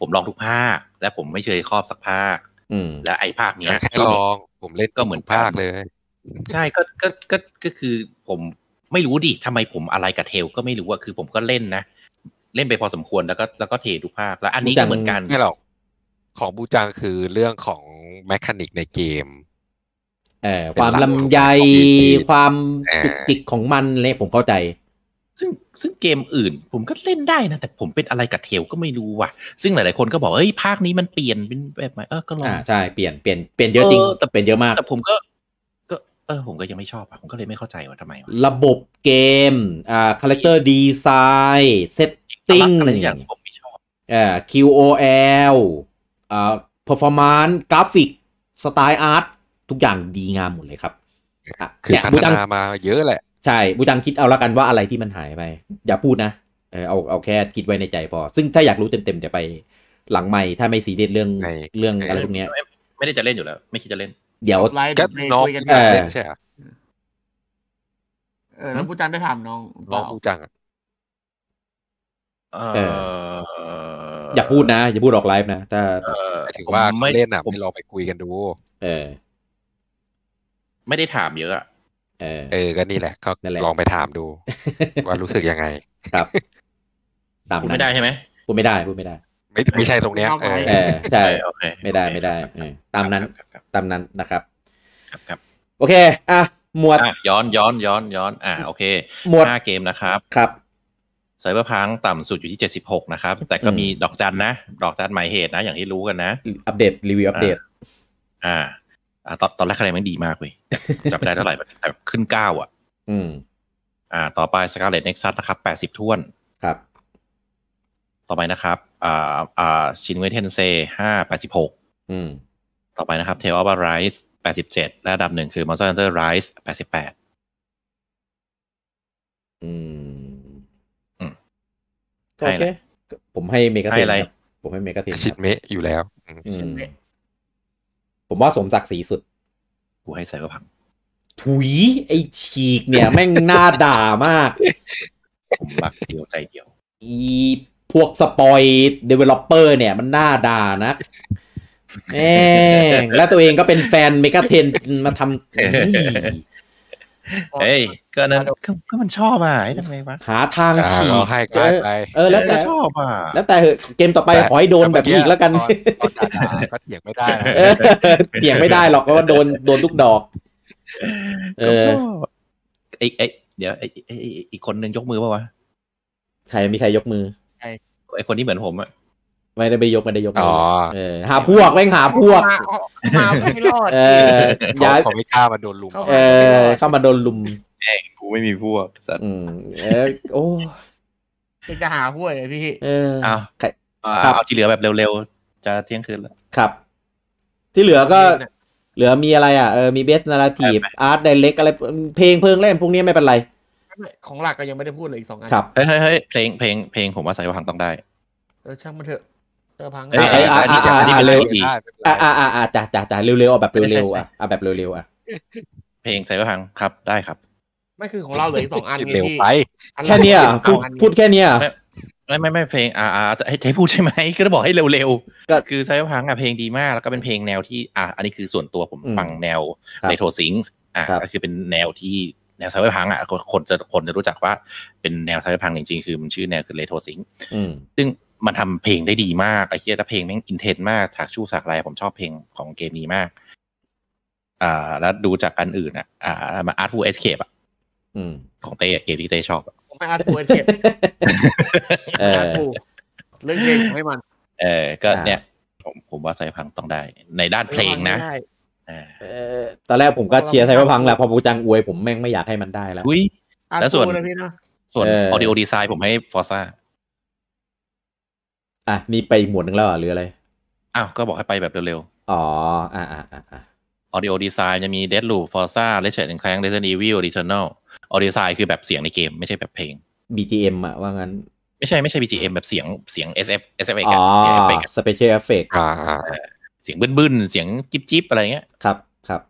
ผมลองทุกภาคและผมไม่เคยครอบสักภาคอืมและไอ้ภาคเนี้ยแค่ลองผมเล่นก็เหมือนภาคเลย ใช่ก็ก็ก็ก็คือผม ไม่รู้ดิทำไมผมอะไรกับเทลก็ไม่รู้ว่าคือผมก็เล่นนะเล่นไปพอสมควรแล้วก็แล้วก็เททุกภาคแล้ว อันนี้ก็เหมือนกันไม่หรอกของบูจังคือเรื่องของแมคานิกในเกมเออความลำใยความจิกจิกของมันเลยผมเข้าใจซึ่งซึ่งเกมอื่นผมก็เล่นได้นะแต่ผมเป็นอะไรกับเทลก็ไม่รู้ว่ะ ซึ่งหลายๆ คนก็บอกเฮ้ยภาคนี้มันเปลี่ยนเป็นแบบใหม่เออก็ลองอ่าใช่เปลี่ยนเปลี่ยนเปลี่ยนเยอะจริงแต่เป็นเยอะมากแต่ผมก็ ก็เออ ผมก็ยังไม่ชอบอ่ะผมก็เลยไม่เข้าใจว่าทำไม ระบบเกมอ่าคาแรคเตอร์ดีไซน์เซตติ้งอะไรอย่างผมไม่ชอบอ่า QOL อ่าเพอร์ฟอร์แมนซ์กราฟิก สไตล์อาร์ตทุกอย่างดีงามหมดเลยครับคือพัฒนามาเยอะแหละใช่บูจังคิดเอาละกันว่าอะไรที่มันหายไป อย่าพูดนะ เออเอา เอาแค่ คิดไว้ในใจพอ ซึ่งถ้าอยากรู้เต็มๆเดี๋ยวไปหลังใหม่ ถ้าไม่ซีเรียสเรื่องเรื่องอะไรพวกเนี้ยไม่ได้จะเล่นอยู่แล้วไม่คิดจะเล่น เดี๋ยวไลฟ์น้องเอใช่เออแล้วผู้จังได้ถามน้องน้องผู้จังเอออย่าพูดนะ อย่าพูดออกไลฟ์นะถ้าถึงว่าเล่นอ่ะผมลองไปคุยกันดู เออ ไม่ได้ถามเยอะอะเออเออก็นี่แหละก็ลองไปถามดู ว่ารู้สึกยังไง ครับ ตามนั้น ไม่ได้ใช่ไหมพูดไม่ได้พูดไม่ได้ ไม่ไม่ใช่ตรงเนี้ยเออใช่ไม่ได้ไม่ได้ตามนั้น ตามนั้นนะครับ ครับโอเคอ่ะหมวด ย้อน ย้อน ย้อนย้อนอ่า โอเคหมวดห้าเกมนะครับ ครับไซเบอร์พังต่ำสุดอยู่ที่เจ็ดสิบหกนะครับ แต่ก็มีดอกจันนะ ดอกจันหมายเหตุนะ อย่างที่รู้กันนะ อัปเดตรีวิวอัปเดต อ่าตอนตอนแรกคะแนนมันดีมากเว้ยจับได้เท่าไหร่แต่ขึ้นเก้าอ่ะ อืม อ่า ต่อไปสกาเลตเน็กซัสนะครับแปดสิบท่วนครับ ต่อไปนะครับอ่าอ่าชินเวเทนเซห้าแปดสิบหกอืม ต่อไปนะครับเทลอบาไรส์แปดสิบเจ็ดและดับหนึ่งคือมอนสเตอร์ไรส์แปดสิบแปดอืมโอเค ผมให้เมกาเทนผมให้เมกาเทนชิดเมะอยู่แล้วชิดเมผมว่าสมศักดิ์ศรีสุดกูให้ใส่ก็พัง ถุย ไอฉีกเนี่ย แม่งหน้าด่ามากผมรักเดียวใจเดียว อีพวกสปอยเดเวลลอปเปอร์ เนี่ยมันหน้าด่านะแแล้วตัวเองก็เป็นแฟนเมกาเทนมาทำเฮ้ยก็นั้นก็มันชอบอ่ะทำไมวะหาทางฉีกให้กลายไปเออ แล้วแต่ชอบอ่ะแล้วแต่เกมต่อไปขอให้โดนแบบนี้อีกแล้วกันก็เถียงไม่ได้เถียงไม่ได้หรอกเพราะว่าโดนโดนทุกดอก เออไอ้ไอ้เดี๋ยวไอ้ไอ้อีกคนนึงยกมือป่าวะใครมีใครยกมือไอ้คนที่เหมือนผมอ่ะไม่ได้ไปยกไม่ได้ยกอ๋อหาพวกแม่งหาพวก หาไม่รอดเออย้ายของไม่กล้ามาโดนลุมเออเข้ามาโดนลุมแม่งกูไม่มีพวกสัตว์เออโอ้จะหาพวกเลยพี่เออเอาเอาที่เหลือแบบเร็วๆจะเที่ยงคืนแล้วครับ ที่เหลือก็ เหลือมีอะไรอ่ะเออมีเบสนาราทีฟอาร์ตไดเล็กอะไรเพลงเพลงเล่นพวกนี้ไม่เป็นไร ของหลักก็ยังไม่ได้พูดเลยอีกสองอันครับเฮ้ยเฮ้ยเพลง เพลงเพลงผมว่าใสาพังต้องได้เออช่างมันเถอะเออพังอ่ะอ่ไอ้ไอ้ไออเร็วอ่าอ่าอ่าจ้าจ้าจ้าเร็วๆเอาแบบเร็วๆอ่ะเอาแบบเร็วๆอ่ะเพลงใสาพังครับได้ครับไม่คือ ของเราเหลืออีกสองอันเร็วไปแค่นี้พูดพูดแค่นี้ไม่ ไม่ไม่เพลง อ่าอ่าใช้พูดใช่ไหม ก็จะบอกให้เร็วๆก็คือไซเบอร์พังอ่ะ เพลงดีมาก แล้วก็เป็นเพลงแนวที่อ่าอันนี้คือส่วนตัวผมฟังแนวในโทซิงส์อ่า ก็คือเป็นแนวที่แนวไซเบอร์พังอ่ะคนจะคนจะรู้จักว่า เป็นแนวไซเบอร์พังจริงๆ คือ มันชื่อแนวคือเลโทซิงส์ซึ่งมันทำเพลงได้ดีมากไอ้เคียแต่เพลงแม่งอินเทนมากฉากชู้ฉากลายผมชอบเพลงของเกมนี้มาก อ่า แล้วดูจากอันอื่น อ่ะอ่ามาอาร์ตฟูเอสเคปอ่ะอืม ของเต้เกมที่เต้ชอบ ผมไม่อ่านปูเอ็นอ่าปูเรื่องเกมให้มัน เออก็เนี่ย ผมผมว่าไซพังต้องได้ในด้านเพลงนะตอนแรกผมก็เชียร์ไซพังแหละพอปูจังอวยผมแม่งไม่อยากให้มันได้แล้วแล้วส่วนส่วนออดิโอดีไซน์ผมให้ฟอร์ซ่าอ่ะ นี่ไปหมวดหนึ่งแล้วหรืออะไร อ้าว ก็บอกให้ไปแบบเร็วๆอ๋ออ่าอ่าอ่าออดิโอดีไซน์จะมีเดดลูฟอร์ซ่าเลเชนึ่งครั้งเรเซนอีวิลดิเทอร์นอลออดิซายคือแบบเสียงในเกม ไม่ใช่แบบเพลง BGM อะว่างั้น ไม่ใช่ไม่ใช่ BGM แบบเสียงเสียง SF SF อ๋อ Special Effect อ่าเสียงบึ้นนเสียงจิ๊บจิ๊บอะไรเงี้ยครับ ครับ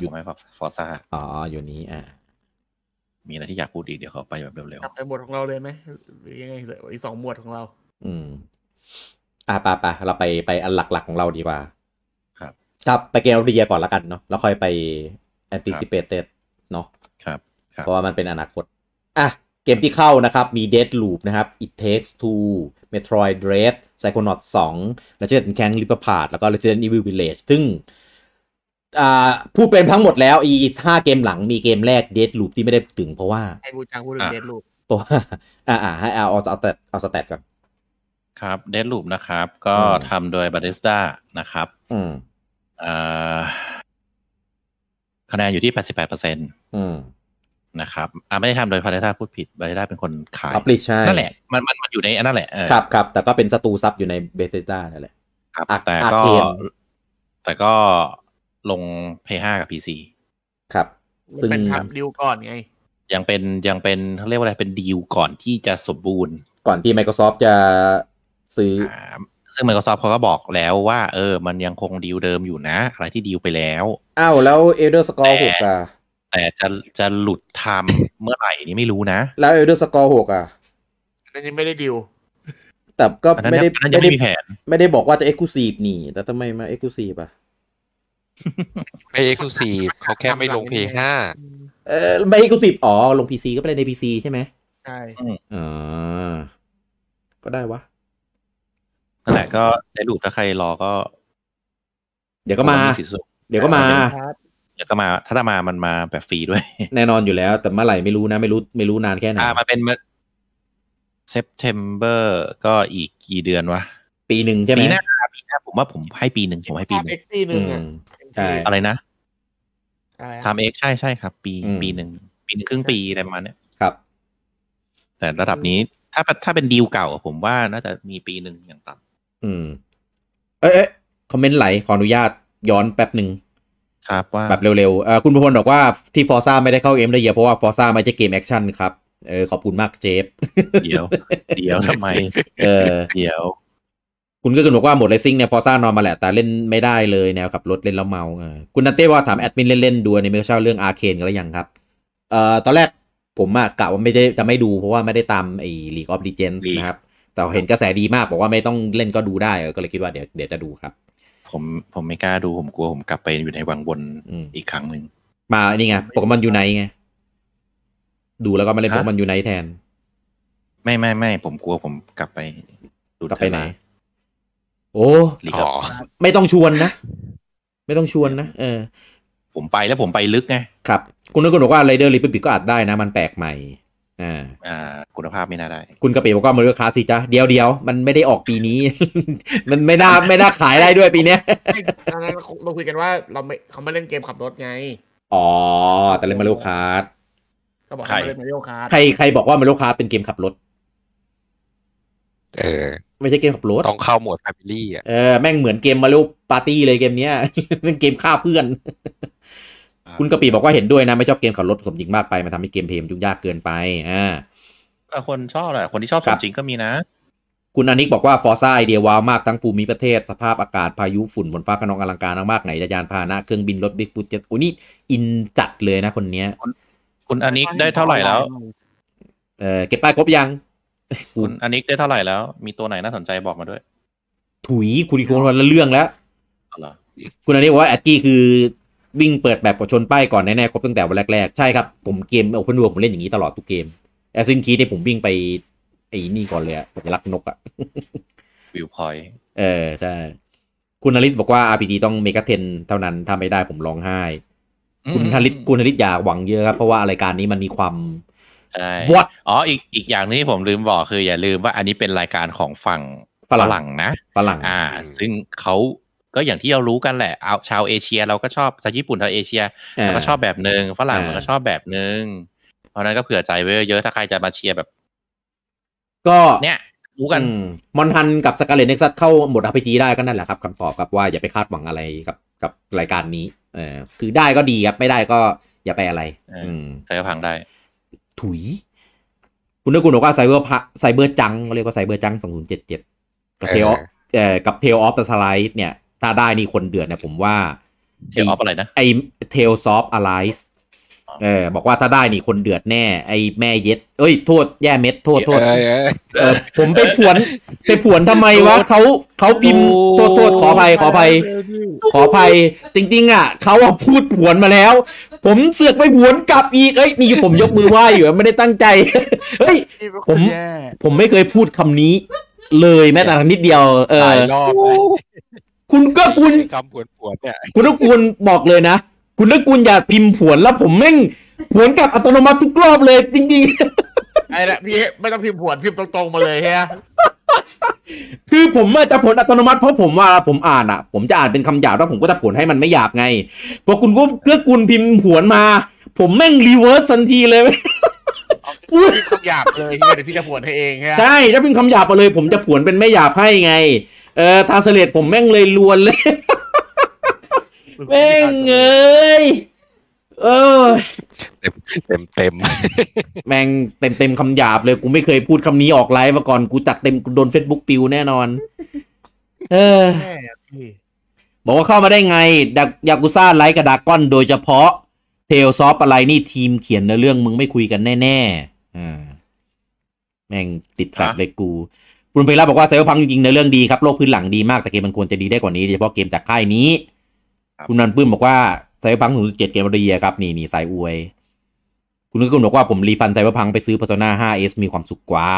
อยู่ไหมครับฟอร์ซ่าอ๋อ อยู่นี้อ่ามีอะไรที่อยากพูดดี เดี๋ยวเขาไปแบบเร็วๆไปหมวดของเราเลยไหมยังไงอีสองหมวดของเรา อืม อ่าปะปะเราไปไปอันหลักๆของเราดีกว่า ครับครับไปเกมเรียก่อนละกันเนาะแล้วค่อยไป anticipated เนาะเพราะว่ามันเป็นอนาคต อ่ะ เกมที่เข้านะครับ มี Dead Loop นะครับ It Takes Two Metroid Dread Psychonauts 2แ e s i d e n t Clank River Apart แล้วก็เ e s i อ e n t Evil Village ซึ่งพูดเป็นทั้งหมดแล้ว อีห้าเกมหลังมีเกมแรก Dead Loop ที่ไม่ได้พูดถึง เพราะว่าให้บูจังพูดถึง Dead Loop ตัว่อ่าให้เอาเอาเอาแต่เอาสแตทก่อนครับเดดลูปนะครับ ก็ทำโดยบาริสต d านะครับคะแนนอยู่ที่แปดสิบแปดเปอร์เซ็นต์นะครับ อ่าไม่ได้ทำโดยพาเลต้าพูดผิดพาเลต้าเป็นคนขายนั่นแหละ มันมันมันอยู่ในนั่นแหละครับครับแต่ก็เป็นศัตรูซับอยู่ในเบเซต้านั่นแหละครับแต่ก็ แต่ก็ลง p ์ห้5กับ PC ครับ ซึ่งเป็นทับดิวก่อนไง ยังเป็นยังเป็นเขาเรียกว่าอะไรเป็นดีลก่อนที่จะสมบูรณ์ ก่อนที่ Microsoft จะซื้อ ซึ่ง Microsoft เขาก็บอกแล้วว่าเออ มันยังคงดีลเดิมอยู่นะอะไรที่ดีลไปแล้วอ้าวแล้วเอเดอร์สกอร์หกอ่ะแต่จะจะหลุดทำเมื่อไหร่นี่ไม่รู้นะ แล้วเอลเดอร์สกอร์หกอ่ะนั้นยังไม่ได้ดิวแต่ก็ไม่ได้ไม่ได้มีแผน ไม่ได้บอกว่าจะเอ็กซ์คลูซีฟนี่ แต่ทำไมมาเอ็กซ์คลูซีฟอ่ะไม่เอ็กซ์คลูซีฟเขาแค่ไม่ลงเพย์ห้าเออไม่เอ็กซ์คลูซีฟอ๋อ ลงพีซีก็เป็นในพีซีใช่ไหมใช่อ๋อก็ได้วะนั่นแหละก็ในรูถ้าใครรอก็ เดี๋ยวก็มา เดี๋ยวก็มาเดี๋ยวก็มาถ้าจะมามันมาแบบฟรีด้วย แน่นอนอยู่แล้วแต่เมื่อไหร่ไม่รู้นะไม่รู้ไม่รู้นานแค่ไหนอ่ามาเป็นเซปเทมเบอร์ก็อีกกี่เดือนวะปีหนึ่งใช่ไหมปีหน้าปีหน้าผมว่าผมให้ปีหนึ่งผมให้ปีหนึ่งปีหนึ่งใช่อะไรนะทำเอ็กใช่ใช่ครับ ปีปีหนึ่งปีหนึ่งครึ่งปีอะไรประมาณเนี้ยครับ แต่ระดับนี้ถ้าถ้าเป็นดีลเก่าผมว่าน่าจะมีปีหนึ่งอย่างต่ำอืม เอ๊ะคอมเมนต์ไหลขออนุญาตย้อนแป๊บหนึ่งครับว่าแบบเร็วๆอคุณพลบอกว่าที่ฟอร์ซ่าไม่ได้เข้าเกมได้เยอะเพราะว่าฟอร์ซ่าไม่ใช่เกมแอคชั่นครับ เออขอบคุณมากเจฟ เดี๋ยว เดี๋ยวทำไม เออเดี๋ยว คุณก็คุณบอกว่าหมดเลซิ่งเนี่ยฟอร์ซ่านอนมาแหละแต่เล่นไม่ได้เลยแนวขับรถเล่นแล้วเมา คุณนันเต้ว่าถามแอดมินเล่นๆดูในเมอเช่าเรื่องอาร์เคนกันแล้วยังครับ เอ่อตอนแรกผมอะกะว่าไม่ได้จะไม่ดูเพราะว่าไม่ได้ตามไอ้ลีกออฟดีเจนส์นะครับแต่เห็นกระแสดีมากบอกว่าไม่ต้องเล่นก็ดูได้ก็เลยคิดว่าเดี๋ยวเดี๋ยวจะดูครับผมผมไม่กล้าดูผมกลัวผมกลับไปอยู่ในวังวนอีกครั้งหนึ่งมาอันนี้ไงโปเกมอนยูไนไง ดูแล้วก็มาเล่นโปเกมอนยูไนแทน ไม่ไม่ไม่ ผมกลัว ผมกลับไป ดูกลับไปไหน โอ้อไม่ต้องชวนนะ ไม่ต้องชวนนะเออ ผมไปแล้วผมไปลึกไงครับ คุณนึกคุณบอกว่าไรเดอร์ลิปปิก็อาจได้นะ มันแปลกใหม่อ่าอ่า คุณภาพไม่น่าได้ คุณกระปิบอกว่ามาริโอคาสสิจ้ะเดียวเดียวมันไม่ได้ออกปีนี้ มันไม่น่าไม่น่าขายได้ด้วยปีเนี้ยนั้นเราคุยกันว่า เราไม่เขาไม่เล่นเกมขับรถไง อ๋อ แต่เล่นมาริโอคาร์ดก็บอกใครมาริโอคาร์ดใคร ใครบอกว่ามาริโอคาร์ดเป็นเกมขับรถเออไม่ใช่เกมขับรถ ต้องเข้าโหมดแฟมิลี่อ่ะเออแม่งเหมือนเกมมาริโอปาร์ตี้เลยเกมเนี้ยเป็นเกมฆ่าเพื่อนคุณกะปีบอกว่าเห็นด้วยนะ ไม่ชอบเกมขับรถสมจริงมากไปมันทำให้เกมเพลย์ยุ่งยากเกินไปอ่าคนชอบแหละคนที่ชอบสมจริงก็มีนะ คุณอนิกบอกว่าฟอร์ซ่าไอเดียว้าวมาก ทั้งภูมิประเทศสภาพอากาศพายุฝุ่นบนฟ้าขนองอลังการมาก ไหนจะยานพาหนะ เครื่องบินรถบิ๊กฟุตจะตโอ้นี่อินจัดเลยนะคนเนี้ยคุณอนิกได้เท่าไหร่แล้ว เออเก็บป้ายครบยัง คุณอนิกได้เท่าไหร่แล้ว มีตัวไหนน่าสนใจบอกมาด้วย ถุยคุณอีกคนละเรื่องแล้วคุณอนิกบอกว่าแอดกี้คือวิ่งเปิดแบบกดชนป้ายก่อน แน่ ๆ ครบตั้งแต่วันแรก ๆใช่ครับ ผมเกมโอเพนวดผมเล่นอย่างนี้ตลอดทุกเกมแอซินคีเนี่ยผมวิ่งไปไอ้นี่ก่อนเลยอะสัลักนกอะวิวพอยเออใช่คุณนริศบอกว่า RPG ต้องเมกะเทน เท่านั้นถ้าไม่ได้ผมร้องไห้คุณนริศคุณนริศอย่าหวังเยอะครับ เพราะว่ารายการนี้มันมีความวัดอ๋ออีกอีกอย่างนี้ผมลืมบอกคืออย่าลืมว่า อันนี้เป็นรายการของฝั่งฝรั่งนะฝรั่งอ่า ซึ่งเขาก็อย่างที่เรารู้กันแหละเอาชาวเอเชียเราก็ชอบชาวญี่ปุ่นชาวเอเชียก็ชอบแบบหนึ่งฝรั่งมันก็ชอบแบบหนึ่งเพราะนั้นก็เผื่อใจไว้ เยอะถ้าใครจะมาเชียร์แบบ ก็เนี่ย รู้กันมอนทันกับสกาเลตเน็กซัสเข้าหมดอพีจีได้ก็นั่นแหละครับคำตอบกับว่าอย่าไปคาดหวังอะไรกับกับรายการนี้ เออคือได้ก็ดีครับ ไม่ได้ก็อย่าไปอะไร อืมใช้พังได้ ถุย คุณนึกคุณบอกว่าไซเบอร์พะไซเบอร์จังเรียกว่าไซเบอร์จังสองศูนย์เจ็ดเจ็ดกับเทลเอ่อกับเทลออฟเดอะสไลด์เนี่ยถ้าได้นี่คนเดือดเนี่ยผมว่าเทลออฟอะไรนะไอเทลซอฟอะไรส์เออบอกว่าถ้าได้นี่คนเดือดแน่ ไอแม่เย็ดเอ้ยโทษแย่เม็ดโทษโทษเออผมไปผวน ไปผวนทำไมวะเขาเขาพิมพ์โทษโทษขออภัยขออภัยขออภัยจริง ๆ อ่ะ เขาอะพูดผวนมาแล้ว ผมเสือกไปผวนกลับอีกเอ้ยนี่ผมยกมือไหว้อยู่ไม่ได้ตั้งใจเฮ้ยผมผมไม่เคยพูดคำนี้เลยแม้แต่นิดเดียว เออคุณก็คุณ คำผวนผวนเนี่ย คุณก็คุณบอกเลยนะ คุณก็คุณอย่าพิมพ์ผวนแล้วผมแม่ง ผวนกลับอัตโนมัติทุกรอบเลย จริงๆไอ้ละพี่ไม่ต้องพิมพ์ผวนพิมพ์ตรงๆมาเลยฮะคือผมไม่จะผลอัตโนมัติเพราะผมว่าผมอ่านอ่ะ ผมจะอ่านเป็นคำหยาบแล้วผมก็จะผลให้มันไม่หยาบไง พอคุณก็เพื่อคุณพิมพ์ผวนมา ผมแม่งรีเวิร์สทันทีเลยพูดคำหยาบเลยเดี๋ยวพี่จะผวนให้เองใช่ถ้าเป็นคำหยาบไปเลย ผมจะผวนเป็นไม่หยาบให้ไงเออทางเสลดผมแม่งเลยลวนเลย แม่งเอ้ยเออเต็มเต็มเต็มแม่งเต็มเต็มคำหยาบเลย กูไม่เคยพูดคำนี้ออกไลฟ์มาก่อนกูจัดเต็มโดนเฟซบุ๊กปิวแน่นอน เออบอกว่าเข้ามาได้ไงดักยากุซ่าไลฟ์กับดาก้อนโดยเฉพาะ เทลซอฟอะไร นี่ทีมเขียนในเรื่องมึงไม่คุยกันแน่ๆอ่าแม่งติดแท็กเลยกูคุณเพลาบอกว่าไซเบอร์พังจริงๆในเรื่องดีครับ โลกพื้นหลังดีมากแต่เกมมันควรจะดีได้กว่านี้โดยเฉพาะเกมจากค่ายนี้ คุณนันปื้มบอกว่าไซเบอร์พังถึงเจ็ดเกมมาเดียครับ นี่นี่สายอวย คุณกุลบอกว่าผมรีฟันไซเบอร์พังไปซื้อพัฒนา 5S มีความสุขกว่า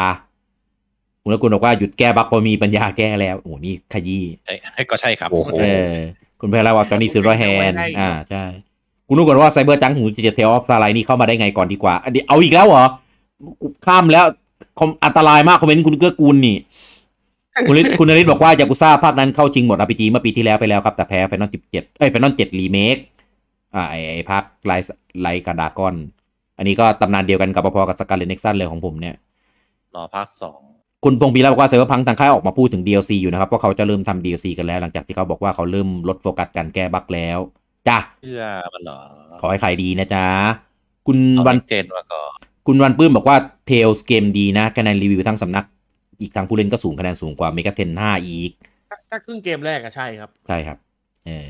คุณกุลบอกว่าหยุดแก้บั๊กพอมีปัญญาแก้แล้วโอ้นี่ขยี้ใช่ก็ใช่ครับอคุณเพลาว่าตอนนี้ซื้อร้อยแฮนอ่าใช่คุณนุ้กบอกว่าไซเบอร์จังหเจดเทลออฟซาไลนี่เข้ามาได้ไงก่อนดีกว่าเอาอีกแล้วเหรอข้ามแล้วอันตรายมากคอมเมนต์คุณเกื้อกูลนี่ คุณฤทธิ์คุณฤทธิ์บอกว่ายากุซ่าภาคนั้นเข้าชิงหมดอารพีจีเมื่อปีที่แล้วไปแล้วครับ แต่แพ้ไฟนอลสิบเจ็ดเอ้ยไฟนอลเจ็ดรีเมคอ่าไอ้ภาคไล์ไลกาดากอน อันนี้ก็ตำนานเดียวกันกับพอ กับสกาเลเน็กซันเลยของผมเนี่ยรอภาคสองคุณพงพีรลบอกว่าเซอร์พังทางค่ายออกมาพูดถึง DLC อยู่นะครับเพราะเขาจะเริ่มทำ DLC กันแล้วหลังจากที่เขาบอกว่าเขาเริ่มลดโฟกัสการแก้บั๊กแล้วจ้ะเพื่อมันหรอขอให้ขายดีนะจ๊ะคุณวันเจนมาก่อนคุณวันปื้มบอกว่าเทลเกมดีนะคะแนนรีวิวทั้งสำนัก อีกทางผู้เล่นก็สูงคะแนนสูงกว่าเมกาเทนห้าอีก ถ้าครึ่งเกมแรกอะใช่ครับ ใช่ครับเออ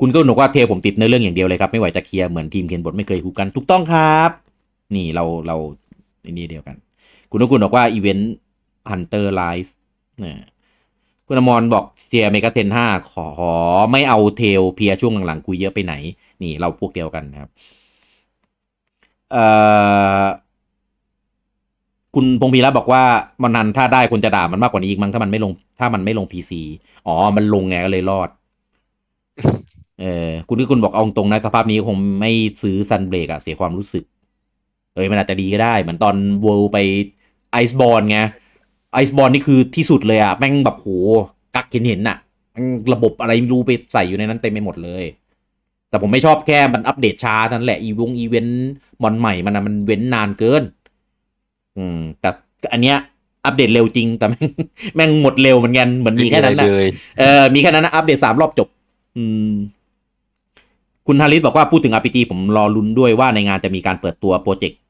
คุณก็บอกว่าเทลผมติดในเรื่องอย่างเดียวเลยครับ ไม่ไหวจะเคลียร์เหมือนทีมเขียนบทไม่เคยคุยกัน ถูกต้องครับ นี่เราเราอันนี้เดียวกัน คุณนกุลบอกว่าอีเวนต์ฮันเตอร์ไลส์นะคุณอมรบอกเทียเมกาเทนห้าขอไม่เอาเทลเพียช่วงหลังๆคุยเยอะไปไหนนี่เราพวกเดียวกันนะครับคุณพงพีระบอกว่า มันนัน ถ้าได้คนจะด่า มันมากกว่านี้อีกมั้งถ้ามันไม่ลง ถ้ามันไม่ลงพีซี อ๋อมันลงไงก็ เลยรอด เออ คุณที่คุณบอกเอาตรงนะสภาพนี้คงไม่ซื้อ ซันเบรกอะเสียความรู้สึก เอ้ยมันอาจจะดีก็ได้ เหมือนตอนเวิลไปไอซ์บอลไง ไอซ์บอลนี่คือที่สุดเลยอะแม่งแบบโหกักเห็นเห็นอะระบบอะไรไม่รู้ไปใส่อยู่ในนั้นเต็มไปหมดเลยแต่ผมไม่ชอบแค่มันอัปเดตช้าทั้นแหละ อีวงอีเวนต์มอนใหม่มันนะมันเว้นนานเกิน อืมแต่อันเนี้ยอัปเดตเร็วจริงแต่แม่งแม่งหมดเร็วเหมือนกันเหมือนมีแค่นั้นนะเออมีแค่นั้นนะอัปเดตสามรอบจบ อืม คุณฮาริสบอกว่าพูดถึง RPG ผมรอลุ้นด้วยว่าในงานจะมีการเปิดตัวโปรเจกต์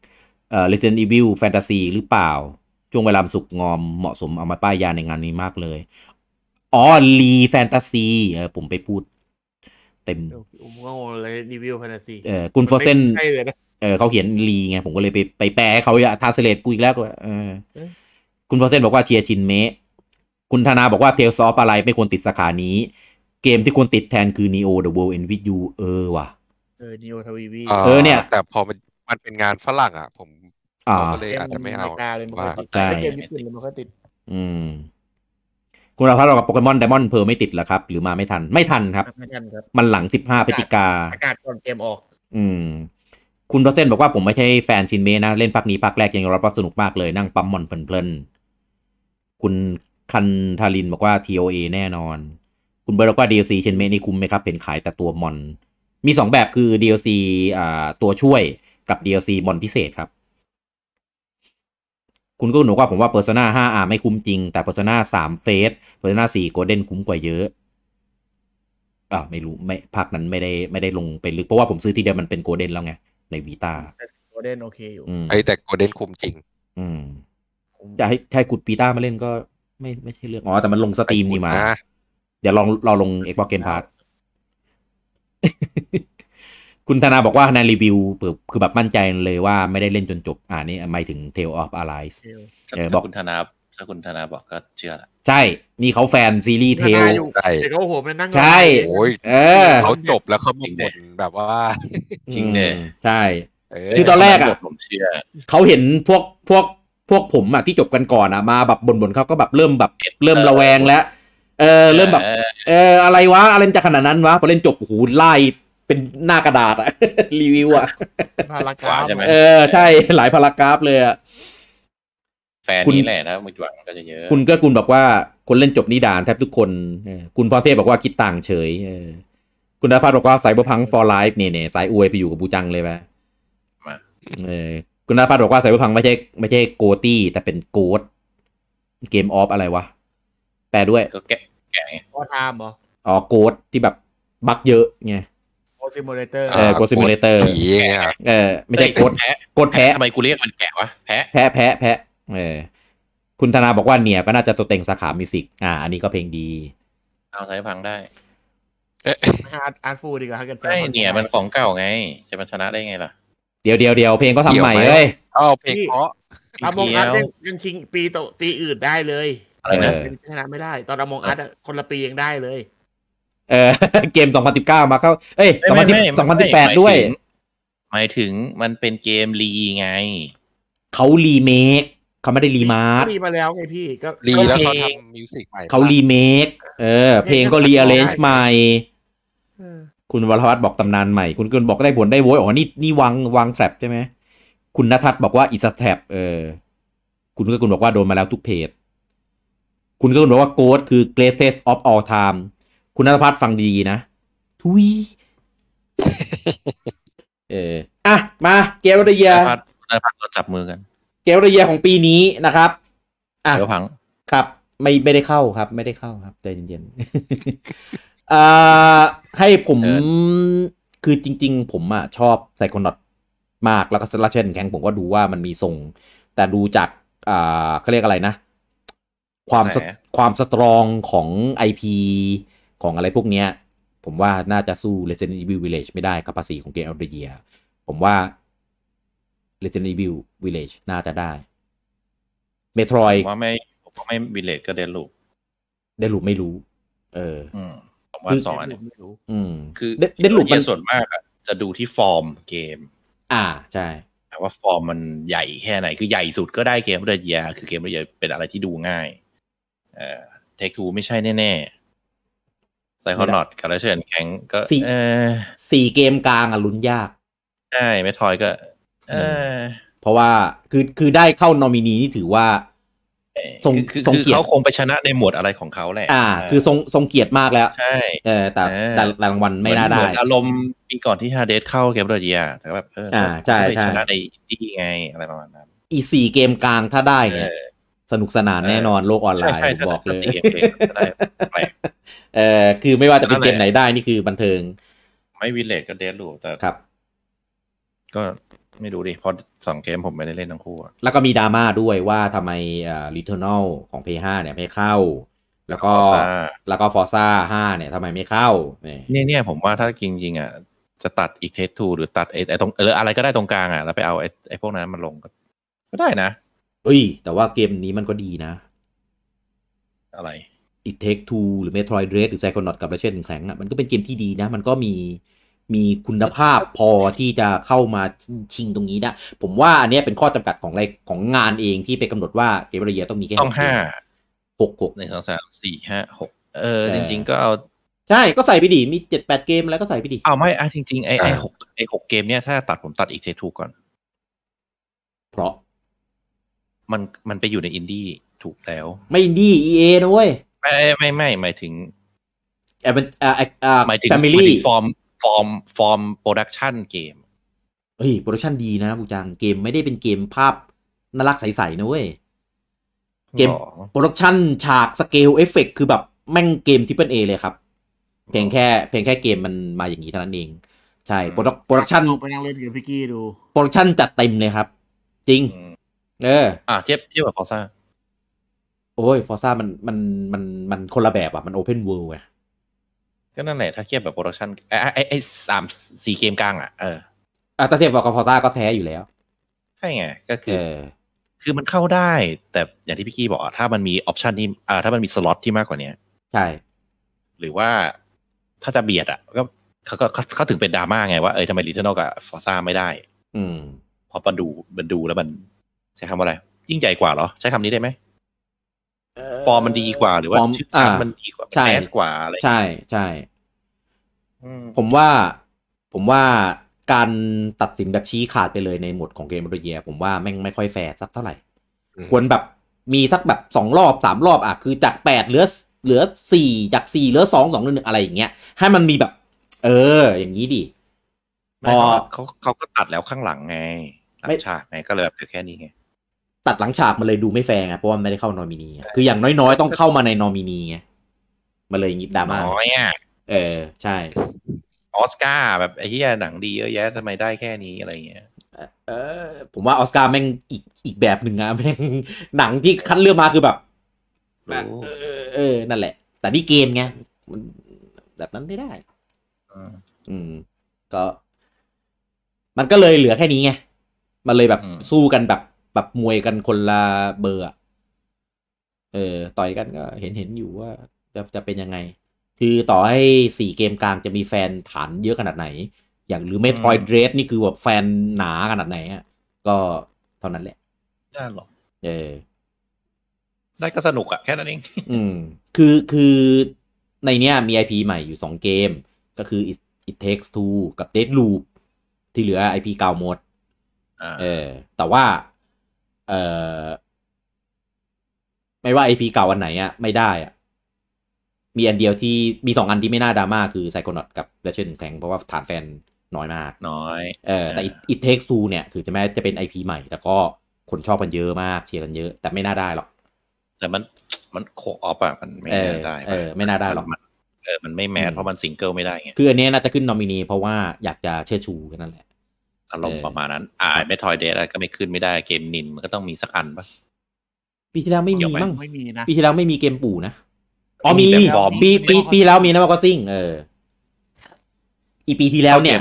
เอ่อ Resident Evil Fantasy หรือเปล่า ช่วงเวลาสุกงอมเหมาะสม เอามาป้ายยาในงานนี้มากเลยอ๋อลีแฟนตาซีเออผมไปพูดเต็มผมก็งงเลย รีวิวแฟนตาซี เออคุณฟอร์เซนเออเขาเขียนรีไง ผมก็เลยไปไปแปลเขาอย่าทาสเลตกูอีกแล้วเออ คุณฟอร์เซนบอกว่าเชียร์ชินเมะ คุณธนาบอกว่าเทลซอฟอะไรไม่ควรติดสาขานี้ เกมที่ควรติดแทนคือ Neo The World End With You เออว่ะ เออ Neo ทวีวี เออเนี่ย แต่พอมันมันเป็นงานฝรั่งอ่ะ ผมก็เลยอาจจะไม่เอา่าใช่เกมญี่ปุ่นมันก็ติด อืมคุณราพเรากับโปเกมอนไดมอนเพิร์ไม่ติดหรอครับ หรือมาไม่ทันไม่ทันครับไม่ทันครับมันหลังสิบห้าพฤศจิกาอากาศก่อนเกมออกอืม คุณรัเซนบอกว่าผมไม่ใช่แฟนชินเมนะ เล่นภาคนี้ภาคแรก ยังรับว่าสนุกมากเลย นั่งปั๊มมอนเพลินๆ คุณคันทารินบอกว่า TOA แน่นอน คุณเบอร์บอกว่า DLC ชินเมนี่คุ้มไหมครับ เห็นขายแต่ตัวมอนมีสองแบบคือ DLC อ่าตัวช่วยกับ DLC มอนพิเศษครับคุณก็หนูว่าผมว่าเอร์ซนาห้5อ่ไม่คุ้มจริง แต่เอนาสามเฟ3เพอร์ซนาสี่4กลเด้นคุ้มกว่าเยอะ อ่า ไม่รู้ไม่ภาคนั้นไม่ได้ ไม่ได้ลงไปลึกเพราะว่าผมซื้อที่เดียวมันเป็นโกลเด้นแล้วไง ในวีตาโกลเด้นโอเคอยู่ ไอแต่โกลเด้นคุ้มจริง อืมจะให้ใครกุดปีต้ามาเล่นก็ ไม่ไม่ใช่เรื่องอ๋อ แต่มันลงสตรีมนี่มา เดี๋ยวลองเราลงเอ็กบอ x เกมพาร์ทคุณธนาบอกว่าในรีวิวคือแบบมั่นใจเลยว่าไม่ได้เล่นจนจบ อ่านี่หมายถึง Tale of Arise เออบอกคุณธนาถ้าคุณธนาบอกก็เชื่อละใช่ นี่เขาแฟนซีรีส์เทลใช่เขาโหมันนั่งใช่โอ้ยเออ เขาจบแล้วเขาหมดแบบว่าจริงเนี่ยใช่คือตอนแรกอ่ะเขาเห็นพวกพวกพวกผมอ่ะที่จบกันก่อนอ่ะมาแบบบ่นๆเขาก็แบบเริ่มแบบเริ่มระแวงแล้ว เออเริ่มแบบ เอออะไรวะอะไรจะขนาดนั้นวะพอเล่นจบโูไล่เป็นหน้ากระดาษอะรีวิวอะพารากราฟใช่ไหมเออใช่หลายพารากราฟ เลยอะแฟนนี้แหละนะมือจวงก็จะเยอะ คุณก็คุณบอกว่าคนเล่นจบนิดานแทบทุกคน คุณพรเทพบอกว่าคิดต่างเฉย คุณดาพัฒบอกว่าสายบพังฟอร์ไลฟ์เนี่ยเนี่ยสายอวยไปอยู่กับบูจังเลยไหมเออคุณดาพัฒบอกว่าสายบพังไม่ใช่ ไม่ใช่โกตี้แต่เป็นโกดเกมออฟอะไรวะ แปลด้วย ก็แกะแกะไงอทามเหรออ๋อโกดที่แบบบักเยอะไงโคซิมูเลเตอร์ เออกคซิมูเลเตอร์เออไม่ใช่กดกดแพะทำไมกูเรียกมันแกะวะ แพะแพะแพะแพ้เออ คุณธนาบอกว่าเนี่ยก็น่าจะตัวเต็งสาขามิวสิก อ่า อันนี้ก็เพลงดี เอาใช้ฟังได้อาร์ตอาร์ตฟูดีกว่ากันไช่เนี่ยมันของเก่าไง จะมันชนะได้ไงล่ะ เดี๋ยวเดียวเดียวเพลงก็ทำใหม่เลยอาอเพลงเพราะอามองอาร์ตยังชิงปีตปีอื่นได้เลยอะไรนะชนะไม่ได้ ตอนอมองอาร์ตคนละปียังได้เลยเออเกม 2019 มาเข้า เอ้ย2018 ด้วยหมายถึงมันเป็นเกมรีไง เขารีเมคเขาไม่ได้รีมาร์รีมาแล้วไงพี่ก็รีแล้วเขาทำมิวสิกใหม่เขารีเมคเออ เพลงก็รีอาร์เรนจ์ใหม่คุณวรวัตบอกตำนานใหม่ คุณกุลบอกได้ผลได้โว้ยอ๋อนี่นี่วางวางแทร็บใช่ไหม คุณนทัศน์บอกว่าอิสแทร็บเออ คุณก็คุณบอกว่าโดนมาแล้วทุกเพจคุณก็คุณบอกว่าโกดคือ greatest of all time คุณนัทพัฒน์ฟังดีนะทุยเอออ่ะมาเกมระยาคุณนัทพัฒน์เราจับมือกัน เกมระยาของปีนี้นะครับ อ่ะเดี๋ยวพัง ครับ ไม่ไม่ได้เข้าครับ ไม่ได้เข้าครับใจเย็นๆอ่ให้ผมคือจริงๆผมอ่ะชอบไซคอนดมากแล้วก็สลาเชนแข็งผมก็ดูว่ามันมีทรงแต่ดูจากอ่าเขาเรียกอะไรนะ ความความสตรองของไอพีของอะไรพวกเนี้ยผมว่าน่าจะสู้ Resident Evil Village ไม่ได้กับภาษีของเกมออ f เด e y e a ผมว่า Resident Evil Village น่าจะได้ Metroid ผมว่าไม่ผมว่าไม่ Village ก็เดนลูปเดนลูปไม่รู้ เออผมว่าสองอันนี้ไม่รู้อืมคือเดนลูปมันส่วนมากอะจะดูที่ฟอร์มเกมอ่าใช่ แต่ว่าฟอร์มมันใหญ่แค่ไหน คือใหญ่สุดก็ได้เกมเดียคือเกมเดียเป็นอะไรที่ดูง่าย เอ่อเทคทูไม่ใช่แน่ๆไซคอนอตกับไรเชนแข็งก็สี่เกมกลางอ่ะลุ้นยาก ใช่ ไม่ทอยก็เพราะว่าคือคือได้เข้านอมินีนี่ถือว่าทรงทรงเกียรติเขาคงไปชนะในหมวดอะไรของเขาแหละอ่า คือทรงทรงเกียรติมากแล้วใช่เออแต่แต่รางวัลไม่น่าได้อารมณ์ปีก่อนที่ฮาเดสเข้าเกมโรเดียแต่แบบเอออ่าใช่ชนะในทดี้ไงอะไรประมาณนั้นอีสี่เกมกลางถ้าได้เนี่ยสนุกสนานแน่นอนโลกออนไลน์บอกเลยเออคือไม่ว่าจะเป็นเกมไหนได้นี่คือบันเทิง ไม่วิเลจก็เดนลูแต่ครับก็ไม่ดูดิเพราะสองเกมผมไม่ได้เล่นทั้งคู่ แล้วก็มีดราม่าด้วยว่าทำไมอ่ลิทเทอร์นลของ P5 เนี่ยไม่เข้า แล้วก็แล้วก็ฟอร์ซ่าห้าเนี่ยทำไมไม่เข้าเนี่ยเนี่ยผมว่าถ้าจริงจริงอ่ะ จะตัดอีกเทสทูหรือตัดไอ้ตรงหรืออะไรก็ได้ตรงกลางอ่ะแล้วไปเอาไอ้พวกนั้นมันลงก็ได้นะเอ้ยแต่ว่าเกมนี้มันก็ดีนะ อะไรอิตเทคทูหรือเมโทร์เรดหรือไซคอนอตกับราเชนแข็งอ่ะมันก็เป็นเกมที่ดีนะ มันก็มีมีคุณภาพพอที่จะเข้ามาชิงตรงนี้นะผมว่าอันนี้เป็นข้อจำกัดของอะไรของงานเองที่ไปกำหนดว่าเกมระยะต้องมีแค่ต้องห้าหกหกในสองสามสี่ห้าหกเออ จริง ๆ ก็เอาใช่ก็ใส่ไปดีมีเจ็ดแปดเกม แล้วก็ใส่ไปดีเอาไม่อ่ะจริงๆไอไอหกไอหกเกมเนี้ยถ้าตัดผมตัดอีกเททูก่อนเพราะมันมันไปอยู่ในอินดี้ถูกแล้ว ไม่อินดี้เอเนะเว้ย ไม่ ไม่ ไม่หมายถึงเออเป็นอ่าอ่าหมายถึงแฟมิลี่ฟอร์มฟอร์มฟอร์มโปรดักชันเกมเฮ้ยโปรดักชันดีนะบูจังเกมไม่ได้เป็นเกมภาพน่ารักใสๆนะเว้ย เกมโปรดักชันฉากสเกลเอฟเฟกคือแบบแม่งเกมทิปเปิลเอเลยครับ เพียงแค่เพียงแค่เกมมันมาอย่างนี้เท่านั้นเอง ใช่โปรดักชันไปนั่งเล่นเกมพิกี้ดูโปรดักชันจัดเต็มเลยครับจริงเอออ่าเทียบเทียบกับฟอร์ซ่า โอ้ย ฟอร์ซ่า มันมันมันมันคนละแบบอ่ะมันโอเพนเวิลด์ไงก็นั่นแหละถ้าเทียบแบบโปรดักชันไอ้ไอ้สามสี่เกมกลางอ่ะเอออ่ะ ถ้าเทียบกับฟอร์ซ่าก็แพ้อยู่แล้วใช่ไง ก็คือ คือมันเข้าได้ แต่อย่างที่พี่กี้บอกถ้ามันมีออปชันที่อถ้ามันมีสล็อตที่มากกว่าเนี้ย ใช่ หรือว่าถ้าจะเบียดอ่ะก็เขาก็เขาถึงเป็นดราม่าไง ว่า เออทำไมลิเทนอลกับฟอร์ซ่าไม่ได้ อืม พอมาดูมันดูแล้วมันใช้ค่าอะไร ยิ่งใหญ่กว่าเหรอ ใช้คำนี้ได้ไหมฟอร์มมันดีกว่า หรือว่าชื่อชั้นมันดีกว่าแมสกว่า อะไรใช่ใช่ผมว่าผมว่าการตัดสินแบบชี้ขาดไปเลยในหมดของเกมโรเยียผมว่าแม่งไม่ค่อยแฟร์สักเท่าไหร่ ควรแบบมีสักแบบสองรอบสามรอบอ่ะ คือจากแปดเหลือเหลือสี่จากสี่เหลือสองสองหนึ่งหนึ่งอะไรอย่างเงี้ย ให้มันมีแบบ เออ อย่างนี้ดิพอเขาเขาก็ตัดแล้วข้างหลังไงหลังฉากไงก็เลยแบบเหลือแค่นี้ไงตัดหลังฉากมันเลยดูไม่แฟร์ไงเพราะว่าไม่ได้เข้านอมินีคืออย่างน้อยๆต้องเข้ามาในนอมินีไงมันเลยงิดดราม่าน้อยอ่ะเออ ใช่ออสการ์แบบไอ้ที่หนังดีเยอะแยะทำไมได้แค่นี้อะไรเงี้ยเออ ผมว่าออสการ์แม่งอีกอีกแบบหนึ่งอะแม่งหนังที่คัดเลือกมาคือแบบเออเออนั่นแหละ แต่นี่เกมไงมันแบบนั้นไม่ได้อืมก็ มันก็เลยเหลือแค่นี้ไงมันเลยแบบสู้กันแบบแบบมวยกันคนละเบอร์เออต่อยกันก็เห็นเห็นอยู่ว่าจะจะเป็นยังไง คือต่อให้สี่เกมกลางจะมีแฟนฐานเยอะขนาดไหน อย่างหรือไม่ทรอยเดรสนี่คือแบบแฟนหนาขนาดไหนอ่ะ ก็เท่านั้นแหละไา้หรอ เออ ได้ก็สนุกอะแค่นั้นเอง อืม คือคือในเนี้ยมีไอพีใหม่อยู่สองเกมก็คือ it, it takes two กับ dead loop ที่เหลือไอพีเก่าหมดเออ แต่ว่าเอ่อ ไม่ว่าไอพีเก่าอันไหนอะไม่ได้อะมีอันเดียวที่มีสองอันที่ไม่น่าดราม่าคือไซโคนอตกับเลชเชนแทงเพราะว่าฐานแฟนน้อยมากน้อย เออแต่อิตเทคซูเนี่ยถือจะแม้จะเป็นไอพีใหม่ แต่ก็คนชอบกันเยอะมากเชียร์กันเยอะ แต่ไม่น่าได้หรอก แต่มันมัน โคออฟอะมันไม่น่าได้ เออไม่น่าได้หรอกเออมันไม่แมทเพราะมันซิงเกิลไม่ได้ไงคืออันนี้น่าจะขึ้นนอมินีเพราะว่าอยากจะเชิดชูแค่นั้นแหละอารมณ์ประมาณนั้น อ่า ไม่ทอยเดสก็ไม่ขึ้นไม่ได้เกมนินมันก็ต้องมีสักอันปะปีที่แล้วไม่มีมั้ง ปีที่แล้วไม่มีเกมปู่นะ อ๋อมีปี ปี ปี แล้วมีนะมาก็ซิ่งเอออีปีที่แล้วเนี่ย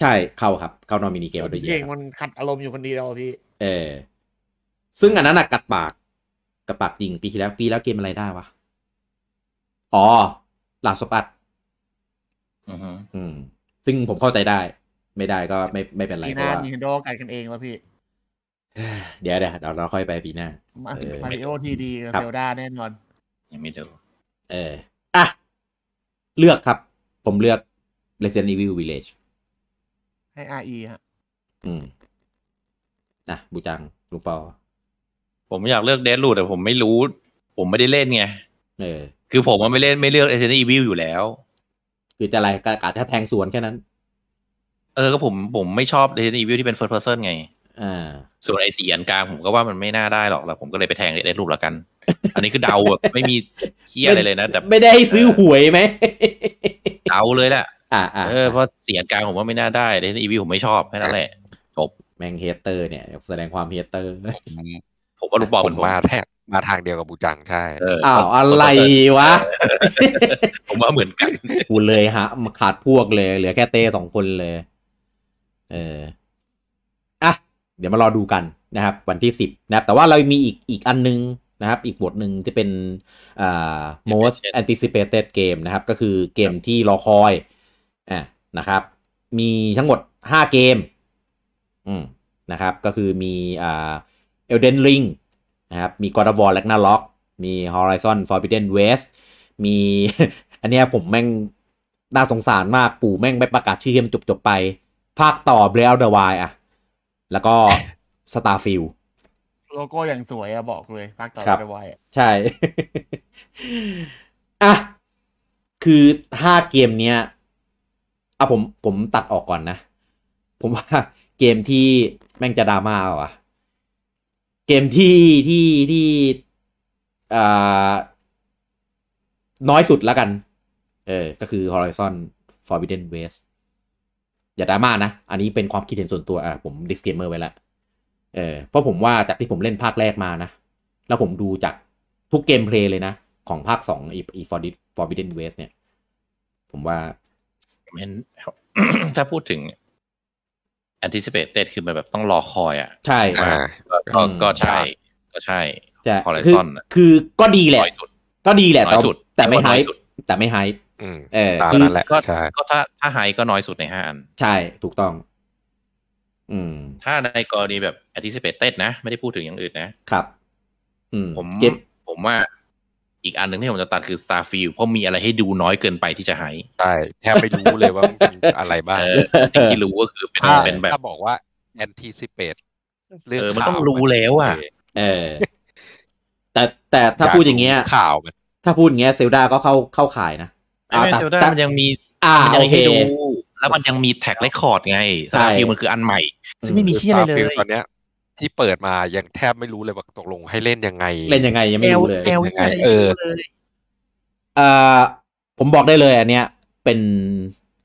ใช่เข้าครับ เข้านอมินีเกมมาดยวยเองมันขัดอารมณ์อยู่คนเดียวพี่ เออ ซึ่งอันนั้นอ่ะกัดปากกัดปากจริง ปีที่แล้วปีแล้วเกมอะไรได้วะ อ๋อหลาสปัดอืมซึ่งผมเข้าใจได้ไม่ได้ก็ไม่ไม่เป็นไรเพราะว่านีโดกันกันเองวะพี่ เดี๋ยวเดี๋ยวเราค่อยไปปีหน้ามาริโอทีดีเซลดาแน่นอนยังไม่ดู เอออ่ะ เลือกครับ ผมเลือก Resident Evil Village ให้ออีฮะอืมนะบูจังลูกปอผมอยากเลือกเดนลูดแต่ผมไม่รู้ ผมไม่ได้เล่นไงเออ คือผมมันไม่เล่นไม่เลือก Resident Evil อยู่แล้ว คือจะอะไรกาะแทงสวนแค่นั้นเออ ก็ผมผมไม่ชอบ Resident Evil ที่เป็น first person ไงส่วนไอสีอันกลางผมก็ว่ามันไม่น่าได้หรอก แล้วผมก็เลยไปแทงเดรูปแล้วกัน อันนี้คือเดาแบบไม่มีเคี้ยอะไรเลยนะ แต่ไม่ได้ให้ซื้อหวยไหมเดาเลยแหละอ่าเออ เพราะเสียงกลางผมว่าไม่น่าได้เดนอีวีผมไม่ชอบ แค่นั้นแหละ จบแมงเฮเตอร์เนี่ยแสดงความเฮเตอร์ ผมว่าลูกบอลผมมาแทกมาทางเดียวกับบูจังใช่ อ้าวอะไรวะ ผมว่าเหมือนกันกูเลยฮะขาดพวกเลย เหลือแค่เต้สองคนเลยเออ อ่ะ เดี๋ยวมารอดูกันนะครับ วันที่สิบนะครับ แต่ว่าเรามีอีกอีกอันนึงนะครับ อีกบทหนึ่งที่เป็นอ่า most anticipated game นะครับ ก็คือเกมที่รอคอยอ่ะนะครับ มีทั้งหมดห้าเกมอืมนะครับก็คือมีอ่า Elden Ring นะครับ มี God of War Ragnarok มี Horizon Forbidden West มีอันนี้ผมแม่ง น่าสงสารมากปู่แม่งไปประกาศชื่อเกมจบ ๆ ไปภาคต่อ b r e a t h the Wild อะ แล้วก็ Starfield โลโก้อย่างสวยอะบอกเลย ภาคต่อ b r e a t h the Wild ใช่ อ่ะ คือห้าเกมเนี้ยอาะผม ผมตัดออกก่อนนะ ผมว่า เกมที่แม่งจะดราม่าอะเกมที่ที่ที่น้อยสุดแล้วกัน เออ ก็คือ Horizon Forbidden West อย่าดราม่านะ อันนี้เป็นความคิดเห็นส่วนตัวอ่ะผมดิสเกมเมอร์ไว้ล้วเออเพราะผมว่าจากที่ผมเล่นภาคแรกมานะ แล้วผมดูจากทุกเกมเพลย์เลยนะ ของภาคสองอีฟอร์ดิฟอร์บิเดนเวสเนี่ย ผมว่าถ้าพูดถึง anticipated คือมันแบบต้องรอคอยอ่ะ ใช่ ก็ใช่ ก็ใช่จะคือคือก็ดีแหละก็ดีแหละแต่แต่ไม่ไฮแต่ไม่ไฮเออคือก็ถ้าถ้าหายก็น้อยสุดในห้าอัน ใช่ ถูกต้อง อืม ถ้าในกรณีแบบ a n t i c i p a t e นะ ไม่ได้พูดถึงอย่างอื่นนะ ครับ อืม ผมผมว่าอีกอันหนึ่งที่ผมจะตัดคือ Starfield เพราะมีอะไรให้ดูน้อยเกินไปที่จะหายใช่ แทบไม่รู้เลยว่ามันเป็นอะไรบ้างสิ่งที่รู้ก็คือเป็นแบบถ้าบอกว่า anticipate เรื่องมันต้องรู้แล้วอ่ะ เออ แต่แต่ถ้าพูดอย่างเงี้ยข่าวถ้าพูดอย่างเงี้ยเซลดาก็เข้าเข้าขายนะอ่าแต่แต่มันยังมีอ่าโอเคแล้วมันยังมีแท็กเรคคอร์ดไงสตาร์ฟิลมันคืออันใหม่ ซึ่งไม่มีที่อะไรเลยตอนเนี้ย ที่เปิดมายังแทบไม่รู้เลยว่าตกลงให้เล่นยังไง เล่นยังไงยังไม่รู้เลยยังไง เออเออผมบอกได้เลย อันเนี้ยเป็น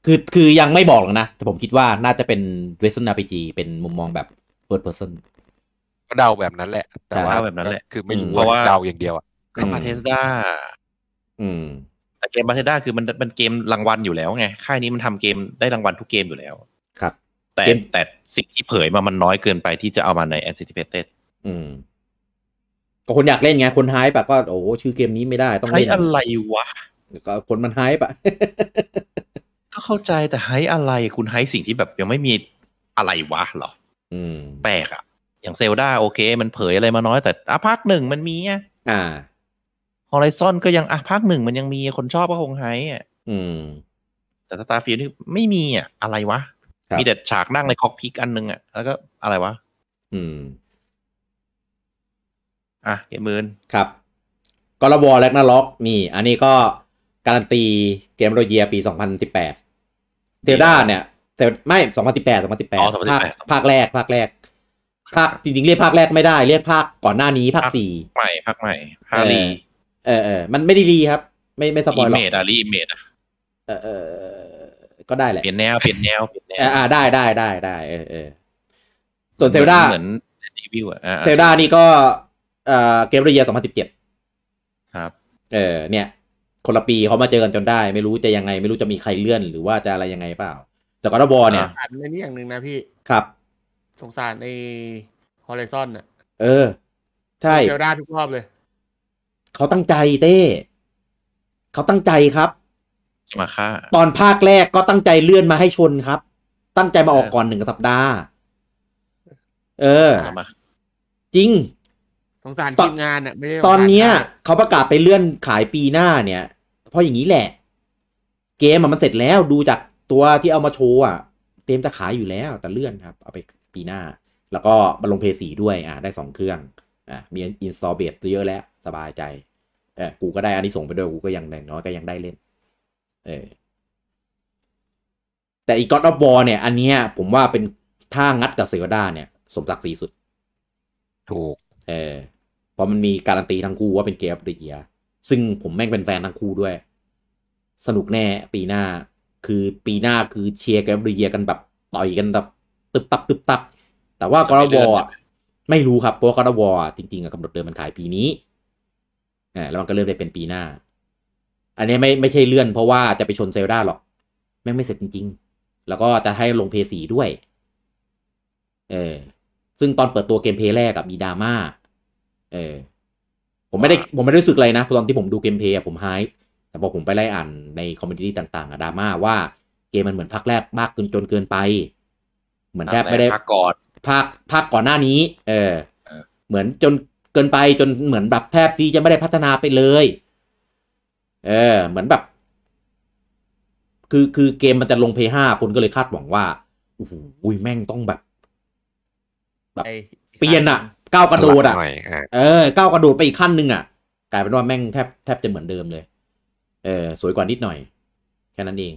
คือคือยังไม่บอกหรอกนะแต่ผมคิดว่าน่าจะเป็นเวสต์นา n r จีเป็นมุมมองแบบเ f i r เพอร์ s o นก็เดาแบบนั้น แหละ แต่ว่าแบบนั้นแหละคือไม่รู้ว่าเดาอย่างเดียวอะก็มาเทสดาอืมแต่เกมบาเทด้าคือมันมันเกมรางวัลอยู่แล้วไงค่ายนี้มันทำเกมได้รางวัลทุกเกมอยู่แล้วครับ แต่แต่สิ่งที่เผยมามันน้อยเกินไปที่จะเอามาใน anticipated อืมก็คนอยากเล่นไงคนหายปะก็โอ้ชื่อเกมนี้ไม่ได้ ต้องเล่นอะไรวะก็คนมันหายปะก็เข้าใจแต่ไฮอะไรคุณไฮสิ่งที่แบบยังไม่มีอะไรวะหรออืม แปลกอะอย่างเซลดาโอเคมันเผยอะไรมาน้อยแต่อพากหนึ่งมันมีไงอ่าฮอริซอนก็ยังอ่ะภาคหนึ่งมันยังมีคนชอบก็คงไฮอ่ะอืม แต่ตาฟีนี่ไม่มีอ่ะ อะไรวะ มีแต่ฉากนั่งในคอกพิกอันหนึ่งอ่ะ แล้วก็อะไรวะ อืมอ่ะ เกมมืนครับกอลบวอลแลกนาล็อกนี่ อันนี้ก็การันตีเกมโรเยียปีสสองพันิบแปดเซลดาเนี่ยเซลไม่สสสองพันิบแปดองพันสิบภาคภาคแรกภาคแรกภาคจริงๆ เรียกภาคแรกไม่ได้เรียกภาคก่อนหน้านี้ภาคสี่ใหม่ภาคใหม่ฮารีเออเออ มันไม่ได้รีครับ ไม่ไม่สปอยหรอกรีเมดอะรีเมดอะเออเออ ก็ได้แหละเปลี่ยนแนวเปลี่ยนแนวเปลี่ยนแนว อ่าได้ได้ได้ได้เออเออส่วนเซลดาเหมือนรีวิวอะเซลดานี่ก็เอ่อเกมรียสองพันสิบเจ็ดครับเออเนี่ย คนละปีเขามาเจอกันจนได้ ไม่รู้จะยังไง ไม่รู้จะมีใครเลื่อนหรือว่าจะอะไรยังไงเปล่า แต่ก็รบอเนี่ยอันนี้อย่างหนึ่งนะพี่ครับ สงสารในฮอลลซอนอ่ะ เออ ใช่เซลดาทุกรอบเลยเขาตั้งใจเต้เขาตั้งใจครับ มาค่าตอนภาคแรกก็ตั้งใจเลื่อนมาให้ชนครับ ตั้งใจมาออกก่อนหนึ่งสัปดาห์ เออ จริงสงสารทีมงานอ่ะไม่ไตอนเนี้ย เขาประกาศไปเลื่อนขายปีหน้าเนี่ย เพราะอย่างนี้แหละ เกมมันเสร็จแล้วดูจากตัวที่เอามาโชว์อ่ะ เต็มจะขายอยู่แล้วแต่เลื่อนครับ เอาไปปีหน้า แล้วก็มาลงเพย์สีด้วยอ่ะ ได้สองเครื่อง อ่ามีอินสตอลเบสเยอะแล้วสบายใจ เออกูก็ได้อันนี้ส่งไปด้วย กูก็ยังน้อยก็ยังได้เล่น เออแต่อีก g ดอ of War เนี่ย อันเนี้ยผมว่าเป็นท่างัดกับเซวดาเนี่ย สมศักดิ์ศรีสุด ถูก เออพราะมันมีการันตีทั้งคู่ว่าเป็นเกมเดีย ซึ่งผมแม่งเป็นแฟนทั้งคู่ด้วย สนุกแน่ปีหน้า คือปีหน้าคือเชียร์เกมเดียกันแบบ ต่อยกันแบบตึบตับตึบตับ แต่ว่าก o d of w อไม่รู้ครับ เพราะก o d of w อจริงๆกำหนดเดิมมันขายปีนี้อแล้วมันก็เลื่อนไปเป็นปีหน้า อันนี้ไม่ไม่ใช่เลื่อนเพราะว่าจะไปชนเซลดาหรอก แม่งไม่เสร็จจริงๆ แล้วก็จะให้ลงเพย์สีด้วย เออซึ่งตอนเปิดตัวเกมเพย์แรกกับมีดราม่า เออผมไม่ได้ผมไม่ได้รู้สึกอะไรนะ ตอนที่ผมดูเกมเพย์ผมไฮแต่พอผมไปไล่อ่านในคอมมิชชัี้ต่างๆอะดราม่าว่าเกมมันเหมือนภาคแรกมากจนจนเกินไป เหมือนแทบไม่ได้ภาคก่อน ภาคภาคก่อนหน้านี้ เออ เหมือนจนเกินไปจนเหมือนแบบแทบที่จะไม่ได้พัฒนาไปเลย เออ เหมือนแบบ คือคือเกมมันจะลงเพย์ห้าคนก็เลยคาดหวังว่าโอ้โหแม่งต้องแบบแบบเปลี่ยนอะก้าวกระโดดอะเออก้าวกระโดดไปอีกขั้นหนึ่งอะกลายเป็นว่าแม่งแทบแทบจะเหมือนเดิมเลย เออ สวยกว่านิดหน่อย แค่นั้นเอง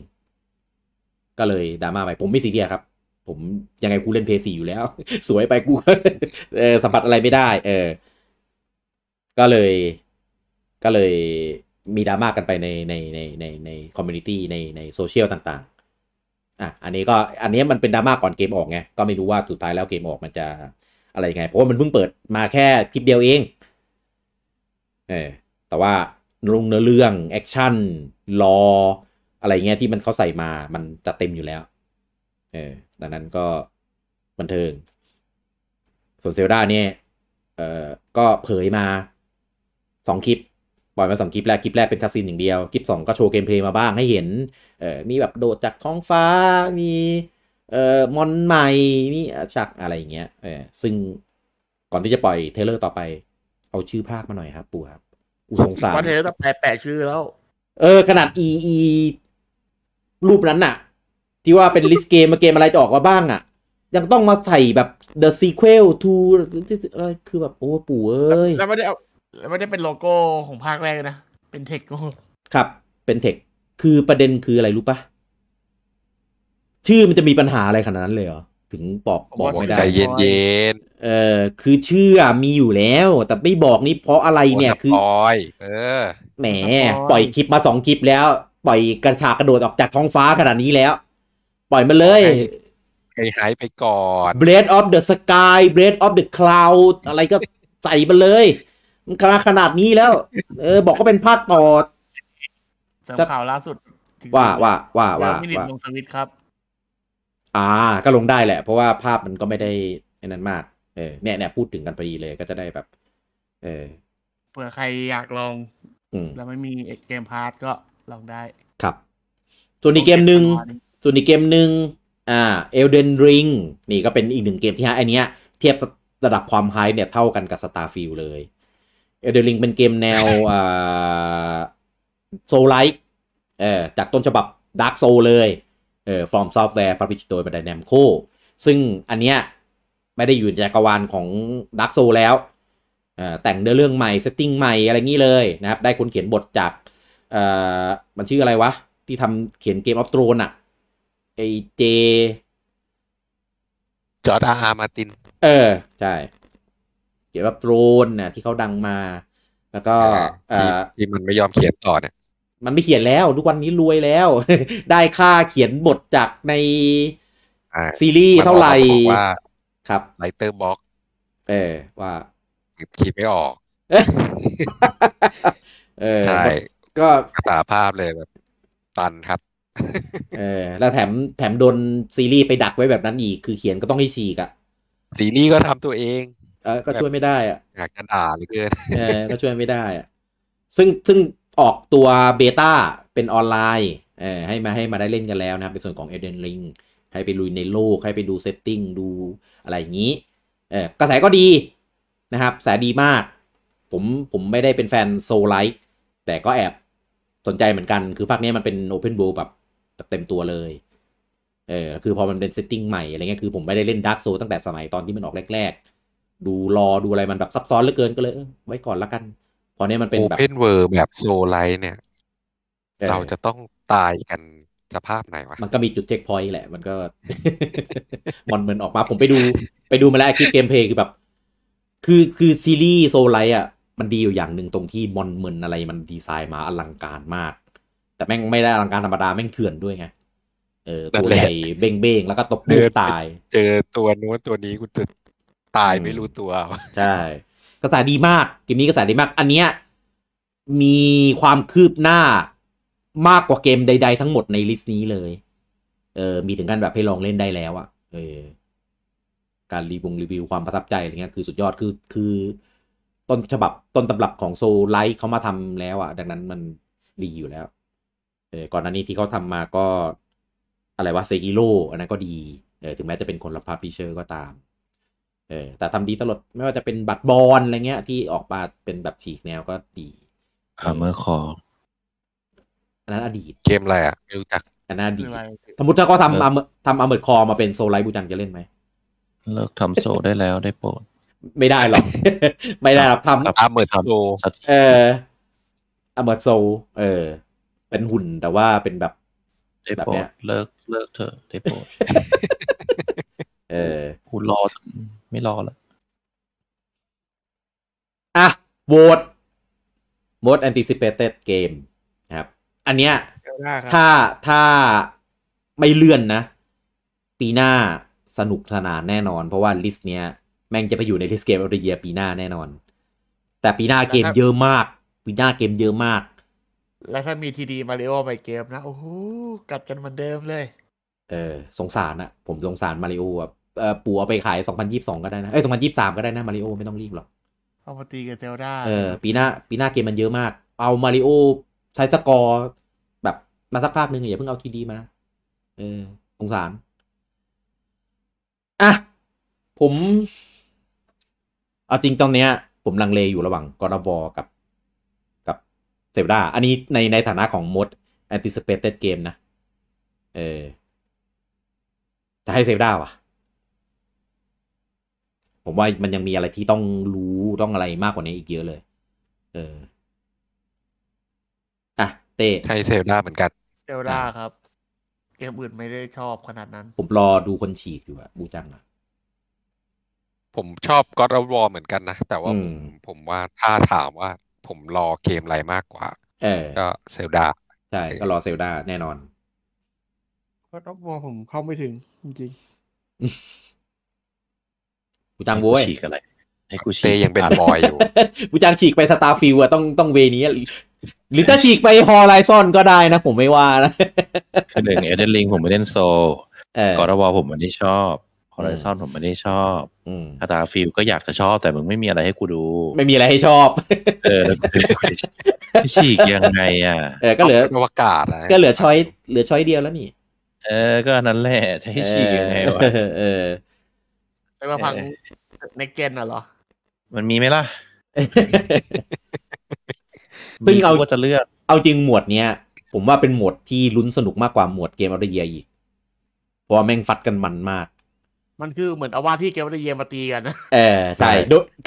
ก็เลยดราม่าไป ผมไม่ซีเรียสครับ ผมยังไงกูเล่นเพย์สี่อยู่แล้ว สวยไปกูเออสัมผัสอะไรไม่ได้ เออก็เลยก็เลยมีดราม่ากกันไปในใน ในในในคอมมูนิตี้ใน ในโซเชียลต่างๆอ่ะอันนี้ก็อันนี้มันเป็นดราม่ากก่อนเกมออกไงก็ไม่รู้ว่า สุดท้ายแล้วเกมออกมันจะอะไรไงเพราะว่ามันเพิ่งเปิดมาแค่คลิปเดียวเองเออแต่ว่าลงเนื้อเรื่องแอคชั่นรออะไรเงี้ยที่มันเขาใส่มามันจะเต็มอยู่แล้วเออดังนั้นก็บันเทิงส่วนเซลดาเนี่ยเออก็เผยมาสองคลิปปล่อยมาสองคลิปแรก คลิปแรกเป็นคาสินอย่างเดียว คลิปสองก็โชว์เกมเพลย์มาบ้างให้เห็นเออมีแบบโดดจากท้องฟ้ามีเอ่อมอนใหม่นี่ฉากอะไรอย่างเงี้ยเออซึ่งก่อนที่จะปล่อยเทเลอร์ต่อไป เอาชื่อภาคมาหน่อยครับปู่ครับอูสงสารว่เทเลอร์แปะแปะชื่อแล้ว เออ ขนาดอีอีรูปนั้นน่ะ ที่ว่าเป็นลิสเกมมาเกมอะไรจะออกมาบ้าง อ่ะ ยังต้องมาใส่แบบ the sequel to อะไรคือแบบโอ้ปู่เอ้ยแล้วไม่ได้เอาแล้วไม่ได้เป็นโลโก้ของภาคแรกนะ เป็นเทคโก้ครับเป็นเทคคือประเด็นคืออะไรรู้ปะชื่อมันจะมีปัญหาอะไรขนาดนั้นเลยเหรอถึงบอกบอกไม่ได้ใจเย็นเย็นเออคือชื่อมีอยู่แล้ว แต่ไม่บอกนี่เพราะอะไรเนี่ย คือปล่อย เออ แหม ปล่อยคลิปมาสองคลิปแล้ว ปล่อยกระชากกระโดดออกจากท้องฟ้าขนาดนี้แล้ว ปล่อยมาเลยไอหายไปก่อน Blade of the Sky Blade of the Cloud อะไรก็ใส่มาเลยมันขนาดนี้แล้ว เออ บอกก็เป็นภาคต่อจามข่าวล่าสุด ว่าว่าว่าว่าไม่ิดลงสวิตครับ อ่า ก็ลงได้แหละ เพราะว่าภาพมันก็ไม่ได้นั้นมากเออเนี่ยเนี่ยพูดถึงกันพอดีเลยก็จะได้แบบ เออเผื่อใครอยากลอง แล้วไม่มีเกมพาร์ทก็ลองได้ ครับส่วนอีกเกมหนึ่งส่วนอีกเกมหนึ่งอ่าเอลเดนริงนี่ก็เป็นอีกหนึ่งเกมที่ฮะไอเนี้ย เทียบระดับความไฮเนี่ยเท่ากันกับสตาร์ฟิลเลยเอเดลิงเป็นเกมแนวโซลไลท์เออจากต้นฉบับดาร์กโซเลยเออฟอร์มซอฟต์แวร์พับริตโดยบันไดแนมโคซึ่งอันเนี้ยไม่ได้อยู่ในจักรวาลของดาร์กโซแล้ว แต่งเนื้อเรื่องใหม่เซตติ้งใหม่อะไรงี้เลยนะครับ ได้คนเขียนบทจากมันชื่ออะไรวะ ที่ทำเขียนเกมออฟโตรนอะไอเจจอร์ดอาร์มาตินเออใช่ขียวแบบโดรนน่ะที่เขาดังมาแล้วก็ที่มันไม่ยอมเขียนต่อเนี่ย มันไม่เขียนแล้วทุกวันนี้รวยแล้วได้ค่าเขียนบทจากในซีรีส์เท่าไหร่ครับไลเตอร์บ็อกเออว่าคิดไม่ออก เออใช่ก็สาภาพเลยแบบ ตันครับ เออ แล้วแถมแถมโดนซีรีส์ไปดักไว้แบบนั้นอีก คือเขียนก็ต้องให้ฉีกอะซีรีส์ก็ทำตัวเองเออ ก็ช่วยไม่ได้อะอยากจะด่าเลยเกินก็ช่วยไม่ได้อะซึ่งซึ่งออกตัวเบต้าเป็นออนไลน์เออให้มาให้มาได้เล่นกันแล้วนะครับ เป็นส่วนของเอเดนลิงให้ไปลุยในโลก ให้ไปดูเซตติ้งดูอะไรอย่างนี้ เออกระแสก็ดีนะครับกระแสดีมาก ผมผมไม่ได้เป็นแฟนโซไลท์แต่ก็แอบสนใจเหมือนกัน คือภาคนี้มันเป็นโอเพนโบแบบเต็มตัวเลย เออคือพอมันเป็นเซตติ้งใหม่อะไรเงี้ย คือผมไม่ได้เล่นดาร์กโซตั้งแต่สมัยตอนที่มันออกแรกๆดูรอดูอะไรมันแบบซับซ้อนเหลือเกินก็เลยไว้ก่อนละกัน พอเนี้ยมันเป็นแบบโอเพนเวิร์แบบโซไลท์เนี่ย เราจะต้องตายกัน สภาพไหนวะ มันก็มีจุดเช็คพอยต์แหละมันก็มอนเหมือนออกมาผมไปดู ไปดูมาแล้วคลิปเกมเพย์คือแบบ คือคือซีรีส์โซไลท์อ่ะ มันดีอยู่อย่างหนึ่งตรงที่มอนเมือนอะไรมันดีไซน์มาอลังการมาก แต่แม่งไม่ได้อลังการธรรมดาแม่งเถื่อนด้วยไงเออตัวใหญ่เบ่งเบ่งแล้วก็ตบืูดตาย เจอตัวนู้นตัวนี้กูจะตายไม่รู้ตัว ใช่ กระแสดีมากเกมนี้กระแสดีมาก อันเนี้ยมีความคืบหน้ามากกว่าเกมใดๆทั้งหมดในลิสต์นี้เลย เออมีถึงกันแบบให้ลองเล่นได้แล้วอะเออการรีบงรีวิวความประทับใจอะไรเงี้ยคือสุดยอดคือคือต้นฉบับต้นตำรับของโซไลท์เขามาทำแล้วอะดังนั้นมันดีอยู่แล้วเออก่อนหน้านี้ที่เขาทำมาก็อะไรวะเซกิโ่อันนั้นก็ดีเออถึงแม้จะเป็นคนับพาร์ทพิเชอร์ก็ตามเออแต่ทำดีตลอดไม่ว่าจะเป็นบัตรบอลอะไรเงี้ยที่ออกมาเป็นแบบฉีกแนวก็ดีอาเมอร์คออันนั้นอดีตเกมอะไรอ่ะไม่รู้จักอันนั้นอดีตสมมติถ้าเขาทำอาทำอาเมอร์คอมาเป็นโซไลบูจังจะเล่นไหมเลิกทำโซได้แล้วได้โปรดไม่ได้หรอกไม่ได้หรอกทำอาเมอร์โซเอออเมอร์โซ เออ เป็นหุ่นแต่ว่าเป็นแบบแบบเนี้ยเลิกเลิกเถอะได้โปรเออคุณรอไม่รอแล้วอ่ะโหวตโหวต anticipated game ครับ อันเนี้ยถ้าถ้าไม่เลื่อนนะ ปีหน้าสนุกสนานแน่นอน เพราะว่าลิสต์เนี้ย แม่งจะไปอยู่ในลิสต์เกมออเดียปีหน้าแน่นอน แต่ปีหน้าเกมเยอะมาก ปีหน้าเกมเยอะมาก แล้วถ้ามีทีดีมาริโอไปเกมนะ โอ้โหกัดกันเหมือนเดิมเลย เออสงสารอะผมสงสารมาริโออะปู่เอาไปขาย 2022 ก็ได้นะ เอ้ย 2023 ก็ได้นะ มาริโอไม่ต้องรีบหรอก เอามาตีกับเซลดาเออปีหน้าปีหน้าเกมมันเยอะมาก เอามาริโอใช้สกอร์ แบบมาสักภาพหนึ่งอย่าเพิ่งเอาทีดีมาเออสงสาร อ่ะ ผมเอาจริงตอนเนี้ยผมลังเลอยู่ระหว่างกอร์บอกับกับเซลดาอันนี้ในในฐานะของมดอนติสเป a เต็ดเกมนะ เออจะให้เซลดาวะ่ะผมว่ามันยังมีอะไรที่ต้องรู้ต้องอะไรมากกว่านี้อีกเยอะเลย เอออ่ะเต้ใช่เซลดาเหมือนกัน เซลดาครับ เกมอื่นไม่ได้ชอบขนาดนั้น ผมรอดูคนฉีกอยู่อะบูจังอะผมชอบ God of War เหมือนกันนะ แต่ว่าผมผมว่าถ้าถามว่าผมรอเกมอะไรมากกว่า เออ ก็เซลดาใช่ก็รอเซลดาแน่นอน God of War ผมเข้าไม่ถึง จริงกูจังโว้ยฉีกอะไร ให้กูฉีกยังเป็นบอยอยู่ กูจังฉีกไปสตาร์ฟิวอะต้องต้องเวนี้ หรือถ้าฉีกไปฮอลไลซอนก็ได้นะผมไม่ว่านะคือหนึ่งเอเดนลิงผมไม่เล่นโซกอร์วอผมไม่ได้ชอบฮอลไลซอนผมไม่ได้ชอบสตาร์ฟิวก็อยากจะชอบ แต่มึงไม่มีอะไรให้กูดู ไม่มีอะไรให้ชอบ เออ ฉีกยังไงอ่ะเออก็เหลืออวกาศก็เหลือช้อยเหลือช้อยเดียวแล้วนี่ เออ ก็นั้นแหละให้ฉีกยังไงวะเออใช้มาพังเน็กเนอ่ะเหรอ มันมีไหมล่ะซึ่งเอาจะเลือก เอาจริงหมวดเนี้ย ผมว่าเป็นหมวดที่ลุ้นสนุกมากกว่าหมวดเกมอลเดเยียอีก เพราะแม่งฟัดกันมันมาก มันคือเหมือนเอาว่าที่เกมอลเดเยียมาตีกันนะ เออใช่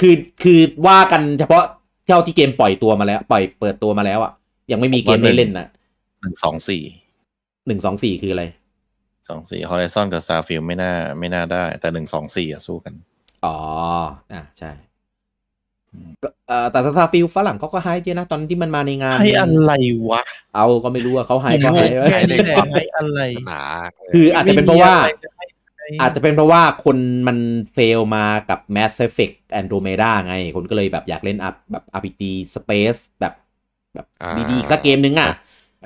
คือคือว่ากันเฉพาะ เท่าที่เกมปล่อยตัวมาแล้ว ปล่อยเปิดตัวมาแล้วอ่ะ ยังไม่มีเกมได้เล่นนะหนึ่งสองสี่ หนึ่งสองสี่คืออะไรสองสี่ฮอลิซอนกับซาฟิลไม่น่าไม่น่าได้ แต่หนึ่งสองสี่อะสู้กัน อ๋ออ่าใช่แต่ซาฟิลฝรั่งเขาก็ายเยอะนะ ตอนที่มันมาในงาน ให้อะไรวะเอาก็ไม่รู้ว่าเขาหาฮก็ไให้อะไรคืออาจจะเป็นเพราะว่า อาจจะเป็นเพราะว่าคนมันเฟลมากับ Mass Effect Andromeda ไง คนก็เลยแบบอยากเล่นอแบบ RPG Space แบบ แบบดีๆสักเกมนึงอ่ะ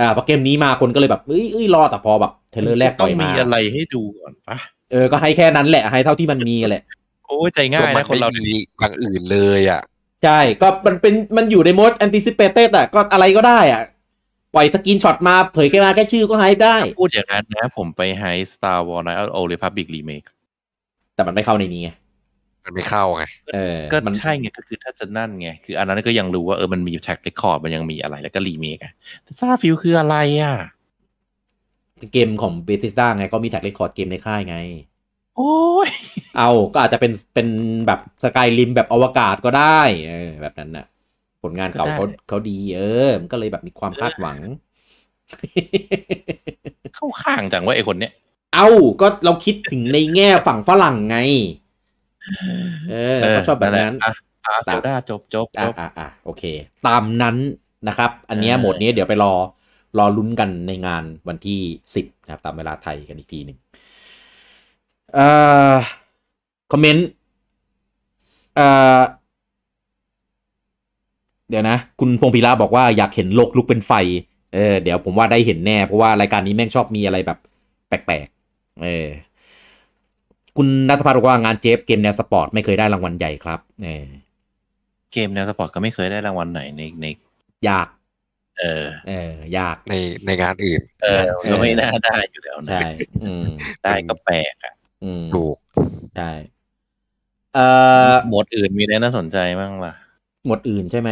อ่าพอเกมนี้มาคนก็เลยแบบเอ้ยรอแต่พอแบบเทเลอร์แรกปล่อยมามีอะไรให้ดูก่อนปะเออก็ให้แค่นั้นแหละ ให้เท่าที่มันมีแหละโอ้ใจง่ายนะคนเราดีบางอื่นเลยอ่ะ ใช่ ก็มันเป็นมันอยู่ในโหมด anticipated อ่ะก็อะไรก็ได้อ่ะ ปล่อยสกินช็อตมาเผยแค่มาแค่ชื่อก็ไฮได้ พูดอย่างนั้นนะผมไปไฮ Star Wars Night of the l d Republic Remake แต่มันไม่เข้าในนี้มันไม่เข้าไงก็มันใช่ไงก็คือถ้าจะนั่นไง คืออันนั้นก็ยังรู้ว่าเออมันมีแท็กเรคคอร์ดมันยังมีอะไรแล้วก็รีเมคอะแต่ซาฟิวคืออะไรอ่ะเกมของเบติสตาไงก็มีแท็กเรคคอร์ดเกมในค่ายไง โอ้ย เอาก็อาจจะเป็นเป็นแบบสกายลิมแบบอวกาศก็ได้เออ แบบนั้นน่ะ ผลงานเก่าเขาเขาดี เออ มันก็เลยแบบมีความคาดหวัง เข้าข้างจังว่าไอคนเนี้ยเอาก็เราคิดถึงในแง่ฝั่งฝรั่งไง เออเขาชอบแบบนั้นอ่าดด้าจบจบจบอ่าอ่าโอเค ตามนั้นนะครับ อันนี้หมดนี้ เดี๋ยวไปรอรอลุ้นกันในงานวันที่ 10 นะครับ ตามเวลาไทยกันอีกทีหนึ่งอคอมเมนต์เดี๋ยวนะ คุณพงพีลาบอกว่าอยากเห็นโลกลุกเป็นไฟ เออเดี๋ยวผมว่าได้เห็นแน่ เพราะว่ารายการนี้แม่งชอบมีอะไรแบบแปลกๆเออคุณนัทพัฒน์บอกว่างานเจฟเกมแนวสปอร์ตไม่เคยได้รางวัลใหญ่ครับเออเกมแนวสปอร์ตก็ไม่เคยได้รางวัลไหนในในยากเออเออยากในในงานอื่น เออก็ไม่น่าได้อยู่แล้วนะใช่ได้ก็แปลกอ่ะถูก ใช่เอ่อหมดอื่นมีอะไรน่าสนใจบ้างล่ะ หมดอื่นใช่ไหม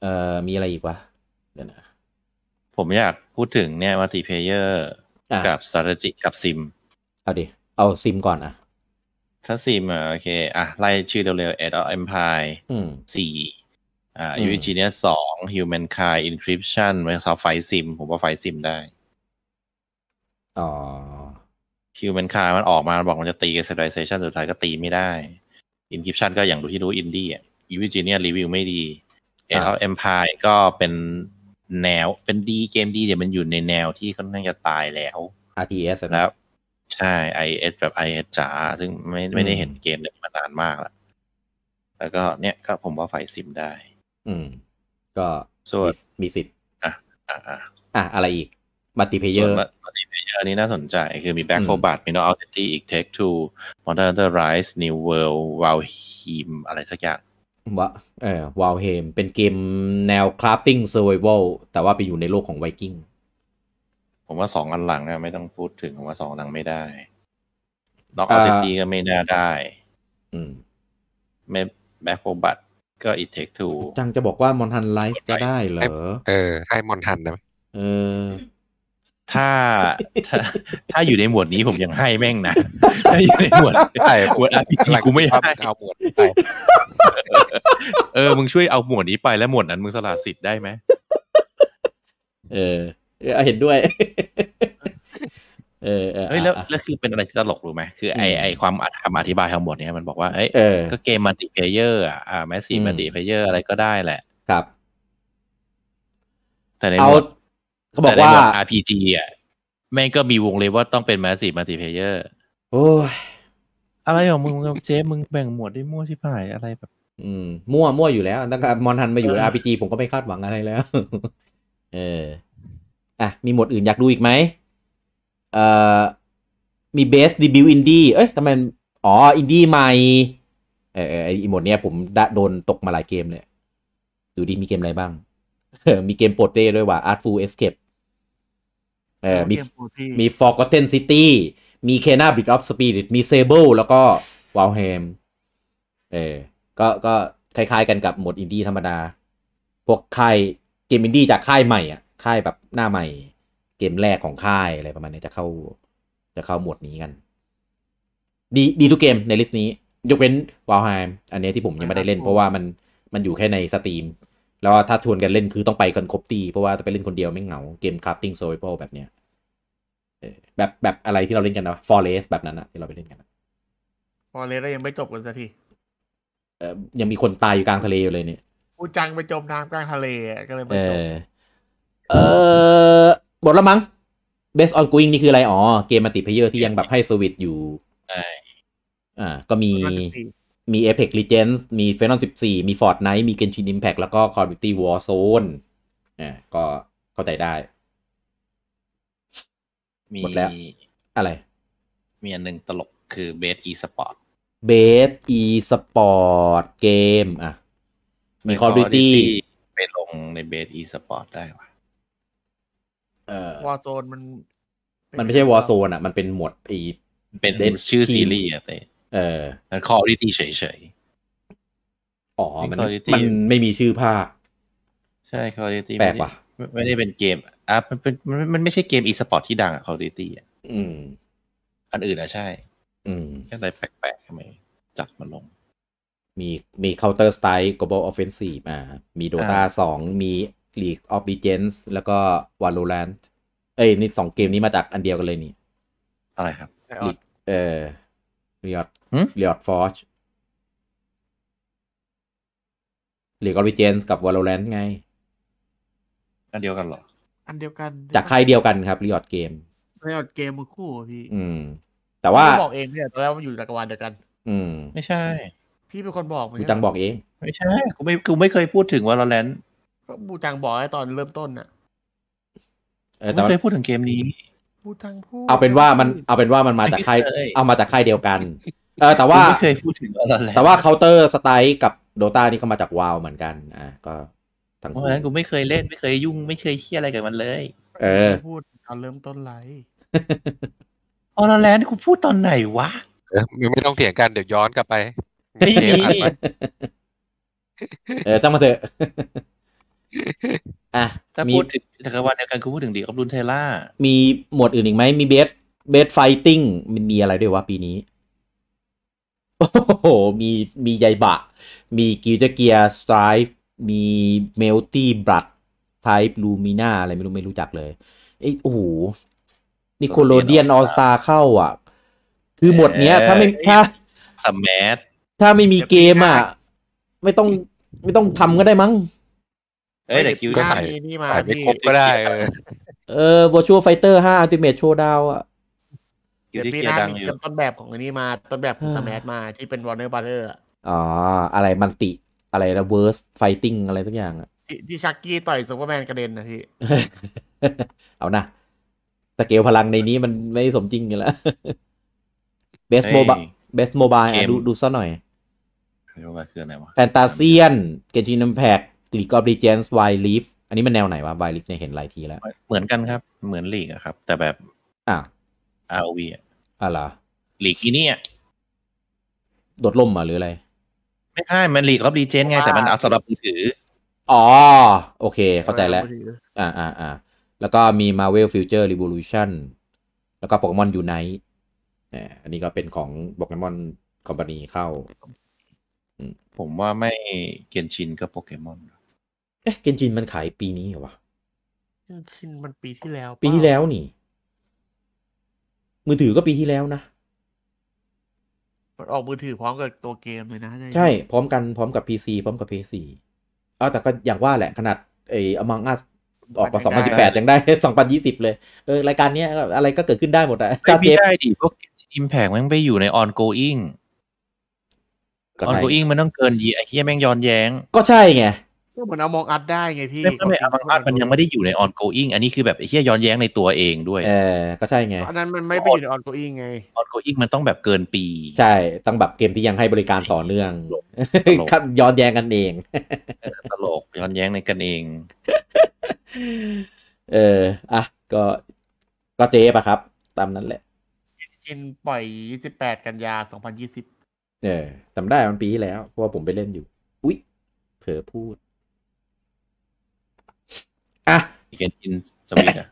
เอ่อ มีอะไรอีกวะ เดี๋ยวนะ ผมอยากพูดถึงเนี่ยมัลติเพเยอร์กับ s t r a t e g กับซิม เอาดิ เอาซิมก่อนอ่ะ ถ้าซิมอ่ะโอเค อ่ะไล่ชื่อเร็วๆเอ a g อ o เอ็มพายสี่อ่า UEG เนี่ยสอง Humankind Encryption ไม c r o s o ฟ t f ซิม ผมว่าไฟซิมได้อ่อ Humankind มันออกมาบอกมันจะตีกับ Civilization สุดท้ายก็ตีไม่ได้ Encryption ก็อย่างดูที่รู้อินดี้อ่ะ UEG เนี่ยรีวิวไม่ดี Age o เ Empire ก็เป็นแนวเป็นดีเกมดีเดี๋ยวมันอยู่ในแนวที่ค่อนข้างจะตายแล้ว RTS แล้วใช่ IS แบบ IS จ๋าซึ่งไม่ไม่ได้เห็นเกมเนี่ยมานานมากแล้วแล้วก็เนี่ย ก็ผมว่าไฟซิมได้อืม ก็ส่วนมีสิทธิ์ อ่ะอ่ะอ่ะอ่ะอะไรอีกมัลติเพเยอร์มัลติเพเยอร์นี่น่าสนใจคือมีแบ็กโฟบัตมีโนอัลเซนตี้อีกเทคทูมอนเตอร์เตอร์ไรส์นิวเวิลด์วาลฮีมอะไรสักอย่างวะเออวาลเฮมเป็นเกมแนวคราฟติ้งเซอร์ไวเวลแต่ว่าไปอยู่ในโลกของไวกิ้ง ผมว่าสองอันหลังเนี่ยไม่ต้องพูดถึงผมว่าสองหลังไม่ได้น็อกอาเซนตี้ก็ไม่น่าได้ อืมไม่แบ็กโฟบัตก็อิ t เทคทูจังจะบอกว่ามอนทันไลฟ์จะได้เหรอ เออ ให้มอนทันนะเออถ้าถ้า ถ้าอยู่ในหมวดนี้ผมยังให้แม่งนะ ถ้าอยู่ในหมวดใช่หมวดอาร์พีกูไม่ให้เอาหมวดไปเออ มึงช่วยเอาหมวดนี้ไปแล้วหมวดนั้นมึงสละสิทธิ์ได้ไหม เออเห็นด้วยเออเอ้ยแล้วแล้วคือเป็นอะไรที่ตลกรู้ไหม คือไอไอความคำอธิบายทั้งหมดเนี้ยมันบอกว่า เอ้ยก็เกมมัลติเพเยอร์อ่าแมสซีมัลติเพเยอร์ อะไรก็ได้แหละ ครับแต่ในเอาเขาบอกว่า RPG อ่ะแม่งก็มีวงเลยว่าต้องเป็นแมสซีมัลติเพเยอร์ โอ้ยอะไรของมึงเจ๊มึงแบ่งหมวดได้มั่วที่ผ่ายอะไรแบบ อืม มั่วมั่วอยู่แล้วตั้งแต่มอนทันมาอยู่ RPG ผมก็ไม่คาดหวังอะไรแล้วเอออ่ะมีหมวดอื่นอยากดูอีกไหมเอ่อมีเบส ดีบิวอินดี้เอ้ยทำไมอ๋อ อินดี้ใหม่เออไอีหมดเนี้ยผมโดนตกมาหลายเกม เลย ดูดิมีเกมอะไรบ้าง มีเกมโปรเต้ด้วยว่ะ Artful Escape เออมี มี Forgotten City มี Kena Brick of Spirit มี Sable แล้วก็ w a l h a m เออก็ก็คล้ายๆกันกับหมดอินดี้ธรรมดา พวกค่ายเกมอินดี้จากค่ายใหม่อ่ะค่ายแบบหน้าใหม่เกมแรกของค่ายอะไรประมาณนี้จะเข้าจะเข้าหมวดนี้กัน ดีดีทุกเกมในลิสต์นี้ ยกเว้นวาลไฮมอันนี้ที่ผมยังไม่ได้เล่น เพราะว่ามันมันอยู่แค่ในสตรีม แล้วถ้าชวนกันเล่นคือต้องไปกันครบตีเพราะว่าจะไปเล่นคนเดียวไม่เหงา เกมคราฟติ้งโซลิโพแบบเนี้ย แบบแบบอะไรที่เราเล่นกันนะฟอร์เรสแบบนั้นอะที่เราไปเล่นกันฟอร์เรสยังไม่จบกันสักทีเออยังมีคนตายอยู่กลางทะเลอยู่เลยเนี่ยกูจังไปจมน้ำกลางทะเลก็เลยไม่จบเออหมดแล้วมั้ง based on going นี่คืออะไรอ๋อ เกมมัลติเพเยอร์ที่ยังแบบให้สวิตอยู่ อ่า ก็มี มี Apex Legends มี Final 14 มี Fortnite มี Genshin Impact แล้วก็ Call of Duty Warzone อ่าก็เข้าใจได้ มีหมดแล้วอะไร มีอันหนึ่งตลกคือ Base eSport Base eSport เกมอ่ะ มี Call of Duty ไปลงใน Base eSport ได้ว่ะวอร์โซนมันมันไม่ใช่วอร์โซนอ่ะ มันเป็นหมวดอีเป็นชื่อซีรีส์อ่ะไรเออมันคอริตี้เฉยๆ อ๋อมันมันไม่มีชื่อภาคใช่คอริตี้แปลกว่ะไม่ได้เป็นเกม อ่ะมันเป็นมันมันไม่ใช่เกมอีสปอร์ตที่ดังอะคอริตี้อ่ะอืม อันอื่นอ่ะ ใช่ อืมค่ไนแปลกๆทำไมจัดมาลง มีมี Counter Strike Global Offensive อ่ามี Dota 2มี League of Legends แล้วก็ Valorant เอ้ย นี่สองเกมนี้มาจากอันเดียวกันเลยนี่ อะไรครับ League เอ่อ Riot Riot Forge League of Legends กับ Valorant ไงอันเดียวกันเหรออันเดียวกัน จากใครเดียวกันครับ Riot Game Riot Game มือคู่พี่อืม แต่ว่าบอกเองเนี่ยตอนแรกมันอยู่จักรวาลเดียวกัน อืมไม่ใช่ พี่เป็นคนบอกกยจังบอกเอง ไม่ใช่กูไม่กูไม่เคยพูดถึงว่าเราแลน์ก็บูจังบอกไอ้ตอนเริ่มต้นน่ะไม่เคยพูดถึงเกมนี้บูจังพูดเอาเป็นว่ามันเอาเป็นว่ามันมาจากค่ายเคเอามาจากค่ายเดียวกัน เออแต่ว่าไม่เคยพูดถึงอะไรเลยแต่ว่าเคาน์เตอร์สไตล์กับโดตานี่ก็มาจากวาวเหมือนกันอ่ะก็ทั้งเพราะฉะนั้นกูไม่เคยเล่น ไม่เคยยุ่งไม่เคยเชี่ยอะไรกับมันเลย เออพูดตอนเริ่มต้นไลอออร์แลนด์กูพูดตอนไหนวะไม่ต้องเถียงกันเดี๋ยวย้อนกลับไปเฮ้ยีัเออจ้างมาเถอะอ่ะถ้าพูดถึงจักรวาลเดียวกันคือพูดถึงดีออฟรุนเทล่า มีหมวดอื่นอีกไหมมีเบสเบสไฟติ้งมันมีอะไรด้วยวะปีนี้ โอ้โห มีมีใยบะ มีกิวเจเกียสไตร์มีเมลตี้บรัดไทป์ลูมิน่าอะไรไม่รู้ไม่รู้จักเลยไอ้โอ้โห นิโคโลเดียนออสตาเข้าอ่ะ คือหมดเนี้ย ถ้าไม่ถ้าสมัถ้าไม่มีเกมอ่ะ ไม่ต้องไม่ต้องทำก็ได้มั้งเอ้ยแต่คิวก็ใส่นี่มาไม่ครบก็ได้ เออวอชัวไฟเตอร์ห้าอัลติเมทโชว์ดาวอ่ะเดี๋ยวปีหน้ามีต้นแบบของอันนี้มาต้นแบบของสร์ทมาที่เป็นวอร์เนอร์บัตเตอร์อ๋อ อะไรมันติอะไรนะเวิร์สไฟติ้งอะไรทุกอย่าง อ่ะ ที่ชักกี้ต่อยซูเปอร์แมนกระเด็นนะพี่ เอานะ สเกลพลังในนี้มันไม่สมจริงกันแล้วเบสโมบายเบสโมบายดูดูซะหน่อยเบสโมบายคืออะไรแฟนตาเซียนเกจินัมแพกลีกออฟดีเจนส์ไวลีฟอันนี้มันแนวไหนวะไวลีฟเนี่ยเห็นหลายทีแล้วเหมือนกันครับ เหมือนลีกครับ แต่แบบอ่าอาวีอ่ะอะไรลีกอีนี่อ่ะโดดล่มอะหรืออะไร ไม่ใช่ มันลีกออฟดีเจนไงแต่มันเอาสำหรับมือถือ อ๋อ โอเคเข้าใจแล้ว อ่าอ่าอ่าแล้วก็มี Marvel Future Revolution แล้วก็ Pokemon Unite อันนี้ก็เป็นของโปเกมอนคอมพานีเข้าผมว่าไม่เกียนชินก็โปเกมอนเอ๊ะเกนจินมันขายปีนี้เหรอวะเกนจินมันปีที่แล้วปีที่แล้วนี่ มือถือก็ปีที่แล้วนะมันออกมือถือพร้อมกับตัวเกมเลยนะ ใช่พร้อมกันพร้อมกับพีซีพร้อมกับพีซีเอาแต่ก็อย่างว่าแหละขนาดไอ้อมังอัสออกมาสองพันสิบแปดยังได้สองพันยี่สิบเลยเออรายการเนี้ยอะไรก็เกิดขึ้นได้หมดอะกมได้ดิพวกอิมแพกมันไปอยู่ในออนโกอิงออนโกอิงมันต้องเกินยีไอ้เฮียแม่งย้อนแย้งก็ใช่ไงก็เหมือนเอามองอัดได้ไงพี่ไม่ไมเอามองอัดมันยังไม่ได้อยู่ใน ongoing อันนี้คือแบบเฮียย้อนแย้งในตัวเองด้วย เออ ก็ใช่ไงอันนั้นมันไม่ไปอยู่ใน ongoing ไง ongoing มันต้องแบบเกินปี ใช่ ต้องแบบเกมที่ยังให้บริการต่อเนื่องครับย้อนแย้งกันเองตลก ย้อนแย้งในกันเอง เออ อ่ะ ก็ก็เจ๊ปะครับ ตามนั้นแหละจินปล่อย 28 กันยา 2020เออจำได้มันปีที่แล้ว เพราะว่าผมไปเล่นอยู่ อุ๊ยเผลอพูดอ่ะอีกเอนสวิตอ่ะ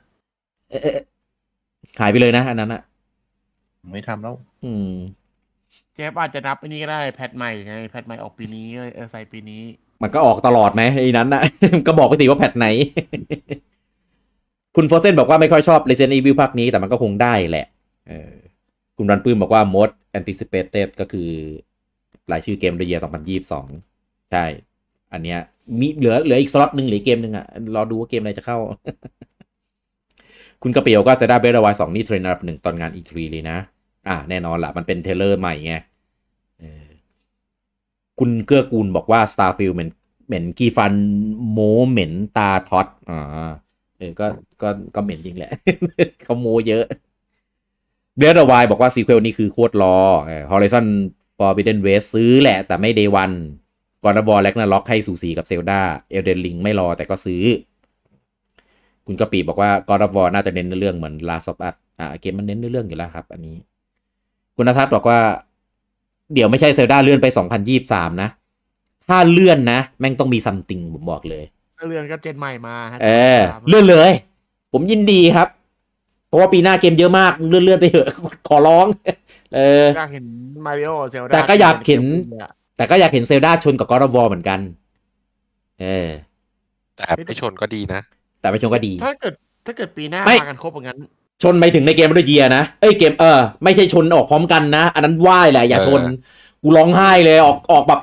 หายไปเลยนะ อันนั้นอะไม่ทำแล้ว อืมเจฟอาจจะนับอันนี้ก็ได้ แพทใหม่ไงแพทใหม่ออกปีนี้เออใส่ปีนี้ มันก็ออกตลอดไหมไอ้นั้นนะก็บอกไปตีว่าแพทไหน คุณโฟเซนบอกว่าไม่ค่อยชอบเ e เซ d e อีวิว l ภาคนี้ แต่มันก็คงได้แหละ เออคุณรันปื้มบอกว่า most anticipated ก็คือรายชื่อเกมเดอยียร์บสองใช่อันเนี้ยมีเหลือ เหลืออีกสล็อตหนึ่งหรือเกมหนึ่งอ่ะรอดูว่าเกมอะไรจะเข้า คุณกระเปียวก็จะได้เบรดวายสองนี่เทรนระดับหนึ่งตอนงานอีทรีเลยนะ อ่าแน่นอนละมันเป็นเทเลอร์ใหม่ไงคุณเกื้อกูลบอกว่า Starfield เหมอนเหม็นกีฟันโมเหม็นตาท็อตอ่าเออก็ก็ก็เหม็นจริงแหละเขาโมเยอะเบลดวายบอกว่าซีเควลนี่คือโคตรรอฮอลล o r i z อ n f o r b ด d ด e n w e ซื้อแหละแต่ไม่เดวันกอนบอลแล็กนาล็อกให้สูสีกับเซลดาเอลเดนลิงไม่รอ แต่ก็ซื้อ คุณกะปีบอกว่ากอนบอลน่าจะเน้นในเรื่องเหมือนลาซอบอัตอ่า เกมมันเน้นในเรื่องอยู่แล้วครับ อันนี้ คุณทัศน์บอกว่า เดี๋ยวไม่ใช่เซลดาเลื่อนไป 2023 นะ ถ้าเลื่อนนะ แม่งต้องมีซัมติงผมบอกเลยเลื่อนก็เจนใหม่มา เออ เลื่อนเลย ผมยินดีครับ เพราะว่าปีหน้าเกมเยอะมากเลื่อนๆไปเถอะ ขอร้อง เอออยากเห็นมาริโอเซลดาแต่ก็อยากเห็นแต่ก็อยากเห็นเซลดาชนกับกอร์วอเหมือนกัน เออแต่ไปชนก็ดีนะ แต่ไปชนก็ดี ถ้าเกิด ถ้าเกิดปีหน้ามากันครบอย่างนั้น ชนไปถึงในเกมด้วยเยียนะ เอ้ยเกมเออไม่ใช่ชนออกพร้อมกันนะ อันนั้นไหวแหละอย่าชน กูร้องไห้เลยออกออกแบบ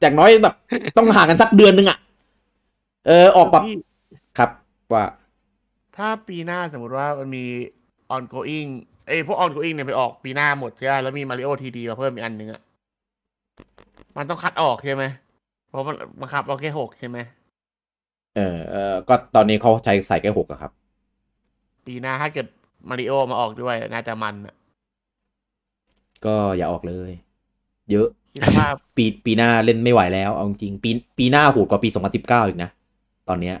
อย่างน้อยแบบ ต้องห่างกันสักเดือนนึงอ่ะ เออออกแบบ ครับว่า ถ้าปีหน้าสมมติว่ามันมี ongoing เอ้พวก ongoing เนี่ยไปออกปีหน้าหมดใช่ไหมแล้วมีมาริโอ ทีดีมาเพิ่มอีกอันหนึ่งอ่ะมันต้องคัดออกใช่ไหมเพราะมันบังคับเราแค่หกใช่ไหม เออ เออก็ตอนนี้เขาใช้ใส่แค่หกอะครับ ปีหน้าถ้าเกิดมาริโอมาออกด้วย น่าจะมัน ก็อย่าออกเลย เยอะ ปีปีหน้าเล่นไม่ไหวแล้วเอาจริงปี ปีหน้าโหดกว่าปีสองพันสิบเก้าอีกนะ ตอนเนี้ย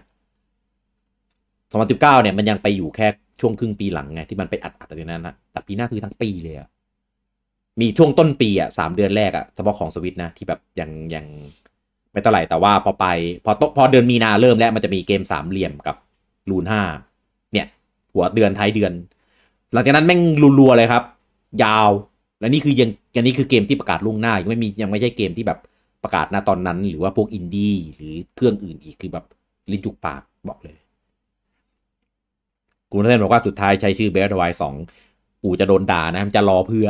สองพันสิบเก้าเนี่ยมันยังไปอยู่แค่ช่วงครึ่งปีหลังไง ที่มันไปอัดอัดอยู่นั้นนะแต่ปีหน้าคือทั้งปีเลยอะมีช่วงต้นปีอ่ะสามเดือนแรกอ่ะ เฉพาะของสวิตนะ ที่แบบยังยัง ไม่เท่าไหร่แต่ว่าพอไป พอตพอเดือนมีนาเริ่มแล้วมันจะมีเกมสามเหลี่ยมกับรูนห้าเนี่ย หัวเดือน ท้ายเดือน หลังจากนั้น แม่งรัวๆเลยครับ ยาว และนี่คือยังอันนี้คือเกมที่ประกาศล่วงหน้า ยังไม่มียังไม่ใช่เกมที่แบบประกาศณตอนนั้น หรือว่าพวกอินดี้หรือเครื่องอื่นอีกคือแบบลิ้นจุกปากบอกเลยกูนเทนบอกว่าสุดท้ายใช้ชื่อเบสไวสองกูจะโดนด่านะจะรอเพื่อ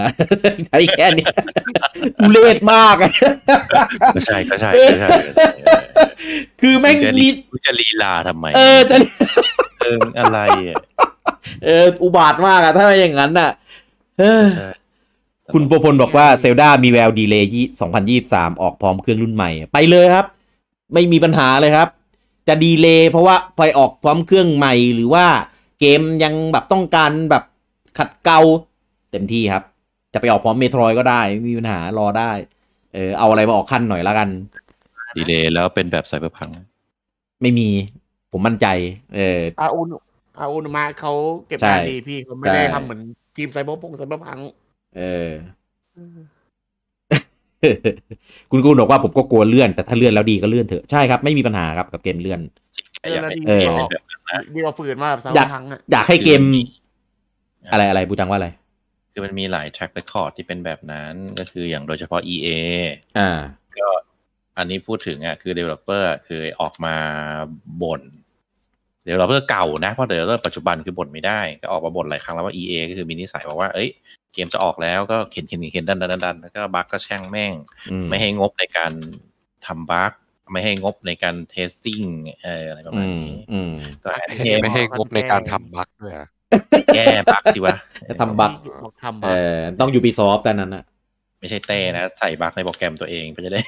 ใช้แค่นี้กูเลดมากก็ใช่ก็ใช่ใช่ คือแม่งรีจะลีลาทำไมเออจะเอออะไรเอออุบาทมากอะถ้าอย่างนั้นอะคุณปพลบอกว่าเซลดามีแววดีเลย์ยี่สองพันยี่สามออกพร้อมเครื่องรุ่นใหม่ ไปเลยครับ ไม่มีปัญหาเลยครับ จะดีเลย์เพราะว่าไปออกพร้อมเครื่องใหม่หรือว่าเกมยังแบบต้องการแบบขัดเกลาเต็มที่ครับ จะไปออกพร้อมเมโทรยก็ได้ ไม่มีปัญหารอได้ เออเอาอะไรมาออกขั้นหน่อยละกัน ดีเลยแล้วเป็นแบบไซเบอร์พัง ไม่มี ผมมั่นใจ เออ อาอุนอาอุนมาเขาเก็บงานดีพี่เขาไม่ได้ทำเหมือนทีมไซเบอร์พงไซเบอร์พัง เออคุณกูบอกว่าผมก็กลัวเลื่อนแต่ถ้าเลื่อนแล้วดีก็เลื่อนเถอะ ใช่ครับ ไม่มีปัญหาครับ กับเกมเลื่อนเออดีกว่าฝืนมากอรยางอยากให้เกมอะไรอะไรบูจังว่าอะไร คือมันมีหลาย track record ที่เป็นแบบนั้นก็คืออย่างโดยเฉพาะ EA อ่า ก็อันนี้พูดถึงอ่ะ คือ developer คือออกมาบน่น developer เก่านะ เพราะ developer ปัจจุบันคือบ่นไม่ได้ก็ออกมาบ่นหลายครั้งแล้วว่า EA ก็คือมีนิสัยบอกว่าเอ้ย เกมจะออกแล้วก็เข็นเข็นเข็นดันดันดันแล้วก็บั๊กก็แช่งแม่ง ไม่ให้งบในการทำบั๊กไม่ให้งบในการเทสติ้งอะไรประมาณนี้ก็ไม่ให้งบในการทำบั๊กด้วยแก้บักสิวะจะทำบักทำบักต้องยูบีซอฟต์แต่นั้นอะไม่ใช่เต้นะ ใส่บักในโปรแกรมตัวเองก็จะได้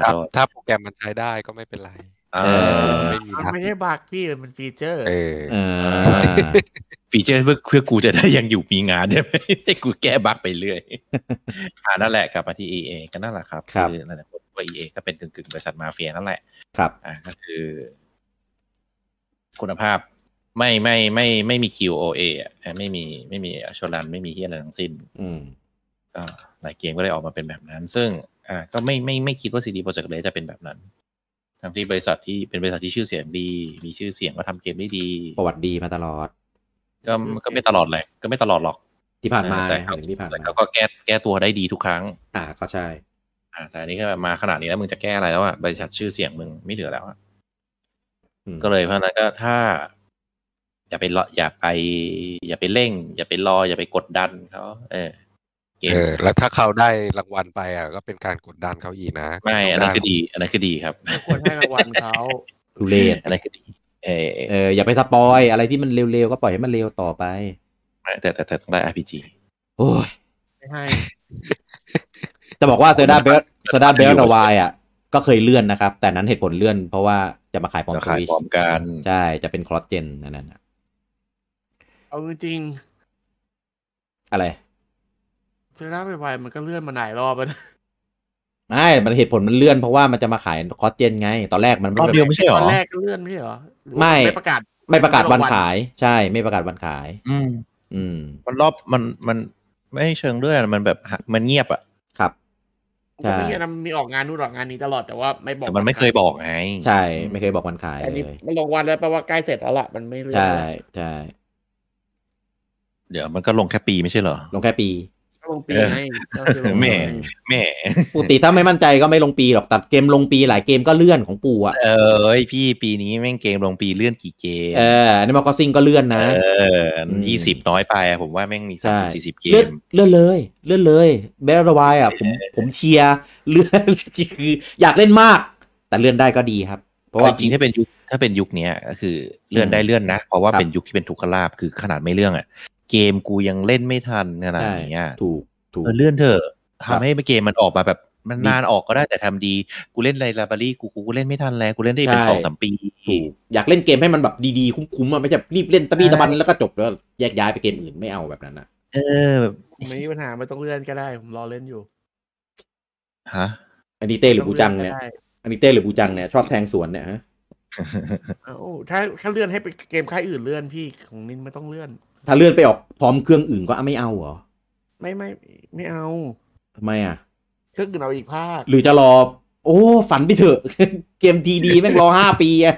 ครับถ้าโปรแกรมมันใช้ได้ก็ไม่เป็นไรเออไม่ใช่บักพี่มันฟีเจอร์ฟีเจอร์เพื่อเพื่อกูจะได้ยังอยู่มีงานได้ไหมให้กูแก้บักไปเรื่อยอ่านั่นแหละกลับมาที่เอเอก็นั่นแหละครับ คือนั่นแหละว่าเอก็เป็นกึ่งกึ่งบริษัทมาเฟียนั่นแหละ ครับอ่าก็คือ คุณภาพไม่ไม่ไม่ไม่มี QOA อ่ะไม่มีไม่มีอชลันไม่มีเฮียอะไรทั้งสิ้น อืมก็หลายเกมก็เลยออกมาเป็นแบบนั้น ซึ่งอ่า ก็ไม่ไม่ไม่คิดว่า CD Projekt Red จะเป็นแบบนั้น ทั้งที่บริษัทที่เป็นบริษัทที่ชื่อเสียงดี มีชื่อเสียงก็ทำเกมได้ดี ประวัติดีมาตลอด ก็ก็ไม่ตลอดแหละก็ไม่ตลอดหรอกที่ผ่านมาแต่เขาที่ผ่านมาก็แก้แก้ตัวได้ดีทุกครั้ง อ่าก็ใช่อ่า แต่อันนี้ก็มาขนาดนี้แล้วมึงจะแก้อะไรแล้วอ่ะบริษัทชื่อเสียงมึงไม่เหลือแล้วอ่ะก็เลยเพราะนั้นก็ถ้าอย่าไปอย่าไปอย่าไปเร่ง อย่าไปรออย่าไปกดดันเขาเออ เออ แล้วถ้าเขาได้รางวัลไปอ่ะ ก็เป็นการกดดันเขาอีกนะ ไม่ อันนั้นคือดีอันนั้นคือดีครับควรให้รางวัลเขาดูเลศอันนั้นคือดีเออเอออย่าไปสปอยอะไรที่มันเร็วๆ ก็ปล่อยให้มันเร็วต่อไปแต่แต่แต่ต้องได้ีจีโอ้ยไม่ให้จะบอกว่าโซดาเบลโซดาเบลนาวายอ่ะก็เคยเลื่อนนะครับแต่นั้นเหตุผลเลื่อนเพราะว่าจะมาขายพร้อมกันใช่ จะเป็นคลอสเจนนั่นน่ะเอาจริง อะไรชจะไนาไวมันก็เลื่อนมาหลายรอบแล้วะไม่มันเหตุผลมันเลื่อนเพราะว่ามันจะมาขายคอสเจนไง ตอนแรกมันรอบเดียวไม่ใช่หรอตอนแรกเลื่อนไม่ใช่หรอไม่ประกาศไม่ประกาศวันขาย ใช่ ไม่ประกาศวันขาย อืมอืมมันรอบมันมัน ไม่เชิงเลื่อนมันแบบมันเงียบอ่ะครับใช่มันมีออกงานนู่นออกงานนี้ตลอดแต่ว่าไม่บอกแต่มันไม่เคยบอกไงใช่ไม่เคยบอกวันขายเลยมันลงวันแล้วแปลว่าใกล้เสร็จแล้วล่ะมันไม่เลื่อนใช่ใช่เดี๋ยวมันก็ลงแค่ปีไม่ใช่เหรอ ลงแค่ปีลงปีห้แม่แม่ปกติถ้าไม่มั่นใจก็ไม่ลงปีหรอกตัดเกมลงปีหลายเกมก็เลื่อนของปู่อ่ะเออพี่ปีนี้แม่งเกมลงปีเลื่อนกี่เกมเออนี่มาคอซิงก็เลื่อนนะ เออยี่สิบน้อยไป ผมว่าแม่งมีสักสี่สิบเกมเลื่อนเลย เลื่อนเลยเบลล์วายอ่ะผมผมเชียร์เลื่อนคือ อยากเล่นมาก แต่เลื่อนได้ก็ดีครับ เพราะว่าจริงถ้าเป็นยุคถ้าเป็นยุคนี้ก็คือเลื่อนได้เลื่อนนะ เพราะว่าเป็นยุคที่เป็นทุกขลาบคือขนาดไม่เลื่อนอ่ะเกมกูยังเล่นไม่ทันขนาดนี้ถูกถูกเลื่อนเถอะทำให้เกมมันออกมาแบบมันนานออกก็ได้แต่ทำดีกูเล่นไรลาบารี่กูกูเล่นไม่ทันแล้วกูเล่นได้เป็นสองสามปีอยากเล่นเกมให้มันแบบดีๆคุ้มๆอ่ะไม่ใช่รีบเล่นตะบี้ตะบันแล้วก็จบแล้ว แยกย้ายไปเกมอื่นไม่เอาแบบนั้นอ่ะ เออไม่มีปัญหาไม่ต้องเลื่อนก็ได้ ผมรอเล่นอยู่ ฮะอันนี้เต้หรือบูจังเนี่ยอันนี้เต้หรือบูจังเนี่ยชอบแทงสวนเนี่ยฮะโถ้าถ้าเลื่อนให้ไปเกมค่ายอื่นเลื่อนพี่ ของนินไม่ต้องเลื่อนถ้าเลื่อนไปออกพร้อมเครื่องอื่นก็ไม่เอา เหรอไม่ไม่ไม่เอาทำไมอ่ะเครื่องอื่นเอาอีกภาคหรือจะรอโอ้ ฝันไปเถอะเกมทีดีแม่งรอห้าปีอ่ะ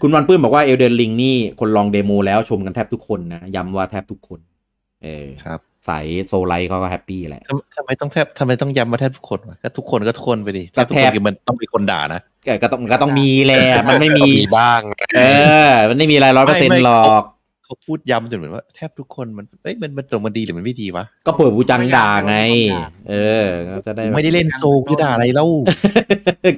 คุณวันปื้นบอกว่าเอลเดนลิงนี่คนลองเดโมแล้วชมกันแทบทุกคนนะย้ำว่าแทบทุกคน เออครับสายโซไลท์เขาก็แฮปปี้แหละทำไมต้องแทบทำไมต้องย้ำมาแทบทุกคนวะก็ทุกคนก็ทุกคนไปดิแต่กคนมันต้องมีคนด่านะก็ต้องก็ต้องมีแหละมันไม่มีบ้างเออ มันไม่มีอะไรร้อยเปอร์เซ็นต์หรอกเขาพูดย้ำจนเหมือนว่าแทบทุกคนมันเอ้ยมันมันตรงมันดีหรือมันไม่ดีวะก็เปิดบูจังด่าไงเออจะได้ไม่ได้เล่นโซก็ด่าอะไรเล่า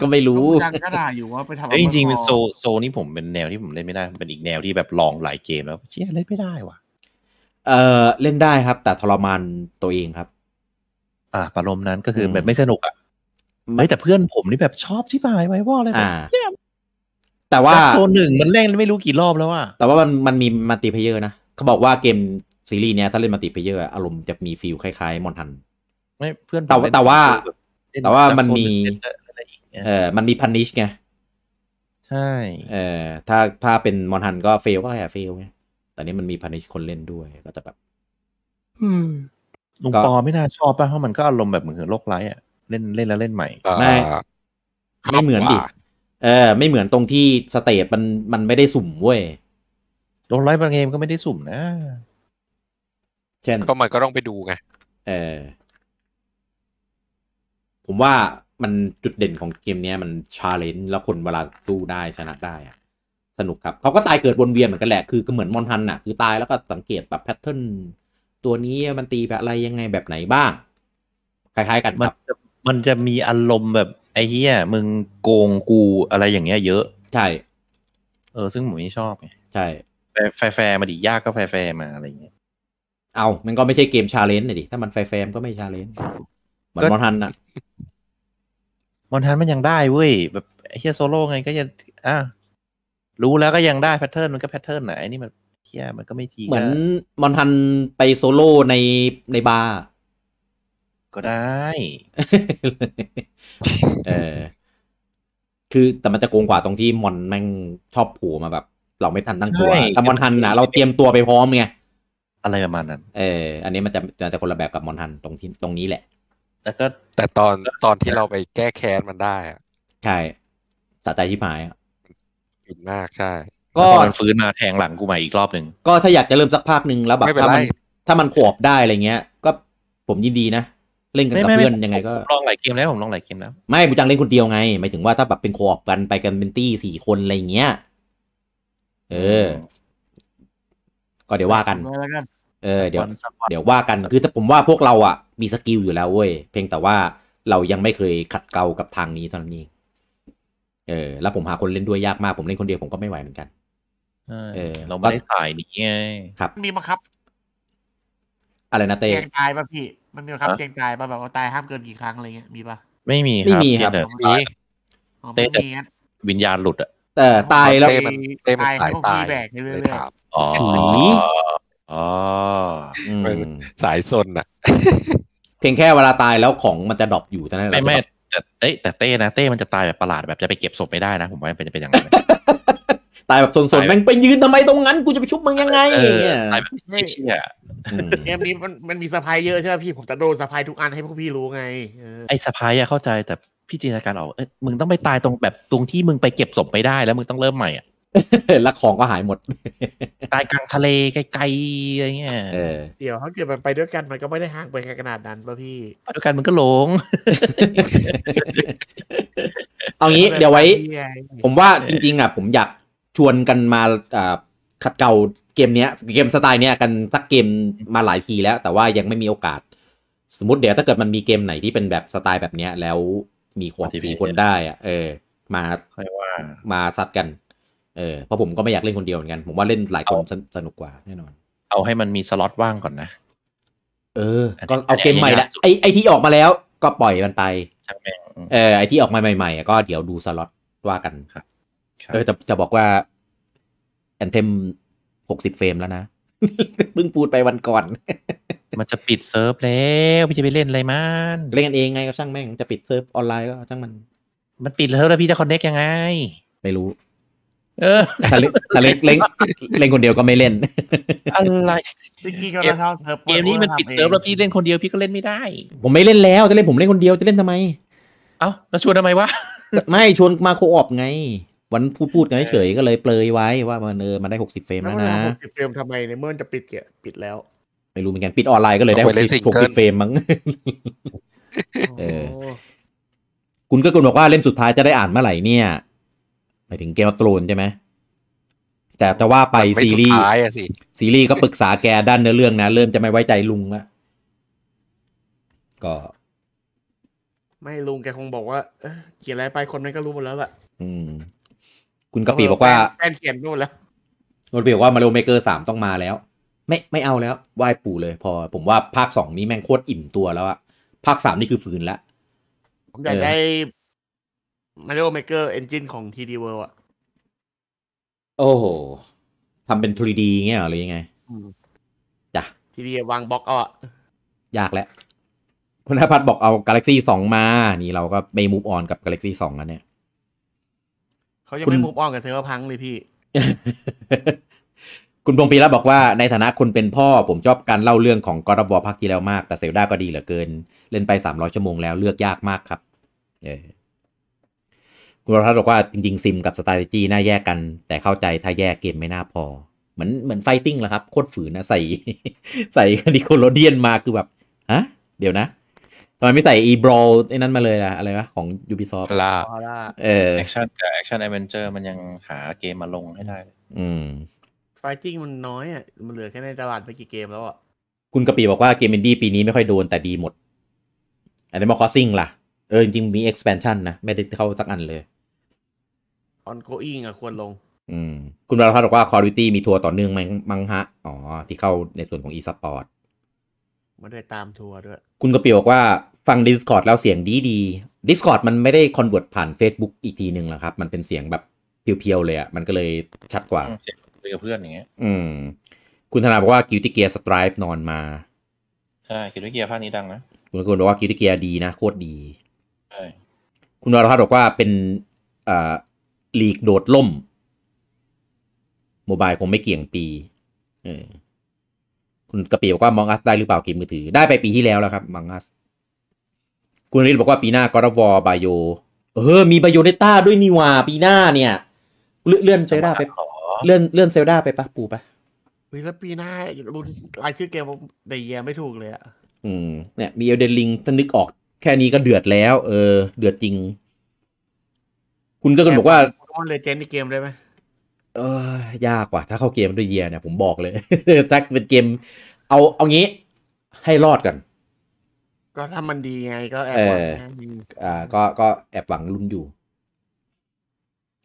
ก็ไม่รู้จังก็ด่าอยู่ว่าไปทำอะไรจริงๆเป็นโซโซนี่ ผมเป็นแนวที่ผมเล่นไม่ได้เป็นอีกแนวที่แบบลองหลายเกมแล้วเชี่ยเล่นไม่ได้ว่ะเออเล่นได้ครับ แต่ทรมานตัวเองครับอ่าปารมนั้นก็คือแบบไม่สนุกอ่ะไม่แต่เพื่อนผมนี่แบบชอบที่ปายไว้ว่าอะไรแบบแต่ว่าโซนหนึ่งมันเล่นไม่รู้กี่รอบแล้วว่าแต่ว่ามันมันมีมัลติเพเยอร์นะ เขาบอกว่าเกมซีรีส์เนี้ยถ้าเล่นมัลติเพเยอร์ อารมณ์จะมีฟิลคล้ายๆ มอนทันไม่เพื่อนแต่ว่าแต่ว่า แต่ว่ามันมี เออมันมีพันนิชไง ใช่เออถ้าถ้าเป็นมอนทันก็เฟลก็แค่เฟลไง แต่นี้มันมีพันนิชคนเล่นด้วยก็จะแบบ อืมลุงปอไม่น่าชอบป่ะเพราะมันก็อารมณ์แบบเหมือนโลกไร้อะเล่นเล่นแล้วเล่นใหม่ไม่ไม่เหมือนดิเออไม่เหมือนตรงที่สเตจมันมันไม่ได้สุ่มเว้ยโดนไล่บางเกมก็ไม่ได้สุ่มนะเช่นก็มันก็ต้องไปดูไงเออผมว่ามันจุดเด่นของเกมนี้มันชาเลนจ์แล้วคนเวลาสู้ได้ชนะได้อะสนุกครับเขาก็ตายเกิดวนเวียนเหมือนกันแหละคือก็เหมือนมอนทันน่ะคือตายแล้วก็สังเกตแบบแพทเทิร์นตัวนี้มันตีแบบอะไรยังไงแบบไหนบ้างคล้ายๆ กันมันจะมันจะมีอารมณ์แบบไอ้เหี้ยมึงโกงกูอะไรอย่างเงี้ยเยอะ ใช่ เออ ซึ่งผมไม่ชอบไงใช่แฟร์แฟร์มาดิ ยากก็แฟร์แฟร์มาอะไรอย่างเงี้ย เอามันก็ไม่ใช่เกมชาเลนจ์เลยดิ ถ้ามันแฟร์แฟร์ก็ไม่ชาเลนจ์เหมือนมอนทันอะมอนทันมันยังได้เว้ย แบบ ไอเฮียโซโล่ไงก็ยังอ่ะรู้แล้วก็ยังได้แพทเทิร์นมันก็แพทเทิร์นไหนนี่มันเฮียมันก็ไม่ทีเหมือนมอนทันไปโซโล่ในในบาร์ก็ได้ เออ คือแต่มันจะโกงกว่าตรงที่มอนแม่งชอบผูมาแบบ เราไม่ทันตั้งตัวแต่มอนทันนะเราเตรียมตัวไปพร้อมไงอะไรประมาณนั้นเอออันนี้มันจะจะคนละแบบกับมอนทันตรงที่ตรงนี้แหละ แล้วก็แต่ตอนตอนที่เราไปแก้แค้นมันได้อะใช่สะใจที่หายอินมากใช่ ก็มันฟื้นมาแทงหลังกูใหม่อีกรอบหนึ่งก็ถ้าอยากจะเริ่มสักภาคหนึ่งแล้วแบบถ้ามันถ้ามันขวบได้อะไรเงี้ยก็ผมยินดีนะเล่นกันกับเพื่อนยังไงก็ลองหลายเกมแล้วผมลองหลายเกมแล้วไม่บูจังเล่นคนเดียวไงหมายถึงว่าถ้าแบบเป็นคออบกันไปกันเป็นตี้สี่คนอะไรเงี้ยเออ ก็เดี๋ยวว่ากัน เออเดี๋ยวเดี๋ยวว่ากันคือแต่ผมว่าพวกเราอ่ะมีสกิลอยู่แล้วเว้ยเพียงแต่ว่าเรายังไม่เคยขัดเกลากับทางนี้เท่านั้นเองเออ แล้วผมหาคนเล่นด้วยยากมากผมเล่นคนเดียวผมก็ไม่ไหวเหมือนกันเออเราไม่ได้สายนี้ไงครับมีบังคับ อะไรนะเต้แกงตายป่ะพี่มันมีครับเกงตายป่ะแบบว่าตายห้ามเกินกี่ครั้งอะไรเงี้ยมีป่ะไม่มีครับไม่มีครับมีเต้วิญญาณหลุดอะแต่ตายแล้วเต้มันตายตายแบกเรื่อยๆอ๋ออ๋อสายซนอะเพียงแค่เวลาตายแล้วของมันจะดรอปอยู่แต่นั้นไม่ไม่แต่เอ้แต่เต้นะเต้ มันจะตายแบบประหลาดแบบจะไปเก็บศพไม่ได้นะผมว่าเป็นเป็นอย่างนั้นตายแบบสนๆแม่งไปยืนทำไมตรงนั้นกูจะไปชุบมึงยังไงตายแบบเชี่ยเกมนี้มันมันมีสะพายเยอะใช่ไหมพี่ผมจะโดนสะพายทุกอันให้พวกพี่รู้ไงไอ้สะพายอะเข้าใจแต่พี่จินตนาการออกเอ้มึงต้องไปตายตรงแบบตรงที่มึงไปเก็บศพไม่ได้แล้วมึงต้องเริ่มใหม่อะแล้วของก็หายหมด ตายกลางทะเล ไกลๆอะไรเงี้ยเดี๋ยวเขาเกิดมันไปด้วยกันมันก็ไม่ได้ห่างไปขนาดนั้น ป่ะพี่ไปด้วยกันมันก็หลง เอางี้เดี๋ยวไว้ ผมว่าจริงๆอ่ะผมอยากชวนกันมาอ่าขัดเก่าเกมเนี้ยเกมสไตล์เนี้ยกันสักเกมมาหลายทีแล้ว แต่ว่ายังไม่มีโอกาสสมมติ เดี๋ยวถ้าเกิดมันมีเกมไหนที่เป็นแบบสไตล์แบบเนี้ย แล้วมีคนสี่คนได้อะเออ มามาซัดกัน เออเพราะผมก็ไม่อยากเล่นคนเดียวเหมือนกัน ผมว่าเล่นหลายคนสนุกกว่าแน่นอน เอาให้มันมีสล็อตว่างก่อนนะ เออก็เอาเกมใหม่ละไอไอที่ออกมาแล้วก็ปล่อยมันไปเออไอที่ออกมาใหม่ๆก็เดี๋ยวดูสล็อตว่ากันครับเออจะจะบอกว่าแอนเทมหกสิบเฟรมแล้วนะเพิ่งพูดไปวันก่อนมันจะปิดเซิร์ฟแล้ว พี่จะไปเล่นอะไรมันเล่นกันเองไงก็ช่างแม่งจะปิดเซิร์ฟออนไลน์ก็ช่างมันมันปิดเซิร์ฟแล้วพี่จะคอนเน็กยังไง ไม่รู้ เออถ้าเล่นถ้าเล่นเล่นคนเดียวก็ไม่เล่นอะไรจริก็เท่าเซิร์ฟเกมนี้มันปิดเซิร์ฟแล้วพี่เล่นคนเดียวพี่ก็เล่นไม่ได้ ผมไม่เล่นแล้วจะเล่นผมเล่นคนเดียวจะเล่นทำไม เอ้าแล้วชวนทำไมวะไม่ชวนมาโคออบไงวันพูดพูดกันเฉยก็เลยเปลยไว้ว่ามันเออมันได้หกสิบเฟรมแล้วนะหกสิบเฟรมทำไมในเมื่อจะปิดเกียปิดแล้ว ไม่รู้เหมือนกันปิดออนไลน์ก็เลยได้หกสิบหกสิบเฟรมมั้งเออคุณก็คุณบอกว่าเล่มสุดท้ายจะได้อ่านเมื่อไหร่เนี่ยหมายถึงเกมอโตรนใช่ไหมแต่แต่ว่าไปซีรีส์ซีรีส์ก็ปรึกษาแกด้านเนื้อเรื่องนะ เริ่มจะไม่ไว้ใจลุงละก็ ไม่ลุงแกคงบอกว่าเกี่ยอะไรไปคนนั้นก็รู้หมดแล้วล่ะ อืมคุณกะปีบอกว่าแฟนเขียนนู่นแล้วคุณปีบอกว่ามาริโอเมเกอร์สามต้องมาแล้ว ไม่ไม่เอาแล้วไหว้ปู่เลย พอผมว่าภาคสองนี้แม่งโคตรอิ่มตัวแล้วอะภาคสามนี่คือฟืนละผมอยากได้มาริโอเมเกอร์เอนจินของทีดีเวิร์อะโอ้โหทำเป็น 3D เงี้ยหรือยังไงจ้ะทีดีวางบล็อกอ่ะยากแล้วคุณนพัฒบอกเอากาแลกซี่สองมานี่เราก็ไปมูฟออนกับกาแลกซี่สองแล้วเนี่ยเขายังไม่มุกออนกับเซ์อร์พังเลยพี่ คุณพงปีระบอกว่าในฐานะคนเป็นพ่อผมชอบการเล่าเรื่องของกอร์บอพักที่แล้วมาก แต่เซลดา ก็ดีเหลือเกิน เล่นไปสามร้อยชั่วโมงแล้วเลือกยากมากครับเอคุณรัฐบอกว่าจริงๆซิมกับสไตล์จีน่าแยกกัน แต่เข้าใจถ้าแยกเกมไม่น่าพอ เหมือนเหมือนไฟติ้งแหละครับ โคตรฝืนนะใส่ ใส่คดิโคโลเดียนมาคือแบบฮะเดี๋ยวนะทำไมไม่ใส่อีบรอลไอ้นั้นมาเลยล่ะ อะไรวะ ของ Ubisoft ลาเออแอคชั่นกับแอคชั่นแอเวนเจอร์มันยังหาเกมมาลงให้ได้อืมไฟติ้งมันน้อยอ่ะ มันเหลือแค่ในตลาดไม่กี่เกมแล้วอ่ะ คุณกะปีบอกว่าเกมอินดี้ปีนี้ไม่ค่อยโดน แต่ดีหมดอันนี้มาคอสซิ่งล่ะ เออ จริงมี expansion นะ ไม่ได้เข้าสักอันเลย ongoing อ่ะ ควรลง อืม คุณวรพัฒน์บอกว่าร์ a l ต t y มีทัวร์ต่อเนื่องไหมังฮะ อ๋อที่เข้าในส่วนของ e-sport ไม่ได้ตามทัวร์ด้วย คุณกะปีบอกว่าฟัง Discord แล้วเสียงดีดี Discord มันไม่ได้คอนเวิร์ตผ่าน Facebook อีกทีหนึ่งหรอครับ มันเป็นเสียงแบบเพียวๆเลยอะ่ะมันก็เลยชัดกว่ากับเพื่อนอย่างเงี้ยอืม คุณธนาบอกว่ากิวติเกียสตราย p นอนมาใช่กิวติเกียภาคนี้ดังนะคุณคุณบอกว่ากิวติเกียดีนะโคตรดีใช่คุณวรพัฒน์บอกว่าเป็นอ่าลีกโดดล่ม โมบายคงไม่เกี่ยงปีเออคุณกระปีบอกว่ามองอัสได้หรือเปล่าเกมมือถือได้ไปปีที่แล้วแล้วครับมองอัสคุณริศบอกว่าปีหน้าก็รวอบายโย เออมีบายโยเดต้าด้วยนี่ว่าปีหน้าเนี่ยเลื่อนเซลดาไปเลื่อนเลื่อนเซลดาไปปะปูปะวยแล้วปีหน้ารุ่นรายชื่อเกมใดเยียไม่ถูกเลยอ่ะ อืมเนี่ยมีเอเดนลิงถ้านึกออกแค่นี้ก็เดือดแล้ว เออ เดือดจริง คุณก็คันบอกว่าโเนเลเจนด์ในเกมได้ไหมเออยากว่ะถ้าเข้าเกมด้วยเยียเนี่ยผมบอกเลยถ้าเป็นเกมเอาเอางี้ให้รอดกันก็ถ้ามันดีไงก็แอบหวังอ่าก็ก็แอบหวังลุ้นอยู่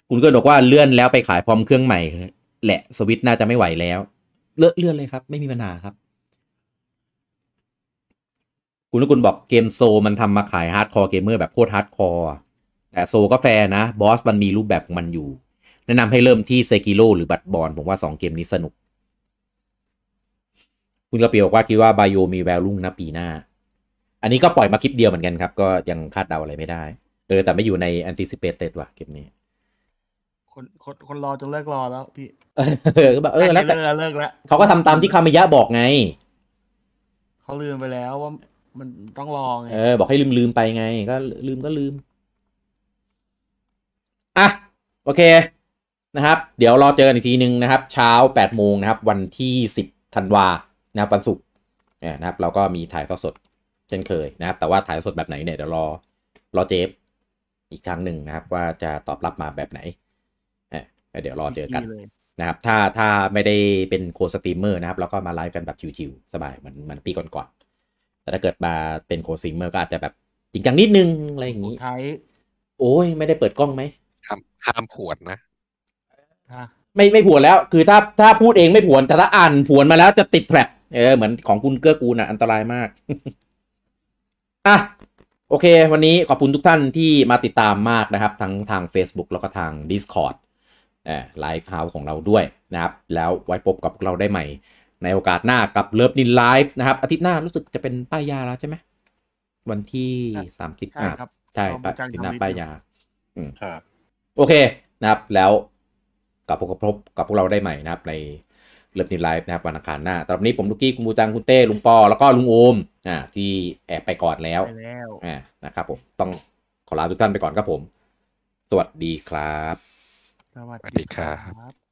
คุณก็บอกว่าเลื่อนแล้วไปขายพร้อมเครื่องใหม่แหละสวิตน่าจะไม่ไหวแล้ว เลื่อนเลื่อนเลยครับ ไม่มีปัญหาครับ คุณกุลบอกเกมโซมันทำมาขายฮาร์ดคอร์เกมเมอร์แบบโคตรฮาร์ดคอร์แต่โซก็แฟร์นะ บอสมันมีรูปแบบของมันอยู่ แนะนำให้เริ่มที่เซกิโลหรือบัตบอลผมว่าสองเกมนี้สนุก คุณกระเปียบอกว่าคิดว่าไบโอมีแวลุ่งนะปีหน้าอันนี้ก็ปล่อยมาคลิปเดียวเหมือนกันครับก็ยังคาดเดาอะไรไม่ได้ เออ แต่ไม่อยู่ใน anticipated ว่ะคลิปนี้ คนคนคนรอจนเลิกรอแล้วพี่ เออแบบเออแล้วแต่เลิกแล้วเขาก็ทำตามที่คามิยะบอกไง เขาลืมไปแล้วว่ามันต้องรอไงเออ บอกให้ลืมลืมไปไง ก็ลืมก็ลืม อ่ะ โอเคนะครับ เดี๋ยวรอเจอกันอีกทีนึงนะครับ เช้าแปดโมงนะครับ วันที่สิบธันวานะครับวันศุกร์นะครับ เราก็มีถ่ายทอดสดเช่นเคยนะครับ แต่ว่าถ่ายสดแบบไหนเนี่ยเดี๋ยวรอ รอเจฟ อีกครั้งหนึ่งนะครับ ว่าจะตอบรับมาแบบไหนเดี๋ยวรอเจอกันนะครับ ถ้าถ้าไม่ได้เป็นโคสตรีมเมอร์นะครับเราก็มาไลฟ์กันแบบชิวๆสบายเหมือนเหมือนปีก่อนๆ แต่ถ้าเกิดมาเป็นโคสตรีมเมอร์ก็อาจจะแบบจริงจังนิดนึงอะไรอย่างนี้ใชโอ้ยไม่ได้เปิดกล้องไหมห้ามห้ามผวดนะไม่ไม่ผวนแล้ว คือถ้าถ้าพูดเองไม่ผวน แต่ถ้าอ่านผวนมาแล้วจะติดแผลเออเหมือนของคุณเกื้อกูลอ่ะ อันตรายมาก่ะโอเค วันนี้ขอบคุณทุกท่านที่มาติดตามมากนะครับ ทั้งทาง Facebook แล้วก็ทาง Discord ไลฟ์เฮาส์ของเราด้วยนะครับ แล้วไว้พบกับเราได้ใหม่ในโอกาสหน้ากับเลิฟนินไลฟ์นะครับ อาทิตย์หน้ารู้สึกจะเป็นป้ายยาแล้วใช่ไหมวันที่สามสิบใช่ครับใช่ปิตยหน้าป้ายยาครับ โอเคนะครับแล้วกกับพบ กับพวกเราได้ใหม่นะครับในเริ่มทีไลฟ์นะครับวันอังคารหน้าตอนนี้ผมลูกกี้ คุณบูตังคุณเต้ลุงปอ แล้วก็ลุง โอมอ่าที่แอบไปก่อน แล้วอ่านะครับ ผมต้องขอลาทุกท่านไปก่อน ครับ ผม สวัสดีครับสวัสดี ครับ